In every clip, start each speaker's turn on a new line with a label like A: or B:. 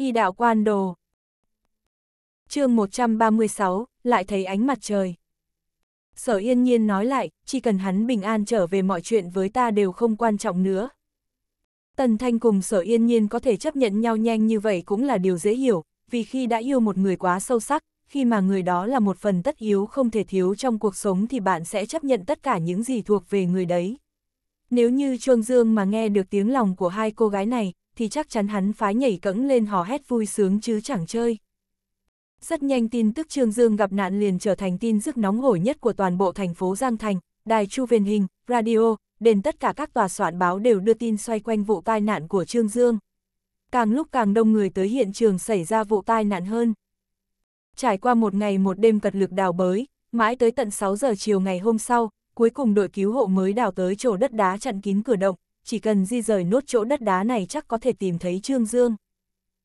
A: y đạo quan đồ. chương 136, lại thấy ánh mặt trời. Sở yên nhiên nói lại, chỉ cần hắn bình an trở về mọi chuyện với ta đều không quan trọng nữa. Tần Thanh cùng sở yên nhiên có thể chấp nhận nhau nhanh như vậy cũng là điều dễ hiểu, vì khi đã yêu một người quá sâu sắc, khi mà người đó là một phần tất yếu không thể thiếu trong cuộc sống thì bạn sẽ chấp nhận tất cả những gì thuộc về người đấy. Nếu như Chuông Dương mà nghe được tiếng lòng của hai cô gái này, thì chắc chắn hắn phái nhảy cẫng lên hò hét vui sướng chứ chẳng chơi. Rất nhanh tin tức Trương Dương gặp nạn liền trở thành tin rức nóng hổi nhất của toàn bộ thành phố Giang Thành, đài chu truyền hình, radio, đền tất cả các tòa soạn báo đều đưa tin xoay quanh vụ tai nạn của Trương Dương. Càng lúc càng đông người tới hiện trường xảy ra vụ tai nạn hơn. Trải qua một ngày một đêm cật lực đào bới, mãi tới tận 6 giờ chiều ngày hôm sau, cuối cùng đội cứu hộ mới đào tới chỗ đất đá chặn kín cửa động, chỉ cần di rời nốt chỗ đất đá này chắc có thể tìm thấy Trương Dương.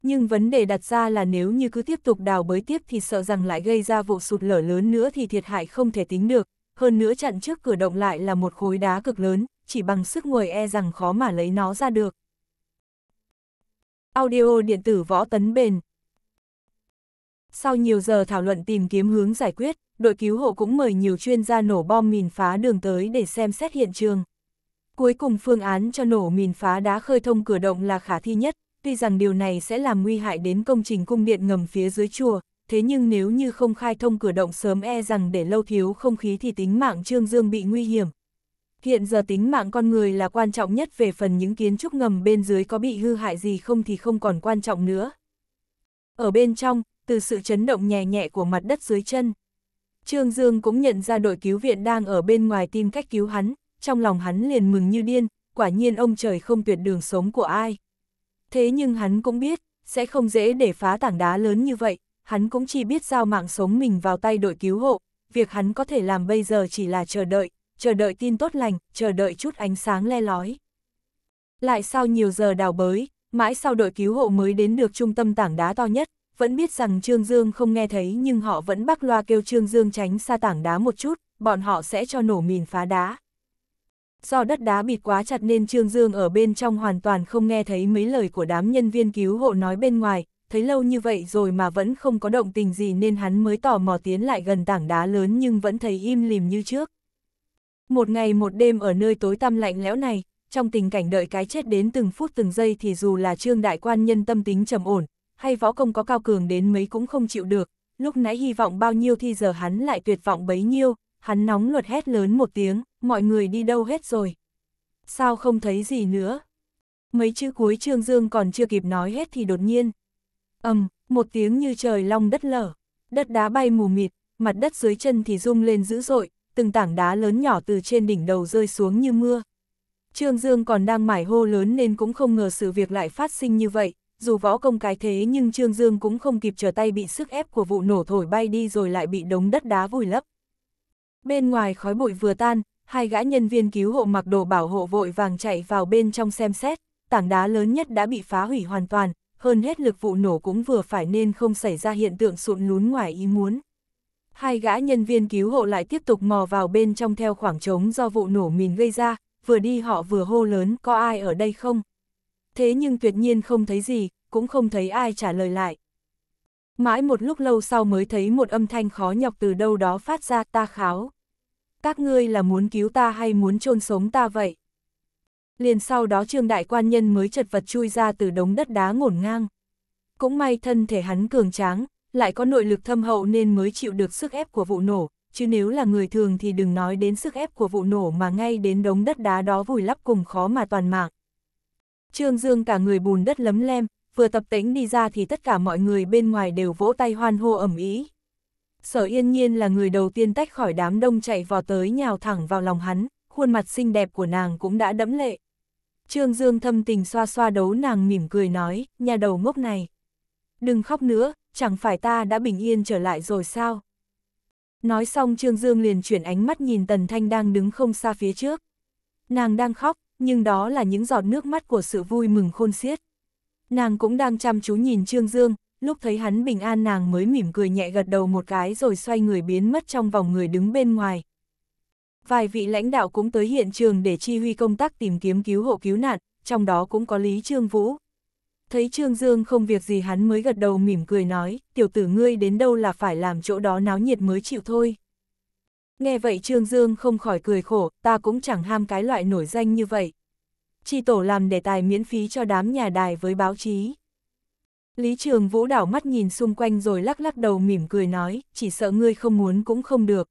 A: Nhưng vấn đề đặt ra là nếu như cứ tiếp tục đào bới tiếp thì sợ rằng lại gây ra vụ sụt lở lớn nữa thì thiệt hại không thể tính được, hơn nữa chặn trước cửa động lại là một khối đá cực lớn, chỉ bằng sức người e rằng khó mà lấy nó ra được. Audio điện tử võ tấn bền Sau nhiều giờ thảo luận tìm kiếm hướng giải quyết, đội cứu hộ cũng mời nhiều chuyên gia nổ bom mìn phá đường tới để xem xét hiện trường. Cuối cùng phương án cho nổ mìn phá đá khơi thông cửa động là khả thi nhất, tuy rằng điều này sẽ làm nguy hại đến công trình cung điện ngầm phía dưới chùa, thế nhưng nếu như không khai thông cửa động sớm e rằng để lâu thiếu không khí thì tính mạng Trương Dương bị nguy hiểm. Hiện giờ tính mạng con người là quan trọng nhất về phần những kiến trúc ngầm bên dưới có bị hư hại gì không thì không còn quan trọng nữa. Ở bên trong, từ sự chấn động nhẹ nhẹ của mặt đất dưới chân, Trương Dương cũng nhận ra đội cứu viện đang ở bên ngoài tìm cách cứu hắn, trong lòng hắn liền mừng như điên, quả nhiên ông trời không tuyệt đường sống của ai. Thế nhưng hắn cũng biết, sẽ không dễ để phá tảng đá lớn như vậy, hắn cũng chỉ biết giao mạng sống mình vào tay đội cứu hộ, việc hắn có thể làm bây giờ chỉ là chờ đợi, chờ đợi tin tốt lành, chờ đợi chút ánh sáng le lói. Lại sau nhiều giờ đào bới, mãi sau đội cứu hộ mới đến được trung tâm tảng đá to nhất, vẫn biết rằng Trương Dương không nghe thấy nhưng họ vẫn bắc loa kêu Trương Dương tránh xa tảng đá một chút, bọn họ sẽ cho nổ mìn phá đá. Do đất đá bịt quá chặt nên Trương Dương ở bên trong hoàn toàn không nghe thấy mấy lời của đám nhân viên cứu hộ nói bên ngoài, thấy lâu như vậy rồi mà vẫn không có động tình gì nên hắn mới tò mò tiến lại gần tảng đá lớn nhưng vẫn thấy im lìm như trước. Một ngày một đêm ở nơi tối tăm lạnh lẽo này, trong tình cảnh đợi cái chết đến từng phút từng giây thì dù là trương đại quan nhân tâm tính trầm ổn, hay võ công có cao cường đến mấy cũng không chịu được, lúc nãy hy vọng bao nhiêu thì giờ hắn lại tuyệt vọng bấy nhiêu, hắn nóng luật hét lớn một tiếng, mọi người đi đâu hết rồi? Sao không thấy gì nữa? Mấy chữ cuối Trương Dương còn chưa kịp nói hết thì đột nhiên. ầm một tiếng như trời long đất lở, đất đá bay mù mịt, mặt đất dưới chân thì rung lên dữ dội, từng tảng đá lớn nhỏ từ trên đỉnh đầu rơi xuống như mưa. Trương Dương còn đang mải hô lớn nên cũng không ngờ sự việc lại phát sinh như vậy, dù võ công cái thế nhưng Trương Dương cũng không kịp trở tay bị sức ép của vụ nổ thổi bay đi rồi lại bị đống đất đá vùi lấp. Bên ngoài khói bụi vừa tan, hai gã nhân viên cứu hộ mặc đồ bảo hộ vội vàng chạy vào bên trong xem xét, tảng đá lớn nhất đã bị phá hủy hoàn toàn, hơn hết lực vụ nổ cũng vừa phải nên không xảy ra hiện tượng sụn lún ngoài ý muốn. Hai gã nhân viên cứu hộ lại tiếp tục mò vào bên trong theo khoảng trống do vụ nổ mìn gây ra, vừa đi họ vừa hô lớn có ai ở đây không? Thế nhưng tuyệt nhiên không thấy gì, cũng không thấy ai trả lời lại. Mãi một lúc lâu sau mới thấy một âm thanh khó nhọc từ đâu đó phát ra ta kháo các ngươi là muốn cứu ta hay muốn chôn sống ta vậy? Liền sau đó trương đại quan nhân mới chật vật chui ra từ đống đất đá ngổn ngang. Cũng may thân thể hắn cường tráng, lại có nội lực thâm hậu nên mới chịu được sức ép của vụ nổ, chứ nếu là người thường thì đừng nói đến sức ép của vụ nổ mà ngay đến đống đất đá đó vùi lấp cùng khó mà toàn mạng. Trương Dương cả người bùn đất lấm lem, vừa tập tĩnh đi ra thì tất cả mọi người bên ngoài đều vỗ tay hoan hô ẩm ý sở yên nhiên là người đầu tiên tách khỏi đám đông chạy vò tới nhào thẳng vào lòng hắn, khuôn mặt xinh đẹp của nàng cũng đã đẫm lệ. Trương Dương thâm tình xoa xoa đấu nàng mỉm cười nói, nhà đầu ngốc này. Đừng khóc nữa, chẳng phải ta đã bình yên trở lại rồi sao? Nói xong Trương Dương liền chuyển ánh mắt nhìn Tần Thanh đang đứng không xa phía trước. Nàng đang khóc, nhưng đó là những giọt nước mắt của sự vui mừng khôn xiết. Nàng cũng đang chăm chú nhìn Trương Dương, lúc thấy hắn bình an nàng mới mỉm cười nhẹ gật đầu một cái rồi xoay người biến mất trong vòng người đứng bên ngoài. Vài vị lãnh đạo cũng tới hiện trường để chi huy công tác tìm kiếm cứu hộ cứu nạn, trong đó cũng có Lý Trương Vũ. Thấy Trương Dương không việc gì hắn mới gật đầu mỉm cười nói, tiểu tử ngươi đến đâu là phải làm chỗ đó náo nhiệt mới chịu thôi. Nghe vậy Trương Dương không khỏi cười khổ, ta cũng chẳng ham cái loại nổi danh như vậy. Chi tổ làm đề tài miễn phí cho đám nhà đài với báo chí. Lý Trường Vũ đảo mắt nhìn xung quanh rồi lắc lắc đầu mỉm cười nói, chỉ sợ ngươi không muốn cũng không được.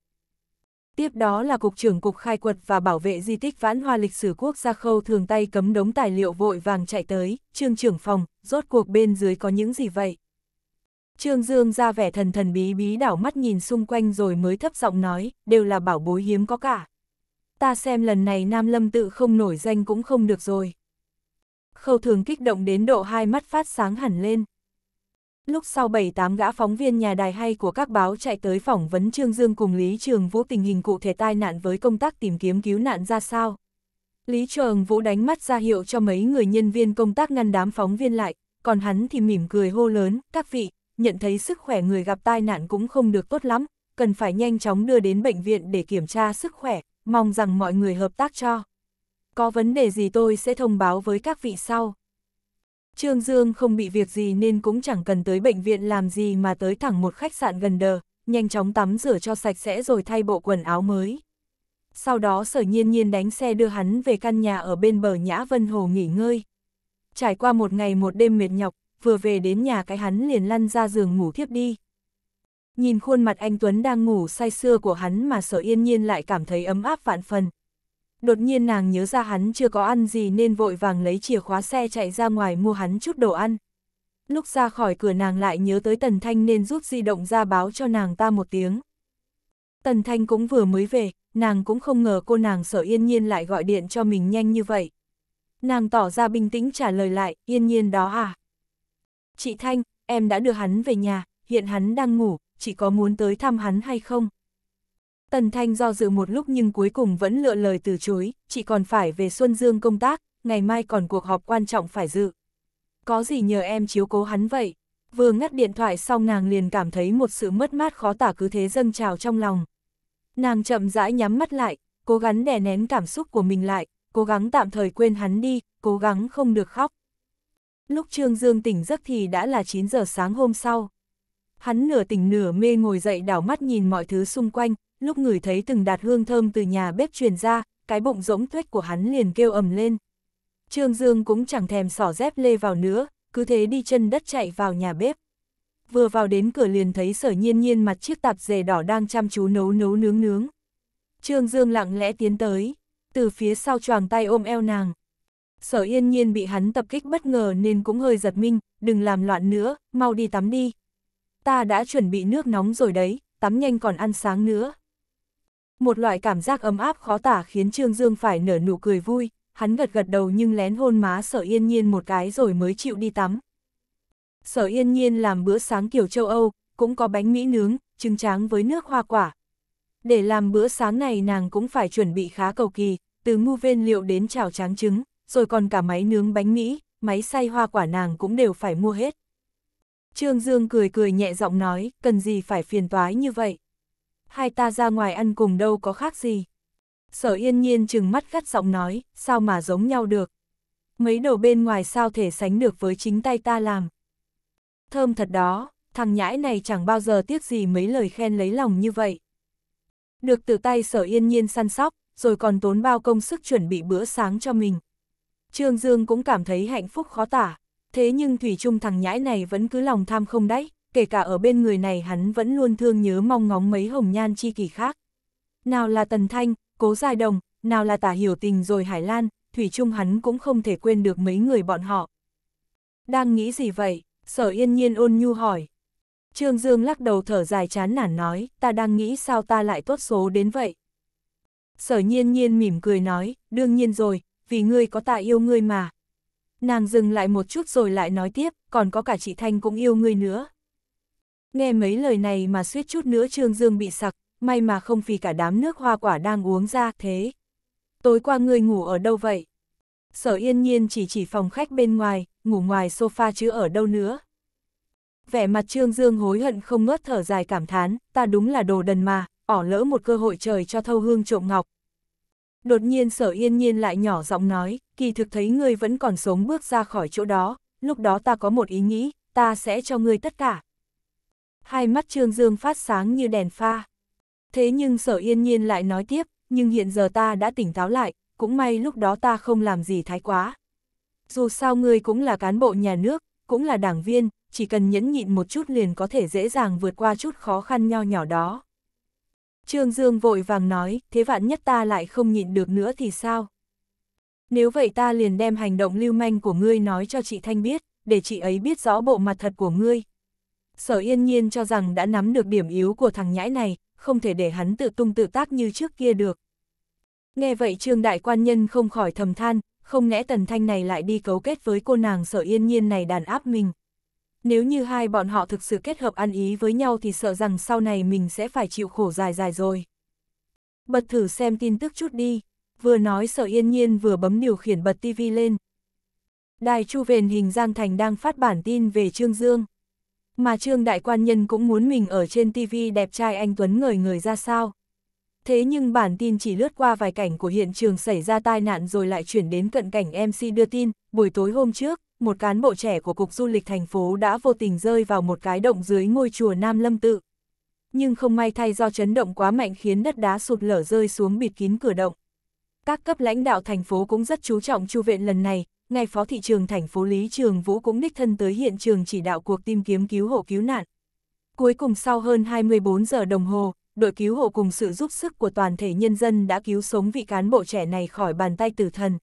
A: Tiếp đó là Cục trưởng Cục Khai quật và Bảo vệ Di tích Vãn Hoa Lịch sử Quốc gia khâu thường tay cấm đống tài liệu vội vàng chạy tới, trương trưởng phòng, rốt cuộc bên dưới có những gì vậy? Trương Dương ra vẻ thần thần bí bí đảo mắt nhìn xung quanh rồi mới thấp giọng nói, đều là bảo bối hiếm có cả. Ta xem lần này Nam Lâm tự không nổi danh cũng không được rồi. Khâu thường kích động đến độ hai mắt phát sáng hẳn lên. Lúc sau 7-8 gã phóng viên nhà đài hay của các báo chạy tới phỏng vấn Trương Dương cùng Lý Trường Vũ tình hình cụ thể tai nạn với công tác tìm kiếm cứu nạn ra sao. Lý Trường Vũ đánh mắt ra hiệu cho mấy người nhân viên công tác ngăn đám phóng viên lại, còn hắn thì mỉm cười hô lớn, các vị, nhận thấy sức khỏe người gặp tai nạn cũng không được tốt lắm, cần phải nhanh chóng đưa đến bệnh viện để kiểm tra sức khỏe, mong rằng mọi người hợp tác cho. Có vấn đề gì tôi sẽ thông báo với các vị sau. Trương Dương không bị việc gì nên cũng chẳng cần tới bệnh viện làm gì mà tới thẳng một khách sạn gần đờ, nhanh chóng tắm rửa cho sạch sẽ rồi thay bộ quần áo mới. Sau đó sở nhiên nhiên đánh xe đưa hắn về căn nhà ở bên bờ Nhã Vân Hồ nghỉ ngơi. Trải qua một ngày một đêm mệt nhọc, vừa về đến nhà cái hắn liền lăn ra giường ngủ thiếp đi. Nhìn khuôn mặt anh Tuấn đang ngủ say sưa của hắn mà sở yên nhiên lại cảm thấy ấm áp vạn phần, đột nhiên nàng nhớ ra hắn chưa có ăn gì nên vội vàng lấy chìa khóa xe chạy ra ngoài mua hắn chút đồ ăn. Lúc ra khỏi cửa nàng lại nhớ tới Tần Thanh nên rút di động ra báo cho nàng ta một tiếng. Tần Thanh cũng vừa mới về, nàng cũng không ngờ cô nàng sở yên nhiên lại gọi điện cho mình nhanh như vậy. Nàng tỏ ra bình tĩnh trả lời lại, yên nhiên đó à? Chị Thanh, em đã đưa hắn về nhà, hiện hắn đang ngủ, chị có muốn tới thăm hắn hay không? Tần Thanh do dự một lúc nhưng cuối cùng vẫn lựa lời từ chối, chị còn phải về Xuân Dương công tác, ngày mai còn cuộc họp quan trọng phải dự. Có gì nhờ em chiếu cố hắn vậy? Vừa ngắt điện thoại xong nàng liền cảm thấy một sự mất mát khó tả cứ thế dâng trào trong lòng. Nàng chậm rãi nhắm mắt lại, cố gắng đè nén cảm xúc của mình lại, cố gắng tạm thời quên hắn đi, cố gắng không được khóc. Lúc Trương Dương tỉnh giấc thì đã là 9 giờ sáng hôm sau. Hắn nửa tỉnh nửa mê ngồi dậy đảo mắt nhìn mọi thứ xung quanh, lúc người thấy từng đạt hương thơm từ nhà bếp truyền ra, cái bụng rỗng tuếch của hắn liền kêu ầm lên. Trương Dương cũng chẳng thèm xỏ dép lê vào nữa, cứ thế đi chân đất chạy vào nhà bếp. Vừa vào đến cửa liền thấy sở nhiên nhiên mặt chiếc tạp dề đỏ đang chăm chú nấu nấu nướng nướng. Trương Dương lặng lẽ tiến tới, từ phía sau choàng tay ôm eo nàng. Sở yên nhiên bị hắn tập kích bất ngờ nên cũng hơi giật mình, đừng làm loạn nữa, mau đi tắm đi. Ta đã chuẩn bị nước nóng rồi đấy, tắm nhanh còn ăn sáng nữa. Một loại cảm giác ấm áp khó tả khiến Trương Dương phải nở nụ cười vui, hắn gật gật đầu nhưng lén hôn má sở yên nhiên một cái rồi mới chịu đi tắm. Sở yên nhiên làm bữa sáng kiểu châu Âu, cũng có bánh mỹ nướng, trứng tráng với nước hoa quả. Để làm bữa sáng này nàng cũng phải chuẩn bị khá cầu kỳ, từ ngu viên liệu đến chảo tráng trứng, rồi còn cả máy nướng bánh mỹ, máy xay hoa quả nàng cũng đều phải mua hết. Trương Dương cười cười nhẹ giọng nói, cần gì phải phiền toái như vậy hai ta ra ngoài ăn cùng đâu có khác gì. Sở yên nhiên chừng mắt gắt giọng nói, sao mà giống nhau được. Mấy đồ bên ngoài sao thể sánh được với chính tay ta làm. Thơm thật đó, thằng nhãi này chẳng bao giờ tiếc gì mấy lời khen lấy lòng như vậy. Được từ tay sở yên nhiên săn sóc, rồi còn tốn bao công sức chuẩn bị bữa sáng cho mình. Trương Dương cũng cảm thấy hạnh phúc khó tả, thế nhưng Thủy chung thằng nhãi này vẫn cứ lòng tham không đấy kể cả ở bên người này hắn vẫn luôn thương nhớ mong ngóng mấy hồng nhan chi kỳ khác. Nào là Tần Thanh, Cố Giai Đồng, nào là Tả Hiểu Tình rồi Hải Lan, Thủy chung hắn cũng không thể quên được mấy người bọn họ. Đang nghĩ gì vậy? Sở yên nhiên ôn nhu hỏi. Trương Dương lắc đầu thở dài chán nản nói, ta đang nghĩ sao ta lại tốt số đến vậy. Sở nhiên nhiên mỉm cười nói, đương nhiên rồi, vì ngươi có ta yêu ngươi mà. Nàng dừng lại một chút rồi lại nói tiếp, còn có cả chị Thanh cũng yêu ngươi nữa. Nghe mấy lời này mà suýt chút nữa Trương Dương bị sặc, may mà không vì cả đám nước hoa quả đang uống ra thế. Tối qua ngươi ngủ ở đâu vậy? Sở yên nhiên chỉ chỉ phòng khách bên ngoài, ngủ ngoài sofa chứ ở đâu nữa. Vẻ mặt Trương Dương hối hận không ngớt thở dài cảm thán, ta đúng là đồ đần mà, ỏ lỡ một cơ hội trời cho thâu hương trộm ngọc. Đột nhiên sở yên nhiên lại nhỏ giọng nói, kỳ thực thấy ngươi vẫn còn sống bước ra khỏi chỗ đó, lúc đó ta có một ý nghĩ, ta sẽ cho ngươi tất cả, hai mắt Trương Dương phát sáng như đèn pha. Thế nhưng sở yên nhiên lại nói tiếp, nhưng hiện giờ ta đã tỉnh táo lại, cũng may lúc đó ta không làm gì thái quá. Dù sao ngươi cũng là cán bộ nhà nước, cũng là đảng viên, chỉ cần nhẫn nhịn một chút liền có thể dễ dàng vượt qua chút khó khăn nho nhỏ đó. Trương Dương vội vàng nói, thế vạn nhất ta lại không nhịn được nữa thì sao? Nếu vậy ta liền đem hành động lưu manh của ngươi nói cho chị Thanh biết, để chị ấy biết rõ bộ mặt thật của ngươi, Sở yên nhiên cho rằng đã nắm được điểm yếu của thằng nhãi này, không thể để hắn tự tung tự tác như trước kia được. Nghe vậy trương đại quan nhân không khỏi thầm than, không lẽ tần thanh này lại đi cấu kết với cô nàng sở yên nhiên này đàn áp mình. Nếu như hai bọn họ thực sự kết hợp ăn ý với nhau thì sợ rằng sau này mình sẽ phải chịu khổ dài dài rồi. Bật thử xem tin tức chút đi, vừa nói sở yên nhiên vừa bấm điều khiển bật tivi lên. Đài Chu Vền Hình Giang Thành đang phát bản tin về Trương Dương mà Trương Đại Quan Nhân cũng muốn mình ở trên TV đẹp trai anh Tuấn người người ra sao. Thế nhưng bản tin chỉ lướt qua vài cảnh của hiện trường xảy ra tai nạn rồi lại chuyển đến cận cảnh MC đưa tin, buổi tối hôm trước, một cán bộ trẻ của Cục Du lịch thành phố đã vô tình rơi vào một cái động dưới ngôi chùa Nam Lâm Tự. Nhưng không may thay do chấn động quá mạnh khiến đất đá sụt lở rơi xuống bịt kín cửa động. Các cấp lãnh đạo thành phố cũng rất chú trọng chu viện lần này, ngay phó thị trường thành phố Lý Trường Vũ cũng đích thân tới hiện trường chỉ đạo cuộc tìm kiếm cứu hộ cứu nạn. Cuối cùng sau hơn 24 giờ đồng hồ, đội cứu hộ cùng sự giúp sức của toàn thể nhân dân đã cứu sống vị cán bộ trẻ này khỏi bàn tay tử thần.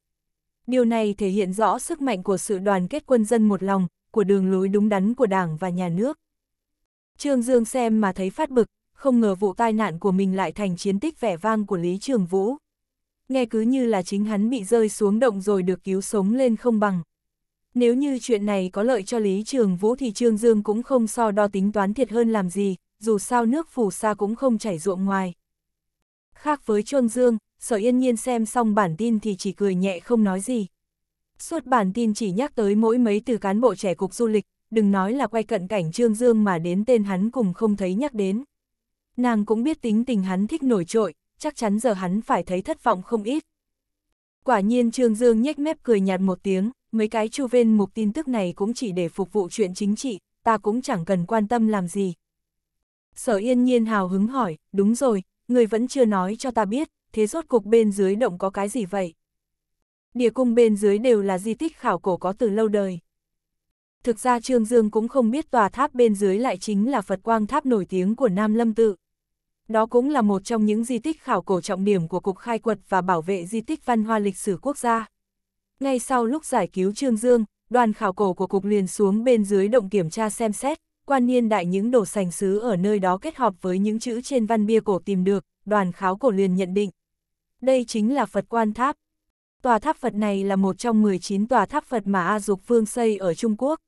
A: Điều này thể hiện rõ sức mạnh của sự đoàn kết quân dân một lòng, của đường lối đúng đắn của Đảng và nhà nước. Trương Dương xem mà thấy phát bực, không ngờ vụ tai nạn của mình lại thành chiến tích vẻ vang của Lý Trường Vũ nghe cứ như là chính hắn bị rơi xuống động rồi được cứu sống lên không bằng. Nếu như chuyện này có lợi cho Lý Trường Vũ thì Trương Dương cũng không so đo tính toán thiệt hơn làm gì, dù sao nước phủ xa cũng không chảy ruộng ngoài. Khác với Trương Dương, Sở Yên Nhiên xem xong bản tin thì chỉ cười nhẹ không nói gì. Suốt bản tin chỉ nhắc tới mỗi mấy từ cán bộ trẻ cục du lịch, đừng nói là quay cận cảnh Trương Dương mà đến tên hắn cùng không thấy nhắc đến. Nàng cũng biết tính tình hắn thích nổi trội, chắc chắn giờ hắn phải thấy thất vọng không ít. Quả nhiên Trương Dương nhếch mép cười nhạt một tiếng, mấy cái chu vên mục tin tức này cũng chỉ để phục vụ chuyện chính trị, ta cũng chẳng cần quan tâm làm gì. Sở yên nhiên hào hứng hỏi, đúng rồi, người vẫn chưa nói cho ta biết, thế rốt cục bên dưới động có cái gì vậy? Địa cung bên dưới đều là di tích khảo cổ có từ lâu đời. Thực ra Trương Dương cũng không biết tòa tháp bên dưới lại chính là Phật Quang Tháp nổi tiếng của Nam Lâm Tự. Đó cũng là một trong những di tích khảo cổ trọng điểm của Cục Khai quật và Bảo vệ Di tích Văn hóa Lịch sử Quốc gia. Ngay sau lúc giải cứu Trương Dương, đoàn khảo cổ của Cục liền xuống bên dưới động kiểm tra xem xét, quan niên đại những đồ sành xứ ở nơi đó kết hợp với những chữ trên văn bia cổ tìm được, đoàn khảo cổ liền nhận định. Đây chính là Phật quan tháp. Tòa tháp Phật này là một trong 19 tòa tháp Phật mà A Dục Vương xây ở Trung Quốc.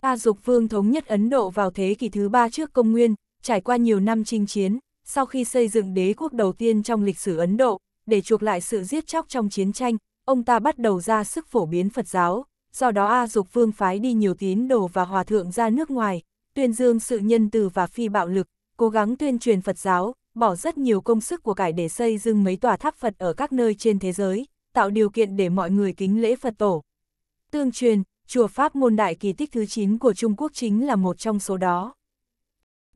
A: A Dục Vương thống nhất Ấn Độ vào thế kỷ thứ ba trước công nguyên, trải qua nhiều năm chinh chiến, sau khi xây dựng đế quốc đầu tiên trong lịch sử Ấn Độ, để chuộc lại sự giết chóc trong chiến tranh, ông ta bắt đầu ra sức phổ biến Phật giáo, do đó A Dục Vương phái đi nhiều tín đồ và hòa thượng ra nước ngoài, tuyên dương sự nhân từ và phi bạo lực, cố gắng tuyên truyền Phật giáo, bỏ rất nhiều công sức của cải để xây dựng mấy tòa tháp Phật ở các nơi trên thế giới, tạo điều kiện để mọi người kính lễ Phật tổ. Tương truyền, chùa Pháp môn đại kỳ tích thứ 9 của Trung Quốc chính là một trong số đó.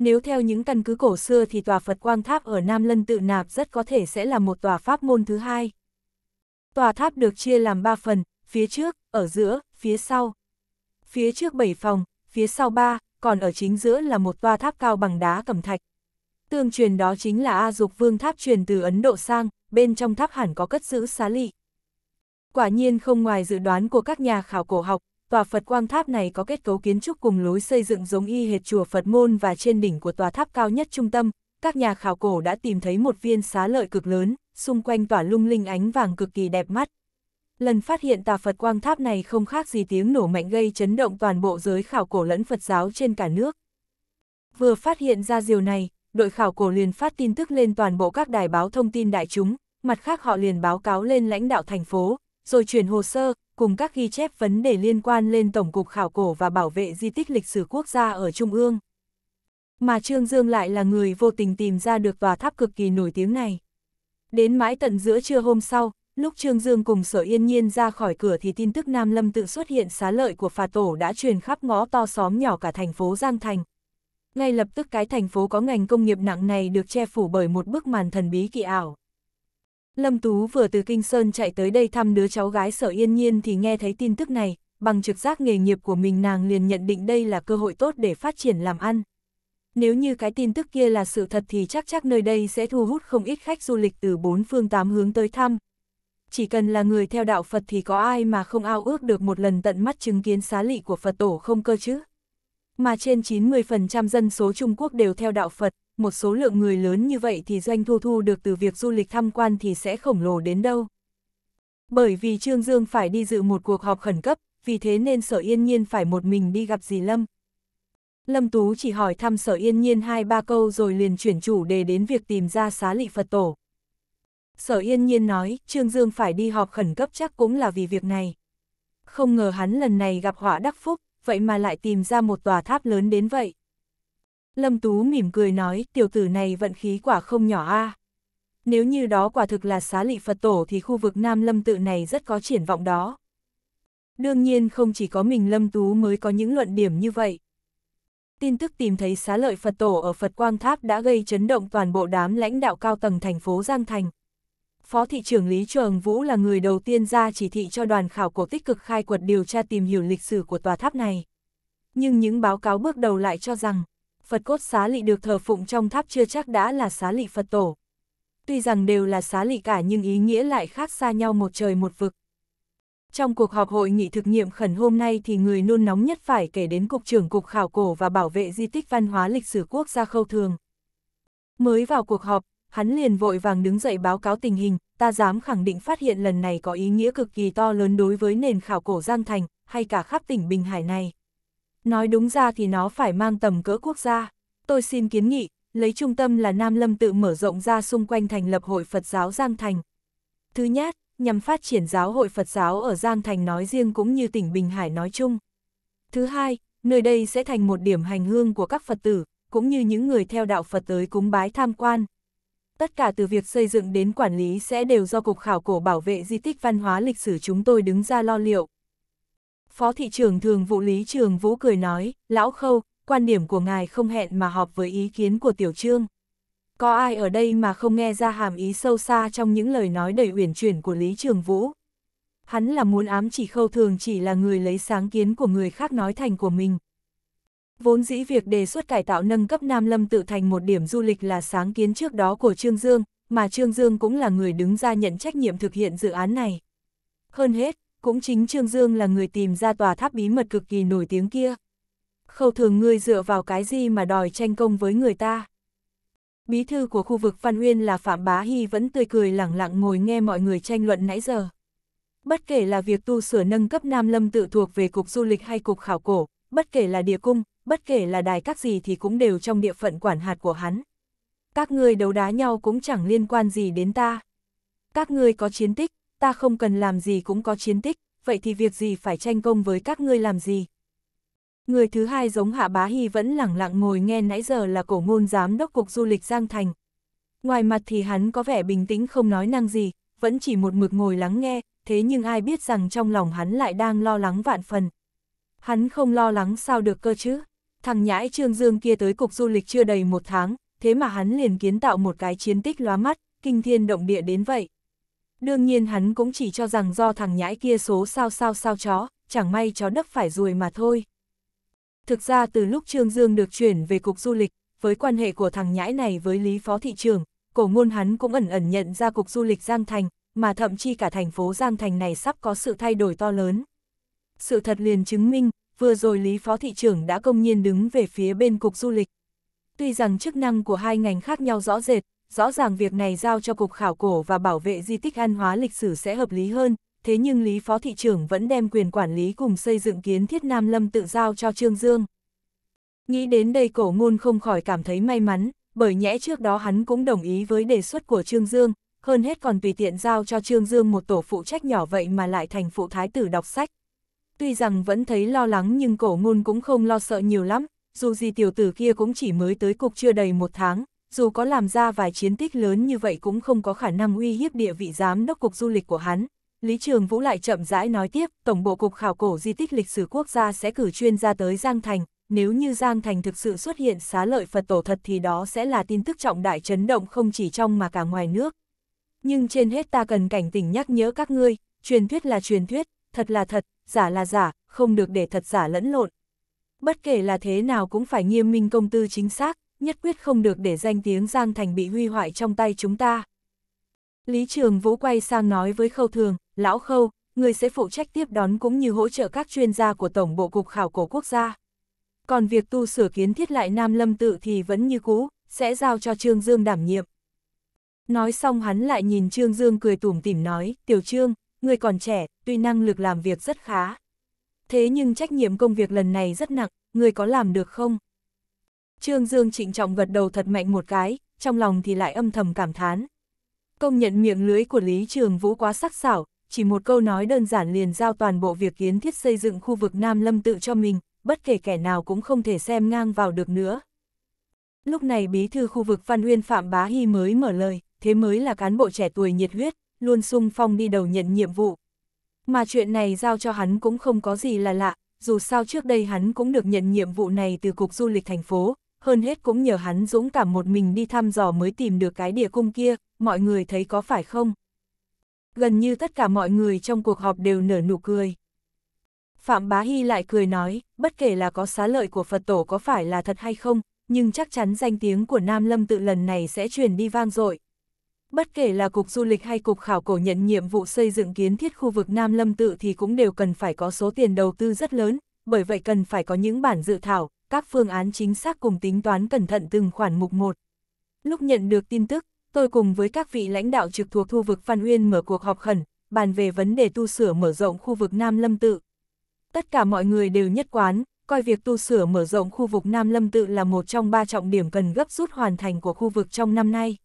A: Nếu theo những căn cứ cổ xưa thì tòa Phật Quang Tháp ở Nam Lân tự nạp rất có thể sẽ là một tòa pháp môn thứ hai. Tòa tháp được chia làm ba phần, phía trước, ở giữa, phía sau. Phía trước bảy phòng, phía sau ba, còn ở chính giữa là một tòa tháp cao bằng đá cẩm thạch. Tương truyền đó chính là A Dục Vương tháp truyền từ Ấn Độ sang, bên trong tháp hẳn có cất giữ xá lị. Quả nhiên không ngoài dự đoán của các nhà khảo cổ học, tòa Phật quang tháp này có kết cấu kiến trúc cùng lối xây dựng giống y hệt chùa Phật môn và trên đỉnh của tòa tháp cao nhất trung tâm, các nhà khảo cổ đã tìm thấy một viên xá lợi cực lớn, xung quanh tỏa lung linh ánh vàng cực kỳ đẹp mắt. Lần phát hiện Tòa Phật quang tháp này không khác gì tiếng nổ mạnh gây chấn động toàn bộ giới khảo cổ lẫn Phật giáo trên cả nước. Vừa phát hiện ra điều này, đội khảo cổ liền phát tin tức lên toàn bộ các đài báo thông tin đại chúng, mặt khác họ liền báo cáo lên lãnh đạo thành phố, rồi chuyển hồ sơ, cùng các ghi chép vấn đề liên quan lên Tổng cục Khảo cổ và Bảo vệ Di tích Lịch sử Quốc gia ở Trung ương. Mà Trương Dương lại là người vô tình tìm ra được tòa tháp cực kỳ nổi tiếng này. Đến mãi tận giữa trưa hôm sau, lúc Trương Dương cùng Sở Yên Nhiên ra khỏi cửa thì tin tức Nam Lâm tự xuất hiện xá lợi của phà tổ đã truyền khắp ngõ to xóm nhỏ cả thành phố Giang Thành. Ngay lập tức cái thành phố có ngành công nghiệp nặng này được che phủ bởi một bức màn thần bí kỳ ảo. Lâm Tú vừa từ Kinh Sơn chạy tới đây thăm đứa cháu gái sở yên nhiên thì nghe thấy tin tức này, bằng trực giác nghề nghiệp của mình nàng liền nhận định đây là cơ hội tốt để phát triển làm ăn. Nếu như cái tin tức kia là sự thật thì chắc chắc nơi đây sẽ thu hút không ít khách du lịch từ bốn phương tám hướng tới thăm. Chỉ cần là người theo đạo Phật thì có ai mà không ao ước được một lần tận mắt chứng kiến xá lị của Phật tổ không cơ chứ. Mà trên 90% dân số Trung Quốc đều theo đạo Phật, một số lượng người lớn như vậy thì doanh thu thu được từ việc du lịch tham quan thì sẽ khổng lồ đến đâu. Bởi vì Trương Dương phải đi dự một cuộc họp khẩn cấp, vì thế nên Sở Yên Nhiên phải một mình đi gặp dì Lâm. Lâm Tú chỉ hỏi thăm Sở Yên Nhiên hai ba câu rồi liền chuyển chủ đề đến việc tìm ra xá lị Phật Tổ. Sở Yên Nhiên nói, Trương Dương phải đi họp khẩn cấp chắc cũng là vì việc này. Không ngờ hắn lần này gặp họa đắc phúc, vậy mà lại tìm ra một tòa tháp lớn đến vậy. Lâm Tú mỉm cười nói, tiểu tử này vận khí quả không nhỏ a à. Nếu như đó quả thực là xá lị Phật tổ thì khu vực Nam Lâm tự này rất có triển vọng đó. Đương nhiên không chỉ có mình Lâm Tú mới có những luận điểm như vậy. Tin tức tìm thấy xá lợi Phật tổ ở Phật Quang Tháp đã gây chấn động toàn bộ đám lãnh đạo cao tầng thành phố Giang Thành. Phó thị trưởng Lý Trường Vũ là người đầu tiên ra chỉ thị cho đoàn khảo cổ tích cực khai quật điều tra tìm hiểu lịch sử của tòa tháp này. Nhưng những báo cáo bước đầu lại cho rằng, Phật cốt xá lị được thờ phụng trong tháp chưa chắc đã là xá lị Phật tổ. Tuy rằng đều là xá lị cả nhưng ý nghĩa lại khác xa nhau một trời một vực. Trong cuộc họp hội nghị thực nghiệm khẩn hôm nay thì người nôn nóng nhất phải kể đến Cục trưởng Cục Khảo Cổ và Bảo vệ Di tích Văn hóa Lịch sử Quốc gia Khâu Thường. Mới vào cuộc họp, hắn liền vội vàng đứng dậy báo cáo tình hình, ta dám khẳng định phát hiện lần này có ý nghĩa cực kỳ to lớn đối với nền khảo cổ Giang Thành, hay cả khắp tỉnh Bình Hải này. Nói đúng ra thì nó phải mang tầm cỡ quốc gia. Tôi xin kiến nghị, lấy trung tâm là Nam Lâm tự mở rộng ra xung quanh thành lập hội Phật giáo Giang Thành. Thứ nhất, nhằm phát triển giáo hội Phật giáo ở Giang Thành nói riêng cũng như tỉnh Bình Hải nói chung. Thứ hai, nơi đây sẽ thành một điểm hành hương của các Phật tử, cũng như những người theo đạo Phật tới cúng bái tham quan. Tất cả từ việc xây dựng đến quản lý sẽ đều do Cục Khảo Cổ Bảo vệ Di tích Văn hóa Lịch sử chúng tôi đứng ra lo liệu. Phó thị trưởng thường vụ Lý Trường Vũ cười nói, lão khâu, quan điểm của ngài không hẹn mà họp với ý kiến của tiểu trương. Có ai ở đây mà không nghe ra hàm ý sâu xa trong những lời nói đầy uyển chuyển của Lý Trường Vũ? Hắn là muốn ám chỉ khâu thường chỉ là người lấy sáng kiến của người khác nói thành của mình. Vốn dĩ việc đề xuất cải tạo nâng cấp Nam Lâm tự thành một điểm du lịch là sáng kiến trước đó của Trương Dương, mà Trương Dương cũng là người đứng ra nhận trách nhiệm thực hiện dự án này. Hơn hết, cũng chính Trương Dương là người tìm ra tòa tháp bí mật cực kỳ nổi tiếng kia. Khâu thường ngươi dựa vào cái gì mà đòi tranh công với người ta. Bí thư của khu vực phan Uyên là Phạm Bá Hy vẫn tươi cười lẳng lặng ngồi nghe mọi người tranh luận nãy giờ. Bất kể là việc tu sửa nâng cấp Nam Lâm tự thuộc về Cục Du lịch hay Cục Khảo Cổ, bất kể là địa cung, bất kể là đài các gì thì cũng đều trong địa phận quản hạt của hắn. Các người đấu đá nhau cũng chẳng liên quan gì đến ta. Các người có chiến tích, ta không cần làm gì cũng có chiến tích, vậy thì việc gì phải tranh công với các ngươi làm gì? Người thứ hai giống Hạ Bá Hy vẫn lẳng lặng ngồi nghe nãy giờ là cổ ngôn giám đốc cục du lịch Giang Thành. Ngoài mặt thì hắn có vẻ bình tĩnh không nói năng gì, vẫn chỉ một mực ngồi lắng nghe, thế nhưng ai biết rằng trong lòng hắn lại đang lo lắng vạn phần. Hắn không lo lắng sao được cơ chứ? Thằng nhãi Trương Dương kia tới cục du lịch chưa đầy một tháng, thế mà hắn liền kiến tạo một cái chiến tích lóa mắt, kinh thiên động địa đến vậy. Đương nhiên hắn cũng chỉ cho rằng do thằng nhãi kia số sao sao sao chó, chẳng may chó đấp phải ruồi mà thôi. Thực ra từ lúc Trương Dương được chuyển về Cục Du lịch, với quan hệ của thằng nhãi này với Lý Phó Thị trưởng, cổ ngôn hắn cũng ẩn ẩn nhận ra Cục Du lịch Giang Thành, mà thậm chí cả thành phố Giang Thành này sắp có sự thay đổi to lớn. Sự thật liền chứng minh, vừa rồi Lý Phó Thị trưởng đã công nhiên đứng về phía bên Cục Du lịch. Tuy rằng chức năng của hai ngành khác nhau rõ rệt, rõ ràng việc này giao cho Cục Khảo Cổ và Bảo vệ Di tích An Hóa lịch sử sẽ hợp lý hơn, thế nhưng Lý Phó Thị trưởng vẫn đem quyền quản lý cùng xây dựng kiến thiết Nam Lâm tự giao cho Trương Dương. Nghĩ đến đây cổ ngôn không khỏi cảm thấy may mắn, bởi nhẽ trước đó hắn cũng đồng ý với đề xuất của Trương Dương, hơn hết còn tùy tiện giao cho Trương Dương một tổ phụ trách nhỏ vậy mà lại thành phụ thái tử đọc sách. Tuy rằng vẫn thấy lo lắng nhưng cổ ngôn cũng không lo sợ nhiều lắm, dù gì tiểu tử kia cũng chỉ mới tới cục chưa đầy một tháng, dù có làm ra vài chiến tích lớn như vậy cũng không có khả năng uy hiếp địa vị giám đốc cục du lịch của hắn. Lý Trường Vũ lại chậm rãi nói tiếp, Tổng bộ Cục Khảo cổ Di tích Lịch sử Quốc gia sẽ cử chuyên gia tới Giang Thành, nếu như Giang Thành thực sự xuất hiện xá lợi Phật tổ thật thì đó sẽ là tin tức trọng đại chấn động không chỉ trong mà cả ngoài nước. Nhưng trên hết ta cần cảnh tỉnh nhắc nhớ các ngươi, truyền thuyết là truyền thuyết, thật là thật, giả là giả, không được để thật giả lẫn lộn. Bất kể là thế nào cũng phải nghiêm minh công tư chính xác, nhất quyết không được để danh tiếng Giang Thành bị huy hoại trong tay chúng ta. Lý Trường Vũ quay sang nói với Khâu Thường, Lão Khâu, người sẽ phụ trách tiếp đón cũng như hỗ trợ các chuyên gia của Tổng Bộ Cục Khảo Cổ Quốc gia. Còn việc tu sửa kiến thiết lại Nam Lâm Tự thì vẫn như cũ, sẽ giao cho Trương Dương đảm nhiệm. Nói xong hắn lại nhìn Trương Dương cười tủm tỉm nói, Tiểu Trương, người còn trẻ, tuy năng lực làm việc rất khá. Thế nhưng trách nhiệm công việc lần này rất nặng, người có làm được không? Trương Dương trịnh trọng gật đầu thật mạnh một cái, trong lòng thì lại âm thầm cảm thán. Công nhận miệng lưới của Lý Trường Vũ quá sắc sảo, chỉ một câu nói đơn giản liền giao toàn bộ việc kiến thiết xây dựng khu vực Nam Lâm tự cho mình, bất kể kẻ nào cũng không thể xem ngang vào được nữa. Lúc này bí thư khu vực Văn Uyên Phạm Bá Hy mới mở lời, thế mới là cán bộ trẻ tuổi nhiệt huyết, luôn sung phong đi đầu nhận nhiệm vụ. Mà chuyện này giao cho hắn cũng không có gì là lạ, dù sao trước đây hắn cũng được nhận nhiệm vụ này từ Cục Du lịch thành phố, hơn hết cũng nhờ hắn dũng cảm một mình đi thăm dò mới tìm được cái địa cung kia, mọi người thấy có phải không? Gần như tất cả mọi người trong cuộc họp đều nở nụ cười. Phạm Bá Hy lại cười nói, bất kể là có xá lợi của Phật Tổ có phải là thật hay không, nhưng chắc chắn danh tiếng của Nam Lâm tự lần này sẽ truyền đi vang dội. Bất kể là cục du lịch hay cục khảo cổ nhận nhiệm vụ xây dựng kiến thiết khu vực Nam Lâm tự thì cũng đều cần phải có số tiền đầu tư rất lớn, bởi vậy cần phải có những bản dự thảo, các phương án chính xác cùng tính toán cẩn thận từng khoản mục một. Lúc nhận được tin tức, tôi cùng với các vị lãnh đạo trực thuộc khu vực Phan Uyên mở cuộc họp khẩn, bàn về vấn đề tu sửa mở rộng khu vực Nam Lâm Tự. Tất cả mọi người đều nhất quán, coi việc tu sửa mở rộng khu vực Nam Lâm Tự là một trong ba trọng điểm cần gấp rút hoàn thành của khu vực trong năm nay.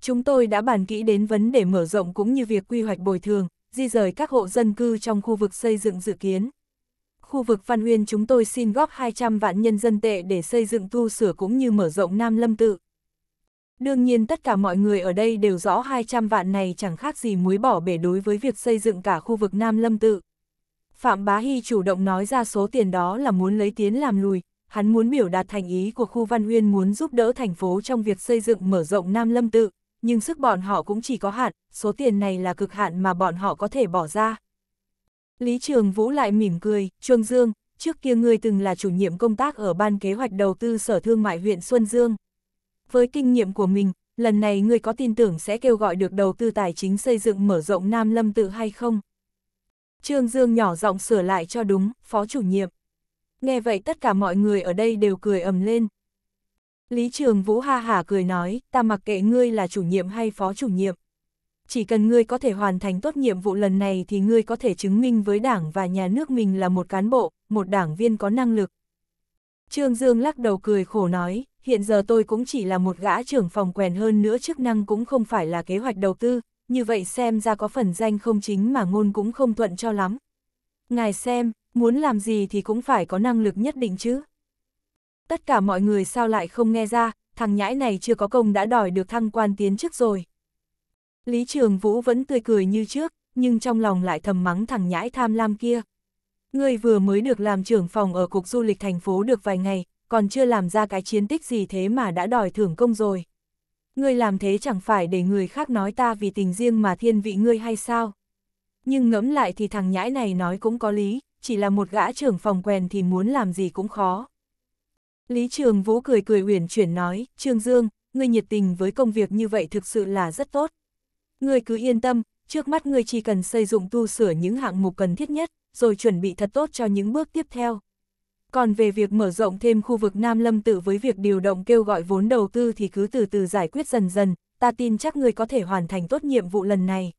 A: Chúng tôi đã bàn kỹ đến vấn đề mở rộng cũng như việc quy hoạch bồi thường, di rời các hộ dân cư trong khu vực xây dựng dự kiến khu vực Văn Uyên chúng tôi xin góp 200 vạn nhân dân tệ để xây dựng tu sửa cũng như mở rộng Nam Lâm Tự. Đương nhiên tất cả mọi người ở đây đều rõ 200 vạn này chẳng khác gì muối bỏ bể đối với việc xây dựng cả khu vực Nam Lâm Tự. Phạm Bá Hy chủ động nói ra số tiền đó là muốn lấy tiến làm lùi, hắn muốn biểu đạt thành ý của khu Văn Uyên muốn giúp đỡ thành phố trong việc xây dựng mở rộng Nam Lâm Tự, nhưng sức bọn họ cũng chỉ có hạn, số tiền này là cực hạn mà bọn họ có thể bỏ ra. Lý Trường Vũ lại mỉm cười, Trương Dương, trước kia ngươi từng là chủ nhiệm công tác ở Ban Kế hoạch Đầu tư Sở Thương mại huyện Xuân Dương. Với kinh nghiệm của mình, lần này ngươi có tin tưởng sẽ kêu gọi được đầu tư tài chính xây dựng mở rộng Nam Lâm tự hay không? Trương Dương nhỏ giọng sửa lại cho đúng, phó chủ nhiệm. Nghe vậy tất cả mọi người ở đây đều cười ầm lên. Lý Trường Vũ ha hả cười nói, ta mặc kệ ngươi là chủ nhiệm hay phó chủ nhiệm chỉ cần ngươi có thể hoàn thành tốt nhiệm vụ lần này thì ngươi có thể chứng minh với đảng và nhà nước mình là một cán bộ, một đảng viên có năng lực. Trương Dương lắc đầu cười khổ nói, hiện giờ tôi cũng chỉ là một gã trưởng phòng quèn hơn nữa chức năng cũng không phải là kế hoạch đầu tư, như vậy xem ra có phần danh không chính mà ngôn cũng không thuận cho lắm. Ngài xem, muốn làm gì thì cũng phải có năng lực nhất định chứ. Tất cả mọi người sao lại không nghe ra, thằng nhãi này chưa có công đã đòi được thăng quan tiến chức rồi, Lý Trường Vũ vẫn tươi cười như trước, nhưng trong lòng lại thầm mắng thằng nhãi tham lam kia. Ngươi vừa mới được làm trưởng phòng ở Cục Du lịch thành phố được vài ngày, còn chưa làm ra cái chiến tích gì thế mà đã đòi thưởng công rồi. Ngươi làm thế chẳng phải để người khác nói ta vì tình riêng mà thiên vị ngươi hay sao? Nhưng ngẫm lại thì thằng nhãi này nói cũng có lý, chỉ là một gã trưởng phòng quen thì muốn làm gì cũng khó. Lý Trường Vũ cười cười uyển chuyển nói, Trương Dương, ngươi nhiệt tình với công việc như vậy thực sự là rất tốt. Ngươi cứ yên tâm, trước mắt ngươi chỉ cần xây dựng tu sửa những hạng mục cần thiết nhất, rồi chuẩn bị thật tốt cho những bước tiếp theo. Còn về việc mở rộng thêm khu vực Nam Lâm tự với việc điều động kêu gọi vốn đầu tư thì cứ từ từ giải quyết dần dần, ta tin chắc ngươi có thể hoàn thành tốt nhiệm vụ lần này.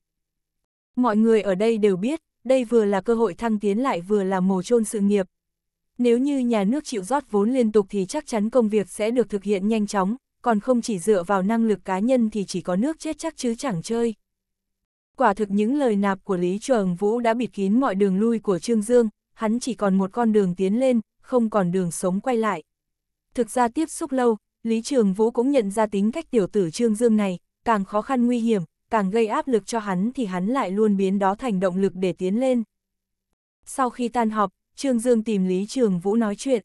A: Mọi người ở đây đều biết, đây vừa là cơ hội thăng tiến lại vừa là mồ chôn sự nghiệp. Nếu như nhà nước chịu rót vốn liên tục thì chắc chắn công việc sẽ được thực hiện nhanh chóng, còn không chỉ dựa vào năng lực cá nhân thì chỉ có nước chết chắc chứ chẳng chơi. Quả thực những lời nạp của Lý Trường Vũ đã bịt kín mọi đường lui của Trương Dương, hắn chỉ còn một con đường tiến lên, không còn đường sống quay lại. Thực ra tiếp xúc lâu, Lý Trường Vũ cũng nhận ra tính cách tiểu tử Trương Dương này, càng khó khăn nguy hiểm, càng gây áp lực cho hắn thì hắn lại luôn biến đó thành động lực để tiến lên. Sau khi tan họp, Trương Dương tìm Lý Trường Vũ nói chuyện.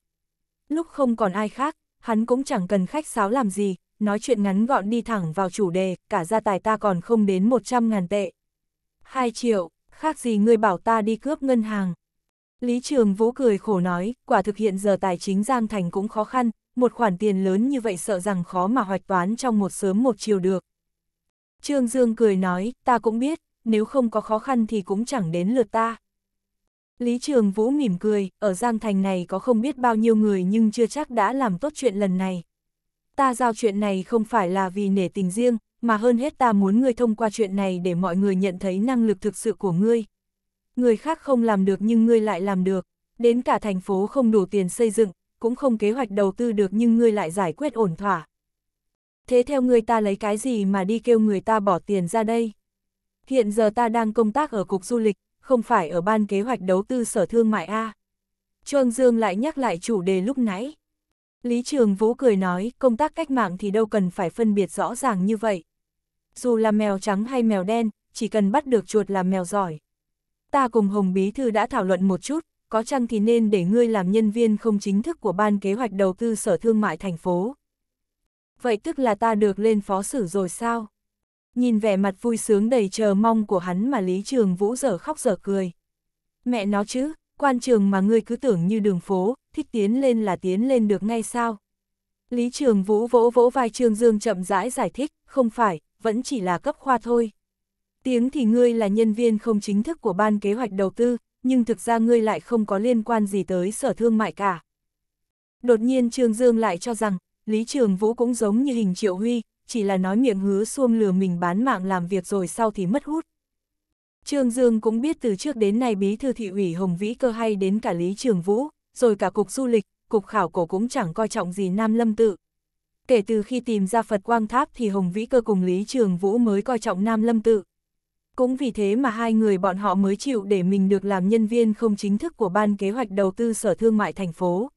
A: Lúc không còn ai khác, hắn cũng chẳng cần khách sáo làm gì, nói chuyện ngắn gọn đi thẳng vào chủ đề, cả gia tài ta còn không đến 100 ngàn tệ. 2 triệu, khác gì ngươi bảo ta đi cướp ngân hàng. Lý Trường Vũ cười khổ nói, quả thực hiện giờ tài chính Giang Thành cũng khó khăn, một khoản tiền lớn như vậy sợ rằng khó mà hoạch toán trong một sớm một chiều được. Trương Dương cười nói, ta cũng biết, nếu không có khó khăn thì cũng chẳng đến lượt ta. Lý Trường Vũ mỉm cười, ở Giang Thành này có không biết bao nhiêu người nhưng chưa chắc đã làm tốt chuyện lần này. Ta giao chuyện này không phải là vì nể tình riêng, mà hơn hết ta muốn ngươi thông qua chuyện này để mọi người nhận thấy năng lực thực sự của ngươi. Người khác không làm được nhưng ngươi lại làm được, đến cả thành phố không đủ tiền xây dựng, cũng không kế hoạch đầu tư được nhưng ngươi lại giải quyết ổn thỏa. Thế theo ngươi ta lấy cái gì mà đi kêu người ta bỏ tiền ra đây? Hiện giờ ta đang công tác ở Cục Du lịch, không phải ở ban kế hoạch đấu tư sở thương mại A. trương Dương lại nhắc lại chủ đề lúc nãy. Lý Trường Vũ cười nói, công tác cách mạng thì đâu cần phải phân biệt rõ ràng như vậy. Dù là mèo trắng hay mèo đen, chỉ cần bắt được chuột là mèo giỏi. Ta cùng Hồng Bí Thư đã thảo luận một chút, có chăng thì nên để ngươi làm nhân viên không chính thức của Ban Kế hoạch Đầu tư Sở Thương mại thành phố. Vậy tức là ta được lên phó xử rồi sao? Nhìn vẻ mặt vui sướng đầy chờ mong của hắn mà Lý Trường Vũ dở khóc dở cười. Mẹ nó chứ, quan trường mà ngươi cứ tưởng như đường phố, thích tiến lên là tiến lên được ngay sao? Lý Trường Vũ vỗ vỗ vai Trương Dương chậm rãi giải thích, không phải, vẫn chỉ là cấp khoa thôi. Tiếng thì ngươi là nhân viên không chính thức của ban kế hoạch đầu tư, nhưng thực ra ngươi lại không có liên quan gì tới sở thương mại cả. Đột nhiên Trương Dương lại cho rằng, Lý Trường Vũ cũng giống như hình Triệu Huy, chỉ là nói miệng hứa xuông lừa mình bán mạng làm việc rồi sau thì mất hút. Trương Dương cũng biết từ trước đến nay bí thư thị ủy Hồng Vĩ cơ hay đến cả Lý Trường Vũ, rồi cả cục du lịch, cục khảo cổ cũng chẳng coi trọng gì Nam Lâm Tự. Kể từ khi tìm ra Phật Quang Tháp thì Hồng Vĩ cơ cùng Lý Trường Vũ mới coi trọng Nam Lâm Tự. Cũng vì thế mà hai người bọn họ mới chịu để mình được làm nhân viên không chính thức của Ban Kế hoạch Đầu tư Sở Thương mại thành phố.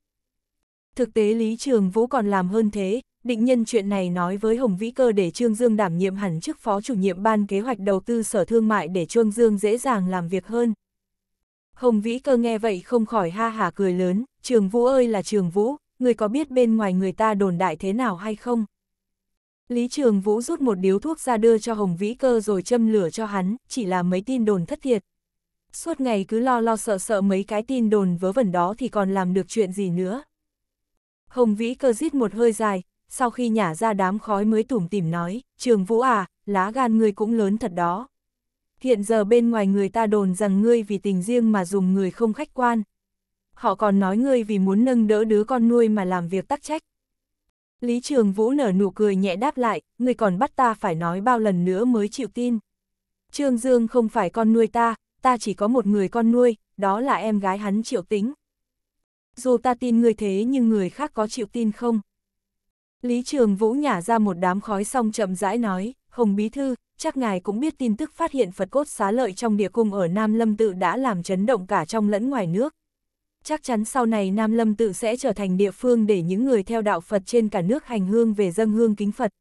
A: Thực tế Lý Trường Vũ còn làm hơn thế, định nhân chuyện này nói với Hồng Vĩ Cơ để Trương Dương đảm nhiệm hẳn chức phó chủ nhiệm ban kế hoạch đầu tư sở thương mại để Trương Dương dễ dàng làm việc hơn. Hồng Vĩ Cơ nghe vậy không khỏi ha hả cười lớn, Trường Vũ ơi là Trường Vũ, người có biết bên ngoài người ta đồn đại thế nào hay không? Lý Trường Vũ rút một điếu thuốc ra đưa cho Hồng Vĩ Cơ rồi châm lửa cho hắn, chỉ là mấy tin đồn thất thiệt. Suốt ngày cứ lo lo sợ sợ mấy cái tin đồn vớ vẩn đó thì còn làm được chuyện gì nữa. Hồng Vĩ Cơ rít một hơi dài, sau khi nhả ra đám khói mới tủm tỉm nói, trường vũ à, lá gan ngươi cũng lớn thật đó. Hiện giờ bên ngoài người ta đồn rằng ngươi vì tình riêng mà dùng người không khách quan. Họ còn nói ngươi vì muốn nâng đỡ đứa con nuôi mà làm việc tắc trách. Lý Trường Vũ nở nụ cười nhẹ đáp lại, ngươi còn bắt ta phải nói bao lần nữa mới chịu tin. Trương Dương không phải con nuôi ta, ta chỉ có một người con nuôi, đó là em gái hắn triệu tính. Dù ta tin ngươi thế nhưng người khác có chịu tin không? Lý Trường Vũ nhả ra một đám khói xong chậm rãi nói, Hồng Bí Thư, chắc ngài cũng biết tin tức phát hiện Phật cốt xá lợi trong địa cung ở Nam Lâm Tự đã làm chấn động cả trong lẫn ngoài nước. Chắc chắn sau này Nam Lâm Tự sẽ trở thành địa phương để những người theo đạo Phật trên cả nước hành hương về dân hương kính Phật.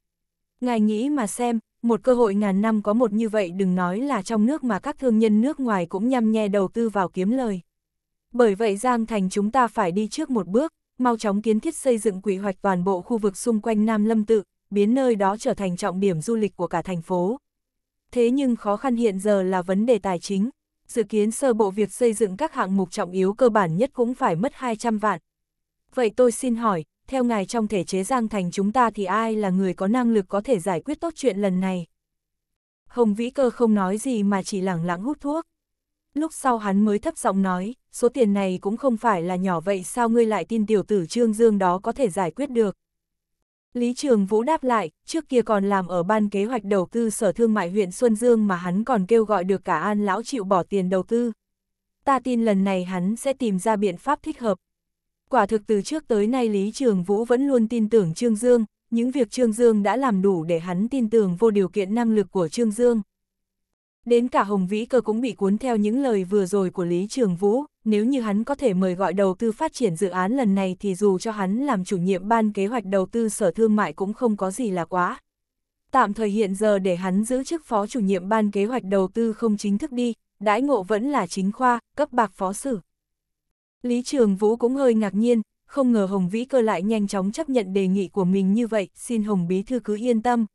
A: Ngài nghĩ mà xem, một cơ hội ngàn năm có một như vậy đừng nói là trong nước mà các thương nhân nước ngoài cũng nhăm nhe đầu tư vào kiếm lời. Bởi vậy Giang Thành chúng ta phải đi trước một bước, mau chóng kiến thiết xây dựng quy hoạch toàn bộ khu vực xung quanh Nam Lâm Tự, biến nơi đó trở thành trọng điểm du lịch của cả thành phố. Thế nhưng khó khăn hiện giờ là vấn đề tài chính. Dự kiến sơ bộ việc xây dựng các hạng mục trọng yếu cơ bản nhất cũng phải mất 200 vạn. Vậy tôi xin hỏi, theo ngài trong thể chế Giang Thành chúng ta thì ai là người có năng lực có thể giải quyết tốt chuyện lần này? Hồng Vĩ Cơ không nói gì mà chỉ lẳng lặng hút thuốc lúc sau hắn mới thấp giọng nói, số tiền này cũng không phải là nhỏ vậy sao ngươi lại tin tiểu tử Trương Dương đó có thể giải quyết được. Lý Trường Vũ đáp lại, trước kia còn làm ở ban kế hoạch đầu tư sở thương mại huyện Xuân Dương mà hắn còn kêu gọi được cả an lão chịu bỏ tiền đầu tư. Ta tin lần này hắn sẽ tìm ra biện pháp thích hợp. Quả thực từ trước tới nay Lý Trường Vũ vẫn luôn tin tưởng Trương Dương, những việc Trương Dương đã làm đủ để hắn tin tưởng vô điều kiện năng lực của Trương Dương. Đến cả Hồng Vĩ Cơ cũng bị cuốn theo những lời vừa rồi của Lý Trường Vũ, nếu như hắn có thể mời gọi đầu tư phát triển dự án lần này thì dù cho hắn làm chủ nhiệm ban kế hoạch đầu tư sở thương mại cũng không có gì là quá. Tạm thời hiện giờ để hắn giữ chức phó chủ nhiệm ban kế hoạch đầu tư không chính thức đi, đãi ngộ vẫn là chính khoa, cấp bạc phó sử. Lý Trường Vũ cũng hơi ngạc nhiên, không ngờ Hồng Vĩ Cơ lại nhanh chóng chấp nhận đề nghị của mình như vậy, xin Hồng Bí Thư cứ yên tâm,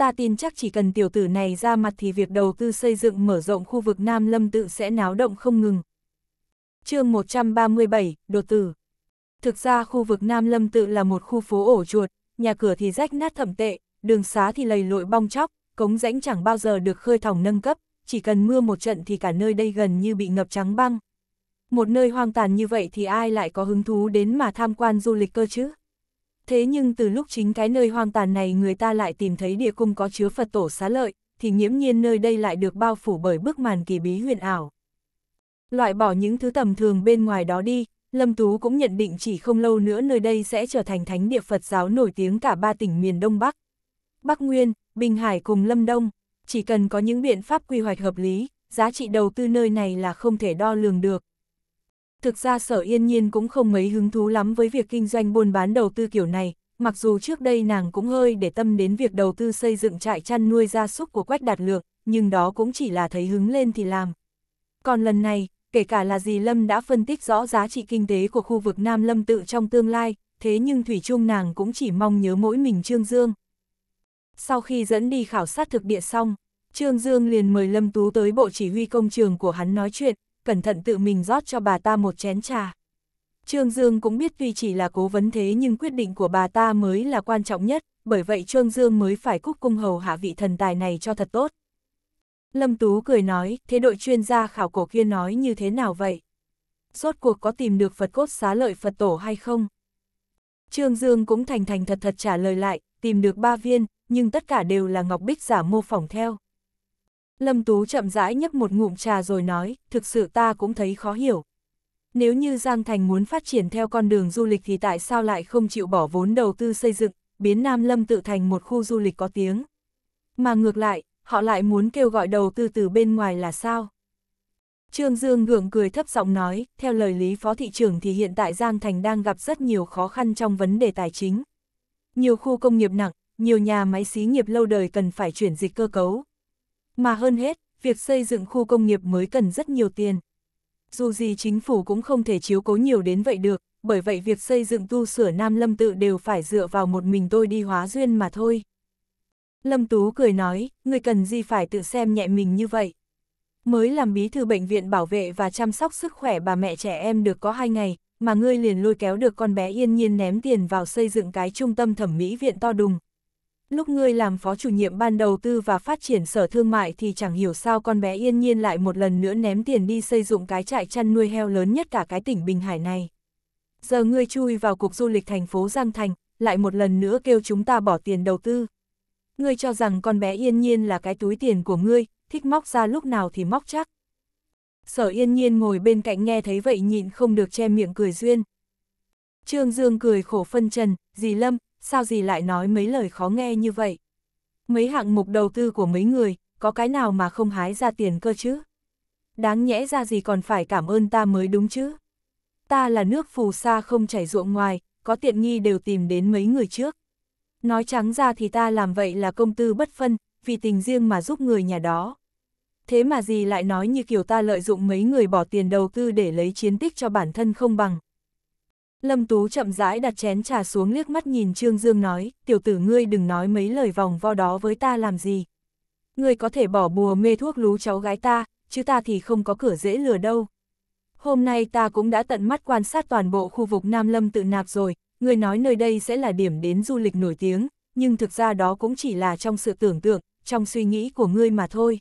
A: ta tin chắc chỉ cần tiểu tử này ra mặt thì việc đầu tư xây dựng mở rộng khu vực Nam Lâm tự sẽ náo động không ngừng. chương 137, Đột Tử Thực ra khu vực Nam Lâm tự là một khu phố ổ chuột, nhà cửa thì rách nát thẩm tệ, đường xá thì lầy lội bong chóc, cống rãnh chẳng bao giờ được khơi thỏng nâng cấp, chỉ cần mưa một trận thì cả nơi đây gần như bị ngập trắng băng. Một nơi hoang tàn như vậy thì ai lại có hứng thú đến mà tham quan du lịch cơ chứ? Thế nhưng từ lúc chính cái nơi hoang tàn này người ta lại tìm thấy địa cung có chứa Phật tổ xá lợi, thì nghiễm nhiên nơi đây lại được bao phủ bởi bức màn kỳ bí huyền ảo. Loại bỏ những thứ tầm thường bên ngoài đó đi, Lâm Tú cũng nhận định chỉ không lâu nữa nơi đây sẽ trở thành thánh địa Phật giáo nổi tiếng cả ba tỉnh miền Đông Bắc. Bắc Nguyên, Bình Hải cùng Lâm Đông, chỉ cần có những biện pháp quy hoạch hợp lý, giá trị đầu tư nơi này là không thể đo lường được, Thực ra sở yên nhiên cũng không mấy hứng thú lắm với việc kinh doanh buôn bán đầu tư kiểu này, mặc dù trước đây nàng cũng hơi để tâm đến việc đầu tư xây dựng trại chăn nuôi gia súc của Quách Đạt Lược, nhưng đó cũng chỉ là thấy hứng lên thì làm. Còn lần này, kể cả là dì Lâm đã phân tích rõ giá trị kinh tế của khu vực Nam Lâm tự trong tương lai, thế nhưng Thủy Trung nàng cũng chỉ mong nhớ mỗi mình Trương Dương. Sau khi dẫn đi khảo sát thực địa xong, Trương Dương liền mời Lâm Tú tới bộ chỉ huy công trường của hắn nói chuyện, cẩn thận tự mình rót cho bà ta một chén trà. Trương Dương cũng biết tuy chỉ là cố vấn thế nhưng quyết định của bà ta mới là quan trọng nhất, bởi vậy Trương Dương mới phải cúc cung hầu hạ vị thần tài này cho thật tốt. Lâm Tú cười nói, thế đội chuyên gia khảo cổ kia nói như thế nào vậy? Rốt cuộc có tìm được Phật cốt xá lợi Phật tổ hay không? Trương Dương cũng thành thành thật thật trả lời lại, tìm được ba viên, nhưng tất cả đều là ngọc bích giả mô phỏng theo. Lâm Tú chậm rãi nhấp một ngụm trà rồi nói, thực sự ta cũng thấy khó hiểu. Nếu như Giang Thành muốn phát triển theo con đường du lịch thì tại sao lại không chịu bỏ vốn đầu tư xây dựng, biến Nam Lâm tự thành một khu du lịch có tiếng. Mà ngược lại, họ lại muốn kêu gọi đầu tư từ bên ngoài là sao? Trương Dương gượng cười thấp giọng nói, theo lời Lý Phó Thị Trường thì hiện tại Giang Thành đang gặp rất nhiều khó khăn trong vấn đề tài chính. Nhiều khu công nghiệp nặng, nhiều nhà máy xí nghiệp lâu đời cần phải chuyển dịch cơ cấu, mà hơn hết, việc xây dựng khu công nghiệp mới cần rất nhiều tiền. Dù gì chính phủ cũng không thể chiếu cố nhiều đến vậy được, bởi vậy việc xây dựng tu sửa Nam Lâm tự đều phải dựa vào một mình tôi đi hóa duyên mà thôi. Lâm Tú cười nói, người cần gì phải tự xem nhẹ mình như vậy. Mới làm bí thư bệnh viện bảo vệ và chăm sóc sức khỏe bà mẹ trẻ em được có hai ngày, mà ngươi liền lôi kéo được con bé yên nhiên ném tiền vào xây dựng cái trung tâm thẩm mỹ viện to đùng, lúc ngươi làm phó chủ nhiệm ban đầu tư và phát triển sở thương mại thì chẳng hiểu sao con bé yên nhiên lại một lần nữa ném tiền đi xây dựng cái trại chăn nuôi heo lớn nhất cả cái tỉnh Bình Hải này. Giờ ngươi chui vào cục du lịch thành phố Giang Thành, lại một lần nữa kêu chúng ta bỏ tiền đầu tư. Ngươi cho rằng con bé yên nhiên là cái túi tiền của ngươi, thích móc ra lúc nào thì móc chắc. Sở yên nhiên ngồi bên cạnh nghe thấy vậy nhịn không được che miệng cười duyên. Trương Dương cười khổ phân trần, dì Lâm, sao gì lại nói mấy lời khó nghe như vậy? Mấy hạng mục đầu tư của mấy người, có cái nào mà không hái ra tiền cơ chứ? Đáng nhẽ ra gì còn phải cảm ơn ta mới đúng chứ? Ta là nước phù sa không chảy ruộng ngoài, có tiện nghi đều tìm đến mấy người trước. Nói trắng ra thì ta làm vậy là công tư bất phân, vì tình riêng mà giúp người nhà đó. Thế mà gì lại nói như kiểu ta lợi dụng mấy người bỏ tiền đầu tư để lấy chiến tích cho bản thân không bằng. Lâm Tú chậm rãi đặt chén trà xuống liếc mắt nhìn Trương Dương nói, tiểu tử ngươi đừng nói mấy lời vòng vo đó với ta làm gì. Ngươi có thể bỏ bùa mê thuốc lú cháu gái ta, chứ ta thì không có cửa dễ lừa đâu. Hôm nay ta cũng đã tận mắt quan sát toàn bộ khu vực Nam Lâm tự nạp rồi, ngươi nói nơi đây sẽ là điểm đến du lịch nổi tiếng, nhưng thực ra đó cũng chỉ là trong sự tưởng tượng, trong suy nghĩ của ngươi mà thôi.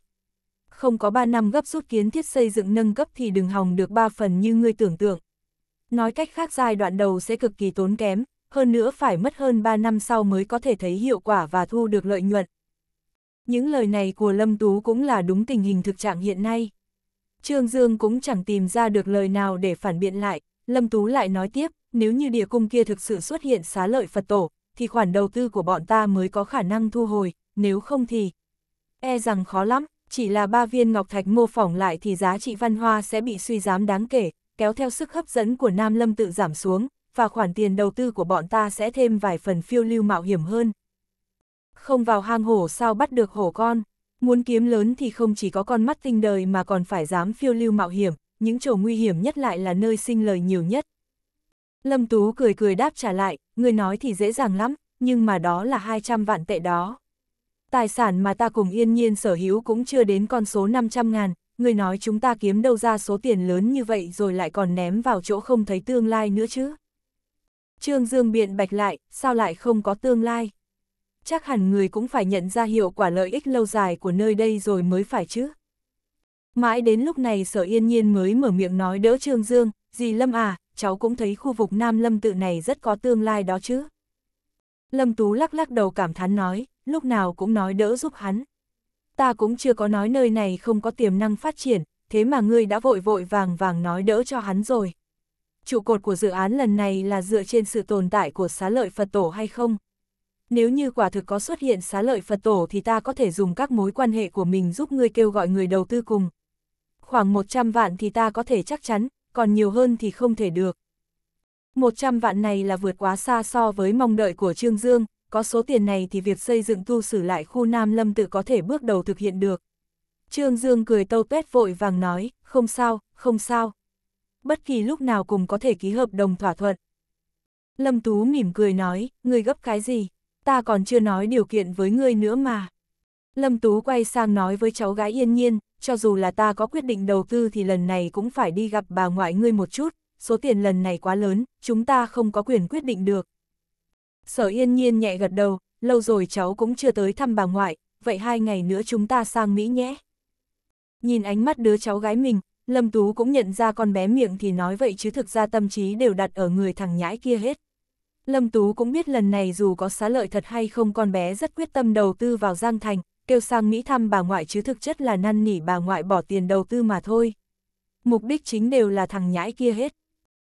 A: Không có 3 năm gấp rút kiến thiết xây dựng nâng cấp thì đừng hòng được 3 phần như ngươi tưởng tượng. Nói cách khác giai đoạn đầu sẽ cực kỳ tốn kém, hơn nữa phải mất hơn 3 năm sau mới có thể thấy hiệu quả và thu được lợi nhuận. Những lời này của Lâm Tú cũng là đúng tình hình thực trạng hiện nay. Trương Dương cũng chẳng tìm ra được lời nào để phản biện lại, Lâm Tú lại nói tiếp, nếu như địa cung kia thực sự xuất hiện xá lợi Phật tổ, thì khoản đầu tư của bọn ta mới có khả năng thu hồi, nếu không thì... E rằng khó lắm, chỉ là ba viên ngọc thạch mô phỏng lại thì giá trị văn hoa sẽ bị suy giảm đáng kể, kéo theo sức hấp dẫn của Nam Lâm tự giảm xuống, và khoản tiền đầu tư của bọn ta sẽ thêm vài phần phiêu lưu mạo hiểm hơn. Không vào hang hổ sao bắt được hổ con, muốn kiếm lớn thì không chỉ có con mắt tinh đời mà còn phải dám phiêu lưu mạo hiểm, những chỗ nguy hiểm nhất lại là nơi sinh lời nhiều nhất. Lâm Tú cười cười đáp trả lại, người nói thì dễ dàng lắm, nhưng mà đó là 200 vạn tệ đó. Tài sản mà ta cùng yên nhiên sở hữu cũng chưa đến con số 500 ngàn, người nói chúng ta kiếm đâu ra số tiền lớn như vậy rồi lại còn ném vào chỗ không thấy tương lai nữa chứ. Trương Dương biện bạch lại, sao lại không có tương lai? Chắc hẳn người cũng phải nhận ra hiệu quả lợi ích lâu dài của nơi đây rồi mới phải chứ. Mãi đến lúc này sở yên nhiên mới mở miệng nói đỡ Trương Dương, dì Lâm à, cháu cũng thấy khu vực Nam Lâm tự này rất có tương lai đó chứ. Lâm Tú lắc lắc đầu cảm thán nói, lúc nào cũng nói đỡ giúp hắn ta cũng chưa có nói nơi này không có tiềm năng phát triển, thế mà ngươi đã vội vội vàng vàng nói đỡ cho hắn rồi. Trụ cột của dự án lần này là dựa trên sự tồn tại của xá lợi Phật tổ hay không? Nếu như quả thực có xuất hiện xá lợi Phật tổ thì ta có thể dùng các mối quan hệ của mình giúp ngươi kêu gọi người đầu tư cùng. Khoảng 100 vạn thì ta có thể chắc chắn, còn nhiều hơn thì không thể được. 100 vạn này là vượt quá xa so với mong đợi của Trương Dương, có số tiền này thì việc xây dựng tu sửa lại khu Nam Lâm tự có thể bước đầu thực hiện được. Trương Dương cười tâu tuét vội vàng nói, không sao, không sao. Bất kỳ lúc nào cùng có thể ký hợp đồng thỏa thuận. Lâm Tú mỉm cười nói, ngươi gấp cái gì? Ta còn chưa nói điều kiện với ngươi nữa mà. Lâm Tú quay sang nói với cháu gái yên nhiên, cho dù là ta có quyết định đầu tư thì lần này cũng phải đi gặp bà ngoại ngươi một chút, số tiền lần này quá lớn, chúng ta không có quyền quyết định được, Sở yên nhiên nhẹ gật đầu, lâu rồi cháu cũng chưa tới thăm bà ngoại, vậy hai ngày nữa chúng ta sang Mỹ nhé. Nhìn ánh mắt đứa cháu gái mình, Lâm Tú cũng nhận ra con bé miệng thì nói vậy chứ thực ra tâm trí đều đặt ở người thằng nhãi kia hết. Lâm Tú cũng biết lần này dù có xá lợi thật hay không con bé rất quyết tâm đầu tư vào Giang Thành, kêu sang Mỹ thăm bà ngoại chứ thực chất là năn nỉ bà ngoại bỏ tiền đầu tư mà thôi. Mục đích chính đều là thằng nhãi kia hết.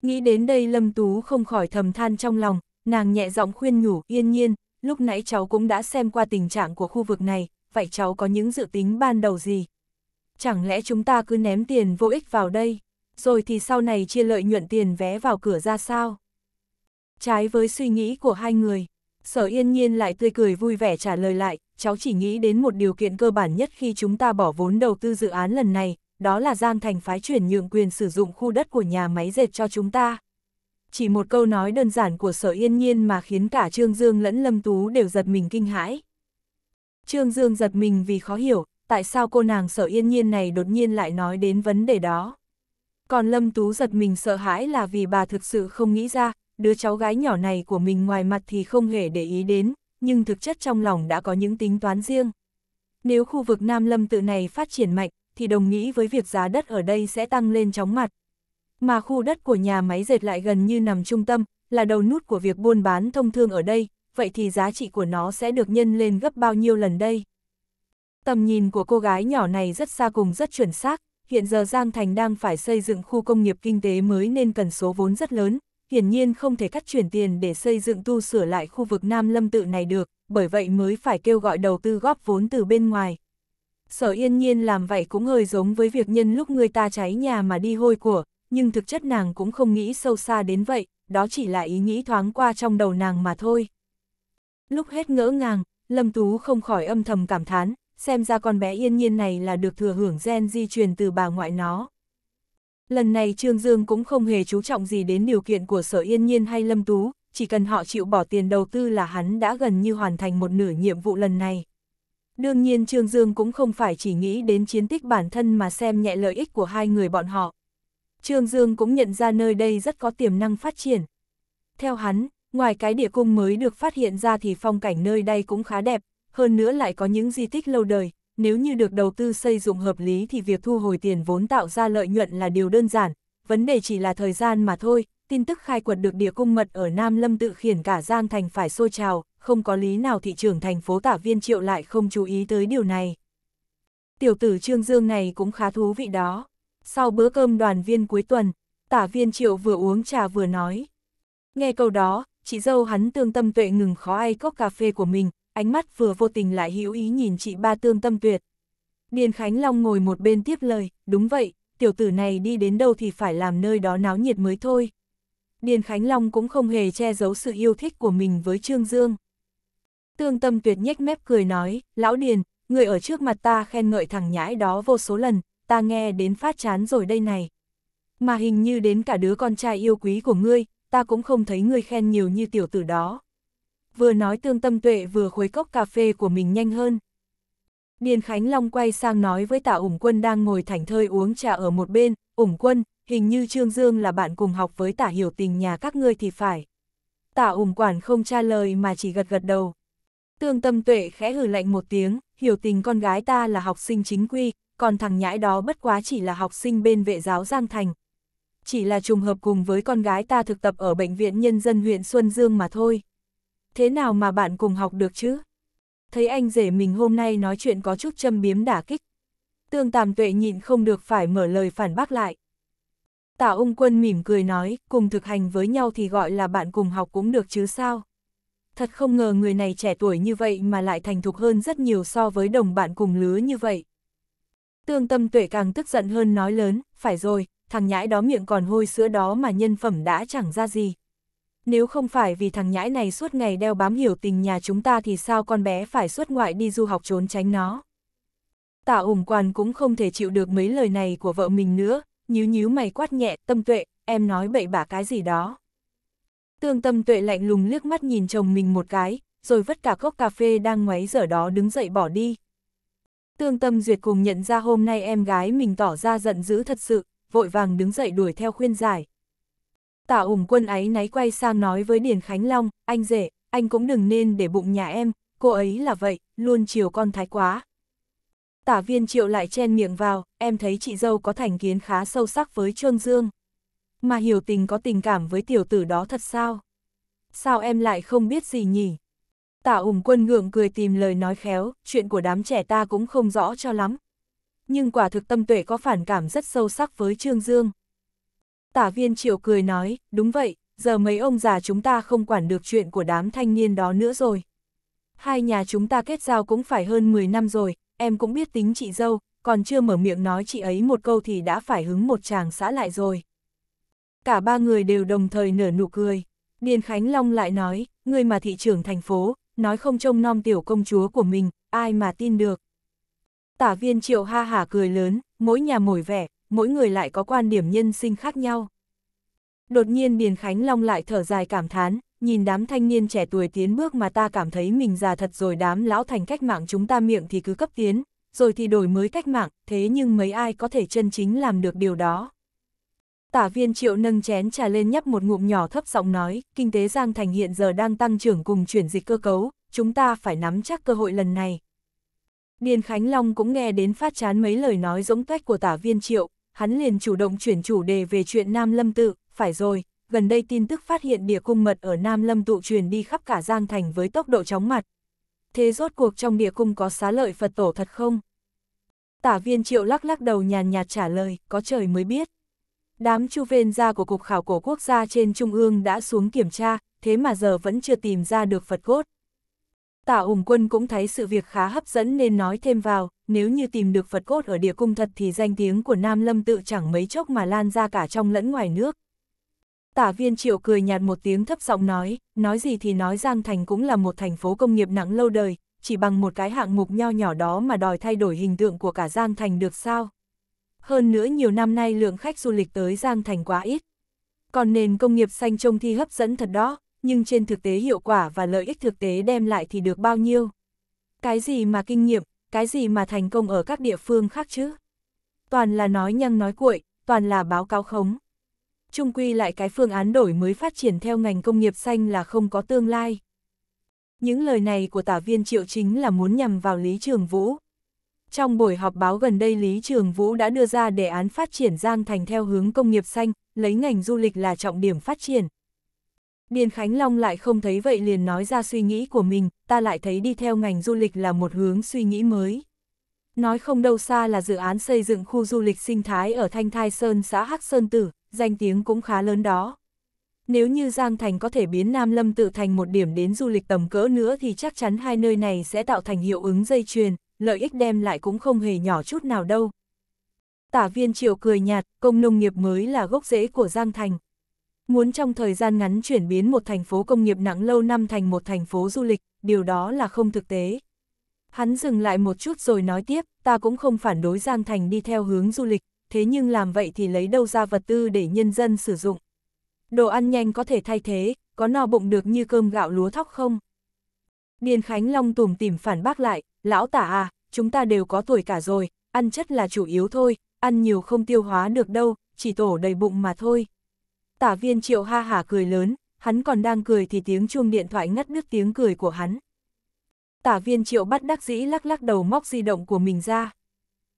A: Nghĩ đến đây Lâm Tú không khỏi thầm than trong lòng, Nàng nhẹ giọng khuyên nhủ, yên nhiên, lúc nãy cháu cũng đã xem qua tình trạng của khu vực này, vậy cháu có những dự tính ban đầu gì? Chẳng lẽ chúng ta cứ ném tiền vô ích vào đây, rồi thì sau này chia lợi nhuận tiền vé vào cửa ra sao? Trái với suy nghĩ của hai người, sở yên nhiên lại tươi cười vui vẻ trả lời lại, cháu chỉ nghĩ đến một điều kiện cơ bản nhất khi chúng ta bỏ vốn đầu tư dự án lần này, đó là Giang Thành phái chuyển nhượng quyền sử dụng khu đất của nhà máy dệt cho chúng ta chỉ một câu nói đơn giản của sở yên nhiên mà khiến cả Trương Dương lẫn Lâm Tú đều giật mình kinh hãi. Trương Dương giật mình vì khó hiểu, tại sao cô nàng sở yên nhiên này đột nhiên lại nói đến vấn đề đó. Còn Lâm Tú giật mình sợ hãi là vì bà thực sự không nghĩ ra, đứa cháu gái nhỏ này của mình ngoài mặt thì không hề để ý đến, nhưng thực chất trong lòng đã có những tính toán riêng. Nếu khu vực Nam Lâm tự này phát triển mạnh, thì đồng nghĩ với việc giá đất ở đây sẽ tăng lên chóng mặt, mà khu đất của nhà máy dệt lại gần như nằm trung tâm, là đầu nút của việc buôn bán thông thương ở đây, vậy thì giá trị của nó sẽ được nhân lên gấp bao nhiêu lần đây? Tầm nhìn của cô gái nhỏ này rất xa cùng rất chuẩn xác, hiện giờ Giang Thành đang phải xây dựng khu công nghiệp kinh tế mới nên cần số vốn rất lớn, hiển nhiên không thể cắt chuyển tiền để xây dựng tu sửa lại khu vực Nam Lâm Tự này được, bởi vậy mới phải kêu gọi đầu tư góp vốn từ bên ngoài. Sở yên nhiên làm vậy cũng hơi giống với việc nhân lúc người ta cháy nhà mà đi hôi của, nhưng thực chất nàng cũng không nghĩ sâu xa đến vậy, đó chỉ là ý nghĩ thoáng qua trong đầu nàng mà thôi. Lúc hết ngỡ ngàng, Lâm Tú không khỏi âm thầm cảm thán, xem ra con bé yên nhiên này là được thừa hưởng gen di truyền từ bà ngoại nó. Lần này Trương Dương cũng không hề chú trọng gì đến điều kiện của Sở Yên Nhiên hay Lâm Tú, chỉ cần họ chịu bỏ tiền đầu tư là hắn đã gần như hoàn thành một nửa nhiệm vụ lần này. Đương nhiên Trương Dương cũng không phải chỉ nghĩ đến chiến tích bản thân mà xem nhẹ lợi ích của hai người bọn họ. Trương Dương cũng nhận ra nơi đây rất có tiềm năng phát triển. Theo hắn, ngoài cái địa cung mới được phát hiện ra thì phong cảnh nơi đây cũng khá đẹp, hơn nữa lại có những di tích lâu đời, nếu như được đầu tư xây dụng hợp lý thì việc thu hồi tiền vốn tạo ra lợi nhuận là điều đơn giản, vấn đề chỉ là thời gian mà thôi, tin tức khai quật được địa cung mật ở Nam Lâm tự khiển cả Giang Thành phải xô trào, không có lý nào thị trường thành phố tả viên triệu lại không chú ý tới điều này. Tiểu tử Trương Dương này cũng khá thú vị đó. Sau bữa cơm đoàn viên cuối tuần, tả viên triệu vừa uống trà vừa nói. Nghe câu đó, chị dâu hắn tương tâm tuệ ngừng khó ai cốc cà phê của mình, ánh mắt vừa vô tình lại hữu ý nhìn chị ba tương tâm tuyệt. Điền Khánh Long ngồi một bên tiếp lời, đúng vậy, tiểu tử này đi đến đâu thì phải làm nơi đó náo nhiệt mới thôi. Điền Khánh Long cũng không hề che giấu sự yêu thích của mình với Trương Dương. Tương tâm tuyệt nhếch mép cười nói, lão Điền, người ở trước mặt ta khen ngợi thằng nhãi đó vô số lần, ta nghe đến phát chán rồi đây này. Mà hình như đến cả đứa con trai yêu quý của ngươi, ta cũng không thấy ngươi khen nhiều như tiểu tử đó. Vừa nói tương tâm tuệ vừa khuấy cốc cà phê của mình nhanh hơn. Điền Khánh Long quay sang nói với tạ ủng quân đang ngồi thảnh thơi uống trà ở một bên, ủng quân, hình như Trương Dương là bạn cùng học với tả hiểu tình nhà các ngươi thì phải. Tả ủng quản không trả lời mà chỉ gật gật đầu. Tương tâm tuệ khẽ hử lạnh một tiếng, hiểu tình con gái ta là học sinh chính quy, còn thằng nhãi đó bất quá chỉ là học sinh bên vệ giáo Giang Thành. Chỉ là trùng hợp cùng với con gái ta thực tập ở Bệnh viện Nhân dân huyện Xuân Dương mà thôi. Thế nào mà bạn cùng học được chứ? Thấy anh rể mình hôm nay nói chuyện có chút châm biếm đả kích. Tương Tàm Tuệ nhịn không được phải mở lời phản bác lại. Tạ ung quân mỉm cười nói, cùng thực hành với nhau thì gọi là bạn cùng học cũng được chứ sao. Thật không ngờ người này trẻ tuổi như vậy mà lại thành thục hơn rất nhiều so với đồng bạn cùng lứa như vậy. Tương tâm tuệ càng tức giận hơn nói lớn, phải rồi, thằng nhãi đó miệng còn hôi sữa đó mà nhân phẩm đã chẳng ra gì. Nếu không phải vì thằng nhãi này suốt ngày đeo bám hiểu tình nhà chúng ta thì sao con bé phải xuất ngoại đi du học trốn tránh nó. Tạ ủng quan cũng không thể chịu được mấy lời này của vợ mình nữa, nhíu nhíu mày quát nhẹ, tâm tuệ, em nói bậy bạ cái gì đó. Tương tâm tuệ lạnh lùng liếc mắt nhìn chồng mình một cái, rồi vứt cả cốc cà phê đang ngoáy dở đó đứng dậy bỏ đi. Tương tâm duyệt cùng nhận ra hôm nay em gái mình tỏ ra giận dữ thật sự, vội vàng đứng dậy đuổi theo khuyên giải. Tả ủng quân ấy náy quay sang nói với Điền Khánh Long, anh rể, anh cũng đừng nên để bụng nhà em, cô ấy là vậy, luôn chiều con thái quá. Tả viên triệu lại chen miệng vào, em thấy chị dâu có thành kiến khá sâu sắc với Trương Dương. Mà hiểu tình có tình cảm với tiểu tử đó thật sao? Sao em lại không biết gì nhỉ? Tả ủng quân ngượng cười tìm lời nói khéo, chuyện của đám trẻ ta cũng không rõ cho lắm. Nhưng quả thực tâm tuệ có phản cảm rất sâu sắc với Trương Dương. Tả viên triệu cười nói, đúng vậy, giờ mấy ông già chúng ta không quản được chuyện của đám thanh niên đó nữa rồi. Hai nhà chúng ta kết giao cũng phải hơn 10 năm rồi, em cũng biết tính chị dâu, còn chưa mở miệng nói chị ấy một câu thì đã phải hứng một chàng xã lại rồi. Cả ba người đều đồng thời nở nụ cười. Điền Khánh Long lại nói, người mà thị trưởng thành phố, nói không trông nom tiểu công chúa của mình, ai mà tin được. Tả viên triệu ha hả cười lớn, mỗi nhà mỗi vẻ, mỗi người lại có quan điểm nhân sinh khác nhau. Đột nhiên Điền Khánh Long lại thở dài cảm thán, nhìn đám thanh niên trẻ tuổi tiến bước mà ta cảm thấy mình già thật rồi đám lão thành cách mạng chúng ta miệng thì cứ cấp tiến, rồi thì đổi mới cách mạng, thế nhưng mấy ai có thể chân chính làm được điều đó. Tả viên triệu nâng chén trà lên nhấp một ngụm nhỏ thấp giọng nói, kinh tế Giang Thành hiện giờ đang tăng trưởng cùng chuyển dịch cơ cấu, chúng ta phải nắm chắc cơ hội lần này. Điền Khánh Long cũng nghe đến phát chán mấy lời nói giống tuếch của tả viên triệu, hắn liền chủ động chuyển chủ đề về chuyện Nam Lâm Tự, phải rồi, gần đây tin tức phát hiện địa cung mật ở Nam Lâm tụ truyền đi khắp cả Giang Thành với tốc độ chóng mặt. Thế rốt cuộc trong địa cung có xá lợi Phật tổ thật không? Tả viên triệu lắc lắc đầu nhàn nhạt trả lời, có trời mới biết. Đám chu ven gia của Cục Khảo Cổ Quốc gia trên Trung ương đã xuống kiểm tra, thế mà giờ vẫn chưa tìm ra được Phật cốt. Tả ủng quân cũng thấy sự việc khá hấp dẫn nên nói thêm vào, nếu như tìm được Phật cốt ở địa cung thật thì danh tiếng của Nam Lâm tự chẳng mấy chốc mà lan ra cả trong lẫn ngoài nước. Tả viên triệu cười nhạt một tiếng thấp giọng nói, nói gì thì nói Giang Thành cũng là một thành phố công nghiệp nặng lâu đời, chỉ bằng một cái hạng mục nho nhỏ đó mà đòi thay đổi hình tượng của cả Giang Thành được sao? hơn nữa nhiều năm nay lượng khách du lịch tới Giang Thành quá ít. Còn nền công nghiệp xanh trông thi hấp dẫn thật đó, nhưng trên thực tế hiệu quả và lợi ích thực tế đem lại thì được bao nhiêu. Cái gì mà kinh nghiệm, cái gì mà thành công ở các địa phương khác chứ? Toàn là nói nhăng nói cuội, toàn là báo cáo khống. Trung quy lại cái phương án đổi mới phát triển theo ngành công nghiệp xanh là không có tương lai. Những lời này của tả viên triệu chính là muốn nhằm vào Lý Trường Vũ. Trong buổi họp báo gần đây Lý Trường Vũ đã đưa ra đề án phát triển Giang Thành theo hướng công nghiệp xanh, lấy ngành du lịch là trọng điểm phát triển. Điền Khánh Long lại không thấy vậy liền nói ra suy nghĩ của mình, ta lại thấy đi theo ngành du lịch là một hướng suy nghĩ mới. Nói không đâu xa là dự án xây dựng khu du lịch sinh thái ở Thanh Thai Sơn xã Hắc Sơn Tử, danh tiếng cũng khá lớn đó. Nếu như Giang Thành có thể biến Nam Lâm tự thành một điểm đến du lịch tầm cỡ nữa thì chắc chắn hai nơi này sẽ tạo thành hiệu ứng dây chuyền, lợi ích đem lại cũng không hề nhỏ chút nào đâu. Tả viên triều cười nhạt, công nông nghiệp mới là gốc rễ của Giang Thành. Muốn trong thời gian ngắn chuyển biến một thành phố công nghiệp nặng lâu năm thành một thành phố du lịch, điều đó là không thực tế. Hắn dừng lại một chút rồi nói tiếp, ta cũng không phản đối Giang Thành đi theo hướng du lịch, thế nhưng làm vậy thì lấy đâu ra vật tư để nhân dân sử dụng. Đồ ăn nhanh có thể thay thế, có no bụng được như cơm gạo lúa thóc không? Điền Khánh Long tùm tìm phản bác lại, lão tả à, chúng ta đều có tuổi cả rồi, ăn chất là chủ yếu thôi, ăn nhiều không tiêu hóa được đâu, chỉ tổ đầy bụng mà thôi. Tả viên triệu ha hả cười lớn, hắn còn đang cười thì tiếng chuông điện thoại ngắt đứt tiếng cười của hắn. Tả viên triệu bắt đắc dĩ lắc lắc đầu móc di động của mình ra.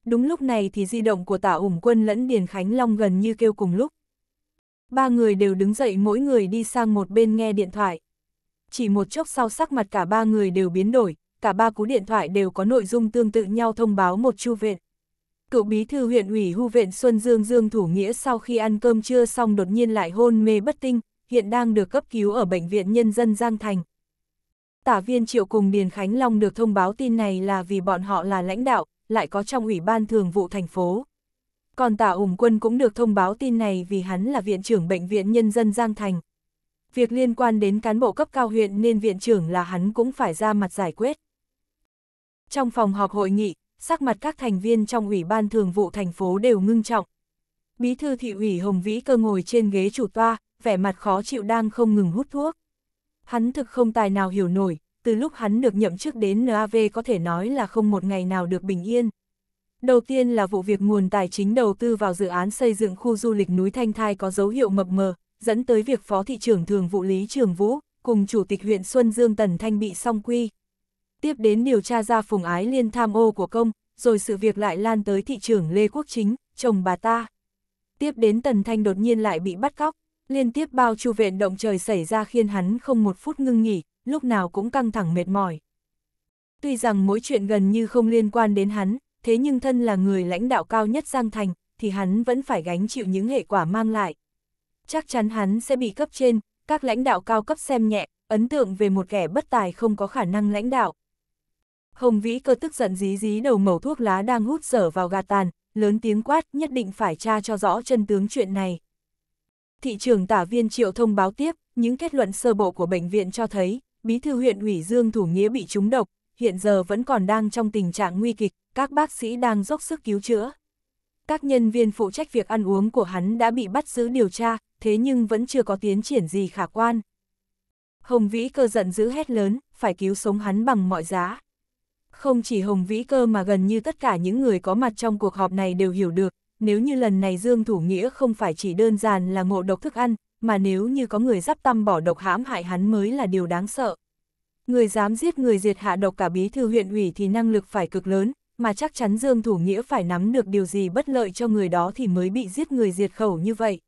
A: Đúng lúc này thì di động của tả ủng quân lẫn Điền Khánh Long gần như kêu cùng lúc. Ba người đều đứng dậy mỗi người đi sang một bên nghe điện thoại. Chỉ một chốc sau sắc mặt cả ba người đều biến đổi, cả ba cú điện thoại đều có nội dung tương tự nhau thông báo một chu viện. Cựu bí thư huyện ủy hưu viện Xuân Dương Dương Thủ Nghĩa sau khi ăn cơm trưa xong đột nhiên lại hôn mê bất tinh, hiện đang được cấp cứu ở Bệnh viện Nhân dân Giang Thành. Tả viên triệu cùng Điền Khánh Long được thông báo tin này là vì bọn họ là lãnh đạo, lại có trong Ủy ban Thường vụ thành phố. Còn tả ủng quân cũng được thông báo tin này vì hắn là viện trưởng Bệnh viện Nhân dân Giang Thành. Việc liên quan đến cán bộ cấp cao huyện nên viện trưởng là hắn cũng phải ra mặt giải quyết. Trong phòng họp hội nghị, sắc mặt các thành viên trong Ủy ban Thường vụ thành phố đều ngưng trọng. Bí thư thị ủy Hồng Vĩ cơ ngồi trên ghế chủ toa, vẻ mặt khó chịu đang không ngừng hút thuốc. Hắn thực không tài nào hiểu nổi, từ lúc hắn được nhậm chức đến NAV có thể nói là không một ngày nào được bình yên. Đầu tiên là vụ việc nguồn tài chính đầu tư vào dự án xây dựng khu du lịch núi Thanh Thai có dấu hiệu mập mờ, dẫn tới việc Phó Thị trưởng Thường Vụ Lý Trường Vũ cùng Chủ tịch huyện Xuân Dương Tần Thanh bị song quy, tiếp đến điều tra ra Phùng Ái Liên tham ô của công, rồi sự việc lại lan tới thị trưởng Lê Quốc Chính, chồng bà ta. Tiếp đến Tần Thanh đột nhiên lại bị bắt cóc, liên tiếp bao chu viện động trời xảy ra khiến hắn không một phút ngưng nghỉ, lúc nào cũng căng thẳng mệt mỏi. Tuy rằng mỗi chuyện gần như không liên quan đến hắn, thế nhưng thân là người lãnh đạo cao nhất Giang Thành, thì hắn vẫn phải gánh chịu những hệ quả mang lại. Chắc chắn hắn sẽ bị cấp trên, các lãnh đạo cao cấp xem nhẹ, ấn tượng về một kẻ bất tài không có khả năng lãnh đạo. Hồng Vĩ cơ tức giận dí dí đầu mẩu thuốc lá đang hút dở vào gạt tàn, lớn tiếng quát nhất định phải tra cho rõ chân tướng chuyện này. Thị trường tả viên triệu thông báo tiếp, những kết luận sơ bộ của bệnh viện cho thấy, bí thư huyện ủy Dương Thủ Nghĩa bị trúng độc, hiện giờ vẫn còn đang trong tình trạng nguy kịch, các bác sĩ đang dốc sức cứu chữa. Các nhân viên phụ trách việc ăn uống của hắn đã bị bắt giữ điều tra, thế nhưng vẫn chưa có tiến triển gì khả quan. Hồng Vĩ cơ giận dữ hét lớn, phải cứu sống hắn bằng mọi giá. Không chỉ Hồng Vĩ Cơ mà gần như tất cả những người có mặt trong cuộc họp này đều hiểu được, nếu như lần này Dương Thủ Nghĩa không phải chỉ đơn giản là ngộ độc thức ăn, mà nếu như có người giáp tâm bỏ độc hãm hại hắn mới là điều đáng sợ. Người dám giết người diệt hạ độc cả bí thư huyện ủy thì năng lực phải cực lớn, mà chắc chắn Dương Thủ Nghĩa phải nắm được điều gì bất lợi cho người đó thì mới bị giết người diệt khẩu như vậy.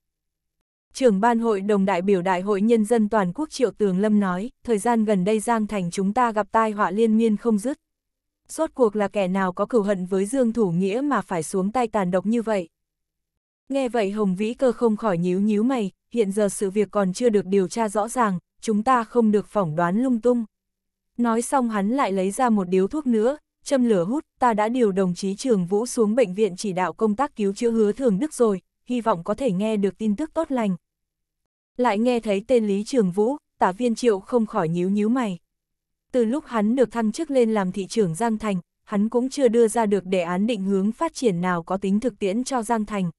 A: Trưởng ban hội đồng đại biểu Đại hội Nhân dân Toàn quốc Triệu Tường Lâm nói, thời gian gần đây Giang Thành chúng ta gặp tai họa liên miên không dứt rốt cuộc là kẻ nào có cửu hận với Dương Thủ Nghĩa mà phải xuống tay tàn độc như vậy. Nghe vậy Hồng Vĩ Cơ không khỏi nhíu nhíu mày, hiện giờ sự việc còn chưa được điều tra rõ ràng, chúng ta không được phỏng đoán lung tung. Nói xong hắn lại lấy ra một điếu thuốc nữa, châm lửa hút, ta đã điều đồng chí Trường Vũ xuống bệnh viện chỉ đạo công tác cứu chữa hứa thường đức rồi, hy vọng có thể nghe được tin tức tốt lành. Lại nghe thấy tên Lý Trường Vũ, tả viên triệu không khỏi nhíu nhíu mày. Từ lúc hắn được thăng chức lên làm thị trưởng Giang Thành, hắn cũng chưa đưa ra được đề án định hướng phát triển nào có tính thực tiễn cho Giang Thành.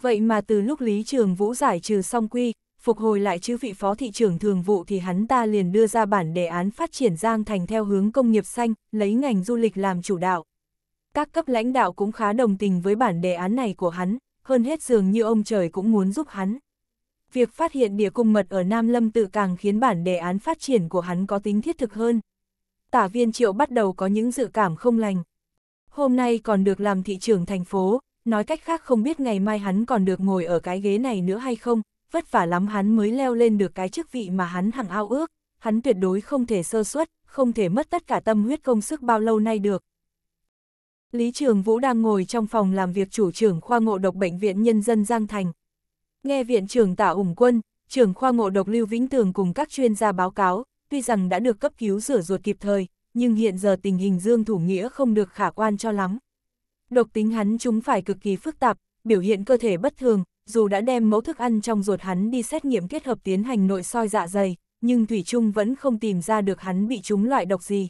A: Vậy mà từ lúc Lý Trường Vũ giải trừ song quy, phục hồi lại chữ vị phó thị trưởng thường vụ thì hắn ta liền đưa ra bản đề án phát triển Giang Thành theo hướng công nghiệp xanh, lấy ngành du lịch làm chủ đạo. Các cấp lãnh đạo cũng khá đồng tình với bản đề án này của hắn, hơn hết dường như ông trời cũng muốn giúp hắn việc phát hiện địa cung mật ở Nam Lâm tự càng khiến bản đề án phát triển của hắn có tính thiết thực hơn. Tả viên triệu bắt đầu có những dự cảm không lành. Hôm nay còn được làm thị trưởng thành phố, nói cách khác không biết ngày mai hắn còn được ngồi ở cái ghế này nữa hay không, vất vả lắm hắn mới leo lên được cái chức vị mà hắn hằng ao ước, hắn tuyệt đối không thể sơ suất, không thể mất tất cả tâm huyết công sức bao lâu nay được. Lý Trường Vũ đang ngồi trong phòng làm việc chủ trưởng khoa ngộ độc Bệnh viện Nhân dân Giang Thành, Nghe Viện trưởng Tả ủng quân, trưởng khoa ngộ độc Lưu Vĩnh Tường cùng các chuyên gia báo cáo, tuy rằng đã được cấp cứu rửa ruột kịp thời, nhưng hiện giờ tình hình Dương Thủ Nghĩa không được khả quan cho lắm. Độc tính hắn chúng phải cực kỳ phức tạp, biểu hiện cơ thể bất thường, dù đã đem mẫu thức ăn trong ruột hắn đi xét nghiệm kết hợp tiến hành nội soi dạ dày, nhưng Thủy Trung vẫn không tìm ra được hắn bị chúng loại độc gì.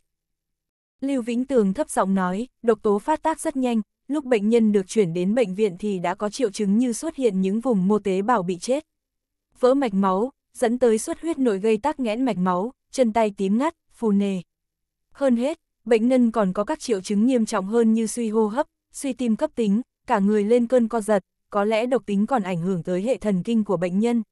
A: Lưu Vĩnh Tường thấp giọng nói, độc tố phát tác rất nhanh, lúc bệnh nhân được chuyển đến bệnh viện thì đã có triệu chứng như xuất hiện những vùng mô tế bào bị chết. Vỡ mạch máu, dẫn tới xuất huyết nội gây tắc nghẽn mạch máu, chân tay tím ngắt, phù nề. Hơn hết, bệnh nhân còn có các triệu chứng nghiêm trọng hơn như suy hô hấp, suy tim cấp tính, cả người lên cơn co giật, có lẽ độc tính còn ảnh hưởng tới hệ thần kinh của bệnh nhân.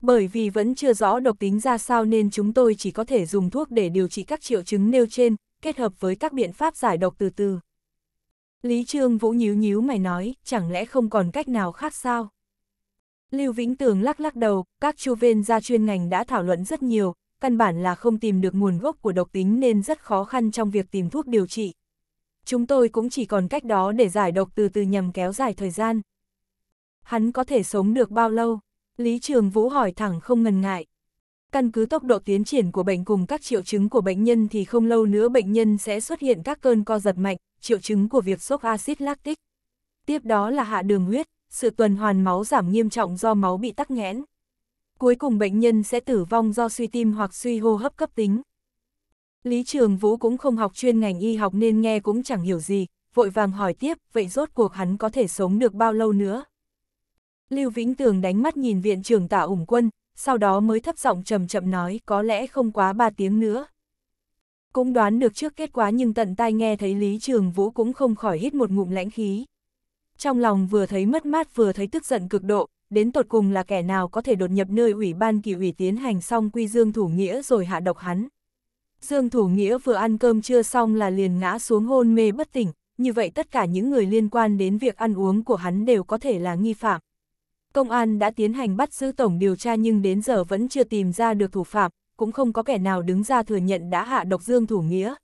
A: Bởi vì vẫn chưa rõ độc tính ra sao nên chúng tôi chỉ có thể dùng thuốc để điều trị các triệu chứng nêu trên, kết hợp với các biện pháp giải độc từ từ. Lý Trương Vũ nhíu nhíu mày nói, chẳng lẽ không còn cách nào khác sao? Lưu Vĩnh Tường lắc lắc đầu, các chu viên gia chuyên ngành đã thảo luận rất nhiều, căn bản là không tìm được nguồn gốc của độc tính nên rất khó khăn trong việc tìm thuốc điều trị. Chúng tôi cũng chỉ còn cách đó để giải độc từ từ nhằm kéo dài thời gian. Hắn có thể sống được bao lâu? Lý Trường Vũ hỏi thẳng không ngần ngại. Căn cứ tốc độ tiến triển của bệnh cùng các triệu chứng của bệnh nhân thì không lâu nữa bệnh nhân sẽ xuất hiện các cơn co giật mạnh, triệu chứng của việc sốc axit lactic. Tiếp đó là hạ đường huyết, sự tuần hoàn máu giảm nghiêm trọng do máu bị tắc nghẽn. Cuối cùng bệnh nhân sẽ tử vong do suy tim hoặc suy hô hấp cấp tính. Lý Trường Vũ cũng không học chuyên ngành y học nên nghe cũng chẳng hiểu gì, vội vàng hỏi tiếp, vậy rốt cuộc hắn có thể sống được bao lâu nữa? Lưu Vĩnh Tường đánh mắt nhìn viện trưởng tả ủng quân, sau đó mới thấp giọng chậm chậm nói có lẽ không quá ba tiếng nữa. Cũng đoán được trước kết quả nhưng tận tai nghe thấy Lý Trường Vũ cũng không khỏi hít một ngụm lãnh khí. Trong lòng vừa thấy mất mát vừa thấy tức giận cực độ, đến tột cùng là kẻ nào có thể đột nhập nơi ủy ban kỳ ủy tiến hành xong quy Dương Thủ Nghĩa rồi hạ độc hắn. Dương Thủ Nghĩa vừa ăn cơm chưa xong là liền ngã xuống hôn mê bất tỉnh, như vậy tất cả những người liên quan đến việc ăn uống của hắn đều có thể là nghi phạm. Công an đã tiến hành bắt giữ tổng điều tra nhưng đến giờ vẫn chưa tìm ra được thủ phạm, cũng không có kẻ nào đứng ra thừa nhận đã hạ độc Dương Thủ Nghĩa.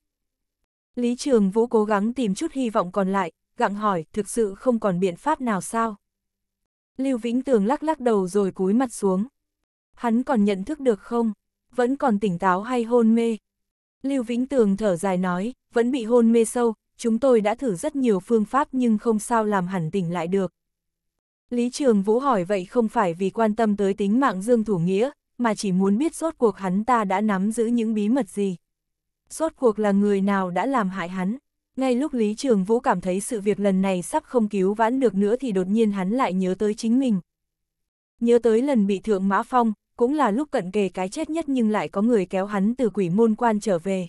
A: Lý Trường Vũ cố gắng tìm chút hy vọng còn lại, gặng hỏi thực sự không còn biện pháp nào sao. Lưu Vĩnh Tường lắc lắc đầu rồi cúi mặt xuống. Hắn còn nhận thức được không? Vẫn còn tỉnh táo hay hôn mê? Lưu Vĩnh Tường thở dài nói, vẫn bị hôn mê sâu, chúng tôi đã thử rất nhiều phương pháp nhưng không sao làm hẳn tỉnh lại được. Lý Trường Vũ hỏi vậy không phải vì quan tâm tới tính mạng Dương Thủ Nghĩa, mà chỉ muốn biết rốt cuộc hắn ta đã nắm giữ những bí mật gì. Rốt cuộc là người nào đã làm hại hắn. Ngay lúc Lý Trường Vũ cảm thấy sự việc lần này sắp không cứu vãn được nữa thì đột nhiên hắn lại nhớ tới chính mình. Nhớ tới lần bị thượng Mã Phong, cũng là lúc cận kề cái chết nhất nhưng lại có người kéo hắn từ quỷ môn quan trở về.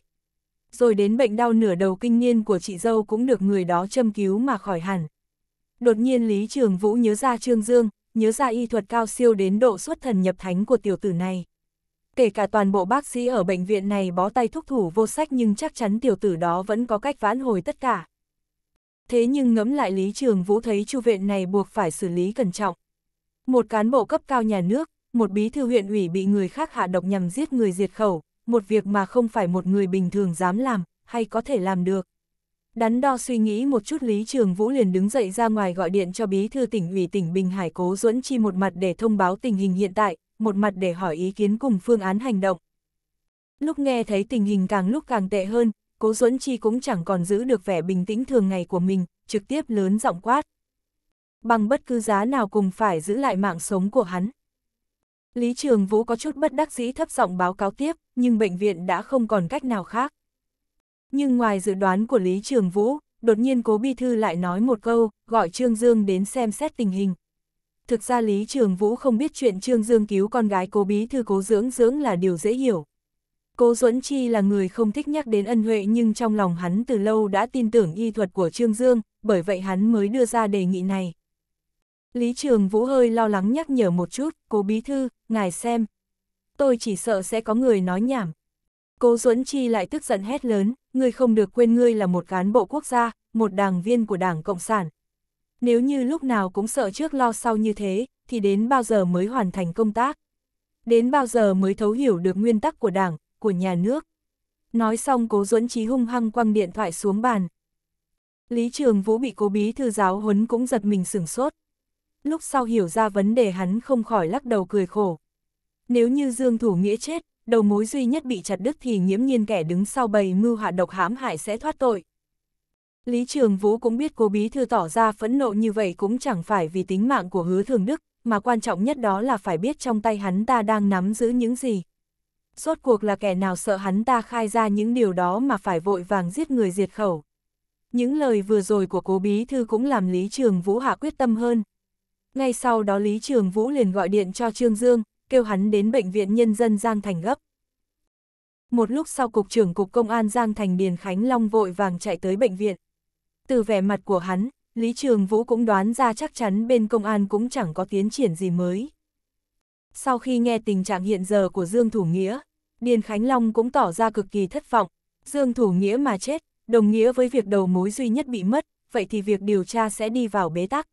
A: Rồi đến bệnh đau nửa đầu kinh niên của chị dâu cũng được người đó châm cứu mà khỏi hẳn. Đột nhiên Lý Trường Vũ nhớ ra Trương Dương, nhớ ra y thuật cao siêu đến độ xuất thần nhập thánh của tiểu tử này. Kể cả toàn bộ bác sĩ ở bệnh viện này bó tay thúc thủ vô sách nhưng chắc chắn tiểu tử đó vẫn có cách vãn hồi tất cả. Thế nhưng ngẫm lại Lý Trường Vũ thấy chu viện này buộc phải xử lý cẩn trọng. Một cán bộ cấp cao nhà nước, một bí thư huyện ủy bị người khác hạ độc nhằm giết người diệt khẩu, một việc mà không phải một người bình thường dám làm, hay có thể làm được. Đắn đo suy nghĩ một chút Lý Trường Vũ liền đứng dậy ra ngoài gọi điện cho bí thư tỉnh ủy tỉnh Bình Hải Cố Duẫn Chi một mặt để thông báo tình hình hiện tại, một mặt để hỏi ý kiến cùng phương án hành động. Lúc nghe thấy tình hình càng lúc càng tệ hơn, Cố Duẫn Chi cũng chẳng còn giữ được vẻ bình tĩnh thường ngày của mình, trực tiếp lớn giọng quát. Bằng bất cứ giá nào cùng phải giữ lại mạng sống của hắn. Lý Trường Vũ có chút bất đắc dĩ thấp giọng báo cáo tiếp, nhưng bệnh viện đã không còn cách nào khác. Nhưng ngoài dự đoán của Lý Trường Vũ, đột nhiên Cố Bi Thư lại nói một câu, gọi Trương Dương đến xem xét tình hình. Thực ra Lý Trường Vũ không biết chuyện Trương Dương cứu con gái Cố Bí Thư Cố Dưỡng Dưỡng là điều dễ hiểu. Cố Duẫn Chi là người không thích nhắc đến ân huệ nhưng trong lòng hắn từ lâu đã tin tưởng y thuật của Trương Dương, bởi vậy hắn mới đưa ra đề nghị này. Lý Trường Vũ hơi lo lắng nhắc nhở một chút, Cố Bí Thư, ngài xem. Tôi chỉ sợ sẽ có người nói nhảm, Cố Duẫn Chi lại tức giận hét lớn, ngươi không được quên ngươi là một cán bộ quốc gia, một đảng viên của Đảng Cộng sản. Nếu như lúc nào cũng sợ trước lo sau như thế, thì đến bao giờ mới hoàn thành công tác? Đến bao giờ mới thấu hiểu được nguyên tắc của Đảng, của nhà nước? Nói xong Cố Duẫn Chi hung hăng quăng điện thoại xuống bàn. Lý Trường Vũ bị cố bí thư giáo huấn cũng giật mình sửng sốt. Lúc sau hiểu ra vấn đề hắn không khỏi lắc đầu cười khổ. Nếu như Dương Thủ Nghĩa chết, đầu mối duy nhất bị chặt đứt thì nghiễm nhiên kẻ đứng sau bầy mưu hạ độc hãm hại sẽ thoát tội. Lý Trường Vũ cũng biết cố bí thư tỏ ra phẫn nộ như vậy cũng chẳng phải vì tính mạng của hứa thường đức, mà quan trọng nhất đó là phải biết trong tay hắn ta đang nắm giữ những gì. Rốt cuộc là kẻ nào sợ hắn ta khai ra những điều đó mà phải vội vàng giết người diệt khẩu. Những lời vừa rồi của cố bí thư cũng làm Lý Trường Vũ hạ quyết tâm hơn. Ngay sau đó Lý Trường Vũ liền gọi điện cho Trương Dương, kêu hắn đến bệnh viện nhân dân Giang Thành gấp. Một lúc sau Cục trưởng Cục Công an Giang Thành Điền Khánh Long vội vàng chạy tới bệnh viện. Từ vẻ mặt của hắn, Lý Trường Vũ cũng đoán ra chắc chắn bên công an cũng chẳng có tiến triển gì mới. Sau khi nghe tình trạng hiện giờ của Dương Thủ Nghĩa, Điền Khánh Long cũng tỏ ra cực kỳ thất vọng. Dương Thủ Nghĩa mà chết, đồng nghĩa với việc đầu mối duy nhất bị mất, vậy thì việc điều tra sẽ đi vào bế tắc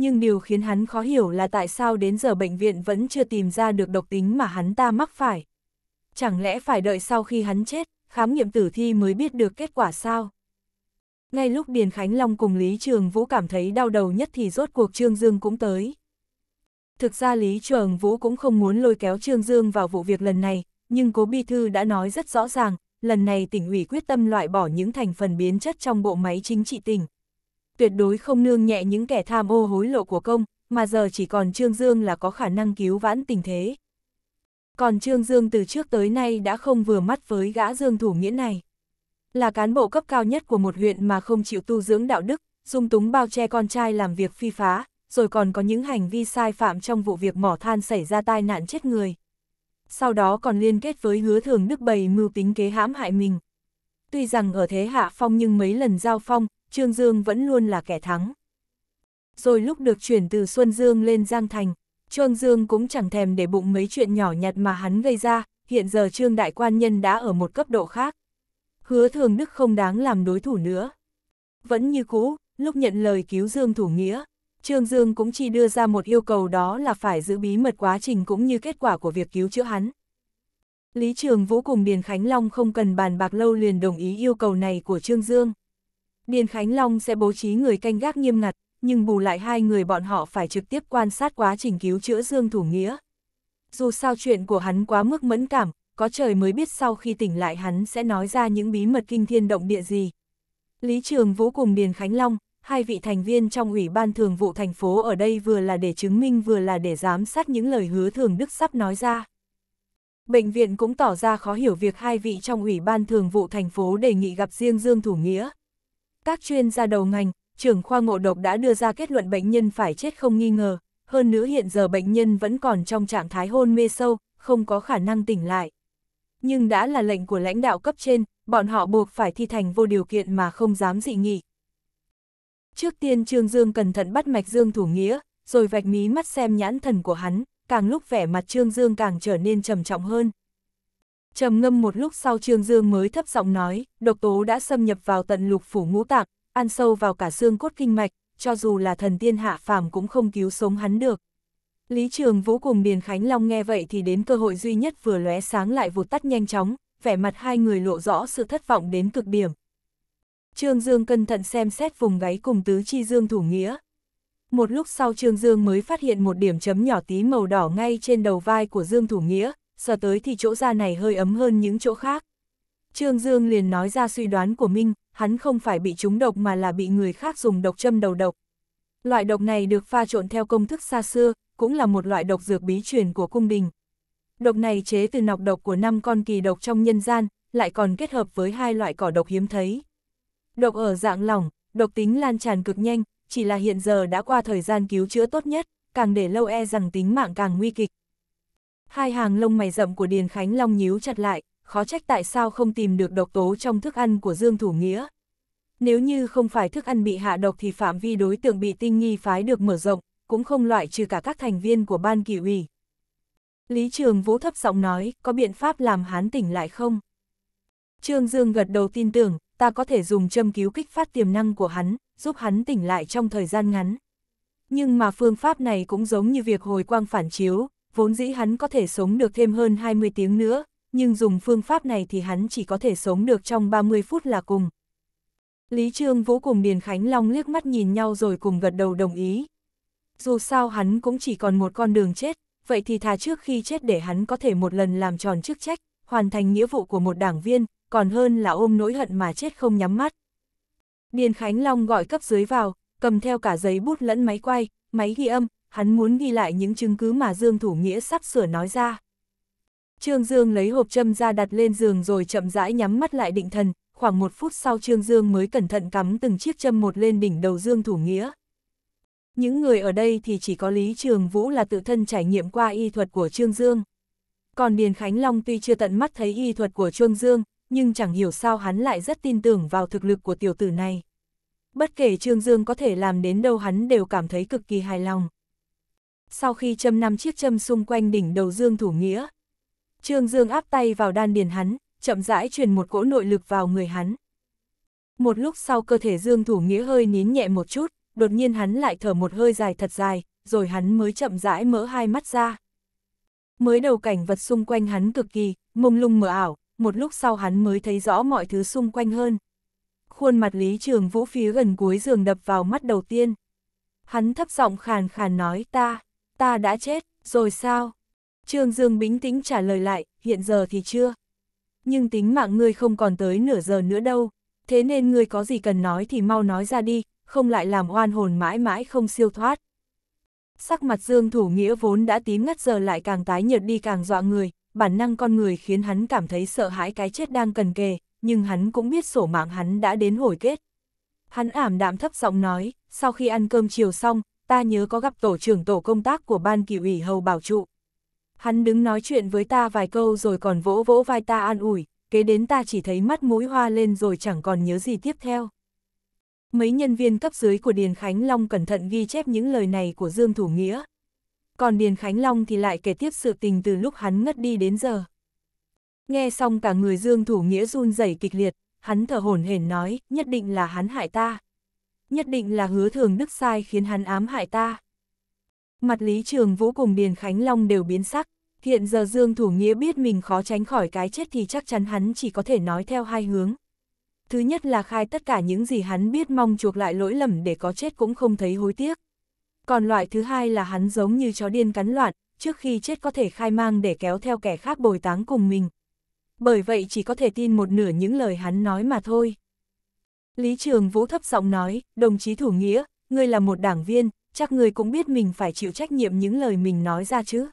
A: nhưng điều khiến hắn khó hiểu là tại sao đến giờ bệnh viện vẫn chưa tìm ra được độc tính mà hắn ta mắc phải. Chẳng lẽ phải đợi sau khi hắn chết, khám nghiệm tử thi mới biết được kết quả sao? Ngay lúc Điền Khánh Long cùng Lý Trường Vũ cảm thấy đau đầu nhất thì rốt cuộc Trương Dương cũng tới. Thực ra Lý Trường Vũ cũng không muốn lôi kéo Trương Dương vào vụ việc lần này, nhưng cố Bi Thư đã nói rất rõ ràng, lần này tỉnh ủy quyết tâm loại bỏ những thành phần biến chất trong bộ máy chính trị tỉnh, tuyệt đối không nương nhẹ những kẻ tham ô hối lộ của công, mà giờ chỉ còn Trương Dương là có khả năng cứu vãn tình thế. Còn Trương Dương từ trước tới nay đã không vừa mắt với gã Dương Thủ Nghĩa này. Là cán bộ cấp cao nhất của một huyện mà không chịu tu dưỡng đạo đức, dung túng bao che con trai làm việc phi phá, rồi còn có những hành vi sai phạm trong vụ việc mỏ than xảy ra tai nạn chết người. Sau đó còn liên kết với hứa thường đức bày mưu tính kế hãm hại mình. Tuy rằng ở thế hạ phong nhưng mấy lần giao phong, Trương Dương vẫn luôn là kẻ thắng. Rồi lúc được chuyển từ Xuân Dương lên Giang Thành, Trương Dương cũng chẳng thèm để bụng mấy chuyện nhỏ nhặt mà hắn gây ra, hiện giờ Trương Đại Quan Nhân đã ở một cấp độ khác. Hứa Thường Đức không đáng làm đối thủ nữa. Vẫn như cũ, lúc nhận lời cứu Dương Thủ Nghĩa, Trương Dương cũng chỉ đưa ra một yêu cầu đó là phải giữ bí mật quá trình cũng như kết quả của việc cứu chữa hắn. Lý Trường Vũ cùng Điền Khánh Long không cần bàn bạc lâu liền đồng ý yêu cầu này của Trương Dương. Điền Khánh Long sẽ bố trí người canh gác nghiêm ngặt, nhưng bù lại hai người bọn họ phải trực tiếp quan sát quá trình cứu chữa Dương Thủ Nghĩa. Dù sao chuyện của hắn quá mức mẫn cảm, có trời mới biết sau khi tỉnh lại hắn sẽ nói ra những bí mật kinh thiên động địa gì. Lý Trường Vũ cùng Điền Khánh Long, hai vị thành viên trong Ủy ban Thường vụ thành phố ở đây vừa là để chứng minh vừa là để giám sát những lời hứa thường Đức sắp nói ra. Bệnh viện cũng tỏ ra khó hiểu việc hai vị trong Ủy ban Thường vụ thành phố đề nghị gặp riêng Dương Thủ Nghĩa, các chuyên gia đầu ngành, trưởng khoa ngộ độc đã đưa ra kết luận bệnh nhân phải chết không nghi ngờ, hơn nữa hiện giờ bệnh nhân vẫn còn trong trạng thái hôn mê sâu, không có khả năng tỉnh lại. Nhưng đã là lệnh của lãnh đạo cấp trên, bọn họ buộc phải thi thành vô điều kiện mà không dám dị nghị. Trước tiên Trương Dương cẩn thận bắt mạch Dương Thủ Nghĩa, rồi vạch mí mắt xem nhãn thần của hắn, càng lúc vẻ mặt Trương Dương càng trở nên trầm trọng hơn. Trầm ngâm một lúc sau Trương Dương mới thấp giọng nói, độc tố đã xâm nhập vào tận lục phủ ngũ tạng, ăn sâu vào cả xương cốt kinh mạch, cho dù là thần tiên hạ phàm cũng không cứu sống hắn được. Lý Trường Vũ cùng Điền Khánh Long nghe vậy thì đến cơ hội duy nhất vừa lóe sáng lại vụt tắt nhanh chóng, vẻ mặt hai người lộ rõ sự thất vọng đến cực điểm. Trương Dương cẩn thận xem xét vùng gáy cùng tứ chi Dương thủ nghĩa. Một lúc sau Trương Dương mới phát hiện một điểm chấm nhỏ tí màu đỏ ngay trên đầu vai của Dương thủ nghĩa, sờ tới thì chỗ da này hơi ấm hơn những chỗ khác. Trương Dương liền nói ra suy đoán của Minh, hắn không phải bị trúng độc mà là bị người khác dùng độc châm đầu độc. Loại độc này được pha trộn theo công thức xa xưa, cũng là một loại độc dược bí truyền của cung đình. Độc này chế từ nọc độc của năm con kỳ độc trong nhân gian, lại còn kết hợp với hai loại cỏ độc hiếm thấy. Độc ở dạng lỏng, độc tính lan tràn cực nhanh, chỉ là hiện giờ đã qua thời gian cứu chữa tốt nhất, càng để lâu e rằng tính mạng càng nguy kịch. Hai hàng lông mày rậm của Điền Khánh Long nhíu chặt lại, khó trách tại sao không tìm được độc tố trong thức ăn của Dương Thủ Nghĩa. Nếu như không phải thức ăn bị hạ độc thì phạm vi đối tượng bị tinh nghi phái được mở rộng, cũng không loại trừ cả các thành viên của ban kỳ ủy. Lý Trường Vũ thấp giọng nói, có biện pháp làm hắn tỉnh lại không? Trương Dương gật đầu tin tưởng, ta có thể dùng châm cứu kích phát tiềm năng của hắn, giúp hắn tỉnh lại trong thời gian ngắn. Nhưng mà phương pháp này cũng giống như việc hồi quang phản chiếu, vốn dĩ hắn có thể sống được thêm hơn 20 tiếng nữa, nhưng dùng phương pháp này thì hắn chỉ có thể sống được trong 30 phút là cùng. Lý Trương Vũ cùng Điền Khánh Long liếc mắt nhìn nhau rồi cùng gật đầu đồng ý. Dù sao hắn cũng chỉ còn một con đường chết, vậy thì thà trước khi chết để hắn có thể một lần làm tròn chức trách, hoàn thành nghĩa vụ của một đảng viên, còn hơn là ôm nỗi hận mà chết không nhắm mắt. Điền Khánh Long gọi cấp dưới vào, cầm theo cả giấy bút lẫn máy quay, máy ghi âm, hắn muốn ghi lại những chứng cứ mà Dương Thủ Nghĩa sắp sửa nói ra. Trương Dương lấy hộp châm ra đặt lên giường rồi chậm rãi nhắm mắt lại định thần, khoảng một phút sau Trương Dương mới cẩn thận cắm từng chiếc châm một lên đỉnh đầu Dương Thủ Nghĩa. Những người ở đây thì chỉ có Lý Trường Vũ là tự thân trải nghiệm qua y thuật của Trương Dương. Còn Điền Khánh Long tuy chưa tận mắt thấy y thuật của Trương Dương, nhưng chẳng hiểu sao hắn lại rất tin tưởng vào thực lực của tiểu tử này. Bất kể Trương Dương có thể làm đến đâu hắn đều cảm thấy cực kỳ hài lòng sau khi châm năm chiếc châm xung quanh đỉnh đầu Dương Thủ Nghĩa. Trương Dương áp tay vào đan điền hắn, chậm rãi truyền một cỗ nội lực vào người hắn. Một lúc sau cơ thể Dương Thủ Nghĩa hơi nín nhẹ một chút, đột nhiên hắn lại thở một hơi dài thật dài, rồi hắn mới chậm rãi mở hai mắt ra. Mới đầu cảnh vật xung quanh hắn cực kỳ, mông lung mờ ảo, một lúc sau hắn mới thấy rõ mọi thứ xung quanh hơn. Khuôn mặt Lý Trường Vũ phía gần cuối giường đập vào mắt đầu tiên. Hắn thấp giọng khàn khàn nói ta ta đã chết, rồi sao? Trương Dương bính tĩnh trả lời lại, hiện giờ thì chưa. Nhưng tính mạng ngươi không còn tới nửa giờ nữa đâu, thế nên ngươi có gì cần nói thì mau nói ra đi, không lại làm oan hồn mãi mãi không siêu thoát. Sắc mặt Dương Thủ Nghĩa vốn đã tím ngắt giờ lại càng tái nhợt đi càng dọa người, bản năng con người khiến hắn cảm thấy sợ hãi cái chết đang cần kề, nhưng hắn cũng biết sổ mạng hắn đã đến hồi kết. Hắn ảm đạm thấp giọng nói, sau khi ăn cơm chiều xong, ta nhớ có gặp tổ trưởng tổ công tác của ban kỷ ủy hầu bảo trụ. Hắn đứng nói chuyện với ta vài câu rồi còn vỗ vỗ vai ta an ủi, kế đến ta chỉ thấy mắt mũi hoa lên rồi chẳng còn nhớ gì tiếp theo. Mấy nhân viên cấp dưới của Điền Khánh Long cẩn thận ghi chép những lời này của Dương Thủ Nghĩa. Còn Điền Khánh Long thì lại kể tiếp sự tình từ lúc hắn ngất đi đến giờ. Nghe xong cả người Dương Thủ Nghĩa run rẩy kịch liệt, hắn thở hổn hển nói, nhất định là hắn hại ta nhất định là hứa thường đức sai khiến hắn ám hại ta. Mặt Lý Trường Vũ cùng Điền Khánh Long đều biến sắc, hiện giờ Dương Thủ Nghĩa biết mình khó tránh khỏi cái chết thì chắc chắn hắn chỉ có thể nói theo hai hướng. Thứ nhất là khai tất cả những gì hắn biết mong chuộc lại lỗi lầm để có chết cũng không thấy hối tiếc. Còn loại thứ hai là hắn giống như chó điên cắn loạn, trước khi chết có thể khai mang để kéo theo kẻ khác bồi táng cùng mình. Bởi vậy chỉ có thể tin một nửa những lời hắn nói mà thôi. Lý Trường Vũ thấp giọng nói, đồng chí thủ nghĩa, ngươi là một đảng viên, chắc ngươi cũng biết mình phải chịu trách nhiệm những lời mình nói ra chứ.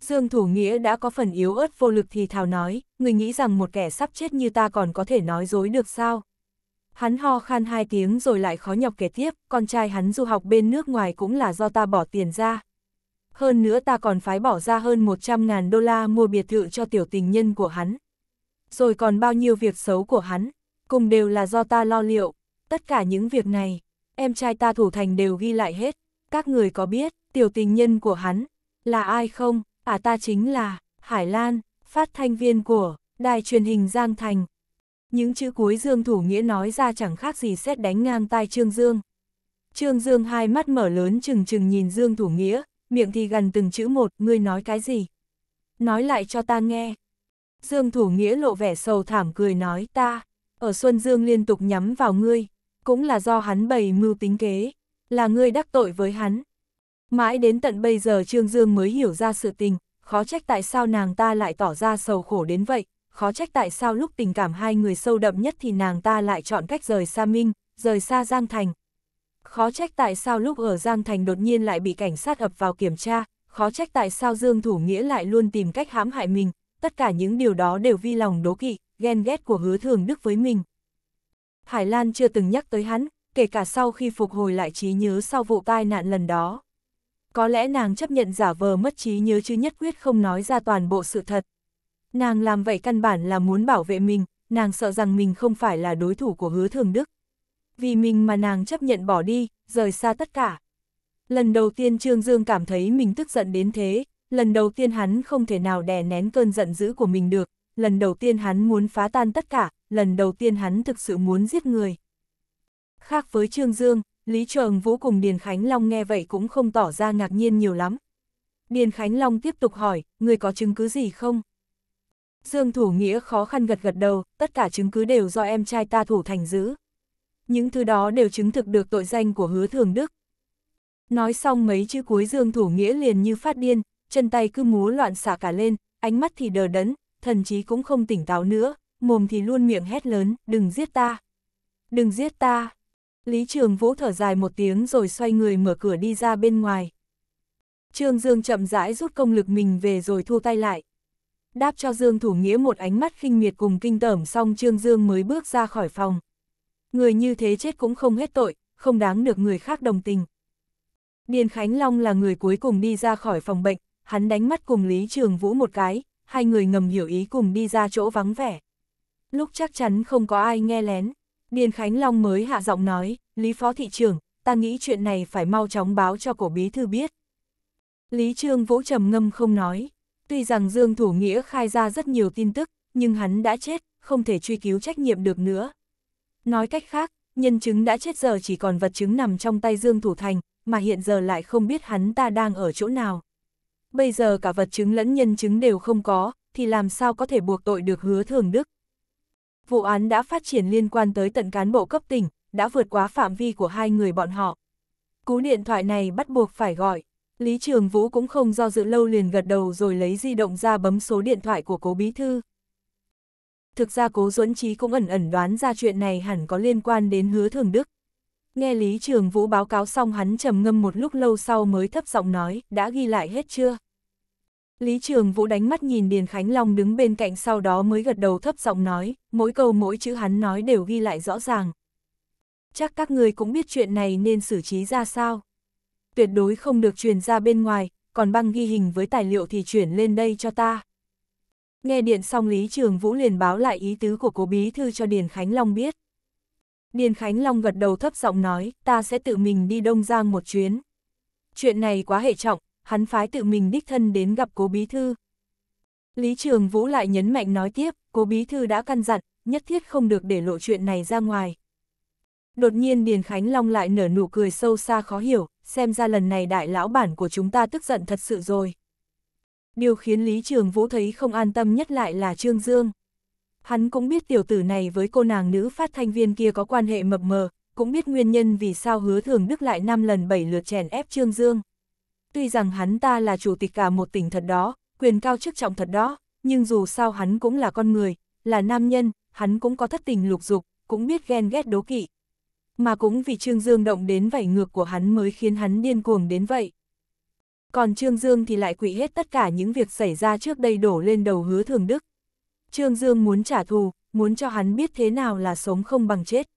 A: Dương Thủ Nghĩa đã có phần yếu ớt vô lực thì thào nói, Ngươi nghĩ rằng một kẻ sắp chết như ta còn có thể nói dối được sao? Hắn ho khan hai tiếng rồi lại khó nhọc kể tiếp, con trai hắn du học bên nước ngoài cũng là do ta bỏ tiền ra. Hơn nữa ta còn phải bỏ ra hơn 100.000 đô la mua biệt thự cho tiểu tình nhân của hắn. Rồi còn bao nhiêu việc xấu của hắn cùng đều là do ta lo liệu, tất cả những việc này, em trai ta thủ thành đều ghi lại hết, các người có biết, tiểu tình nhân của hắn, là ai không, à ta chính là, Hải Lan, phát thanh viên của, đài truyền hình Giang Thành. Những chữ cuối Dương Thủ Nghĩa nói ra chẳng khác gì xét đánh ngang tai Trương Dương. Trương Dương hai mắt mở lớn chừng chừng nhìn Dương Thủ Nghĩa, miệng thì gần từng chữ một, ngươi nói cái gì? Nói lại cho ta nghe. Dương Thủ Nghĩa lộ vẻ sầu thảm cười nói ta, ở Xuân Dương liên tục nhắm vào ngươi, cũng là do hắn bày mưu tính kế, là ngươi đắc tội với hắn. Mãi đến tận bây giờ Trương Dương mới hiểu ra sự tình, khó trách tại sao nàng ta lại tỏ ra sầu khổ đến vậy, khó trách tại sao lúc tình cảm hai người sâu đậm nhất thì nàng ta lại chọn cách rời xa Minh, rời xa Giang Thành. Khó trách tại sao lúc ở Giang Thành đột nhiên lại bị cảnh sát ập vào kiểm tra, khó trách tại sao Dương Thủ Nghĩa lại luôn tìm cách hãm hại mình, tất cả những điều đó đều vi lòng đố kỵ ghen ghét của hứa thường đức với mình. Hải Lan chưa từng nhắc tới hắn, kể cả sau khi phục hồi lại trí nhớ sau vụ tai nạn lần đó. Có lẽ nàng chấp nhận giả vờ mất trí nhớ chứ nhất quyết không nói ra toàn bộ sự thật. Nàng làm vậy căn bản là muốn bảo vệ mình, nàng sợ rằng mình không phải là đối thủ của hứa thường đức. Vì mình mà nàng chấp nhận bỏ đi, rời xa tất cả. Lần đầu tiên Trương Dương cảm thấy mình tức giận đến thế, lần đầu tiên hắn không thể nào đè nén cơn giận dữ của mình được, lần đầu tiên hắn muốn phá tan tất cả, lần đầu tiên hắn thực sự muốn giết người. Khác với Trương Dương, Lý Trường Vũ cùng Điền Khánh Long nghe vậy cũng không tỏ ra ngạc nhiên nhiều lắm. Điền Khánh Long tiếp tục hỏi, người có chứng cứ gì không? Dương Thủ Nghĩa khó khăn gật gật đầu, tất cả chứng cứ đều do em trai ta thủ thành giữ. Những thứ đó đều chứng thực được tội danh của hứa thường Đức. Nói xong mấy chữ cuối Dương Thủ Nghĩa liền như phát điên, chân tay cứ múa loạn xả cả lên, ánh mắt thì đờ đẫn, thần chí cũng không tỉnh táo nữa, mồm thì luôn miệng hét lớn, đừng giết ta, đừng giết ta. Lý Trường Vũ thở dài một tiếng rồi xoay người mở cửa đi ra bên ngoài. Trương Dương chậm rãi rút công lực mình về rồi thu tay lại. Đáp cho Dương Thủ Nghĩa một ánh mắt khinh miệt cùng kinh tởm xong Trương Dương mới bước ra khỏi phòng. Người như thế chết cũng không hết tội, không đáng được người khác đồng tình. Điền Khánh Long là người cuối cùng đi ra khỏi phòng bệnh, hắn đánh mắt cùng Lý Trường Vũ một cái, hai người ngầm hiểu ý cùng đi ra chỗ vắng vẻ. Lúc chắc chắn không có ai nghe lén, Điền Khánh Long mới hạ giọng nói, Lý Phó Thị trưởng, ta nghĩ chuyện này phải mau chóng báo cho cổ bí thư biết. Lý Trương Vũ trầm ngâm không nói, tuy rằng Dương Thủ Nghĩa khai ra rất nhiều tin tức, nhưng hắn đã chết, không thể truy cứu trách nhiệm được nữa. Nói cách khác, nhân chứng đã chết giờ chỉ còn vật chứng nằm trong tay Dương Thủ Thành, mà hiện giờ lại không biết hắn ta đang ở chỗ nào bây giờ cả vật chứng lẫn nhân chứng đều không có, thì làm sao có thể buộc tội được hứa thường đức. Vụ án đã phát triển liên quan tới tận cán bộ cấp tỉnh, đã vượt quá phạm vi của hai người bọn họ. Cú điện thoại này bắt buộc phải gọi. Lý Trường Vũ cũng không do dự lâu liền gật đầu rồi lấy di động ra bấm số điện thoại của cố bí thư. Thực ra cố Duẫn Trí cũng ẩn ẩn đoán ra chuyện này hẳn có liên quan đến hứa thường đức. Nghe Lý Trường Vũ báo cáo xong hắn trầm ngâm một lúc lâu sau mới thấp giọng nói, đã ghi lại hết chưa? Lý Trường Vũ đánh mắt nhìn Điền Khánh Long đứng bên cạnh sau đó mới gật đầu thấp giọng nói, mỗi câu mỗi chữ hắn nói đều ghi lại rõ ràng. Chắc các người cũng biết chuyện này nên xử trí ra sao. Tuyệt đối không được truyền ra bên ngoài, còn băng ghi hình với tài liệu thì chuyển lên đây cho ta. Nghe điện xong Lý Trường Vũ liền báo lại ý tứ của cố bí thư cho Điền Khánh Long biết. Điền Khánh Long gật đầu thấp giọng nói, ta sẽ tự mình đi Đông Giang một chuyến. Chuyện này quá hệ trọng, hắn phái tự mình đích thân đến gặp cố bí thư. Lý Trường Vũ lại nhấn mạnh nói tiếp, cố bí thư đã căn dặn, nhất thiết không được để lộ chuyện này ra ngoài. Đột nhiên Điền Khánh Long lại nở nụ cười sâu xa khó hiểu, xem ra lần này đại lão bản của chúng ta tức giận thật sự rồi. Điều khiến Lý Trường Vũ thấy không an tâm nhất lại là Trương Dương. Hắn cũng biết tiểu tử này với cô nàng nữ phát thanh viên kia có quan hệ mập mờ, cũng biết nguyên nhân vì sao hứa thường Đức lại 5 lần 7 lượt chèn ép Trương Dương tuy rằng hắn ta là chủ tịch cả một tỉnh thật đó, quyền cao chức trọng thật đó, nhưng dù sao hắn cũng là con người, là nam nhân, hắn cũng có thất tình lục dục, cũng biết ghen ghét đố kỵ. Mà cũng vì Trương Dương động đến vảy ngược của hắn mới khiến hắn điên cuồng đến vậy. Còn Trương Dương thì lại quỵ hết tất cả những việc xảy ra trước đây đổ lên đầu hứa thường đức. Trương Dương muốn trả thù, muốn cho hắn biết thế nào là sống không bằng chết.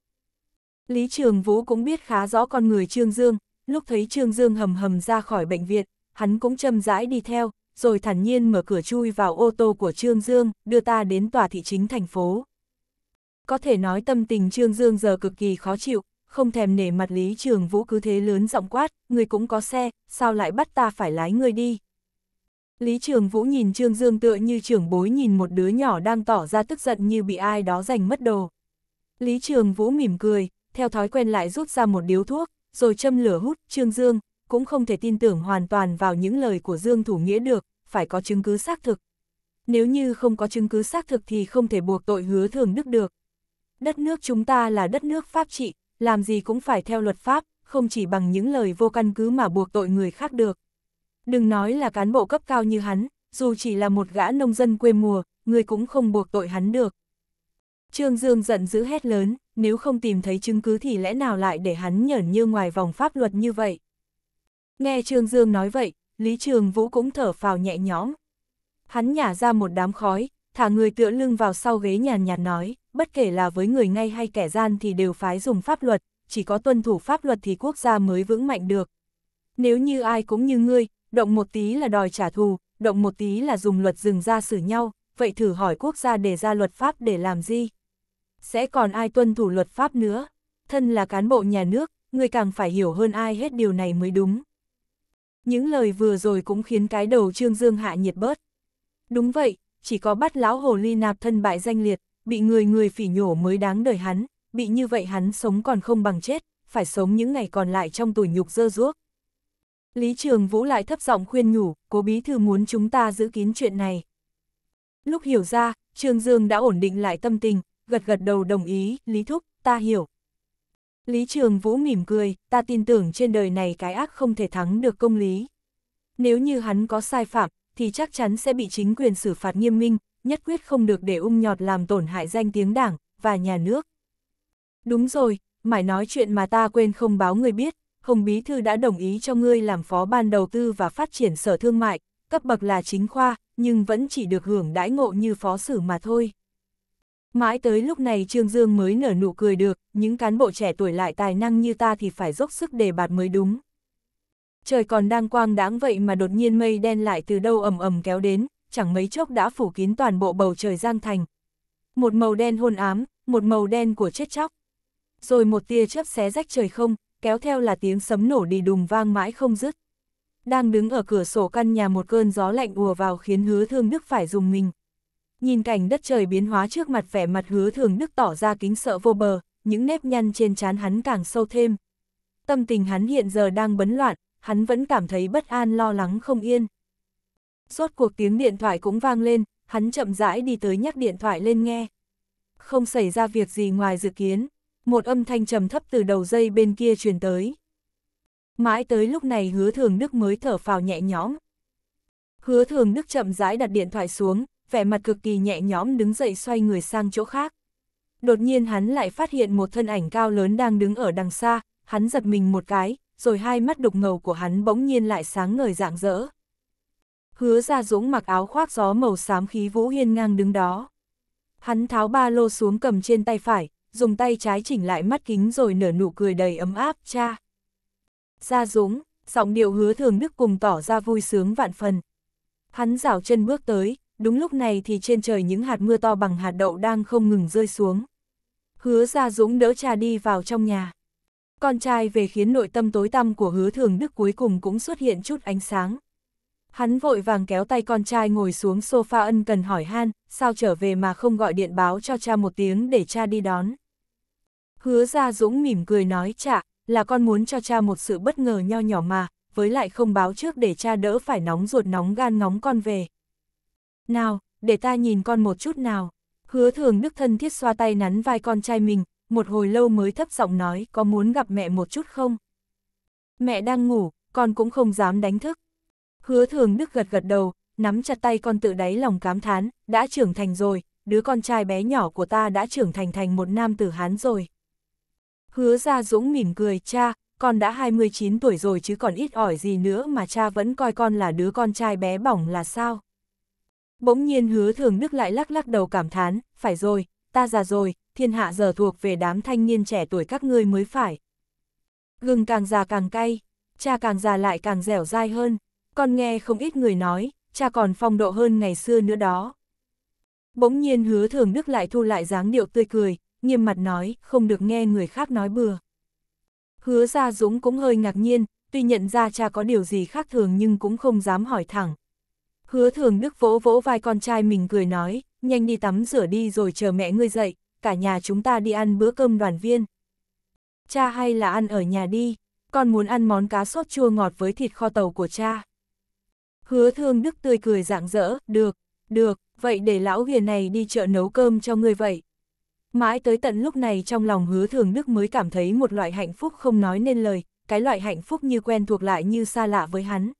A: Lý Trường Vũ cũng biết khá rõ con người Trương Dương, Lúc thấy Trương Dương hầm hầm ra khỏi bệnh viện, hắn cũng châm rãi đi theo, rồi thản nhiên mở cửa chui vào ô tô của Trương Dương, đưa ta đến tòa thị chính thành phố. Có thể nói tâm tình Trương Dương giờ cực kỳ khó chịu, không thèm nể mặt Lý Trường Vũ cứ thế lớn giọng quát, người cũng có xe, sao lại bắt ta phải lái người đi. Lý Trường Vũ nhìn Trương Dương tựa như trưởng bối nhìn một đứa nhỏ đang tỏ ra tức giận như bị ai đó giành mất đồ. Lý Trường Vũ mỉm cười, theo thói quen lại rút ra một điếu thuốc, rồi châm lửa hút, Trương Dương, cũng không thể tin tưởng hoàn toàn vào những lời của Dương Thủ Nghĩa được, phải có chứng cứ xác thực. Nếu như không có chứng cứ xác thực thì không thể buộc tội hứa thường đức được. Đất nước chúng ta là đất nước pháp trị, làm gì cũng phải theo luật pháp, không chỉ bằng những lời vô căn cứ mà buộc tội người khác được. Đừng nói là cán bộ cấp cao như hắn, dù chỉ là một gã nông dân quê mùa, người cũng không buộc tội hắn được. Trương Dương giận dữ hét lớn, nếu không tìm thấy chứng cứ thì lẽ nào lại để hắn nhởn như ngoài vòng pháp luật như vậy. Nghe Trương Dương nói vậy, Lý Trường Vũ cũng thở phào nhẹ nhõm. Hắn nhả ra một đám khói, thả người tựa lưng vào sau ghế nhàn nhạt nói, bất kể là với người ngay hay kẻ gian thì đều phái dùng pháp luật, chỉ có tuân thủ pháp luật thì quốc gia mới vững mạnh được. Nếu như ai cũng như ngươi, động một tí là đòi trả thù, động một tí là dùng luật dừng ra xử nhau, vậy thử hỏi quốc gia đề ra luật pháp để làm gì? sẽ còn ai tuân thủ luật pháp nữa. Thân là cán bộ nhà nước, người càng phải hiểu hơn ai hết điều này mới đúng. Những lời vừa rồi cũng khiến cái đầu Trương Dương hạ nhiệt bớt. Đúng vậy, chỉ có bắt lão hồ ly nạp thân bại danh liệt, bị người người phỉ nhổ mới đáng đời hắn, bị như vậy hắn sống còn không bằng chết, phải sống những ngày còn lại trong tủi nhục dơ ruốc. Lý Trường Vũ lại thấp giọng khuyên nhủ, cố bí thư muốn chúng ta giữ kín chuyện này. Lúc hiểu ra, Trương Dương đã ổn định lại tâm tình, gật gật đầu đồng ý, Lý Thúc, ta hiểu. Lý Trường Vũ mỉm cười, ta tin tưởng trên đời này cái ác không thể thắng được công lý. Nếu như hắn có sai phạm, thì chắc chắn sẽ bị chính quyền xử phạt nghiêm minh, nhất quyết không được để ung nhọt làm tổn hại danh tiếng đảng và nhà nước. Đúng rồi, mải nói chuyện mà ta quên không báo người biết, Hồng Bí Thư đã đồng ý cho ngươi làm phó ban đầu tư và phát triển sở thương mại, cấp bậc là chính khoa, nhưng vẫn chỉ được hưởng đãi ngộ như phó sử mà thôi. Mãi tới lúc này Trương Dương mới nở nụ cười được, những cán bộ trẻ tuổi lại tài năng như ta thì phải dốc sức đề bạt mới đúng. Trời còn đang quang đáng vậy mà đột nhiên mây đen lại từ đâu ầm ầm kéo đến, chẳng mấy chốc đã phủ kín toàn bộ bầu trời Giang Thành. Một màu đen hôn ám, một màu đen của chết chóc. Rồi một tia chớp xé rách trời không, kéo theo là tiếng sấm nổ đi đùng vang mãi không dứt. Đang đứng ở cửa sổ căn nhà một cơn gió lạnh ùa vào khiến hứa thương Đức phải dùng mình nhìn cảnh đất trời biến hóa trước mặt vẻ mặt hứa thường đức tỏ ra kính sợ vô bờ, những nếp nhăn trên trán hắn càng sâu thêm. Tâm tình hắn hiện giờ đang bấn loạn, hắn vẫn cảm thấy bất an lo lắng không yên. Suốt cuộc tiếng điện thoại cũng vang lên, hắn chậm rãi đi tới nhắc điện thoại lên nghe. Không xảy ra việc gì ngoài dự kiến, một âm thanh trầm thấp từ đầu dây bên kia truyền tới. Mãi tới lúc này hứa thường Đức mới thở phào nhẹ nhõm. Hứa thường Đức chậm rãi đặt điện thoại xuống, vẻ mặt cực kỳ nhẹ nhõm đứng dậy xoay người sang chỗ khác. Đột nhiên hắn lại phát hiện một thân ảnh cao lớn đang đứng ở đằng xa, hắn giật mình một cái, rồi hai mắt đục ngầu của hắn bỗng nhiên lại sáng ngời rạng rỡ. Hứa ra dũng mặc áo khoác gió màu xám khí vũ hiên ngang đứng đó. Hắn tháo ba lô xuống cầm trên tay phải, dùng tay trái chỉnh lại mắt kính rồi nở nụ cười đầy ấm áp, cha. Gia Dũng, giọng điệu hứa thường đức cùng tỏ ra vui sướng vạn phần. Hắn rảo chân bước tới, đúng lúc này thì trên trời những hạt mưa to bằng hạt đậu đang không ngừng rơi xuống. Hứa Gia Dũng đỡ cha đi vào trong nhà. Con trai về khiến nội tâm tối tăm của hứa thường đức cuối cùng cũng xuất hiện chút ánh sáng. Hắn vội vàng kéo tay con trai ngồi xuống sofa ân cần hỏi han, sao trở về mà không gọi điện báo cho cha một tiếng để cha đi đón. Hứa Gia Dũng mỉm cười nói chạ, là con muốn cho cha một sự bất ngờ nho nhỏ mà, với lại không báo trước để cha đỡ phải nóng ruột nóng gan ngóng con về. Nào, để ta nhìn con một chút nào. Hứa thường đức thân thiết xoa tay nắn vai con trai mình, một hồi lâu mới thấp giọng nói có muốn gặp mẹ một chút không? Mẹ đang ngủ, con cũng không dám đánh thức. Hứa thường đức gật gật đầu, nắm chặt tay con tự đáy lòng cám thán, đã trưởng thành rồi, đứa con trai bé nhỏ của ta đã trưởng thành thành một nam tử hán rồi. Hứa ra dũng mỉm cười, cha, con đã 29 tuổi rồi chứ còn ít ỏi gì nữa mà cha vẫn coi con là đứa con trai bé bỏng là sao? Bỗng nhiên hứa thường đức lại lắc lắc đầu cảm thán, phải rồi, ta già rồi, thiên hạ giờ thuộc về đám thanh niên trẻ tuổi các ngươi mới phải. Gừng càng già càng cay, cha càng già lại càng dẻo dai hơn, con nghe không ít người nói, cha còn phong độ hơn ngày xưa nữa đó. Bỗng nhiên hứa thường đức lại thu lại dáng điệu tươi cười, nghiêm mặt nói, không được nghe người khác nói bừa. Hứa ra Dũng cũng hơi ngạc nhiên, tuy nhận ra cha có điều gì khác thường nhưng cũng không dám hỏi thẳng. Hứa thường đức vỗ vỗ vai con trai mình cười nói, nhanh đi tắm rửa đi rồi chờ mẹ ngươi dậy, cả nhà chúng ta đi ăn bữa cơm đoàn viên. Cha hay là ăn ở nhà đi, con muốn ăn món cá sốt chua ngọt với thịt kho tàu của cha. Hứa thương đức tươi cười rạng rỡ, được, được, vậy để lão huyền này đi chợ nấu cơm cho ngươi vậy. Mãi tới tận lúc này trong lòng hứa thường đức mới cảm thấy một loại hạnh phúc không nói nên lời, cái loại hạnh phúc như quen thuộc lại như xa lạ với hắn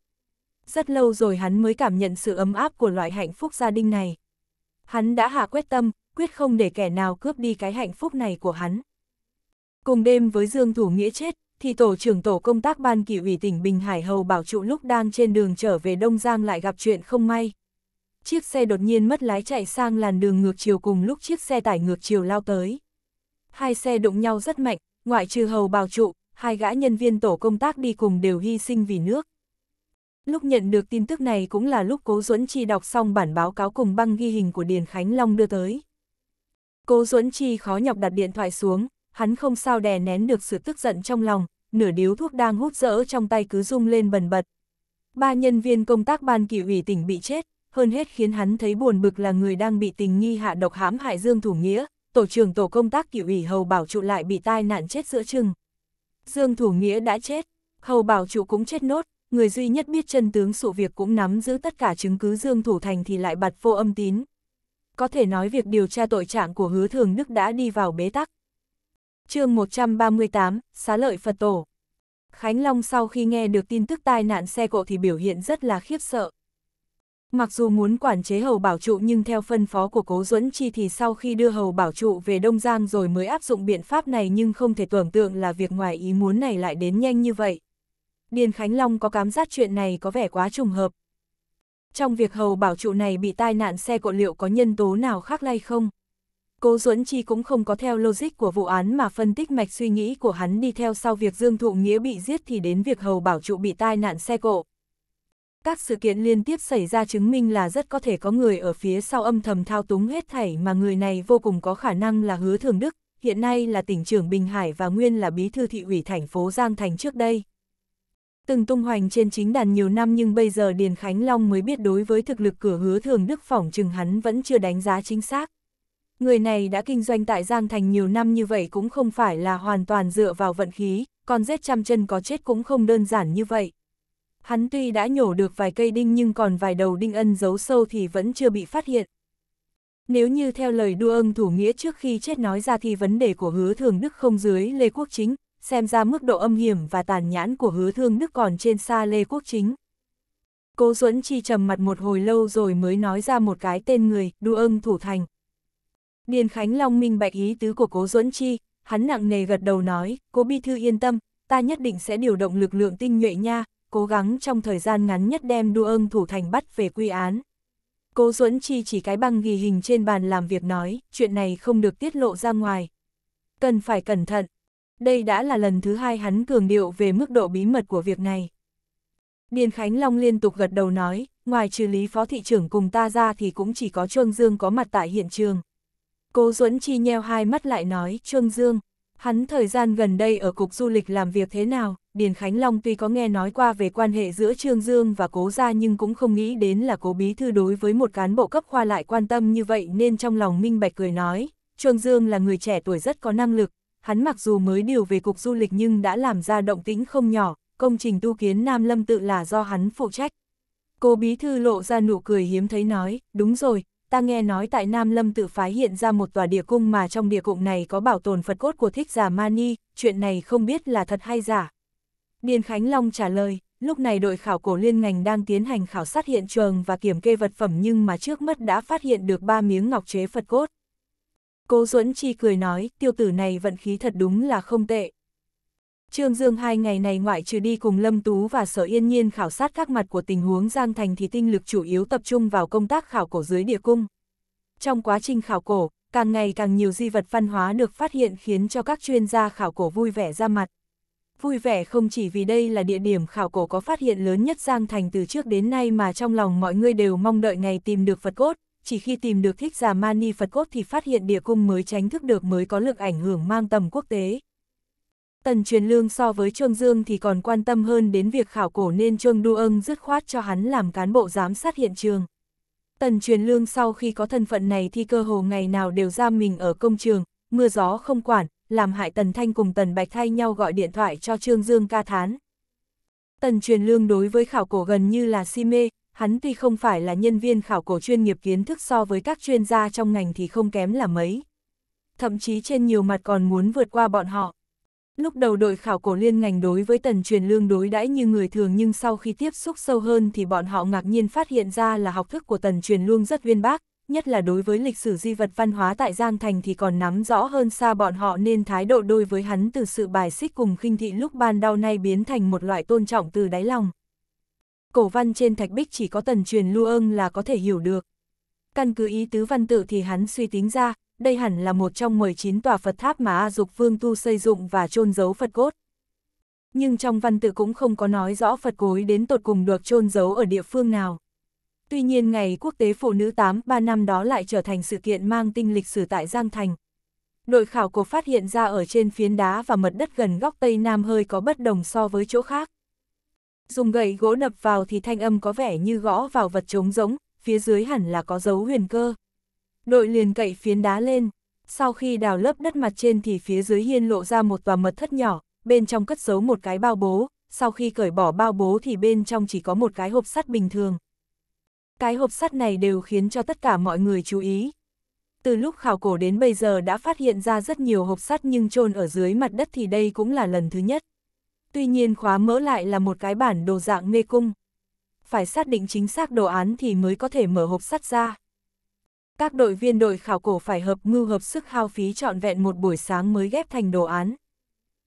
A: rất lâu rồi hắn mới cảm nhận sự ấm áp của loại hạnh phúc gia đình này. Hắn đã hạ quyết tâm, quyết không để kẻ nào cướp đi cái hạnh phúc này của hắn. Cùng đêm với Dương Thủ Nghĩa chết, thì tổ trưởng tổ công tác ban kỷ ủy tỉnh Bình Hải Hầu Bảo Trụ lúc đang trên đường trở về Đông Giang lại gặp chuyện không may. Chiếc xe đột nhiên mất lái chạy sang làn đường ngược chiều cùng lúc chiếc xe tải ngược chiều lao tới. Hai xe đụng nhau rất mạnh, ngoại trừ Hầu Bảo Trụ, hai gã nhân viên tổ công tác đi cùng đều hy sinh vì nước. Lúc nhận được tin tức này cũng là lúc Cố Duẫn Chi đọc xong bản báo cáo cùng băng ghi hình của Điền Khánh Long đưa tới. Cố Duẫn Chi khó nhọc đặt điện thoại xuống, hắn không sao đè nén được sự tức giận trong lòng, nửa điếu thuốc đang hút rỡ trong tay cứ rung lên bần bật. Ba nhân viên công tác ban kỷ ủy tỉnh bị chết, hơn hết khiến hắn thấy buồn bực là người đang bị tình nghi hạ độc hãm hại Dương Thủ Nghĩa, tổ trưởng tổ công tác kỷ ủy Hầu Bảo Trụ lại bị tai nạn chết giữa chừng. Dương Thủ Nghĩa đã chết, Hầu Bảo Trụ cũng chết nốt, người duy nhất biết chân tướng sự việc cũng nắm giữ tất cả chứng cứ Dương Thủ Thành thì lại bật vô âm tín. Có thể nói việc điều tra tội trạng của hứa thường Đức đã đi vào bế tắc. chương 138, Xá Lợi Phật Tổ Khánh Long sau khi nghe được tin tức tai nạn xe cộ thì biểu hiện rất là khiếp sợ. Mặc dù muốn quản chế hầu bảo trụ nhưng theo phân phó của Cố Duẫn Chi thì sau khi đưa hầu bảo trụ về Đông Giang rồi mới áp dụng biện pháp này nhưng không thể tưởng tượng là việc ngoài ý muốn này lại đến nhanh như vậy. Điền Khánh Long có cảm giác chuyện này có vẻ quá trùng hợp. Trong việc hầu bảo trụ này bị tai nạn xe cộ liệu có nhân tố nào khác lay không? Cố Duẫn Chi cũng không có theo logic của vụ án mà phân tích mạch suy nghĩ của hắn đi theo sau việc Dương Thụ Nghĩa bị giết thì đến việc hầu bảo trụ bị tai nạn xe cộ. Các sự kiện liên tiếp xảy ra chứng minh là rất có thể có người ở phía sau âm thầm thao túng hết thảy mà người này vô cùng có khả năng là Hứa Thường Đức, hiện nay là tỉnh trưởng Bình Hải và nguyên là bí thư thị ủy thành phố Giang Thành trước đây từng tung hoành trên chính đàn nhiều năm nhưng bây giờ Điền Khánh Long mới biết đối với thực lực cửa hứa thường Đức Phỏng chừng hắn vẫn chưa đánh giá chính xác. Người này đã kinh doanh tại Giang Thành nhiều năm như vậy cũng không phải là hoàn toàn dựa vào vận khí, còn giết trăm chân có chết cũng không đơn giản như vậy. Hắn tuy đã nhổ được vài cây đinh nhưng còn vài đầu đinh ân giấu sâu thì vẫn chưa bị phát hiện. Nếu như theo lời đua ân thủ nghĩa trước khi chết nói ra thì vấn đề của hứa thường Đức không dưới Lê Quốc Chính, xem ra mức độ âm hiểm và tàn nhãn của hứa thương đức còn trên xa Lê Quốc Chính. Cố Duẫn Chi trầm mặt một hồi lâu rồi mới nói ra một cái tên người, đu ưng thủ thành. Điền Khánh Long minh bạch ý tứ của Cố Duẫn Chi, hắn nặng nề gật đầu nói, Cố Bi Thư yên tâm, ta nhất định sẽ điều động lực lượng tinh nhuệ nha, cố gắng trong thời gian ngắn nhất đem đu ưng thủ thành bắt về quy án. Cố Duẫn Chi chỉ cái băng ghi hình trên bàn làm việc nói, chuyện này không được tiết lộ ra ngoài. Cần phải cẩn thận, đây đã là lần thứ hai hắn cường điệu về mức độ bí mật của việc này. Điền Khánh Long liên tục gật đầu nói, ngoài trừ lý phó thị trưởng cùng ta ra thì cũng chỉ có Trương Dương có mặt tại hiện trường. Cố Duẫn Chi nheo hai mắt lại nói, Trương Dương, hắn thời gian gần đây ở cục du lịch làm việc thế nào, Điền Khánh Long tuy có nghe nói qua về quan hệ giữa Trương Dương và cố gia nhưng cũng không nghĩ đến là cố bí thư đối với một cán bộ cấp khoa lại quan tâm như vậy nên trong lòng minh bạch cười nói, Trương Dương là người trẻ tuổi rất có năng lực, hắn mặc dù mới điều về cục du lịch nhưng đã làm ra động tĩnh không nhỏ, công trình tu kiến Nam Lâm tự là do hắn phụ trách. Cô bí thư lộ ra nụ cười hiếm thấy nói, đúng rồi, ta nghe nói tại Nam Lâm tự phái hiện ra một tòa địa cung mà trong địa cung này có bảo tồn Phật cốt của thích giả Mani, chuyện này không biết là thật hay giả. Điền Khánh Long trả lời, lúc này đội khảo cổ liên ngành đang tiến hành khảo sát hiện trường và kiểm kê vật phẩm nhưng mà trước mắt đã phát hiện được ba miếng ngọc chế Phật cốt. Cố Duẫn Chi cười nói, tiêu tử này vận khí thật đúng là không tệ. Trương Dương hai ngày này ngoại trừ đi cùng Lâm Tú và Sở Yên Nhiên khảo sát các mặt của tình huống Giang Thành thì tinh lực chủ yếu tập trung vào công tác khảo cổ dưới địa cung. Trong quá trình khảo cổ, càng ngày càng nhiều di vật văn hóa được phát hiện khiến cho các chuyên gia khảo cổ vui vẻ ra mặt. Vui vẻ không chỉ vì đây là địa điểm khảo cổ có phát hiện lớn nhất Giang Thành từ trước đến nay mà trong lòng mọi người đều mong đợi ngày tìm được vật cốt, chỉ khi tìm được thích giả mani Phật cốt thì phát hiện địa cung mới tránh thức được mới có lực ảnh hưởng mang tầm quốc tế. Tần truyền lương so với Trương Dương thì còn quan tâm hơn đến việc khảo cổ nên Trương Đu Ân dứt khoát cho hắn làm cán bộ giám sát hiện trường. Tần truyền lương sau khi có thân phận này thì cơ hồ ngày nào đều ra mình ở công trường, mưa gió không quản, làm hại Tần Thanh cùng Tần Bạch thay nhau gọi điện thoại cho Trương Dương ca thán. Tần truyền lương đối với khảo cổ gần như là si mê, hắn tuy không phải là nhân viên khảo cổ chuyên nghiệp kiến thức so với các chuyên gia trong ngành thì không kém là mấy. Thậm chí trên nhiều mặt còn muốn vượt qua bọn họ. Lúc đầu đội khảo cổ liên ngành đối với tần truyền lương đối đãi như người thường nhưng sau khi tiếp xúc sâu hơn thì bọn họ ngạc nhiên phát hiện ra là học thức của tần truyền lương rất uyên bác, nhất là đối với lịch sử di vật văn hóa tại Giang Thành thì còn nắm rõ hơn xa bọn họ nên thái độ đôi với hắn từ sự bài xích cùng khinh thị lúc ban đau nay biến thành một loại tôn trọng từ đáy lòng cổ văn trên thạch bích chỉ có tần truyền lưu ương là có thể hiểu được. Căn cứ ý tứ văn tự thì hắn suy tính ra, đây hẳn là một trong 19 tòa Phật tháp mà A Dục Vương Tu xây dựng và chôn giấu Phật cốt. Nhưng trong văn tự cũng không có nói rõ Phật cối đến tột cùng được chôn giấu ở địa phương nào. Tuy nhiên ngày quốc tế phụ nữ 8-3 năm đó lại trở thành sự kiện mang tinh lịch sử tại Giang Thành. Đội khảo cổ phát hiện ra ở trên phiến đá và mật đất gần góc Tây Nam hơi có bất đồng so với chỗ khác dùng gậy gỗ đập vào thì thanh âm có vẻ như gõ vào vật trống rỗng, phía dưới hẳn là có dấu huyền cơ. Đội liền cậy phiến đá lên, sau khi đào lớp đất mặt trên thì phía dưới hiên lộ ra một tòa mật thất nhỏ, bên trong cất giấu một cái bao bố, sau khi cởi bỏ bao bố thì bên trong chỉ có một cái hộp sắt bình thường. Cái hộp sắt này đều khiến cho tất cả mọi người chú ý. Từ lúc khảo cổ đến bây giờ đã phát hiện ra rất nhiều hộp sắt nhưng chôn ở dưới mặt đất thì đây cũng là lần thứ nhất. Tuy nhiên khóa mỡ lại là một cái bản đồ dạng mê cung. Phải xác định chính xác đồ án thì mới có thể mở hộp sắt ra. Các đội viên đội khảo cổ phải hợp mưu hợp sức hao phí trọn vẹn một buổi sáng mới ghép thành đồ án.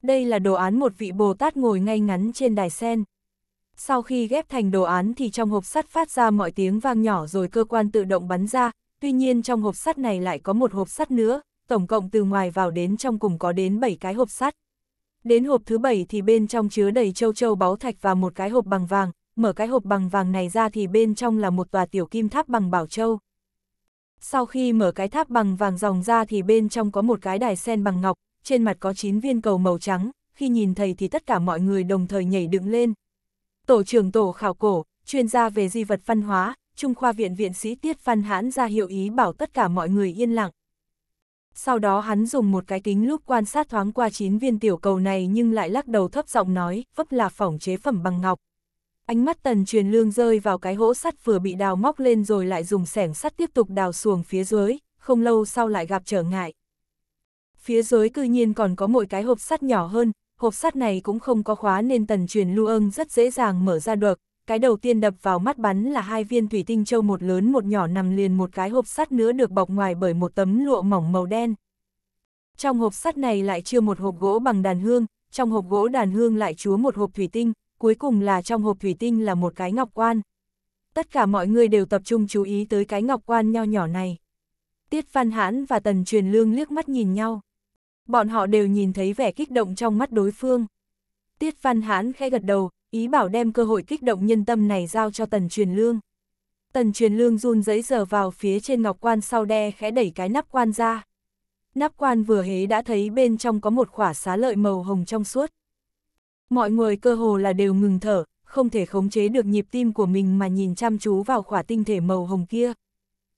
A: Đây là đồ án một vị Bồ Tát ngồi ngay ngắn trên đài sen. Sau khi ghép thành đồ án thì trong hộp sắt phát ra mọi tiếng vang nhỏ rồi cơ quan tự động bắn ra, tuy nhiên trong hộp sắt này lại có một hộp sắt nữa, tổng cộng từ ngoài vào đến trong cùng có đến 7 cái hộp sắt. Đến hộp thứ bảy thì bên trong chứa đầy châu châu báu thạch và một cái hộp bằng vàng, mở cái hộp bằng vàng này ra thì bên trong là một tòa tiểu kim tháp bằng bảo châu. Sau khi mở cái tháp bằng vàng dòng ra thì bên trong có một cái đài sen bằng ngọc, trên mặt có 9 viên cầu màu trắng, khi nhìn thấy thì tất cả mọi người đồng thời nhảy đứng lên. Tổ trưởng tổ khảo cổ, chuyên gia về di vật văn hóa, Trung khoa viện viện sĩ Tiết Văn Hãn ra hiệu ý bảo tất cả mọi người yên lặng. Sau đó hắn dùng một cái kính lúc quan sát thoáng qua chín viên tiểu cầu này nhưng lại lắc đầu thấp giọng nói, vấp là phỏng chế phẩm bằng ngọc. Ánh mắt tần truyền lương rơi vào cái hố sắt vừa bị đào móc lên rồi lại dùng sẻng sắt tiếp tục đào xuồng phía dưới, không lâu sau lại gặp trở ngại. Phía dưới cư nhiên còn có một cái hộp sắt nhỏ hơn, hộp sắt này cũng không có khóa nên tần truyền lưu âng rất dễ dàng mở ra được, cái đầu tiên đập vào mắt bắn là hai viên thủy tinh châu một lớn một nhỏ nằm liền một cái hộp sắt nữa được bọc ngoài bởi một tấm lụa mỏng màu đen. Trong hộp sắt này lại chưa một hộp gỗ bằng đàn hương, trong hộp gỗ đàn hương lại chứa một hộp thủy tinh, cuối cùng là trong hộp thủy tinh là một cái ngọc quan. Tất cả mọi người đều tập trung chú ý tới cái ngọc quan nho nhỏ này. Tiết Văn Hãn và Tần Truyền Lương liếc mắt nhìn nhau. Bọn họ đều nhìn thấy vẻ kích động trong mắt đối phương. Tiết Văn Hãn khẽ gật đầu, ý bảo đem cơ hội kích động nhân tâm này giao cho tần truyền lương. Tần truyền lương run giấy giờ vào phía trên ngọc quan sau đe khẽ đẩy cái nắp quan ra. Nắp quan vừa hế đã thấy bên trong có một khỏa xá lợi màu hồng trong suốt. Mọi người cơ hồ là đều ngừng thở, không thể khống chế được nhịp tim của mình mà nhìn chăm chú vào khỏa tinh thể màu hồng kia.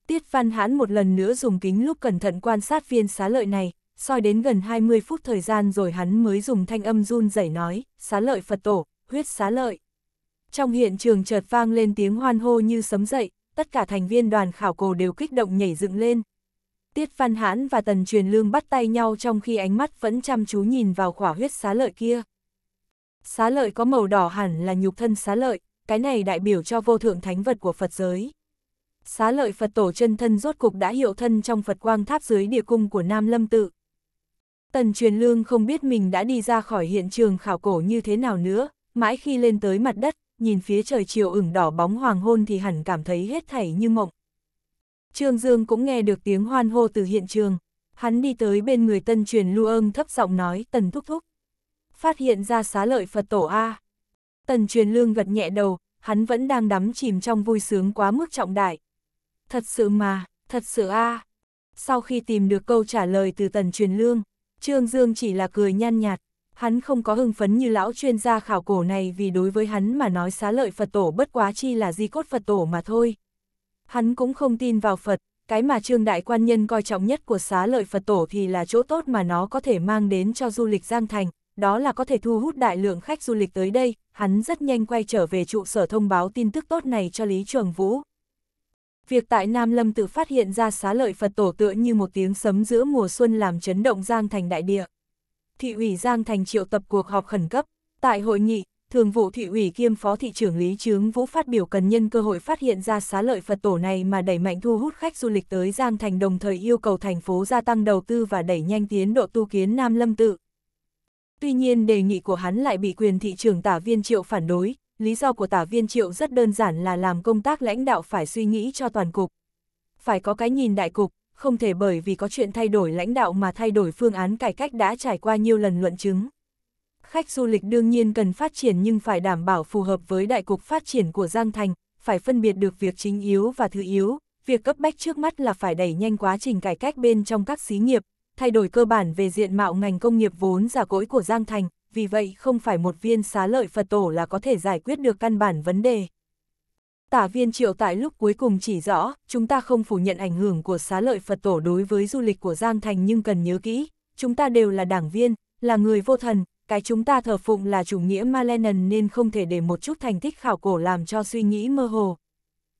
A: Tiết Văn Hãn một lần nữa dùng kính lúc cẩn thận quan sát viên xá lợi này, soi đến gần 20 phút thời gian rồi hắn mới dùng thanh âm run rẩy nói, xá lợi Phật tổ, quyết xá lợi. Trong hiện trường chợt vang lên tiếng hoan hô như sấm dậy, tất cả thành viên đoàn khảo cổ đều kích động nhảy dựng lên. Tiết Văn Hãn và Tần Truyền Lương bắt tay nhau trong khi ánh mắt vẫn chăm chú nhìn vào khỏa huyết xá lợi kia. Xá lợi có màu đỏ hẳn là nhục thân xá lợi, cái này đại biểu cho vô thượng thánh vật của Phật giới. Xá lợi Phật tổ chân thân rốt cục đã hiệu thân trong Phật quang tháp dưới địa cung của Nam Lâm Tự. Tần Truyền Lương không biết mình đã đi ra khỏi hiện trường khảo cổ như thế nào nữa, mãi khi lên tới mặt đất, nhìn phía trời chiều ửng đỏ bóng hoàng hôn thì hẳn cảm thấy hết thảy như mộng. Trương Dương cũng nghe được tiếng hoan hô từ hiện trường, hắn đi tới bên người tân truyền Lu Âng thấp giọng nói tần thúc thúc. Phát hiện ra xá lợi Phật tổ A. Tần truyền lương gật nhẹ đầu, hắn vẫn đang đắm chìm trong vui sướng quá mức trọng đại. Thật sự mà, thật sự A. Sau khi tìm được câu trả lời từ tần truyền lương, Trương Dương chỉ là cười nhăn nhạt, hắn không có hưng phấn như lão chuyên gia khảo cổ này vì đối với hắn mà nói xá lợi Phật tổ bất quá chi là di cốt Phật tổ mà thôi. Hắn cũng không tin vào Phật, cái mà trương đại quan nhân coi trọng nhất của xá lợi Phật tổ thì là chỗ tốt mà nó có thể mang đến cho du lịch Giang Thành, đó là có thể thu hút đại lượng khách du lịch tới đây, hắn rất nhanh quay trở về trụ sở thông báo tin tức tốt này cho Lý Trường Vũ. Việc tại Nam Lâm tự phát hiện ra xá lợi Phật tổ tựa như một tiếng sấm giữa mùa xuân làm chấn động Giang Thành đại địa thị ủy Giang Thành triệu tập cuộc họp khẩn cấp. Tại hội nghị, thường vụ thị ủy kiêm phó thị trưởng Lý Trướng Vũ phát biểu cần nhân cơ hội phát hiện ra xá lợi Phật tổ này mà đẩy mạnh thu hút khách du lịch tới Giang Thành đồng thời yêu cầu thành phố gia tăng đầu tư và đẩy nhanh tiến độ tu kiến Nam Lâm Tự. Tuy nhiên đề nghị của hắn lại bị quyền thị trưởng tả viên triệu phản đối, lý do của tả viên triệu rất đơn giản là làm công tác lãnh đạo phải suy nghĩ cho toàn cục. Phải có cái nhìn đại cục, không thể bởi vì có chuyện thay đổi lãnh đạo mà thay đổi phương án cải cách đã trải qua nhiều lần luận chứng. Khách du lịch đương nhiên cần phát triển nhưng phải đảm bảo phù hợp với đại cục phát triển của Giang Thành, phải phân biệt được việc chính yếu và thứ yếu, việc cấp bách trước mắt là phải đẩy nhanh quá trình cải cách bên trong các xí nghiệp, thay đổi cơ bản về diện mạo ngành công nghiệp vốn giả cỗi của Giang Thành, vì vậy không phải một viên xá lợi Phật tổ là có thể giải quyết được căn bản vấn đề. Tả viên triệu tại lúc cuối cùng chỉ rõ, chúng ta không phủ nhận ảnh hưởng của xá lợi Phật tổ đối với du lịch của Giang Thành nhưng cần nhớ kỹ, chúng ta đều là đảng viên, là người vô thần, cái chúng ta thờ phụng là chủ nghĩa Malenan nên không thể để một chút thành tích khảo cổ làm cho suy nghĩ mơ hồ.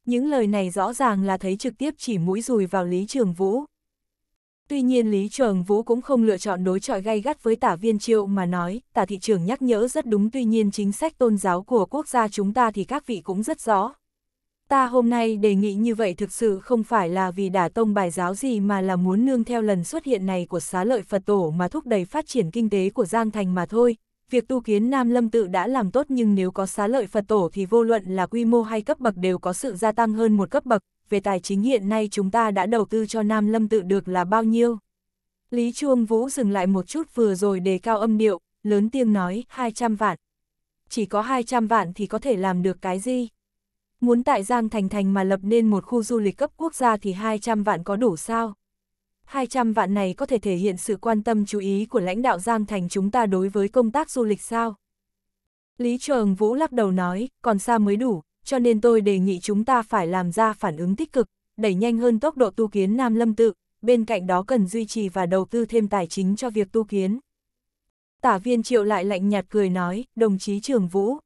A: Những lời này rõ ràng là thấy trực tiếp chỉ mũi dùi vào Lý Trường Vũ. Tuy nhiên Lý Trường Vũ cũng không lựa chọn đối trọi gay gắt với tả viên triệu mà nói, tả thị trường nhắc nhở rất đúng tuy nhiên chính sách tôn giáo của quốc gia chúng ta thì các vị cũng rất rõ, Ta hôm nay đề nghị như vậy thực sự không phải là vì đả tông bài giáo gì mà là muốn nương theo lần xuất hiện này của xá lợi Phật tổ mà thúc đẩy phát triển kinh tế của Giang Thành mà thôi. Việc tu kiến Nam Lâm tự đã làm tốt nhưng nếu có xá lợi Phật tổ thì vô luận là quy mô hay cấp bậc đều có sự gia tăng hơn một cấp bậc. Về tài chính hiện nay chúng ta đã đầu tư cho Nam Lâm tự được là bao nhiêu? Lý Chuông Vũ dừng lại một chút vừa rồi đề cao âm điệu, lớn tiếng nói 200 vạn. Chỉ có 200 vạn thì có thể làm được cái gì? Muốn tại Giang Thành Thành mà lập nên một khu du lịch cấp quốc gia thì 200 vạn có đủ sao? 200 vạn này có thể thể hiện sự quan tâm chú ý của lãnh đạo Giang Thành chúng ta đối với công tác du lịch sao? Lý Trường Vũ lắc đầu nói, còn xa mới đủ, cho nên tôi đề nghị chúng ta phải làm ra phản ứng tích cực, đẩy nhanh hơn tốc độ tu kiến Nam Lâm Tự, bên cạnh đó cần duy trì và đầu tư thêm tài chính cho việc tu kiến. Tả viên triệu lại lạnh nhạt cười nói, đồng chí Trường Vũ,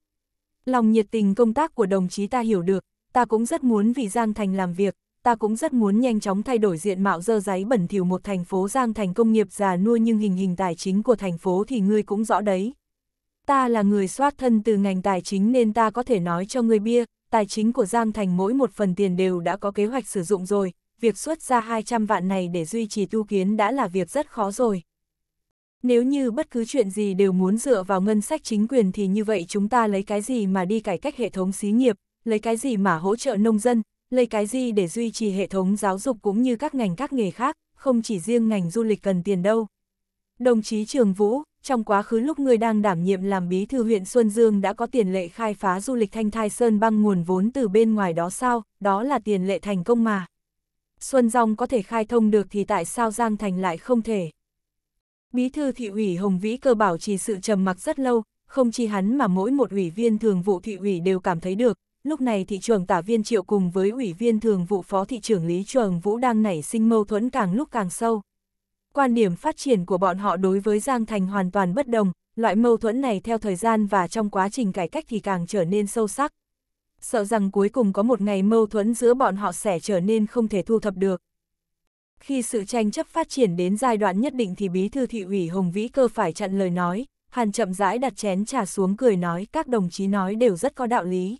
A: Lòng nhiệt tình công tác của đồng chí ta hiểu được, ta cũng rất muốn vì Giang Thành làm việc, ta cũng rất muốn nhanh chóng thay đổi diện mạo dơ giấy bẩn thỉu một thành phố Giang Thành công nghiệp già nuôi nhưng hình hình tài chính của thành phố thì ngươi cũng rõ đấy. Ta là người soát thân từ ngành tài chính nên ta có thể nói cho ngươi bia, tài chính của Giang Thành mỗi một phần tiền đều đã có kế hoạch sử dụng rồi, việc xuất ra 200 vạn này để duy trì tu kiến đã là việc rất khó rồi. Nếu như bất cứ chuyện gì đều muốn dựa vào ngân sách chính quyền thì như vậy chúng ta lấy cái gì mà đi cải cách hệ thống xí nghiệp, lấy cái gì mà hỗ trợ nông dân, lấy cái gì để duy trì hệ thống giáo dục cũng như các ngành các nghề khác, không chỉ riêng ngành du lịch cần tiền đâu. Đồng chí Trường Vũ, trong quá khứ lúc người đang đảm nhiệm làm bí thư huyện Xuân Dương đã có tiền lệ khai phá du lịch Thanh Thai Sơn băng nguồn vốn từ bên ngoài đó sao, đó là tiền lệ thành công mà. Xuân Dòng có thể khai thông được thì tại sao Giang Thành lại không thể? Bí thư thị ủy Hồng Vĩ cơ bảo trì sự trầm mặc rất lâu, không chỉ hắn mà mỗi một ủy viên thường vụ thị ủy đều cảm thấy được, lúc này thị trường tả viên triệu cùng với ủy viên thường vụ phó thị trưởng Lý Trường Vũ đang nảy sinh mâu thuẫn càng lúc càng sâu. Quan điểm phát triển của bọn họ đối với Giang Thành hoàn toàn bất đồng, loại mâu thuẫn này theo thời gian và trong quá trình cải cách thì càng trở nên sâu sắc. Sợ rằng cuối cùng có một ngày mâu thuẫn giữa bọn họ sẽ trở nên không thể thu thập được. Khi sự tranh chấp phát triển đến giai đoạn nhất định thì bí thư thị ủy Hồng Vĩ Cơ phải chặn lời nói, Hàn chậm rãi đặt chén trà xuống cười nói các đồng chí nói đều rất có đạo lý.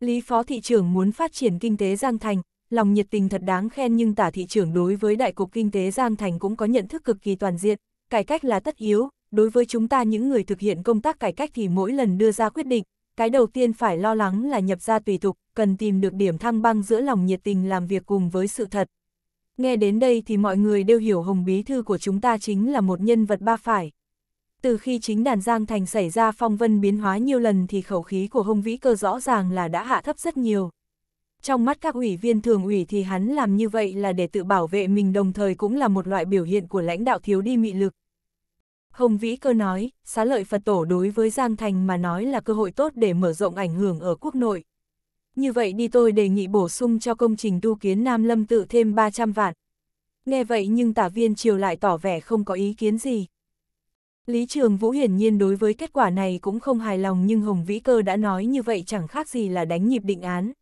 A: Lý Phó Thị trưởng muốn phát triển kinh tế Giang Thành, lòng nhiệt tình thật đáng khen nhưng tả thị trưởng đối với đại cục kinh tế Giang Thành cũng có nhận thức cực kỳ toàn diện, cải cách là tất yếu, đối với chúng ta những người thực hiện công tác cải cách thì mỗi lần đưa ra quyết định, cái đầu tiên phải lo lắng là nhập ra tùy tục, cần tìm được điểm thăng băng giữa lòng nhiệt tình làm việc cùng với sự thật, Nghe đến đây thì mọi người đều hiểu Hồng Bí Thư của chúng ta chính là một nhân vật ba phải. Từ khi chính đàn Giang Thành xảy ra phong vân biến hóa nhiều lần thì khẩu khí của Hồng Vĩ Cơ rõ ràng là đã hạ thấp rất nhiều. Trong mắt các ủy viên thường ủy thì hắn làm như vậy là để tự bảo vệ mình đồng thời cũng là một loại biểu hiện của lãnh đạo thiếu đi mị lực. Hồng Vĩ Cơ nói, xá lợi Phật Tổ đối với Giang Thành mà nói là cơ hội tốt để mở rộng ảnh hưởng ở quốc nội. Như vậy đi tôi đề nghị bổ sung cho công trình tu kiến Nam Lâm tự thêm 300 vạn. Nghe vậy nhưng tả viên triều lại tỏ vẻ không có ý kiến gì. Lý Trường Vũ hiển nhiên đối với kết quả này cũng không hài lòng nhưng Hồng Vĩ Cơ đã nói như vậy chẳng khác gì là đánh nhịp định án.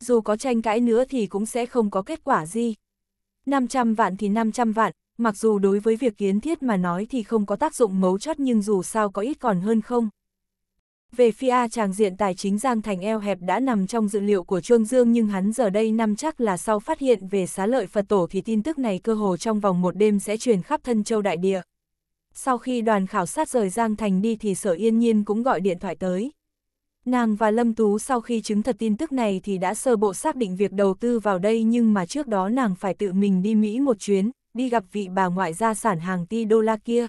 A: Dù có tranh cãi nữa thì cũng sẽ không có kết quả gì. 500 vạn thì 500 vạn, mặc dù đối với việc kiến thiết mà nói thì không có tác dụng mấu chốt nhưng dù sao có ít còn hơn không. Về phía A chàng diện tài chính Giang Thành eo hẹp đã nằm trong dự liệu của Trương Dương nhưng hắn giờ đây năm chắc là sau phát hiện về xá lợi Phật tổ thì tin tức này cơ hồ trong vòng một đêm sẽ truyền khắp thân châu đại địa. Sau khi đoàn khảo sát rời Giang Thành đi thì sở yên nhiên cũng gọi điện thoại tới. Nàng và Lâm Tú sau khi chứng thật tin tức này thì đã sơ bộ xác định việc đầu tư vào đây nhưng mà trước đó nàng phải tự mình đi Mỹ một chuyến, đi gặp vị bà ngoại gia sản hàng ti đô la kia,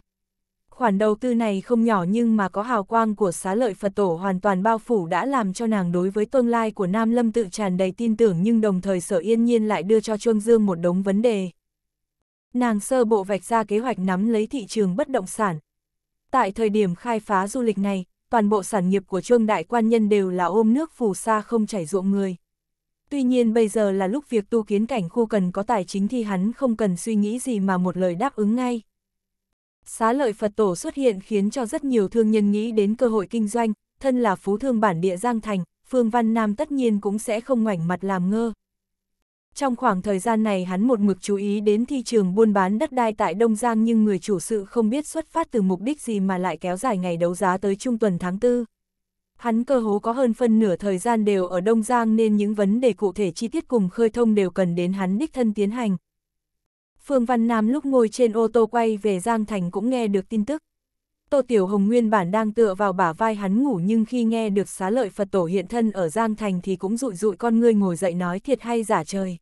A: khoản đầu tư này không nhỏ nhưng mà có hào quang của xá lợi Phật tổ hoàn toàn bao phủ đã làm cho nàng đối với tương lai của Nam Lâm tự tràn đầy tin tưởng nhưng đồng thời sở yên nhiên lại đưa cho Chuông Dương một đống vấn đề. Nàng sơ bộ vạch ra kế hoạch nắm lấy thị trường bất động sản. Tại thời điểm khai phá du lịch này, toàn bộ sản nghiệp của Chuông Đại Quan Nhân đều là ôm nước phù sa không chảy ruộng người. Tuy nhiên bây giờ là lúc việc tu kiến cảnh khu cần có tài chính thì hắn không cần suy nghĩ gì mà một lời đáp ứng ngay xá lợi Phật tổ xuất hiện khiến cho rất nhiều thương nhân nghĩ đến cơ hội kinh doanh, thân là phú thương bản địa Giang Thành, Phương Văn Nam tất nhiên cũng sẽ không ngoảnh mặt làm ngơ. Trong khoảng thời gian này hắn một mực chú ý đến thị trường buôn bán đất đai tại Đông Giang nhưng người chủ sự không biết xuất phát từ mục đích gì mà lại kéo dài ngày đấu giá tới trung tuần tháng 4. Hắn cơ hố có hơn phân nửa thời gian đều ở Đông Giang nên những vấn đề cụ thể chi tiết cùng khơi thông đều cần đến hắn đích thân tiến hành. Phương Văn Nam lúc ngồi trên ô tô quay về Giang Thành cũng nghe được tin tức. Tô Tiểu Hồng nguyên bản đang tựa vào bả vai hắn ngủ nhưng khi nghe được xá lợi Phật tổ hiện thân ở Giang Thành thì cũng rụi rụi con ngươi ngồi dậy nói thiệt hay giả trời.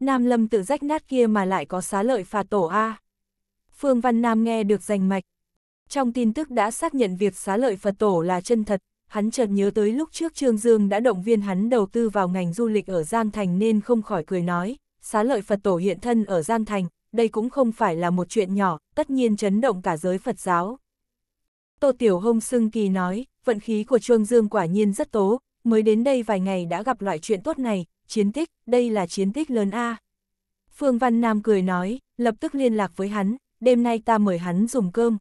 A: Nam Lâm tự rách nát kia mà lại có xá lợi phạt tổ A. Phương Văn Nam nghe được rành mạch. Trong tin tức đã xác nhận việc xá lợi Phật tổ là chân thật, hắn chợt nhớ tới lúc trước Trương Dương đã động viên hắn đầu tư vào ngành du lịch ở Giang Thành nên không khỏi cười nói, xá lợi Phật tổ hiện thân ở Giang Thành, đây cũng không phải là một chuyện nhỏ, tất nhiên chấn động cả giới Phật giáo. Tô Tiểu Hông Sưng Kỳ nói, vận khí của Chuông Dương quả nhiên rất tố, mới đến đây vài ngày đã gặp loại chuyện tốt này, chiến tích, đây là chiến tích lớn A. Phương Văn Nam cười nói, lập tức liên lạc với hắn, đêm nay ta mời hắn dùng cơm.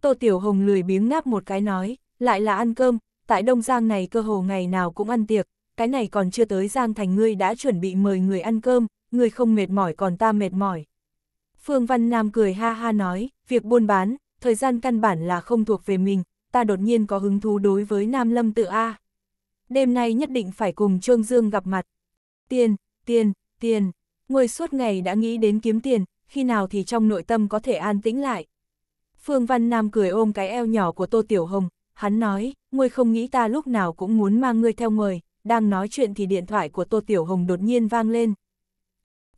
A: Tô Tiểu Hồng lười biếng ngáp một cái nói, lại là ăn cơm, tại Đông Giang này cơ hồ ngày nào cũng ăn tiệc, cái này còn chưa tới Giang Thành ngươi đã chuẩn bị mời người ăn cơm, người không mệt mỏi còn ta mệt mỏi. Phương Văn Nam cười ha ha nói, việc buôn bán, thời gian căn bản là không thuộc về mình, ta đột nhiên có hứng thú đối với Nam Lâm tự A. Đêm nay nhất định phải cùng Trương Dương gặp mặt. Tiền, tiền, tiền, ngồi suốt ngày đã nghĩ đến kiếm tiền, khi nào thì trong nội tâm có thể an tĩnh lại. Phương Văn Nam cười ôm cái eo nhỏ của Tô Tiểu Hồng, hắn nói, ngươi không nghĩ ta lúc nào cũng muốn mang ngươi theo người, đang nói chuyện thì điện thoại của Tô Tiểu Hồng đột nhiên vang lên.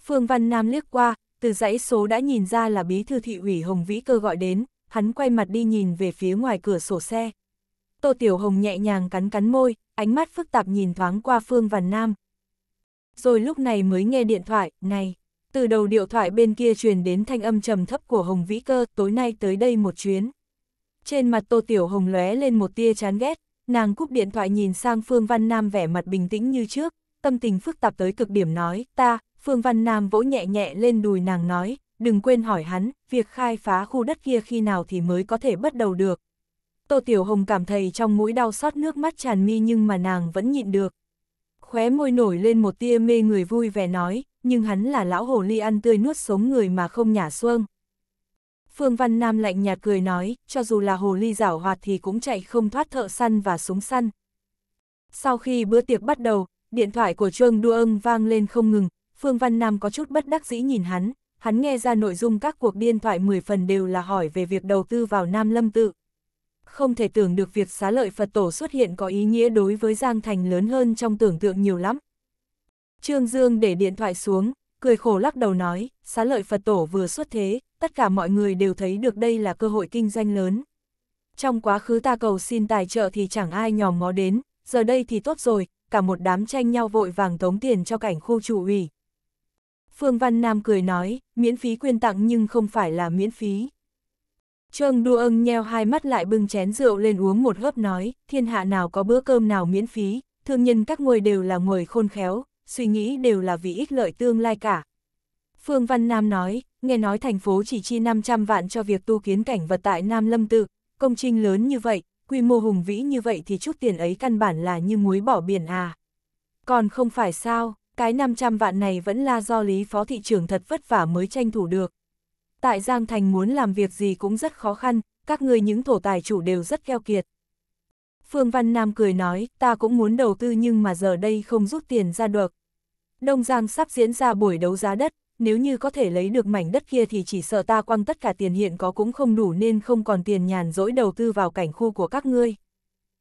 A: Phương Văn Nam liếc qua, từ dãy số đã nhìn ra là bí thư thị ủy Hồng Vĩ Cơ gọi đến, hắn quay mặt đi nhìn về phía ngoài cửa sổ xe. Tô Tiểu Hồng nhẹ nhàng cắn cắn môi, ánh mắt phức tạp nhìn thoáng qua Phương Văn Nam. Rồi lúc này mới nghe điện thoại, này, từ đầu điện thoại bên kia truyền đến thanh âm trầm thấp của Hồng Vĩ Cơ, tối nay tới đây một chuyến. Trên mặt Tô Tiểu Hồng lóe lên một tia chán ghét, nàng cúp điện thoại nhìn sang Phương Văn Nam vẻ mặt bình tĩnh như trước, tâm tình phức tạp tới cực điểm nói, ta, Phương Văn Nam vỗ nhẹ nhẹ lên đùi nàng nói, đừng quên hỏi hắn, việc khai phá khu đất kia khi nào thì mới có thể bắt đầu được. Tô Tiểu Hồng cảm thấy trong mũi đau xót nước mắt tràn mi nhưng mà nàng vẫn nhịn được. Khóe môi nổi lên một tia mê người vui vẻ nói, nhưng hắn là lão hồ ly ăn tươi nuốt sống người mà không nhả xuông. Phương Văn Nam lạnh nhạt cười nói, cho dù là hồ ly giảo hoạt thì cũng chạy không thoát thợ săn và súng săn. Sau khi bữa tiệc bắt đầu, điện thoại của Trương Đua Ưng vang lên không ngừng, Phương Văn Nam có chút bất đắc dĩ nhìn hắn, hắn nghe ra nội dung các cuộc điện thoại 10 phần đều là hỏi về việc đầu tư vào Nam Lâm Tự. Không thể tưởng được việc xá lợi Phật tổ xuất hiện có ý nghĩa đối với Giang Thành lớn hơn trong tưởng tượng nhiều lắm. Trương Dương để điện thoại xuống, cười khổ lắc đầu nói, xá lợi Phật tổ vừa xuất thế, tất cả mọi người đều thấy được đây là cơ hội kinh doanh lớn. Trong quá khứ ta cầu xin tài trợ thì chẳng ai nhòm ngó đến, giờ đây thì tốt rồi, cả một đám tranh nhau vội vàng tống tiền cho cảnh khu chủ ủy. Phương Văn Nam cười nói, miễn phí quyên tặng nhưng không phải là miễn phí. Trương Đu ưng nheo hai mắt lại bưng chén rượu lên uống một hớp nói, thiên hạ nào có bữa cơm nào miễn phí, thương nhân các ngôi đều là người khôn khéo, suy nghĩ đều là vì ích lợi tương lai cả. Phương Văn Nam nói, nghe nói thành phố chỉ chi 500 vạn cho việc tu kiến cảnh vật tại Nam Lâm Tự, công trình lớn như vậy, quy mô hùng vĩ như vậy thì chút tiền ấy căn bản là như muối bỏ biển à. Còn không phải sao, cái 500 vạn này vẫn là do Lý Phó Thị trưởng thật vất vả mới tranh thủ được. Tại Giang Thành muốn làm việc gì cũng rất khó khăn, các người những thổ tài chủ đều rất keo kiệt. Phương Văn Nam cười nói, ta cũng muốn đầu tư nhưng mà giờ đây không rút tiền ra được. Đông Giang sắp diễn ra buổi đấu giá đất, nếu như có thể lấy được mảnh đất kia thì chỉ sợ ta quăng tất cả tiền hiện có cũng không đủ nên không còn tiền nhàn rỗi đầu tư vào cảnh khu của các ngươi.